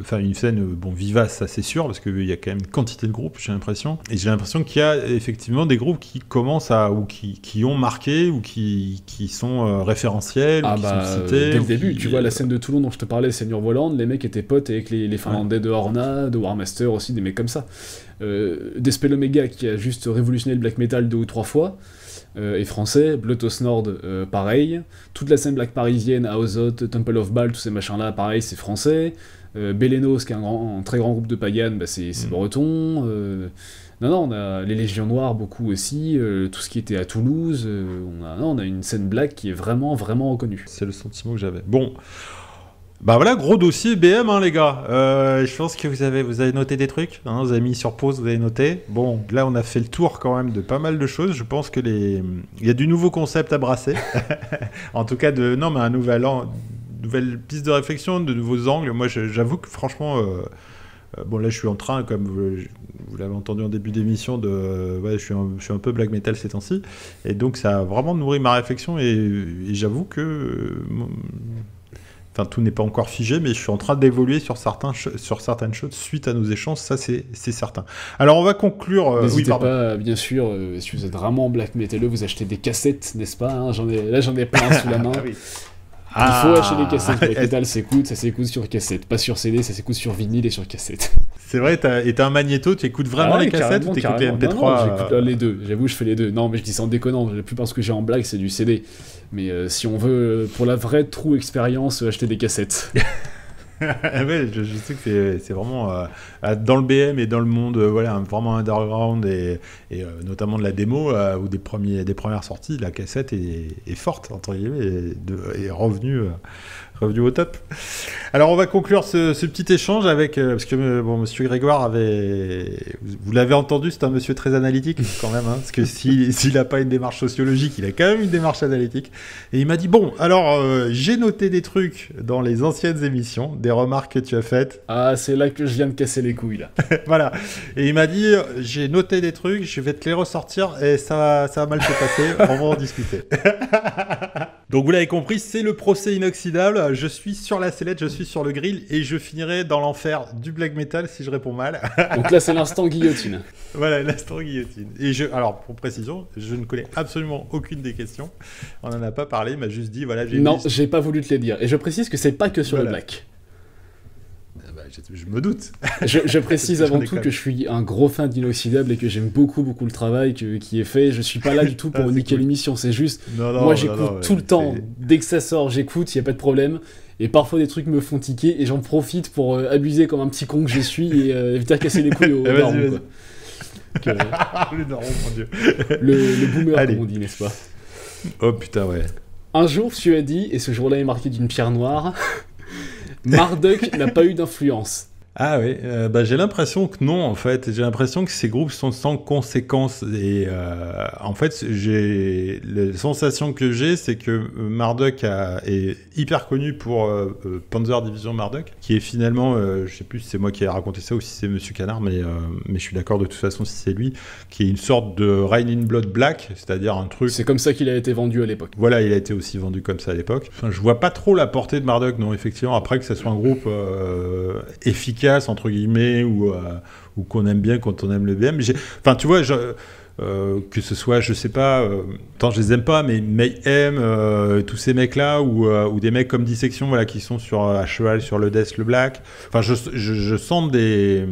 enfin, une scène bon, vivace, ça c'est sûr, parce qu'il y a quand même une quantité de groupes, j'ai l'impression. Et j'ai l'impression qu'il y a effectivement des groupes qui commencent à. ou qui, ont marqué, ou qui, sont euh, référentiels, ah bah, euh, dès le début, tu vois la scène de Toulon dont je te parlais, Seigneur Voland, les mecs étaient potes avec les, Finlandais de Horna, de Warmaster aussi, des mecs comme ça. Euh, Omega, qui a juste révolutionné le black metal deux ou trois fois. Euh, et français, bluetooth Nord, euh, pareil. Toute la scène black parisienne, Aozot, Temple of ball tous ces machins-là, pareil, c'est français. Euh, Belenos, qui est un, grand, très grand groupe de Pagan, bah, c'est, mm. breton. Euh, non, non, on a les Légions Noires beaucoup aussi, euh, tout ce qui était à Toulouse. Euh, on, a, on a une scène black qui est vraiment, vraiment reconnue. C'est le sentiment que j'avais. Bon. Bah voilà, gros dossier BM, hein, les gars. Euh, je pense que vous avez, vous avez noté des trucs. Hein, vous avez mis sur pause, vous avez noté. Bon, là, on a fait le tour quand même de pas mal de choses. Je pense que les, il y a du nouveau concept à brasser. en tout cas, de non, mais un nouvel an, nouvelle piste de réflexion, de nouveaux angles. Moi, j'avoue que franchement, euh, bon, là, je suis en train, comme vous, l'avez entendu en début d'émission, de, je, suis un, peu black metal ces temps-ci. Et donc, ça a vraiment nourri ma réflexion. Et, j'avoue que. Enfin, tout n'est pas encore figé, mais je suis en train d'évoluer sur, certains, sur certaines choses suite à nos échanges, ça c'est certain. Alors on va conclure. Euh, N'hésitez oui, pas, bien sûr, euh, si vous êtes vraiment black metal, vous achetez des cassettes, n'est-ce pas hein, ai, Là j'en ai plein sous la main. Ah oui il ah. faut acheter des cassettes. La s'écoute, ça s'écoute sur cassette. Pas sur CD, ça s'écoute sur vinyle et sur cassette. C'est vrai, t'as, et un magnéto, tu écoutes vraiment ah les cassettes ou t'écoutes les MP3 j'écoute euh, euh, les deux, j'avoue, je fais les deux. Non, mais je dis ça en déconnant, la plupart ce que j'ai en blague, c'est du CD. Mais euh, si on veut, pour la vraie true expérience, acheter des cassettes. Ah je, sais que c'est vraiment euh, dans le BM et dans le monde euh, voilà, vraiment underground et, euh, notamment de la démo ou des, premiers, des premières sorties, la cassette est, forte, entre guillemets, et est revenue Revenu au top. Alors on va conclure ce, petit échange avec euh, parce que euh, bon Monsieur Grégoire avait vous, l'avez entendu c'est un monsieur très analytique quand même hein, parce que s'il n'a pas une démarche sociologique il a quand même une démarche analytique et il m'a dit bon alors euh, j'ai noté des trucs dans les anciennes émissions des remarques que tu as faites ah c'est là que je viens de casser les couilles là voilà et il m'a dit j'ai noté des trucs je vais te les ressortir et ça ça va mal se passer on va en discuter Donc vous l'avez compris, c'est le procès inoxydable. Je suis sur la sellette, je suis sur le grill et je finirai dans l'enfer du black metal si je réponds mal. Donc là, c'est l'instant guillotine. voilà, l'instant guillotine. Et je, alors pour précision, je ne connais absolument aucune des questions. On n'en a pas parlé, il m'a juste dit voilà. j'ai. Non, j'ai pas voulu te les dire. Et je précise que c'est pas que sur le black je, me doute. je, précise avant tout que je suis un gros fan d'Inoxydable et que j'aime beaucoup, beaucoup le travail qui est fait. Je suis pas là du tout pour ah, niquer l'émission, c'est juste. moi, j'écoute tout le temps. Dès que ça sort, j'écoute, il n'y a pas de problème. Et parfois, des trucs me font tiquer et j'en profite pour euh, abuser comme un petit con que je suis et éviter euh, de casser les couilles aux eh, normes. le, mon Dieu. le, boomer, comme on dit, n'est-ce pas Oh putain, ouais. Un jour, tu as dit, et ce jour-là est marqué d'une pierre noire, Marduk n'a pas eu d'influence. Ah oui, euh, bah, j'ai l'impression que non, en fait. J'ai l'impression que ces groupes sont sans conséquence. Et euh, en fait, j'ai la sensation que j'ai, c'est que euh, Marduk est hyper connu pour Panzer Division Marduk, qui est finalement, je ne sais plus si c'est moi qui ai raconté ça ou si c'est Monsieur Canard, mais, mais je suis d'accord de toute façon si c'est lui, qui est une sorte de Rain in Blood Black, c'est-à-dire un truc. C'est comme ça qu'il a été vendu à l'époque. Voilà, il a été aussi vendu comme ça à l'époque. Enfin, je vois pas trop la portée de Marduk, non, effectivement. Après que ce soit un groupe efficace entre guillemets, ou, euh, ou qu'on aime bien quand on aime le BM. Enfin, tu vois, je, euh, que ce soit, je sais pas, euh, tant je les aime pas, mais Mayhem, tous ces mecs-là, ou, ou, des mecs comme Dissection, voilà, qui sont sur, à cheval sur le Death, le Black. Enfin, je, je sens des,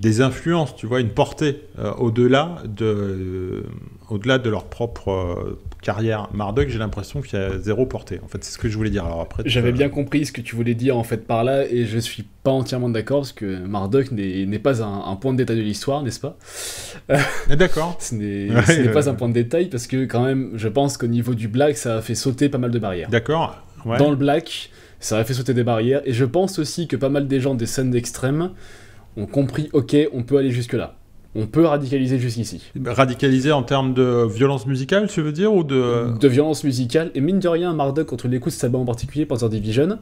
des influences, tu vois, une portée au-delà de, au-delà de leur propre carrière Marduk, j'ai l'impression qu'il y a zéro portée. En fait, c'est ce que je voulais dire. après, j'avais bien compris ce que tu voulais dire en fait par là, et je suis pas entièrement d'accord parce que Marduk n'est pas un, point de détail de l'histoire, n'est-ce pas D'accord. ce n'est pas un point de détail parce que quand même, je pense qu'au niveau du black, ça a fait sauter pas mal de barrières. D'accord. Dans le black, ça a fait sauter des barrières, et je pense aussi que pas mal des gens des scènes d'extrême ont compris. Ok, on peut aller jusque là on peut radicaliser jusqu'ici. Radicaliser en termes de violence musicale, tu veux dire ou de... de violence musicale. Et mine de rien, Marduk, contre tu l'écoute, ça va en particulier Panzer Division,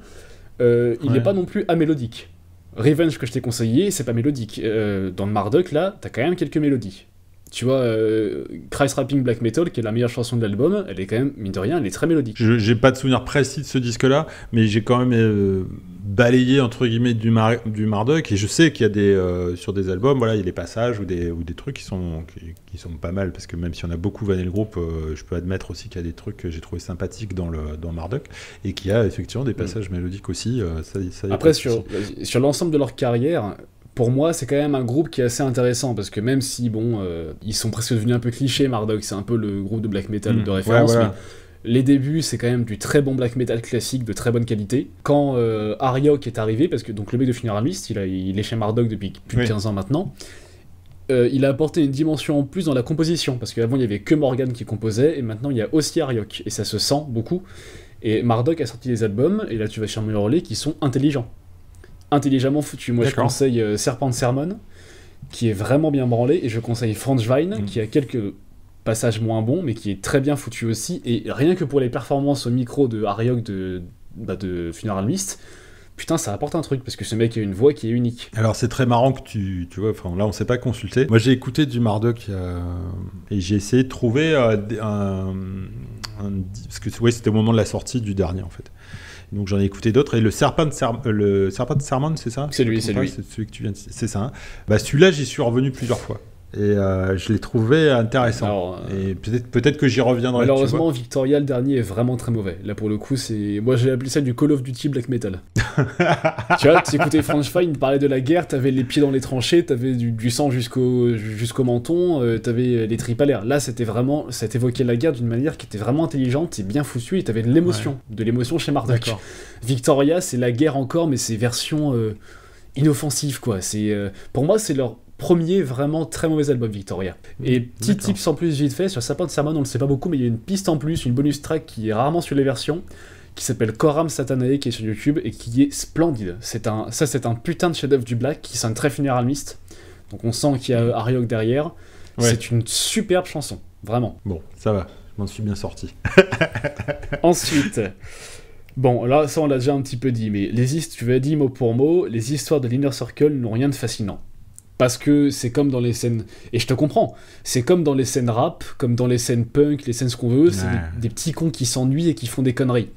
euh, il n'est pas non plus amélodique. Revenge que je t'ai conseillé, c'est pas mélodique. Euh, dans Marduk, là, t'as quand même quelques mélodies. Tu vois, euh, Christ Rapping Black Metal, qui est la meilleure chanson de l'album, elle est quand même, mine de rien, elle est très mélodique. J'ai pas de souvenir précis de ce disque-là, mais j'ai quand même balayé entre guillemets du, du Marduk et je sais qu'il y a des euh, sur des albums voilà il y a des passages ou des, ou des trucs qui sont qui, sont pas mal parce que même si on a beaucoup vanné le groupe euh, je peux admettre aussi qu'il y a des trucs que j'ai trouvé sympathiques dans le dans Marduk et qu'il y a effectivement des mm. passages mélodiques aussi euh, ça, ça après sur l'ensemble de leur carrière pour moi, c'est quand même un groupe qui est assez intéressant parce que même si, bon, ils sont presque devenus un peu clichés, Mardoc c'est un peu le groupe de black metal mm. de référence, les débuts, c'est quand même du très bon black metal classique de très bonne qualité. Quand euh, Ariok est arrivé, parce que donc le mec de Funeral il, a, il est chez depuis plus de 15 ans maintenant, euh, il a apporté une dimension en plus dans la composition, parce qu'avant il n'y avait que Morgan qui composait, et maintenant il y a aussi Ariok, et ça se sent beaucoup. Et Marduk a sorti des albums, et là tu vas chez relais, qui sont intelligents. Intelligemment foutus. Moi je conseille euh, Serpent Sermon, qui est vraiment bien branlé, et je conseille Franz mm. qui a quelques passage moins bon, mais qui est très bien foutu aussi. Et rien que pour les performances au micro de Ariok de, bah, de Funeral Mist, putain, ça apporte un truc parce que ce mec a une voix qui est unique. Alors c'est très marrant que tu, tu vois, enfin là on s'est pas consulté. Moi j'ai écouté du mardoc euh, et j'ai essayé de trouver euh, un, parce que ouais, c'était au moment de la sortie du dernier en fait. Donc j'en ai écouté d'autres et le Serpent, de euh, le Sermon, c'est ça C'est lui, c'est lui. celui que tu viens de... c'est ça. Hein. bah celui-là j'y suis revenu plusieurs fois. Et euh, je l'ai trouvé intéressant. Euh, et peut-être peut que j'y reviendrai. Malheureusement, Victoria, le dernier, est vraiment très mauvais. Là, pour le coup, c'est. Moi, j'ai appelé ça du Call of Duty Black Metal. tu vois, t'écoutais French Fine parlait de la guerre, t'avais les pieds dans les tranchées, t'avais du, du sang jusqu'au jusqu'au menton, euh, t'avais les tripes à l'air. Là, c'était vraiment. Ça t'évoquait la guerre d'une manière qui était vraiment intelligente et bien foutue, et t'avais de l'émotion. De l'émotion chez Marduk. Victoria, c'est la guerre encore, mais c'est version inoffensive, quoi. C'est Pour moi, c'est leur premier vraiment très mauvais album Victoria. Et petit tips en plus vite fait, sur de Sermon on le sait pas beaucoup mais il y a une piste en plus, une bonus track qui est rarement sur les versions, qui s'appelle Coram Satanae qui est sur YouTube et qui est splendide. C'est un, ça c'est un putain de chef-d'œuvre du Black qui un très funéralmiste, donc on sent qu'il y a Ariok derrière. C'est une superbe chanson, vraiment. Bon, ça va, je m'en suis bien sorti. Ensuite... Bon, là, ça on l'a déjà un petit peu dit, mais les tu dit mot pour mot, les histoires de l'Inner Circle n'ont rien de fascinant. Parce que c'est comme dans les scènes. Et je te comprends. C'est comme dans les scènes rap, comme dans les scènes punk, les scènes ce qu'on veut. C'est des, petits cons qui s'ennuient et qui font des conneries.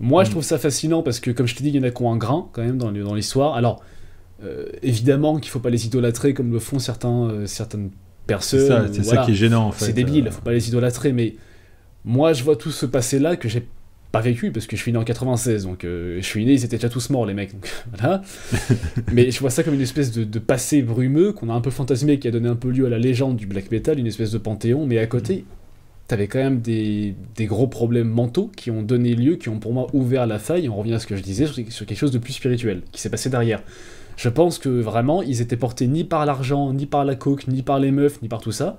Moi, je mm. trouve ça fascinant parce que, comme je te dis, il y en a qui ont un grain quand même dans, l'histoire. Alors, euh, évidemment qu'il faut pas les idolâtrer comme le font certains, euh, certaines personnes. C'est ça, qui est gênant en fait. C'est débile, il euh. faut pas les idolâtrer. Mais moi, je vois tout ce passé-là que j'ai pas vécu parce que je suis né en 96, donc euh, je suis né, ils étaient déjà tous morts les mecs, donc voilà. Mais je vois ça comme une espèce de, passé brumeux qu'on a un peu fantasmé, qui a donné un peu lieu à la légende du black metal, une espèce de panthéon, mais à côté, mm. t'avais quand même des, gros problèmes mentaux qui ont donné lieu, qui ont pour moi ouvert la faille, on revient à ce que je disais, sur, sur quelque chose de plus spirituel, qui s'est passé derrière. Je pense que vraiment, ils étaient portés ni par l'argent, ni par la coke, ni par les meufs, ni par tout ça.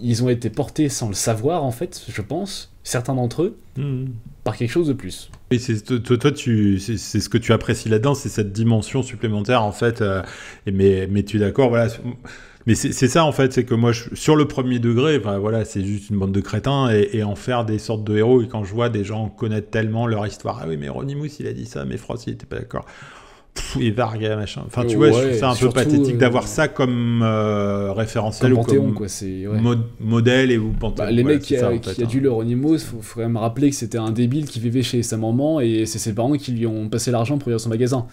Ils ont été portés sans le savoir en fait, je pense, certains d'entre eux hmm. par quelque chose de plus. Et c'est toi, tu, c'est ce que tu apprécies là-dedans, c'est cette dimension supplémentaire en fait. Euh, mais, mais tu es d'accord, voilà. Mais c'est ça en fait, c'est que moi, sur le premier degré, voilà, c'est juste une bande de crétins et, en faire des sortes de héros. Et quand je vois des gens connaître tellement leur histoire, ah oui, mais Ronimous il a dit ça, mais Frost il était pas d'accord et Varga machin. Enfin, tu vois, c'est un peu pathétique euh, d'avoir ça comme euh, référentiel comme Panthéon, ou comme quoi, ouais. modèle et ou Panthéon. Bah, les mecs qui, a, hein. dû leur faut, quand même rappeler que c'était un débile qui vivait chez sa maman et c'est ses parents qui lui ont passé l'argent pour ouvrir son magasin.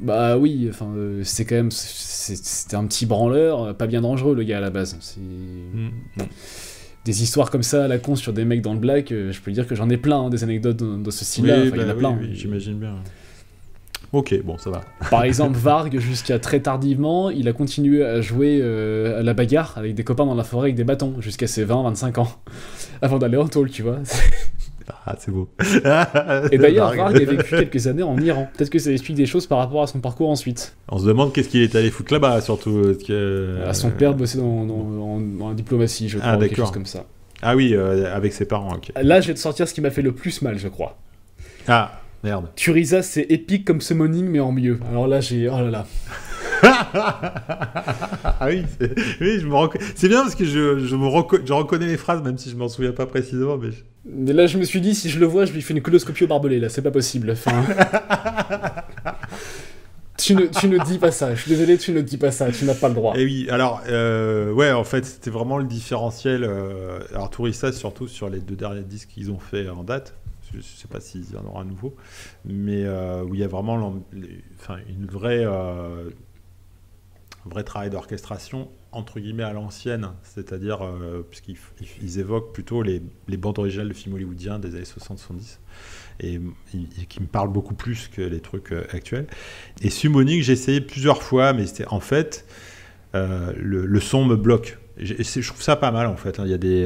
Bah oui, enfin euh, c'est quand même c'était un petit branleur, pas bien dangereux le gars à la base. Mm, mm. des histoires comme ça à la con sur des mecs dans le black, je peux dire que j'en ai plein, hein, des anecdotes dans, ce style-là. il y en bah a plein. J'imagine bien. Ok, bon, ça va. Par exemple, Varg, jusqu'à très tardivement, il a continué à jouer euh, à la bagarre avec des copains dans la forêt avec des bâtons, jusqu'à ses 20-25 ans, avant d'aller en taule, tu vois. Ah, c'est beau. et d'ailleurs, Varg a vécu quelques années en Iran. Peut-être que ça explique des choses par rapport à son parcours ensuite. On se demande qu'est-ce qu'il est allé foutre là-bas, surtout. À son euh, père bosser dans, la diplomatie, je ah, crois, ah, quelque chose comme ça. Ah oui, euh, avec ses parents, ok. Là, je vais te sortir ce qui m'a fait le plus mal, je crois. Ah, Merde. c'est épique comme ce morning, mais en mieux. Alors là, j'ai. Oh là là. ah oui, je C'est bien parce que je, me je reconnais les phrases, même si je m'en souviens pas précisément. Mais, là, je me suis dit, si je le vois, je lui fais une coloscopie au barbelé. Là, c'est pas possible. tu, ne, dis pas ça. Je suis désolé, tu ne dis pas ça. Tu n'as pas le droit. Et eh oui, alors, euh, ouais, en fait, c'était vraiment le différentiel. Euh, alors, Tourista, surtout sur les deux derniers disques qu'ils ont fait en date je ne sais pas s'il y en aura un nouveau, mais euh, où il y a vraiment une vraie, un euh, vrai travail d'orchestration, entre guillemets, à l'ancienne, c'est-à-dire, euh, puisqu'ils évoquent plutôt les, les, bandes originales de films hollywoodiens des années 60-70, et, qui me parlent beaucoup plus que les trucs actuels. Et Summoning, j'ai essayé plusieurs fois, mais en fait, le, son me bloque. Je, trouve ça pas mal en fait. Hein. Il y a des,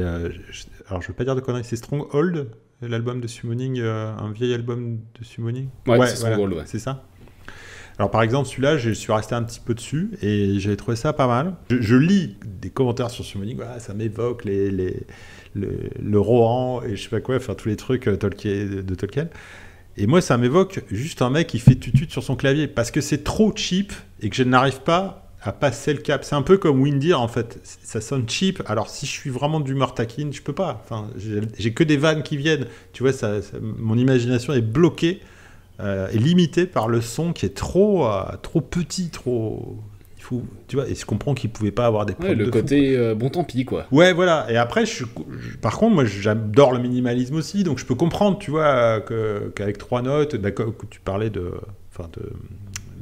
alors je veux pas dire de conneries, c'est Stronghold l'album de Summoning, euh, un vieil album de Summoning. Ouais, c'est ça. Alors par exemple, celui-là, je suis resté un petit peu dessus et j'ai trouvé ça pas mal. Je, lis des commentaires sur Summoning, ah, ça m'évoque les, les, le Rohan et je sais pas quoi, enfin tous les trucs euh, de Tolkien. Et moi, ça m'évoque juste un mec qui fait tutut sur son clavier parce que c'est trop cheap et que je n'arrive pas à passer le cap. C'est un peu comme Windir en fait. Ça sonne cheap. Alors si je suis vraiment d'humeur taquine, je peux pas. Enfin, j'ai que des vannes qui viennent. Tu vois, ça, mon imagination est bloquée euh, et limitée par le son qui est trop, euh, trop petit, trop. Il tu vois, et je comprends qu'il pouvait pas avoir des. Ouais, le de côté euh, bon tant pis quoi. Ouais, voilà. Et après, par contre, moi, j'adore le minimalisme aussi, donc je peux comprendre, tu vois, euh, qu'avec trois notes, d'accord, tu parlais de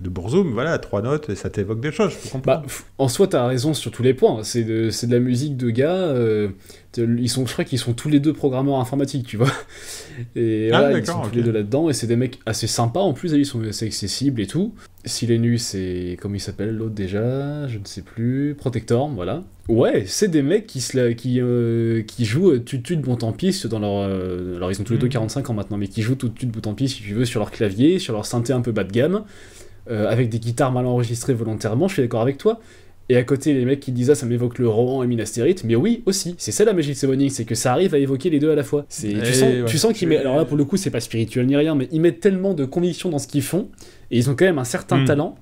de Bourzoum, voilà, trois notes, et ça t'évoque des choses, bah, en soi, t'as raison sur tous les points. C'est de, la musique de gars. Euh, ils sont, je crois qu'ils sont tous les deux programmeurs informatiques, tu vois. Et ah, voilà, ils sont tous les deux là-dedans, et c'est des mecs assez sympas en plus, ils sont assez accessibles et tout. S'il est nu, c'est. Comment il s'appelle l'autre déjà Je ne sais plus. Protector, voilà. Ouais, c'est des mecs qui, qui, euh, qui jouent euh, tout de bout en piste dans leur. alors ils ont tous les deux 45 hmm. ans maintenant, mais qui jouent tout de bout en piste, si tu veux, sur leur clavier, sur leur synthé un peu bas de gamme. Euh, avec des guitares mal enregistrées volontairement, je suis d'accord avec toi. Et à côté, les mecs qui disent ça ah, ça m'évoque le Rohan et Minas mais oui, aussi. C'est ça la magie de Summoning, c'est que ça arrive à évoquer les deux à la fois. C'est, eh tu sens, qu'ils mettent. Alors là, pour le coup, c'est pas spirituel ni rien, mais ils mettent tellement de conviction dans ce qu'ils font, et ils ont quand même un certain hmm. talent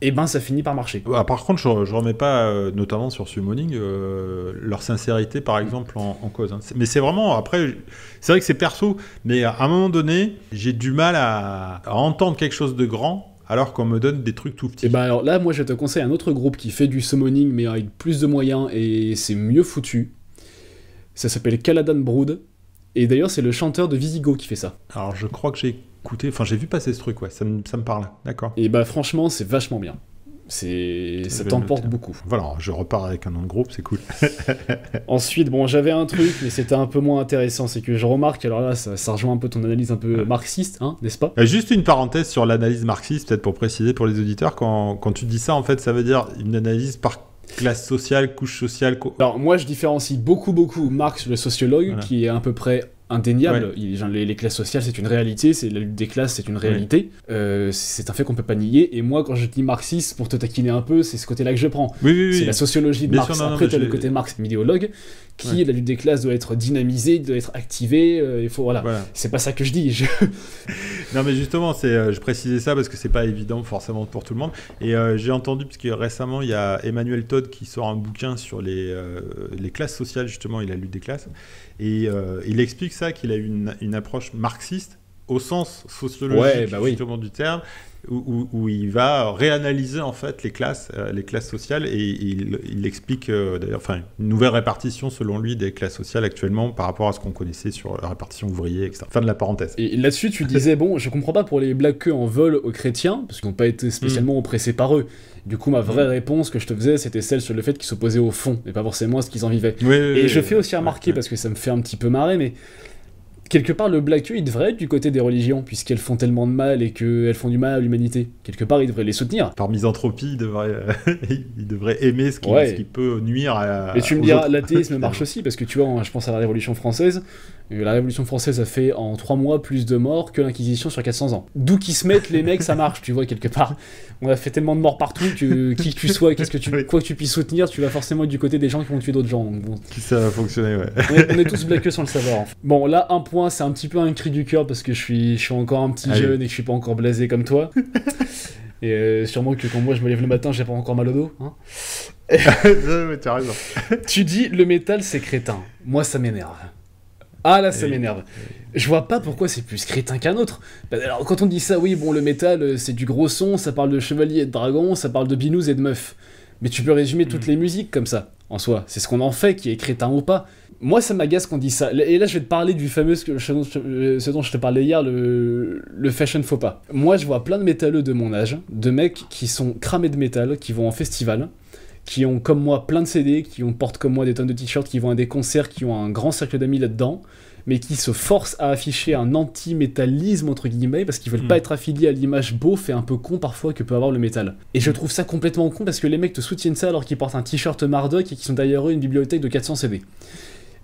et ben ça finit par marcher. Ah, par contre, je, remets pas, euh, notamment sur Summoning, euh, leur sincérité par exemple en, cause. Hein. Mais c'est vraiment, après, c'est vrai que c'est perso, mais à un moment donné, j'ai du mal à, entendre quelque chose de grand alors qu'on me donne des trucs tout petits. Et eh bah ben, alors là, moi je te conseille un autre groupe qui fait du summoning mais avec plus de moyens et c'est mieux foutu. Ça s'appelle Caladan Brood. Et d'ailleurs, c'est le chanteur de Visigo qui fait ça. Alors je crois que j'ai écouté, enfin j'ai vu passer ce truc, ouais, ça me, ça me parle, d'accord. Et bah franchement, c'est vachement bien. C'est, ça t'emporte beaucoup. Voilà, je repars avec un nom de groupe, c'est cool. Ensuite, bon, j'avais un truc, mais c'était un peu moins intéressant, c'est que je remarque, alors là, ça, rejoint un peu ton analyse un peu marxiste, hein, n'est-ce pas euh, Juste une parenthèse sur l'analyse marxiste, peut-être pour préciser pour les auditeurs, quand, quand tu dis ça, en fait, ça veut dire une analyse par classe sociale, couche sociale. Alors moi je différencie beaucoup beaucoup Marx le sociologue qui est à peu près indéniable. les, classes sociales, c'est une réalité, c'est la lutte des classes, c'est une réalité. Euh, c'est un fait qu'on peut pas nier. Et moi, quand je dis marxiste, pour te taquiner un peu, c'est ce côté-là que je prends. Oui, c'est la sociologie de Marx. Après, tu le côté Marx, idéologue, qui la lutte des classes doit être dynamisée, doit être activée. Euh, il faut voilà. C'est pas ça que je dis. non, mais justement, c'est euh, je précisais ça parce que c'est pas évident forcément pour tout le monde. Et j'ai entendu parce que récemment, il y a Emmanuel Todd qui sort un bouquin sur les les classes sociales justement et la lutte des classes. Et euh, il explique ça, qu'il a une, une approche marxiste au sens sociologique bah du terme, où, il va réanalyser en fait les classes, euh, les classes sociales, et il, explique euh, d'ailleurs, enfin, une nouvelle répartition selon lui des classes sociales actuellement par rapport à ce qu'on connaissait sur la répartition ouvrier, etc. Fin de la parenthèse. Et là-dessus, tu disais bon, je comprends pas pour les blagues en veulent aux chrétiens parce qu'ils n'ont pas été spécialement oppressés par eux, du coup, ma vraie réponse que je te faisais, c'était celle sur le fait qu'ils s'opposaient au fond et pas forcément à ce qu'ils en vivaient. et je fais aussi remarquer, parce que ça me fait un petit peu marrer, mais quelque part, le Black il devrait être du côté des religions, puisqu'elles font tellement de mal et qu'elles font du mal à l'humanité. Quelque part, il devrait les soutenir. Par misanthropie, il devrait, il devrait aimer ce qui, peut nuire à. Mais tu me diras, l'athéisme marche aussi, parce que tu vois, hein, je pense à la Révolution française, la Révolution française a fait en 3 mois plus de morts que l'Inquisition sur 400 ans. D'où qu'ils se mettent, les mecs, ça marche, tu vois, quelque part. On a fait tellement de morts partout que qui que tu sois, qu'est-ce que tu, quoi que tu puisses soutenir, tu vas forcément être du côté des gens qui vont tuer d'autres gens. Ça va fonctionner, ouais. on, est, tous blagueux sans le savoir. Bon, là, un point, c'est un petit peu un cri du cœur parce que je suis, je suis encore un petit ah jeune et que je suis pas encore blasé comme toi. Et euh, sûrement que quand moi je me lève le matin, j'ai pas encore mal au dos. Hein. tu dis le métal c'est crétin. Moi ça m'énerve. Ah là, ça m'énerve. Je vois pas pourquoi c'est plus crétin qu'un autre. Bah, alors, quand on dit ça, oui, bon, le métal, euh, c'est du gros son, ça parle de chevalier et de dragon, ça parle de binous et de meufs. Mais tu peux résumer toutes mm. les musiques comme ça, en soi. C'est ce qu'on en fait qui est crétin ou pas. Moi, ça m'agace qu'on dit ça. Et là, je vais te parler du fameux euh, ce dont je te parlais hier, le, le fashion faux pas. Moi, je vois plein de métalleux de mon âge, de mecs qui sont cramés de métal, qui vont en festival, qui ont comme moi plein de CD, qui ont, portent comme moi des tonnes de t-shirts, qui vont à des concerts, qui ont un grand cercle d'amis là-dedans, mais qui se forcent à afficher un anti-métallisme entre guillemets parce qu'ils veulent hmm. pas être affiliés à l'image beauf et un peu con parfois que peut avoir le métal. Et je hmm. trouve ça complètement con parce que les mecs te soutiennent ça alors qu'ils portent un t-shirt mardoc et qu'ils sont d'ailleurs eux une bibliothèque de 400 CD.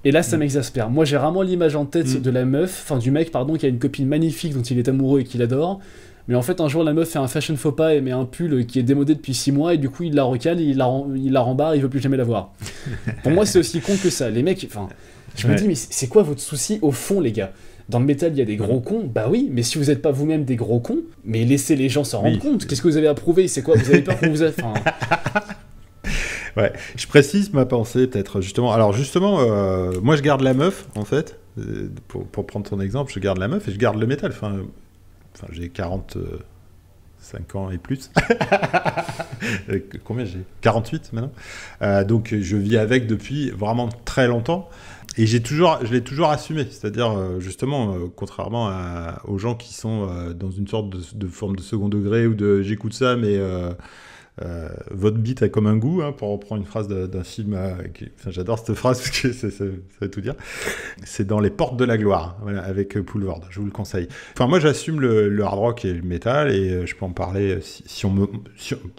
Et là, ça hmm. m'exaspère. Moi, j'ai rarement l'image en tête de la meuf, enfin du mec, pardon, qui a une copine magnifique dont il est amoureux et qu'il adore, mais en fait, un jour, la meuf fait un fashion faux pas et met un pull qui est démodé depuis 6 mois, et du coup, il la recale, il la, il la rembarre, il veut plus jamais la voir. Pour moi, c'est aussi con que ça. Les mecs, enfin, je me dis, mais c'est quoi votre souci au fond, les gars dans le métal, il y a des gros cons, bah oui, mais si vous n'êtes pas vous-même des gros cons, mais laissez les gens s'en rendre compte. Qu'est-ce que vous avez à prouver C'est quoi Vous avez peur qu'on vous Ouais, je précise ma pensée peut-être justement. Alors justement, euh, moi je garde la meuf en fait. Euh, pour, pour, prendre ton exemple, je garde la meuf et je garde le métal. Enfin, Enfin, j'ai 45 ans et plus. Euh, combien j'ai 48 maintenant. Euh, donc je vis avec depuis vraiment très longtemps. Et j'ai toujours, je l'ai toujours assumé, c'est-à-dire euh, justement, contrairement aux gens qui sont dans une sorte de, forme de second degré ou de j'écoute ça, mais euh, votre beat a comme un goût, hein, pour reprendre une phrase d'un film, euh, j'adore cette phrase parce que ça, va veut tout dire, c'est dans Les Portes de la Gloire, avec euh, Poulvord, je vous le conseille. Enfin, moi j'assume le, hard rock et le métal, et je peux en parler, si, on me,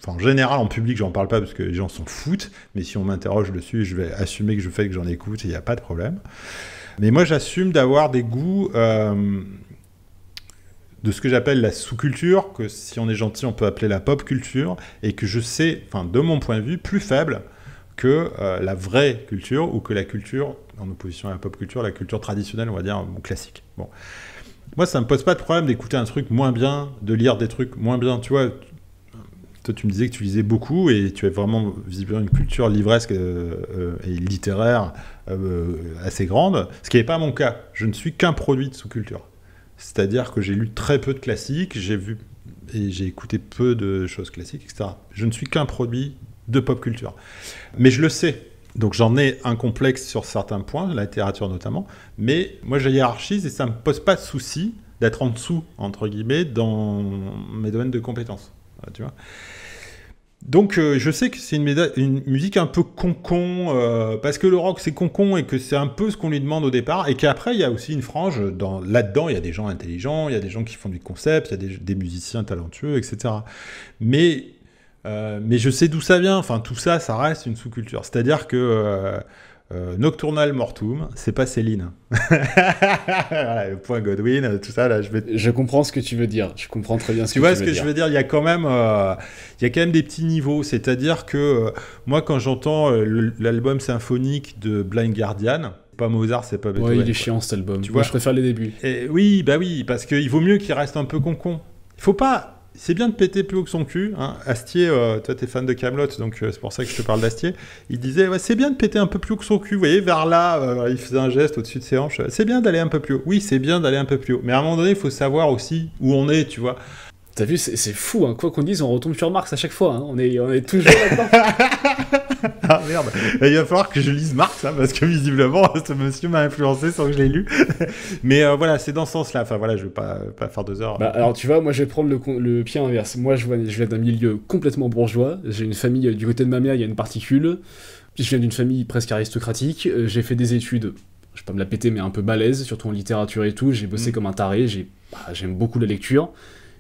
en général en public j'en parle pas parce que les gens s'en foutent, mais si on m'interroge dessus, je vais assumer que je fais que j'en écoute, il n'y a pas de problème. Mais moi j'assume d'avoir des goûts de ce que j'appelle la sous-culture, que si on est gentil, on peut appeler la pop culture, et que je sais, enfin, de mon point de vue, plus faible que euh, la vraie culture ou que la culture, en opposition à la pop culture, la culture traditionnelle, on va dire, bon, classique. Bon. Moi, ça me pose pas de problème d'écouter un truc moins bien, de lire des trucs moins bien. Tu vois, toi, tu me disais que tu lisais beaucoup et tu avais vraiment visiblement une culture livresque euh, euh, et littéraire assez grande, ce qui n'est pas mon cas. Je ne suis qu'un produit de sous-culture. C'est-à-dire que j'ai lu très peu de classiques, j'ai vu et j'ai écouté peu de choses classiques, etc. Je ne suis qu'un produit de pop culture. Mais je le sais. Donc j'en ai un complexe sur certains points, la littérature notamment. Mais moi, je hiérarchise et ça ne me pose pas de souci d'être en dessous, entre guillemets, dans mes domaines de compétences. Tu vois donc euh, je sais que c'est une, musique un peu concon, -con, euh, parce que le rock c'est concon et que c'est un peu ce qu'on lui demande au départ, et qu'après il y a aussi une frange, là-dedans il y a des gens intelligents, il y a des gens qui font du concept, il y a des, musiciens talentueux, etc. Mais, euh, mais je sais d'où ça vient, enfin tout ça ça reste une sous-culture. C'est-à-dire que euh, Nocturnal Mortum, c'est pas Céline. point Godwin, tout ça, là, je comprends ce que tu veux dire, je comprends très bien ce tu que tu veux dire. Tu vois ce que je veux dire, il y, a quand même, euh, il y a quand même des petits niveaux, c'est-à-dire que euh, moi, quand j'entends l'album symphonique de Blind Guardian, pas Mozart, c'est pas Beethoven. Ouais, il est chiant cet album, tu vois je préfère les débuts. oui, bah oui, parce qu'il vaut mieux qu'il reste un peu con con. Il faut pas c'est bien de péter plus haut que son cul. Hein. Astier, euh, toi, t'es fan de Camelot, donc euh, c'est pour ça que je te parle d'Astier. Il disait, ouais, c'est bien de péter un peu plus haut que son cul. Vous voyez, vers là, euh, il faisait un geste au-dessus de ses hanches. C'est bien d'aller un peu plus haut. Oui, c'est bien d'aller un peu plus haut. Mais à un moment donné, il faut savoir aussi où on est, tu vois. T'as vu, c'est fou, hein. quoi qu'on dise, on retombe sur Marx à chaque fois. Hein. On, est, on est toujours là-dedans. ah merde, il va falloir que je lise Marx, hein, parce que visiblement, ce monsieur m'a influencé sans que je l'ai lu. Mais euh, voilà, c'est dans ce sens-là. Enfin voilà, je vais pas, pas faire deux heures. Bah, alors tu vois, moi je vais prendre le, pied inverse. Moi je, je viens d'un milieu complètement bourgeois. J'ai une famille, euh, du côté de ma mère, il y a une particule. Puis Je viens d'une famille presque aristocratique. Euh, j'ai fait des études je vais pas me la péter, mais un peu balèze, surtout en littérature et tout. J'ai bossé mm. comme un taré, bah, j'aime beaucoup la lecture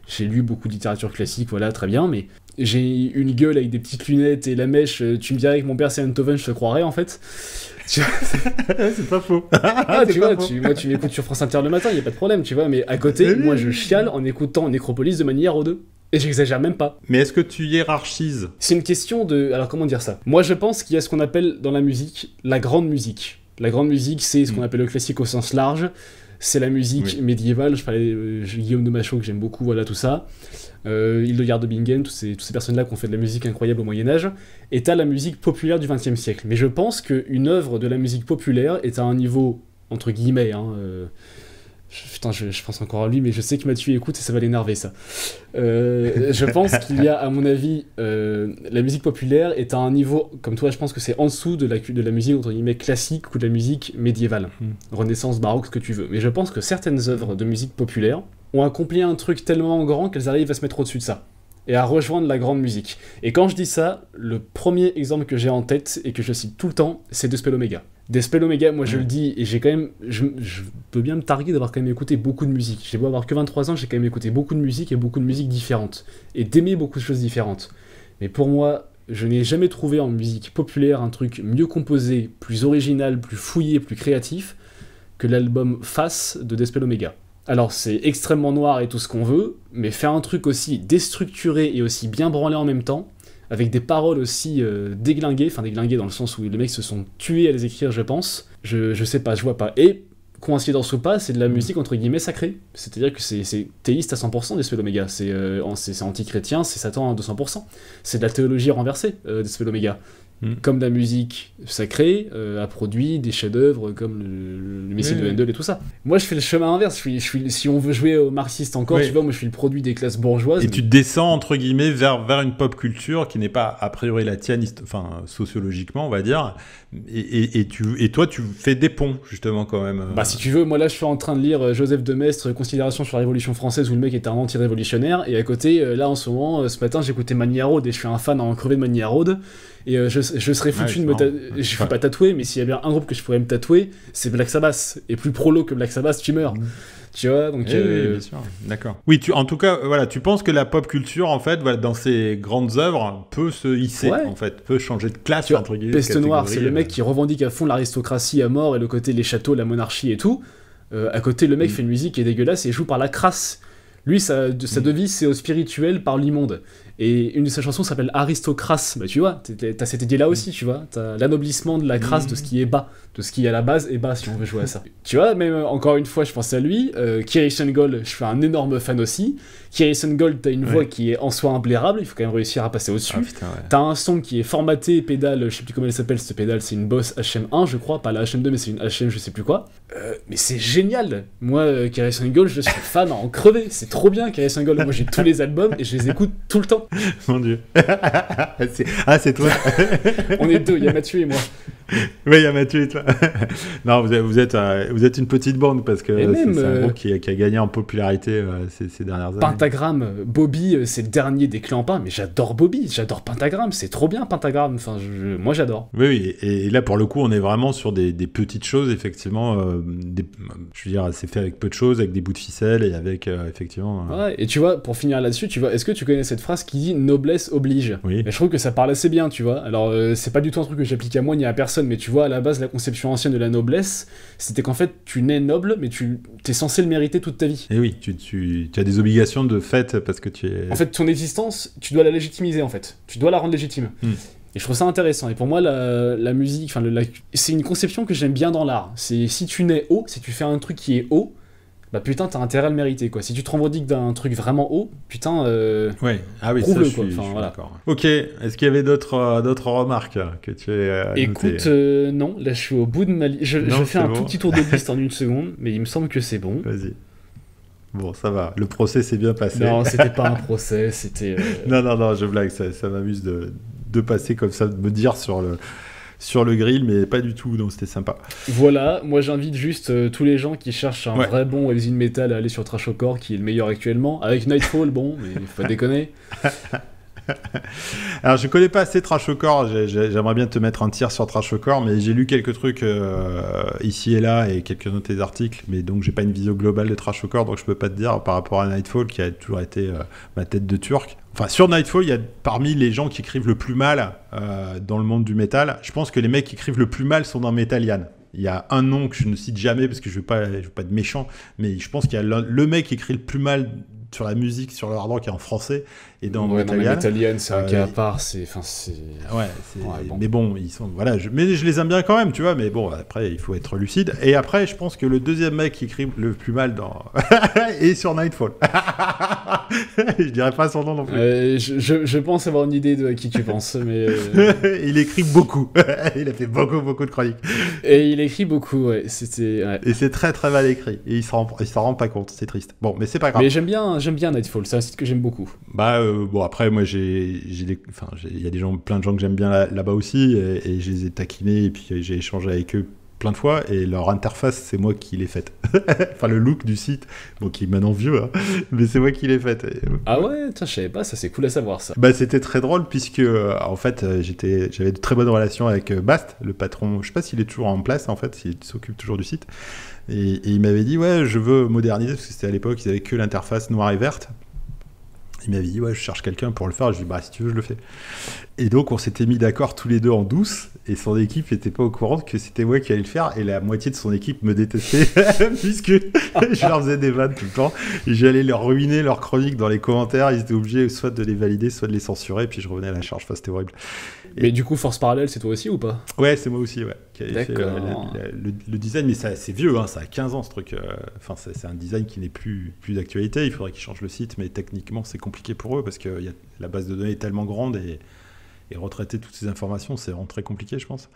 j'ai lu beaucoup de littérature classique, voilà, très bien, mais j'ai une gueule avec des petites lunettes et la mèche, euh, tu me dirais que mon père c'est Antoven, je te croirais en fait. c'est pas faux. ah, tu vois, moi tu m'écoutes sur France Inter le matin, il y a pas de problème, tu vois, mais à côté, moi je chiale en écoutant Nécropolis de manière aux deux. Et j'exagère même pas. Mais est-ce que tu hiérarchises C'est une question de... Alors comment dire ça Moi je pense qu'il y a ce qu'on appelle dans la musique la grande musique. La grande musique, c'est ce mm. qu'on appelle le classique au sens large c'est la musique médiévale. Je parlais euh, Guillaume de Machaut que j'aime beaucoup, voilà tout ça. Euh, Hildegard de Bingen, tous ces, toutes ces personnes-là qui ont fait de la musique incroyable au Moyen-Âge. Et t'as la musique populaire du XXe siècle. Mais je pense qu'une œuvre de la musique populaire est à un niveau, entre guillemets, hein, euh, putain, je, pense encore à lui, mais je sais m'a Mathieu écoute et ça va l'énerver ça. Euh, je pense qu'il y a, à mon avis, euh, la musique populaire est à un niveau, comme toi, je pense que c'est en dessous de la, de la musique entre guillemets classique ou de la musique médiévale, hmm. Renaissance, baroque, ce que tu veux. Mais je pense que certaines œuvres de musique populaire ont accompli un truc tellement grand qu'elles arrivent à se mettre au-dessus de ça et à rejoindre la grande musique. Et quand je dis ça, le premier exemple que j'ai en tête et que je cite tout le temps, c'est Despel Omega. Despel Omega, moi je le dis, et j'ai quand même. Je, peux bien me targuer d'avoir quand même écouté beaucoup de musique. J'ai beau avoir que 23 ans, j'ai quand même écouté beaucoup de musique et beaucoup de musique différentes, Et d'aimer beaucoup de choses différentes. Mais pour moi, je n'ai jamais trouvé en musique populaire un truc mieux composé, plus original, plus fouillé, plus créatif que l'album Face de Despel Omega. Alors c'est extrêmement noir et tout ce qu'on veut, mais faire un truc aussi déstructuré et aussi bien branlé en même temps, avec des paroles aussi euh, déglinguées, enfin déglinguées dans le sens où les mecs se sont tués à les écrire, je pense, je, je sais pas, je vois pas. Et coïncidence ou pas, c'est de la mm. musique entre guillemets sacrée. C'est-à-dire que c'est théiste à 100% Despel Omega. C'est antichrétien euh, anti-chrétien, c'est Satan à 200%. C'est de la théologie renversée euh, des Mm. comme la musique sacrée, euh, a produit des chefs-d'œuvre comme le, Messie de Handel et tout ça. Moi, je fais le chemin inverse. suis, si on veut jouer au marxiste encore, tu vois, moi, je suis le produit des classes bourgeoises. Et tu descends, entre guillemets, vers, vers une pop culture qui n'est pas, a priori, la tienne, enfin, sociologiquement, on va dire. Et, et, toi, tu fais des ponts, justement, quand même. Bah, si tu veux, moi, là, je suis en train de lire euh, Joseph de Maistre, Considération sur la Révolution française, où le mec est un anti-révolutionnaire. Et à côté, euh, là, en ce moment, ce matin, j'écoutais Maniarode et je suis un fan en crevé de Maniarode. Et euh, je, je, serais foutu de me tatouer, Je suis pas tatoué, mais s'il y avait un groupe que je pourrais me tatouer, c'est Black Sabbath. Et plus prolo que Black Sabbath, tu meurs. Mm. Tu vois, donc. Eh oui, euh, bien sûr. D'accord. Oui, tu, en tout cas, euh, voilà, tu penses que la pop culture, en fait, dans ses grandes œuvres, peut se hisser, en fait, peut changer de classe, entre guillemets. Peste Noire, c'est le mec qui revendique à fond l'aristocratie à mort et le côté les châteaux, la monarchie et tout. à côté, le mec mm. fait une musique qui est dégueulasse et joue par la crasse. Lui, sa, sa mm. devise, c'est au spirituel par l'immonde. Et une de ses chansons s'appelle Aristocrace. Bah, tu vois, t'as cette idée là aussi, tu vois. T'as l'anoblissement de la crasse de ce qui est bas, de ce qui à la base est bas, si on veut jouer à ça. tu vois, même euh, encore une fois, je pense à lui. Euh, Gold, je suis un énorme fan aussi. Kiri Gold, t'as une voix qui est en soi imblairable, il faut quand même réussir à passer au-dessus. Ah, t'as un son qui est formaté, pédale, je sais plus comment elle s'appelle cette pédale, c'est une Boss HM1, je crois, pas la HM2, mais c'est une HM, je sais plus quoi. Euh, mais c'est génial! Moi, euh, Gold, je suis fan à en crever, c'est trop bien, Kiri Gold. Moi, j'ai tous les albums et je les écoute tout le temps. Mon Dieu. ah, c'est toi. On est deux, il y a Mathieu et moi. Oui, il y a Mathieu et toi. non, vous êtes, vous êtes, euh, vous êtes une petite bande parce que c'est un euh, groupe qui, a gagné en popularité euh, ces, dernières années. Pentagram, Bobby, c'est le dernier des clampins, mais j'adore Bobby, j'adore Pentagram, c'est trop bien Pentagram. Enfin, moi j'adore. Oui, oui, et, là pour le coup, on est vraiment sur des, petites choses, effectivement. je veux dire, c'est fait avec peu de choses, avec des bouts de ficelle et avec effectivement. Ouais, et tu vois, pour finir là-dessus, tu vois, est-ce que tu connais cette phrase qui dit noblesse oblige. Oui. je trouve que ça parle assez bien, tu vois. Alors, euh, c'est pas du tout un truc que j'applique à moi ni à personne, mais tu vois, à la base, la conception ancienne de la noblesse, c'était qu'en fait, tu nais noble, mais tu es censé le mériter toute ta vie. Et eh oui, tu, as des obligations de fait parce que tu es. En fait, ton existence, tu dois la légitimiser, en fait. Tu dois la rendre légitime. Hmm. Et je trouve ça intéressant. Et pour moi, la, musique, enfin, c'est une conception que j'aime bien dans l'art. C'est si tu nais haut, si tu fais un truc qui est haut, bah putain, t'as intérêt à le mériter, quoi. Si tu te revendiques d'un truc vraiment haut, putain, euh, ah oui, le, Ok, est-ce qu'il y avait d'autres euh, remarques que tu as Écoute, euh, non, là je suis au bout de ma liste. Je, fais un tout petit tour de piste en une seconde, mais il me semble que c'est bon. Vas-y. Bon, ça va, le procès s'est bien passé. Non, c'était pas un procès, c'était... Euh, non, non, non, je blague, ça, ça m'amuse de, de passer comme ça, de me dire sur le sur le grill, mais pas du tout, donc c'était sympa. Voilà, moi j'invite juste euh, tous les gens qui cherchent un vrai bon de Metal à aller sur Trashocore qui est le meilleur actuellement, avec Nightfall, bon, mais faut pas déconner. Alors, je connais pas assez Trashocore J'aimerais bien te mettre un tir sur Trashocore mais j'ai lu quelques trucs euh, ici et là et quelques autres articles, mais donc j'ai pas une vision globale de Trashocore donc je peux pas te dire par rapport à Nightfall qui a toujours été euh, ma tête de turc. Enfin, sur Nightfall, il y a parmi les gens qui écrivent le plus mal euh, dans le monde du métal, je pense que les mecs qui écrivent le plus mal sont dans Metalian. Il y a un nom que je ne cite jamais parce que je ne veux pas, être méchant, mais je pense qu'il y a le, mec qui écrit le plus mal sur la musique, sur le hard rock et en français, et dans l'Italienne c'est un euh, cas à part. C'est, enfin, c'est. Ouais, Mais bon, ils sont. Voilà. Je... Mais je les aime bien quand même, tu vois. Mais bon, après, il faut être lucide. Et après, je pense que le deuxième mec qui écrit le plus mal dans et sur Nightfall. je dirais pas son nom non plus. Euh, je, je, pense avoir une idée de qui tu penses, mais. Euh, il écrit beaucoup. il a fait beaucoup, beaucoup de chroniques. Et il écrit beaucoup. Ouais. C'était. Et c'est très, très mal écrit. Et il s'en rend, il s'en rend pas compte. C'est triste. Bon, mais c'est pas grave. Mais j'aime bien, j'aime bien Nightfall. C'est un site que j'aime beaucoup. Bah euh, bon, après, moi, j'ai, enfin, il y a des gens, plein de gens que j'aime bien là, bas aussi, et, je les ai taquinés, et puis euh, j'ai échangé avec eux plein de fois, et leur interface, c'est moi qui l'ai faite. enfin, le look du site, bon, qui est maintenant vieux, hein, mais c'est moi qui l'ai faite. Ah ouais, je savais pas, ça c'est cool à savoir ça. Bah, c'était très drôle, puisque, euh, en fait, j'étais, j'avais de très bonnes relations avec Bast, le patron, je sais pas s'il est toujours en place, en fait, s'il s'occupe toujours du site, et, et il m'avait dit, ouais, je veux moderniser, parce que c'était à l'époque, ils avaient que l'interface noire et verte. Il m'avait dit, ouais, je cherche quelqu'un pour le faire. Je lui ai dit, bah, si tu veux, je le fais. Et donc, on s'était mis d'accord tous les deux en douce. Et son équipe n'était pas au courant que c'était moi qui allais le faire. Et la moitié de son équipe me détestait, puisque je leur faisais des vannes tout le temps. J'allais leur ruiner leur chronique dans les commentaires. Ils étaient obligés soit de les valider, soit de les censurer. Et puis, je revenais à la charge. c'était horrible. Mais du coup, Force Parallèle, c'est toi aussi ou pas Ouais, c'est moi aussi, ouais. Euh, le, design, mais c'est vieux, hein, ça a 15 ans ce truc. Euh, enfin, c'est un design qui n'est plus, plus d'actualité. Il faudrait qu'ils changent le site, mais techniquement, c'est compliqué pour eux parce que y a, la base de données est tellement grande et, et retraiter toutes ces informations, c'est vraiment très compliqué, je pense.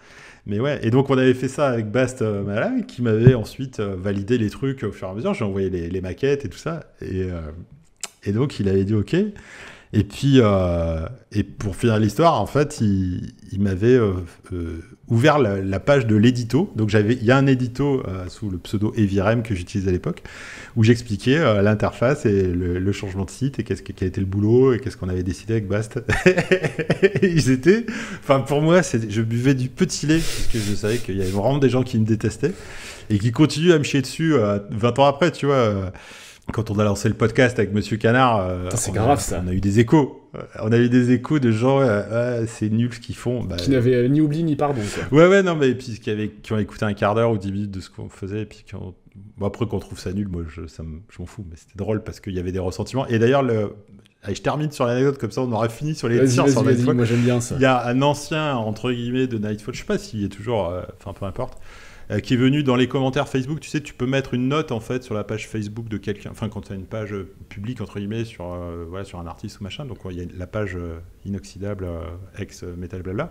Mais ouais, et donc on avait fait ça avec Bast euh, qui m'avait ensuite euh, validé les trucs au fur et à mesure. J'ai envoyé les, les, maquettes et tout ça. Et, et donc, il avait dit OK. Et puis, euh, et pour finir l'histoire, en fait, il, il m'avait euh, euh, ouvert la, la, page de l'édito. Donc, j'avais, il y a un édito euh, sous le pseudo Evirem que j'utilisais à l'époque, où j'expliquais euh, l'interface et le, le, changement de site et qu'est-ce qui a été le boulot et qu'est-ce qu'on avait décidé avec Bast. Ils étaient, enfin, pour moi, je buvais du petit lait parce que je savais qu'il y avait vraiment des gens qui me détestaient et qui continuent à me chier dessus 20 ans après, tu vois quand on a lancé le podcast avec Monsieur Canard, euh, c'est grave ça. On a eu des échos. Euh, on a eu des échos de gens, euh, c'est nul ce qu'ils font. Bah, qui n'avaient ni oubli ni pardon. Ouais, ouais, non, mais puis qui, avaient, qui ont écouté un quart d'heure ou dix minutes de ce qu'on faisait, et puis après qu'on trouve ça nul, moi je, m'en fous, mais c'était drôle parce qu'il y avait des ressentiments. Et d'ailleurs, le... je termine sur l'anecdote comme ça, on aura fini sur les tirs Moi j'aime bien ça. Il y a un ancien entre guillemets de Nightfall, je sais pas s'il est toujours, enfin peu importe euh, qui est venu dans les commentaires Facebook. Tu sais, tu peux mettre une note en fait sur la page Facebook de quelqu'un. Enfin, quand tu as une page euh, publique entre guillemets sur euh, voilà sur un artiste ou machin. Donc il y a la page inoxydable ex metal blabla.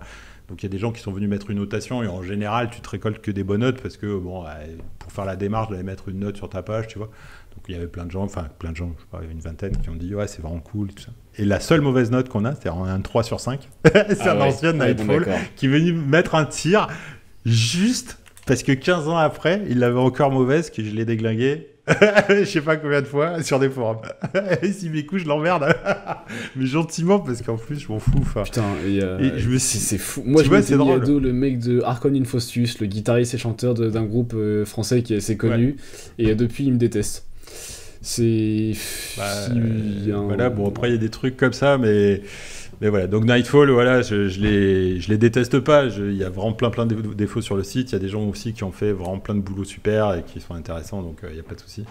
Donc il y a des gens qui sont venus mettre une notation et en général tu te récoltes que des bonnes notes parce que bon bah, pour faire la démarche d'aller mettre une note sur ta page, tu vois. Donc il y avait plein de gens, enfin plein de gens, je sais pas, une vingtaine qui ont dit ouais c'est vraiment cool et tout ça. Et la seule mauvaise note qu'on a, c'est un 3 sur 5. c'est ah un ancien ah Nightfall qui est venu mettre un tir juste parce que 15 ans après, il l'avait encore mauvaise, que je l'ai déglinguée, je sais pas combien de fois sur des forums. et si mes coups, je l'emmerde. mais gentiment, parce qu'en plus, je m'en fous. Putain, et, et je me suis. C'est fou. Moi, tu je c'est drôle. le mec de Arcon Infostus, le guitariste et chanteur d'un groupe euh, français qui est assez connu. Et depuis, il me déteste. C'est. Bah, voilà, bon, après, il y a des trucs comme ça, mais. Mais voilà, donc Nightfall, voilà, je, je, les, je les déteste pas. Il y a vraiment plein plein de défauts sur le site. Il y a des gens aussi qui ont fait vraiment plein de boulot super et qui sont intéressants, donc euh, il n'y a pas de souci.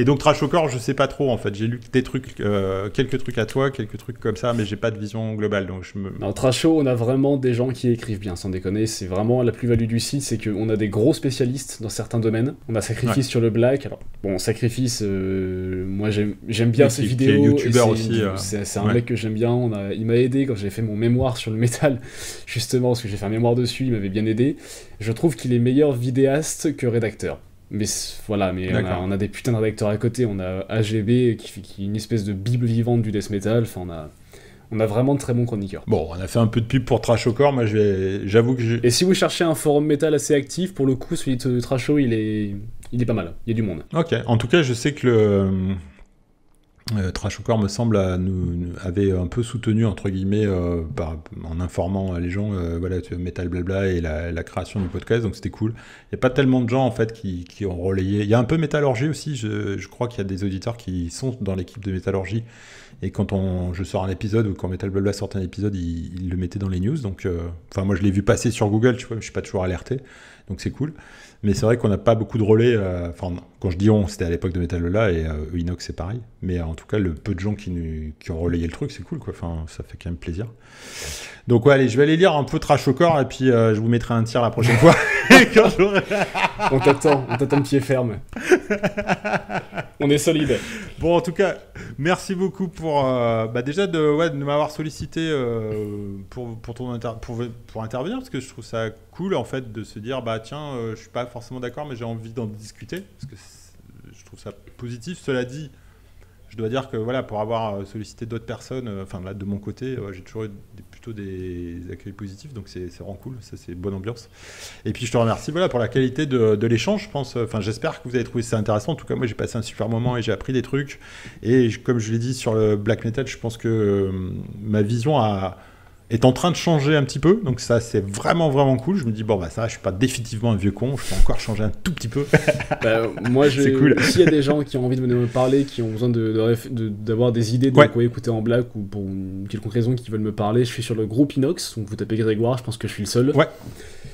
Et donc Trash je sais pas trop en fait. J'ai lu des trucs, euh, quelques trucs à toi, quelques trucs comme ça, mais j'ai pas de vision globale. Donc je me... Non, Trasho, on a vraiment des gens qui écrivent bien, sans déconner. C'est vraiment la plus-value du site, c'est qu'on a des gros spécialistes dans certains domaines. On a Sacrifice sur le Black. bon, Sacrifice, euh, moi j'aime bien ses vidéos. aussi. Euh, c'est un mec que j'aime bien. il m'a aidé quand j'ai fait mon mémoire sur le métal, justement, parce que j'ai fait un mémoire dessus. Il m'avait bien aidé. Je trouve qu'il est meilleur vidéaste que rédacteur. Mais voilà, mais on a, des putains de rédacteurs à côté. On a AGB qui, qui une espèce de bible vivante du death metal. Enfin, on a, on a vraiment de très bons chroniqueurs. Bon, on a fait un peu de pub pour Trash au corps. Moi, j'avoue que j'ai. Et si vous cherchez un forum métal assez actif, pour le coup, celui de Trasho, il est, il est pas mal. Il y a du monde. Ok. En tout cas, je sais que le euh, me semble nous, avait un peu soutenu entre guillemets euh, par, en informant les gens euh, voilà métal blabla et la, la, création du podcast donc c'était cool il n'y a pas tellement de gens en fait qui, ont relayé il y a un peu métallurgie aussi je, je crois qu'il y a des auditeurs qui sont dans l'équipe de métallurgie et quand on, je sors un épisode ou quand Metal Blabla sort un épisode ils le mettaient dans les news donc euh, enfin moi je l'ai vu passer sur Google tu vois je suis pas toujours alerté donc c'est cool mais c'est vrai qu'on n'a pas beaucoup de relais euh, enfin quand je dis on, c'était à l'époque de Metalola et Inox euh, c'est pareil. Mais euh, en tout cas, le peu de gens qui, ont relayé le truc, c'est cool quoi. Enfin, ça fait quand même plaisir. Donc ouais, allez, je vais aller lire un peu Trash au corps et puis euh, je vous mettrai un tir la prochaine fois. on t'attend, on t'attend pied ferme. on est solide. Bon, en tout cas, merci beaucoup pour bah, déjà de, ouais, de m'avoir sollicité pour, pour, intervenir parce que je trouve ça cool en fait de se dire bah tiens, je suis pas forcément d'accord mais j'ai envie d'en discuter parce que ça positif. Cela dit, je dois dire que voilà, pour avoir euh, sollicité d'autres personnes, euh, enfin là de mon côté, euh, j'ai toujours eu plutôt des accueils positifs, donc c'est vraiment cool, ça c'est bonne ambiance. Et puis je te remercie voilà pour la qualité de, l'échange, je pense. Enfin j'espère que vous avez trouvé ça intéressant. En tout cas moi j'ai passé un super moment et j'ai appris des trucs. Et comme je l'ai dit sur le black metal, je pense que ma vision a est en train de changer un petit peu. Donc ça, c'est vraiment, vraiment cool. Je me dis, bon, bah ça, je suis pas définitivement un vieux con, je peux encore changer un tout petit peu. bah, moi, c'est cool. S'il y a des gens qui ont envie de me parler, qui ont besoin d'avoir de, d'avoir des idées de quoi écouter en black ou pour une quelconque raison qui veulent me parler, je suis sur le groupe Inox. Donc vous tapez Grégoire, je pense que je suis le seul. Ouais.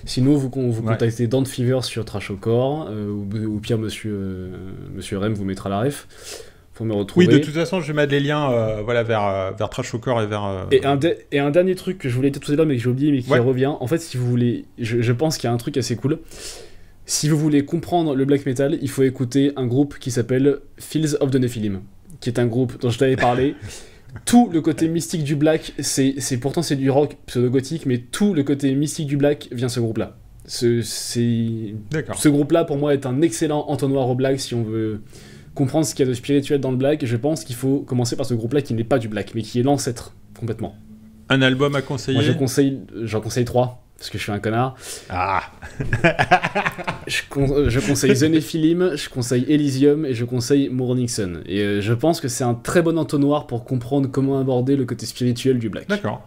Sinon, vous, vous contactez ouais. Dante Fever sur Trash au corps, euh, ou, ou, pire, monsieur, euh, monsieur Rem vous mettra la ref me Oui, de toute façon, je vais mettre les liens euh, voilà, vers, euh, vers Trash Talker et vers. Euh, et, un et un dernier truc que je voulais dire tout à l'heure, mais que j'ai oublié, mais qui revient. En fait, si vous voulez, je, pense qu'il y a un truc assez cool. Si vous voulez comprendre le black metal, il faut écouter un groupe qui s'appelle Fields of the Nephilim, qui est un groupe dont je t'avais parlé. tout le côté mystique du black, c'est pourtant c'est du rock pseudo-gothique, mais tout le côté mystique du black vient de ce groupe-là. Ce, ce groupe-là, pour moi, est un excellent entonnoir au black si on veut comprendre ce qu'il y a de spirituel dans le black, je pense qu'il faut commencer par ce groupe-là qui n'est pas du black, mais qui est l'ancêtre, complètement. Un album à conseiller Moi, je conseille, j'en conseille trois, parce que je suis un connard. Ah je, euh, je, conseille The Nephilim, je conseille Elysium et je conseille Morning Sun. Et euh, je pense que c'est un très bon entonnoir pour comprendre comment aborder le côté spirituel du black. D'accord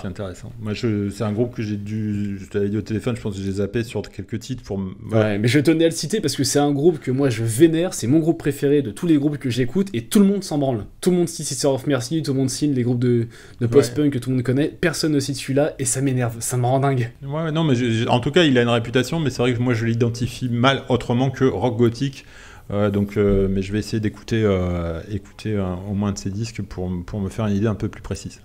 c'est intéressant. Moi, c'est un groupe que j'ai dû. Je t'avais dit au téléphone, je pense que j'ai zappé sur quelques titres pour. Ouais, mais je tenais à le citer parce que c'est un groupe que moi je vénère, c'est mon groupe préféré de tous les groupes que j'écoute et tout le monde s'en branle. Tout le monde cite Sister of Mercy, tout le monde signe les groupes de, post-punk que tout le monde connaît, personne ne cite celui-là et ça m'énerve, ça me rend dingue. Ouais, non, mais en tout cas, il a une réputation, mais c'est vrai que moi je l'identifie mal autrement que rock gothique. Euh, donc, euh, mais je vais essayer d'écouter euh, écouter, au moins de ces disques pour, pour me faire une idée un peu plus précise.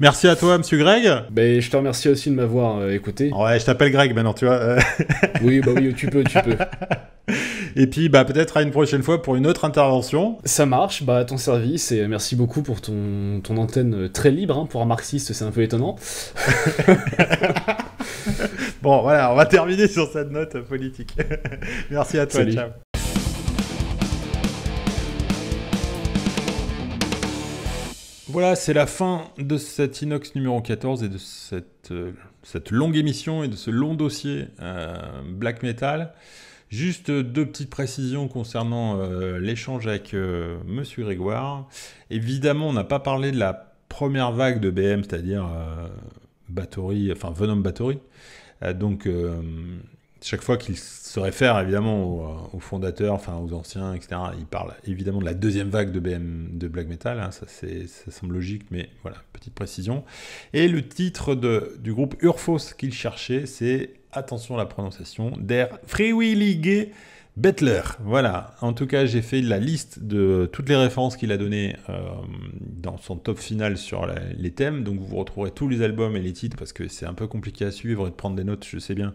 Merci à toi, monsieur Greg. Ben, je te remercie aussi de m'avoir euh, écouté. Ouais, je t'appelle Greg maintenant, tu vois. Euh. oui, bah oui, tu peux, tu peux. Et puis, bah, peut-être à une prochaine fois pour une autre intervention. Ça marche, bah, à ton service, et merci beaucoup pour ton, ton antenne euh, très libre. Hein. pour un marxiste, c'est un peu étonnant. bon, voilà, on va terminer sur cette note politique. merci à toi, ciao. Voilà, c'est la fin de cet inox numéro 14 et de euh, cette, longue émission et de ce long dossier euh, black metal. Juste deux petites précisions concernant euh, l'échange avec Monsieur Grégoire. Évidemment, on n'a pas parlé de la première vague de BM, c'est-à-dire Battery, enfin Venom Battery. donc chaque fois qu'il se réfère évidemment aux, euh, fondateurs, enfin aux anciens, etc., il parle évidemment de la deuxième vague de, BM, de black metal, hein, ça, ça, semble logique, mais voilà, petite précision. Et le titre de, du groupe Urfos qu'il cherchait, c'est, attention à la prononciation, Der gay Bettler. Voilà, en tout cas j'ai fait la liste de toutes les références qu'il a données euh, dans son top final sur les thèmes, donc vous retrouverez tous les albums et les titres, parce que c'est un peu compliqué à suivre et de prendre des notes, je sais bien.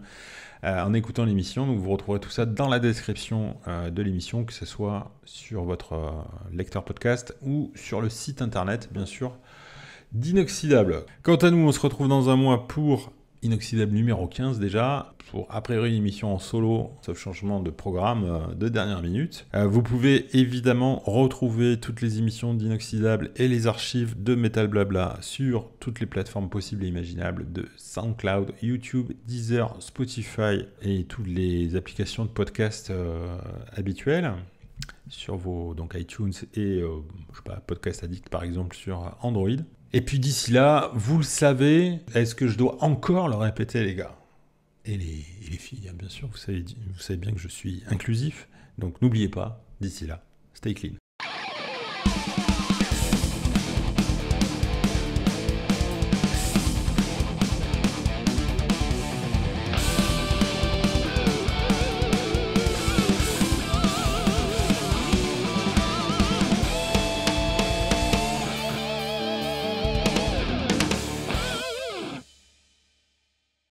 Euh, en écoutant l'émission. Donc vous retrouverez tout ça dans la description euh, de l'émission, que ce soit sur votre euh, lecteur podcast ou sur le site internet, bien sûr, d'Inoxydable. Quant à nous, on se retrouve dans un mois pour Inoxydable numéro 15 déjà, pour a priori une émission en solo, sauf changement de programme euh, de dernière minute. Euh, vous pouvez évidemment retrouver toutes les émissions d'Inoxydable et les archives de Metal Blabla sur toutes les plateformes possibles et imaginables de SoundCloud, YouTube, Deezer, Spotify et toutes les applications de podcast euh, habituelles sur vos donc iTunes et Podcast Addict par exemple sur Android. Et puis d'ici là, vous le savez, est-ce que je dois encore le répéter, les gars et les, filles, hein, bien sûr, vous savez, vous savez bien que je suis inclusif. Donc n'oubliez pas, d'ici là, stay clean.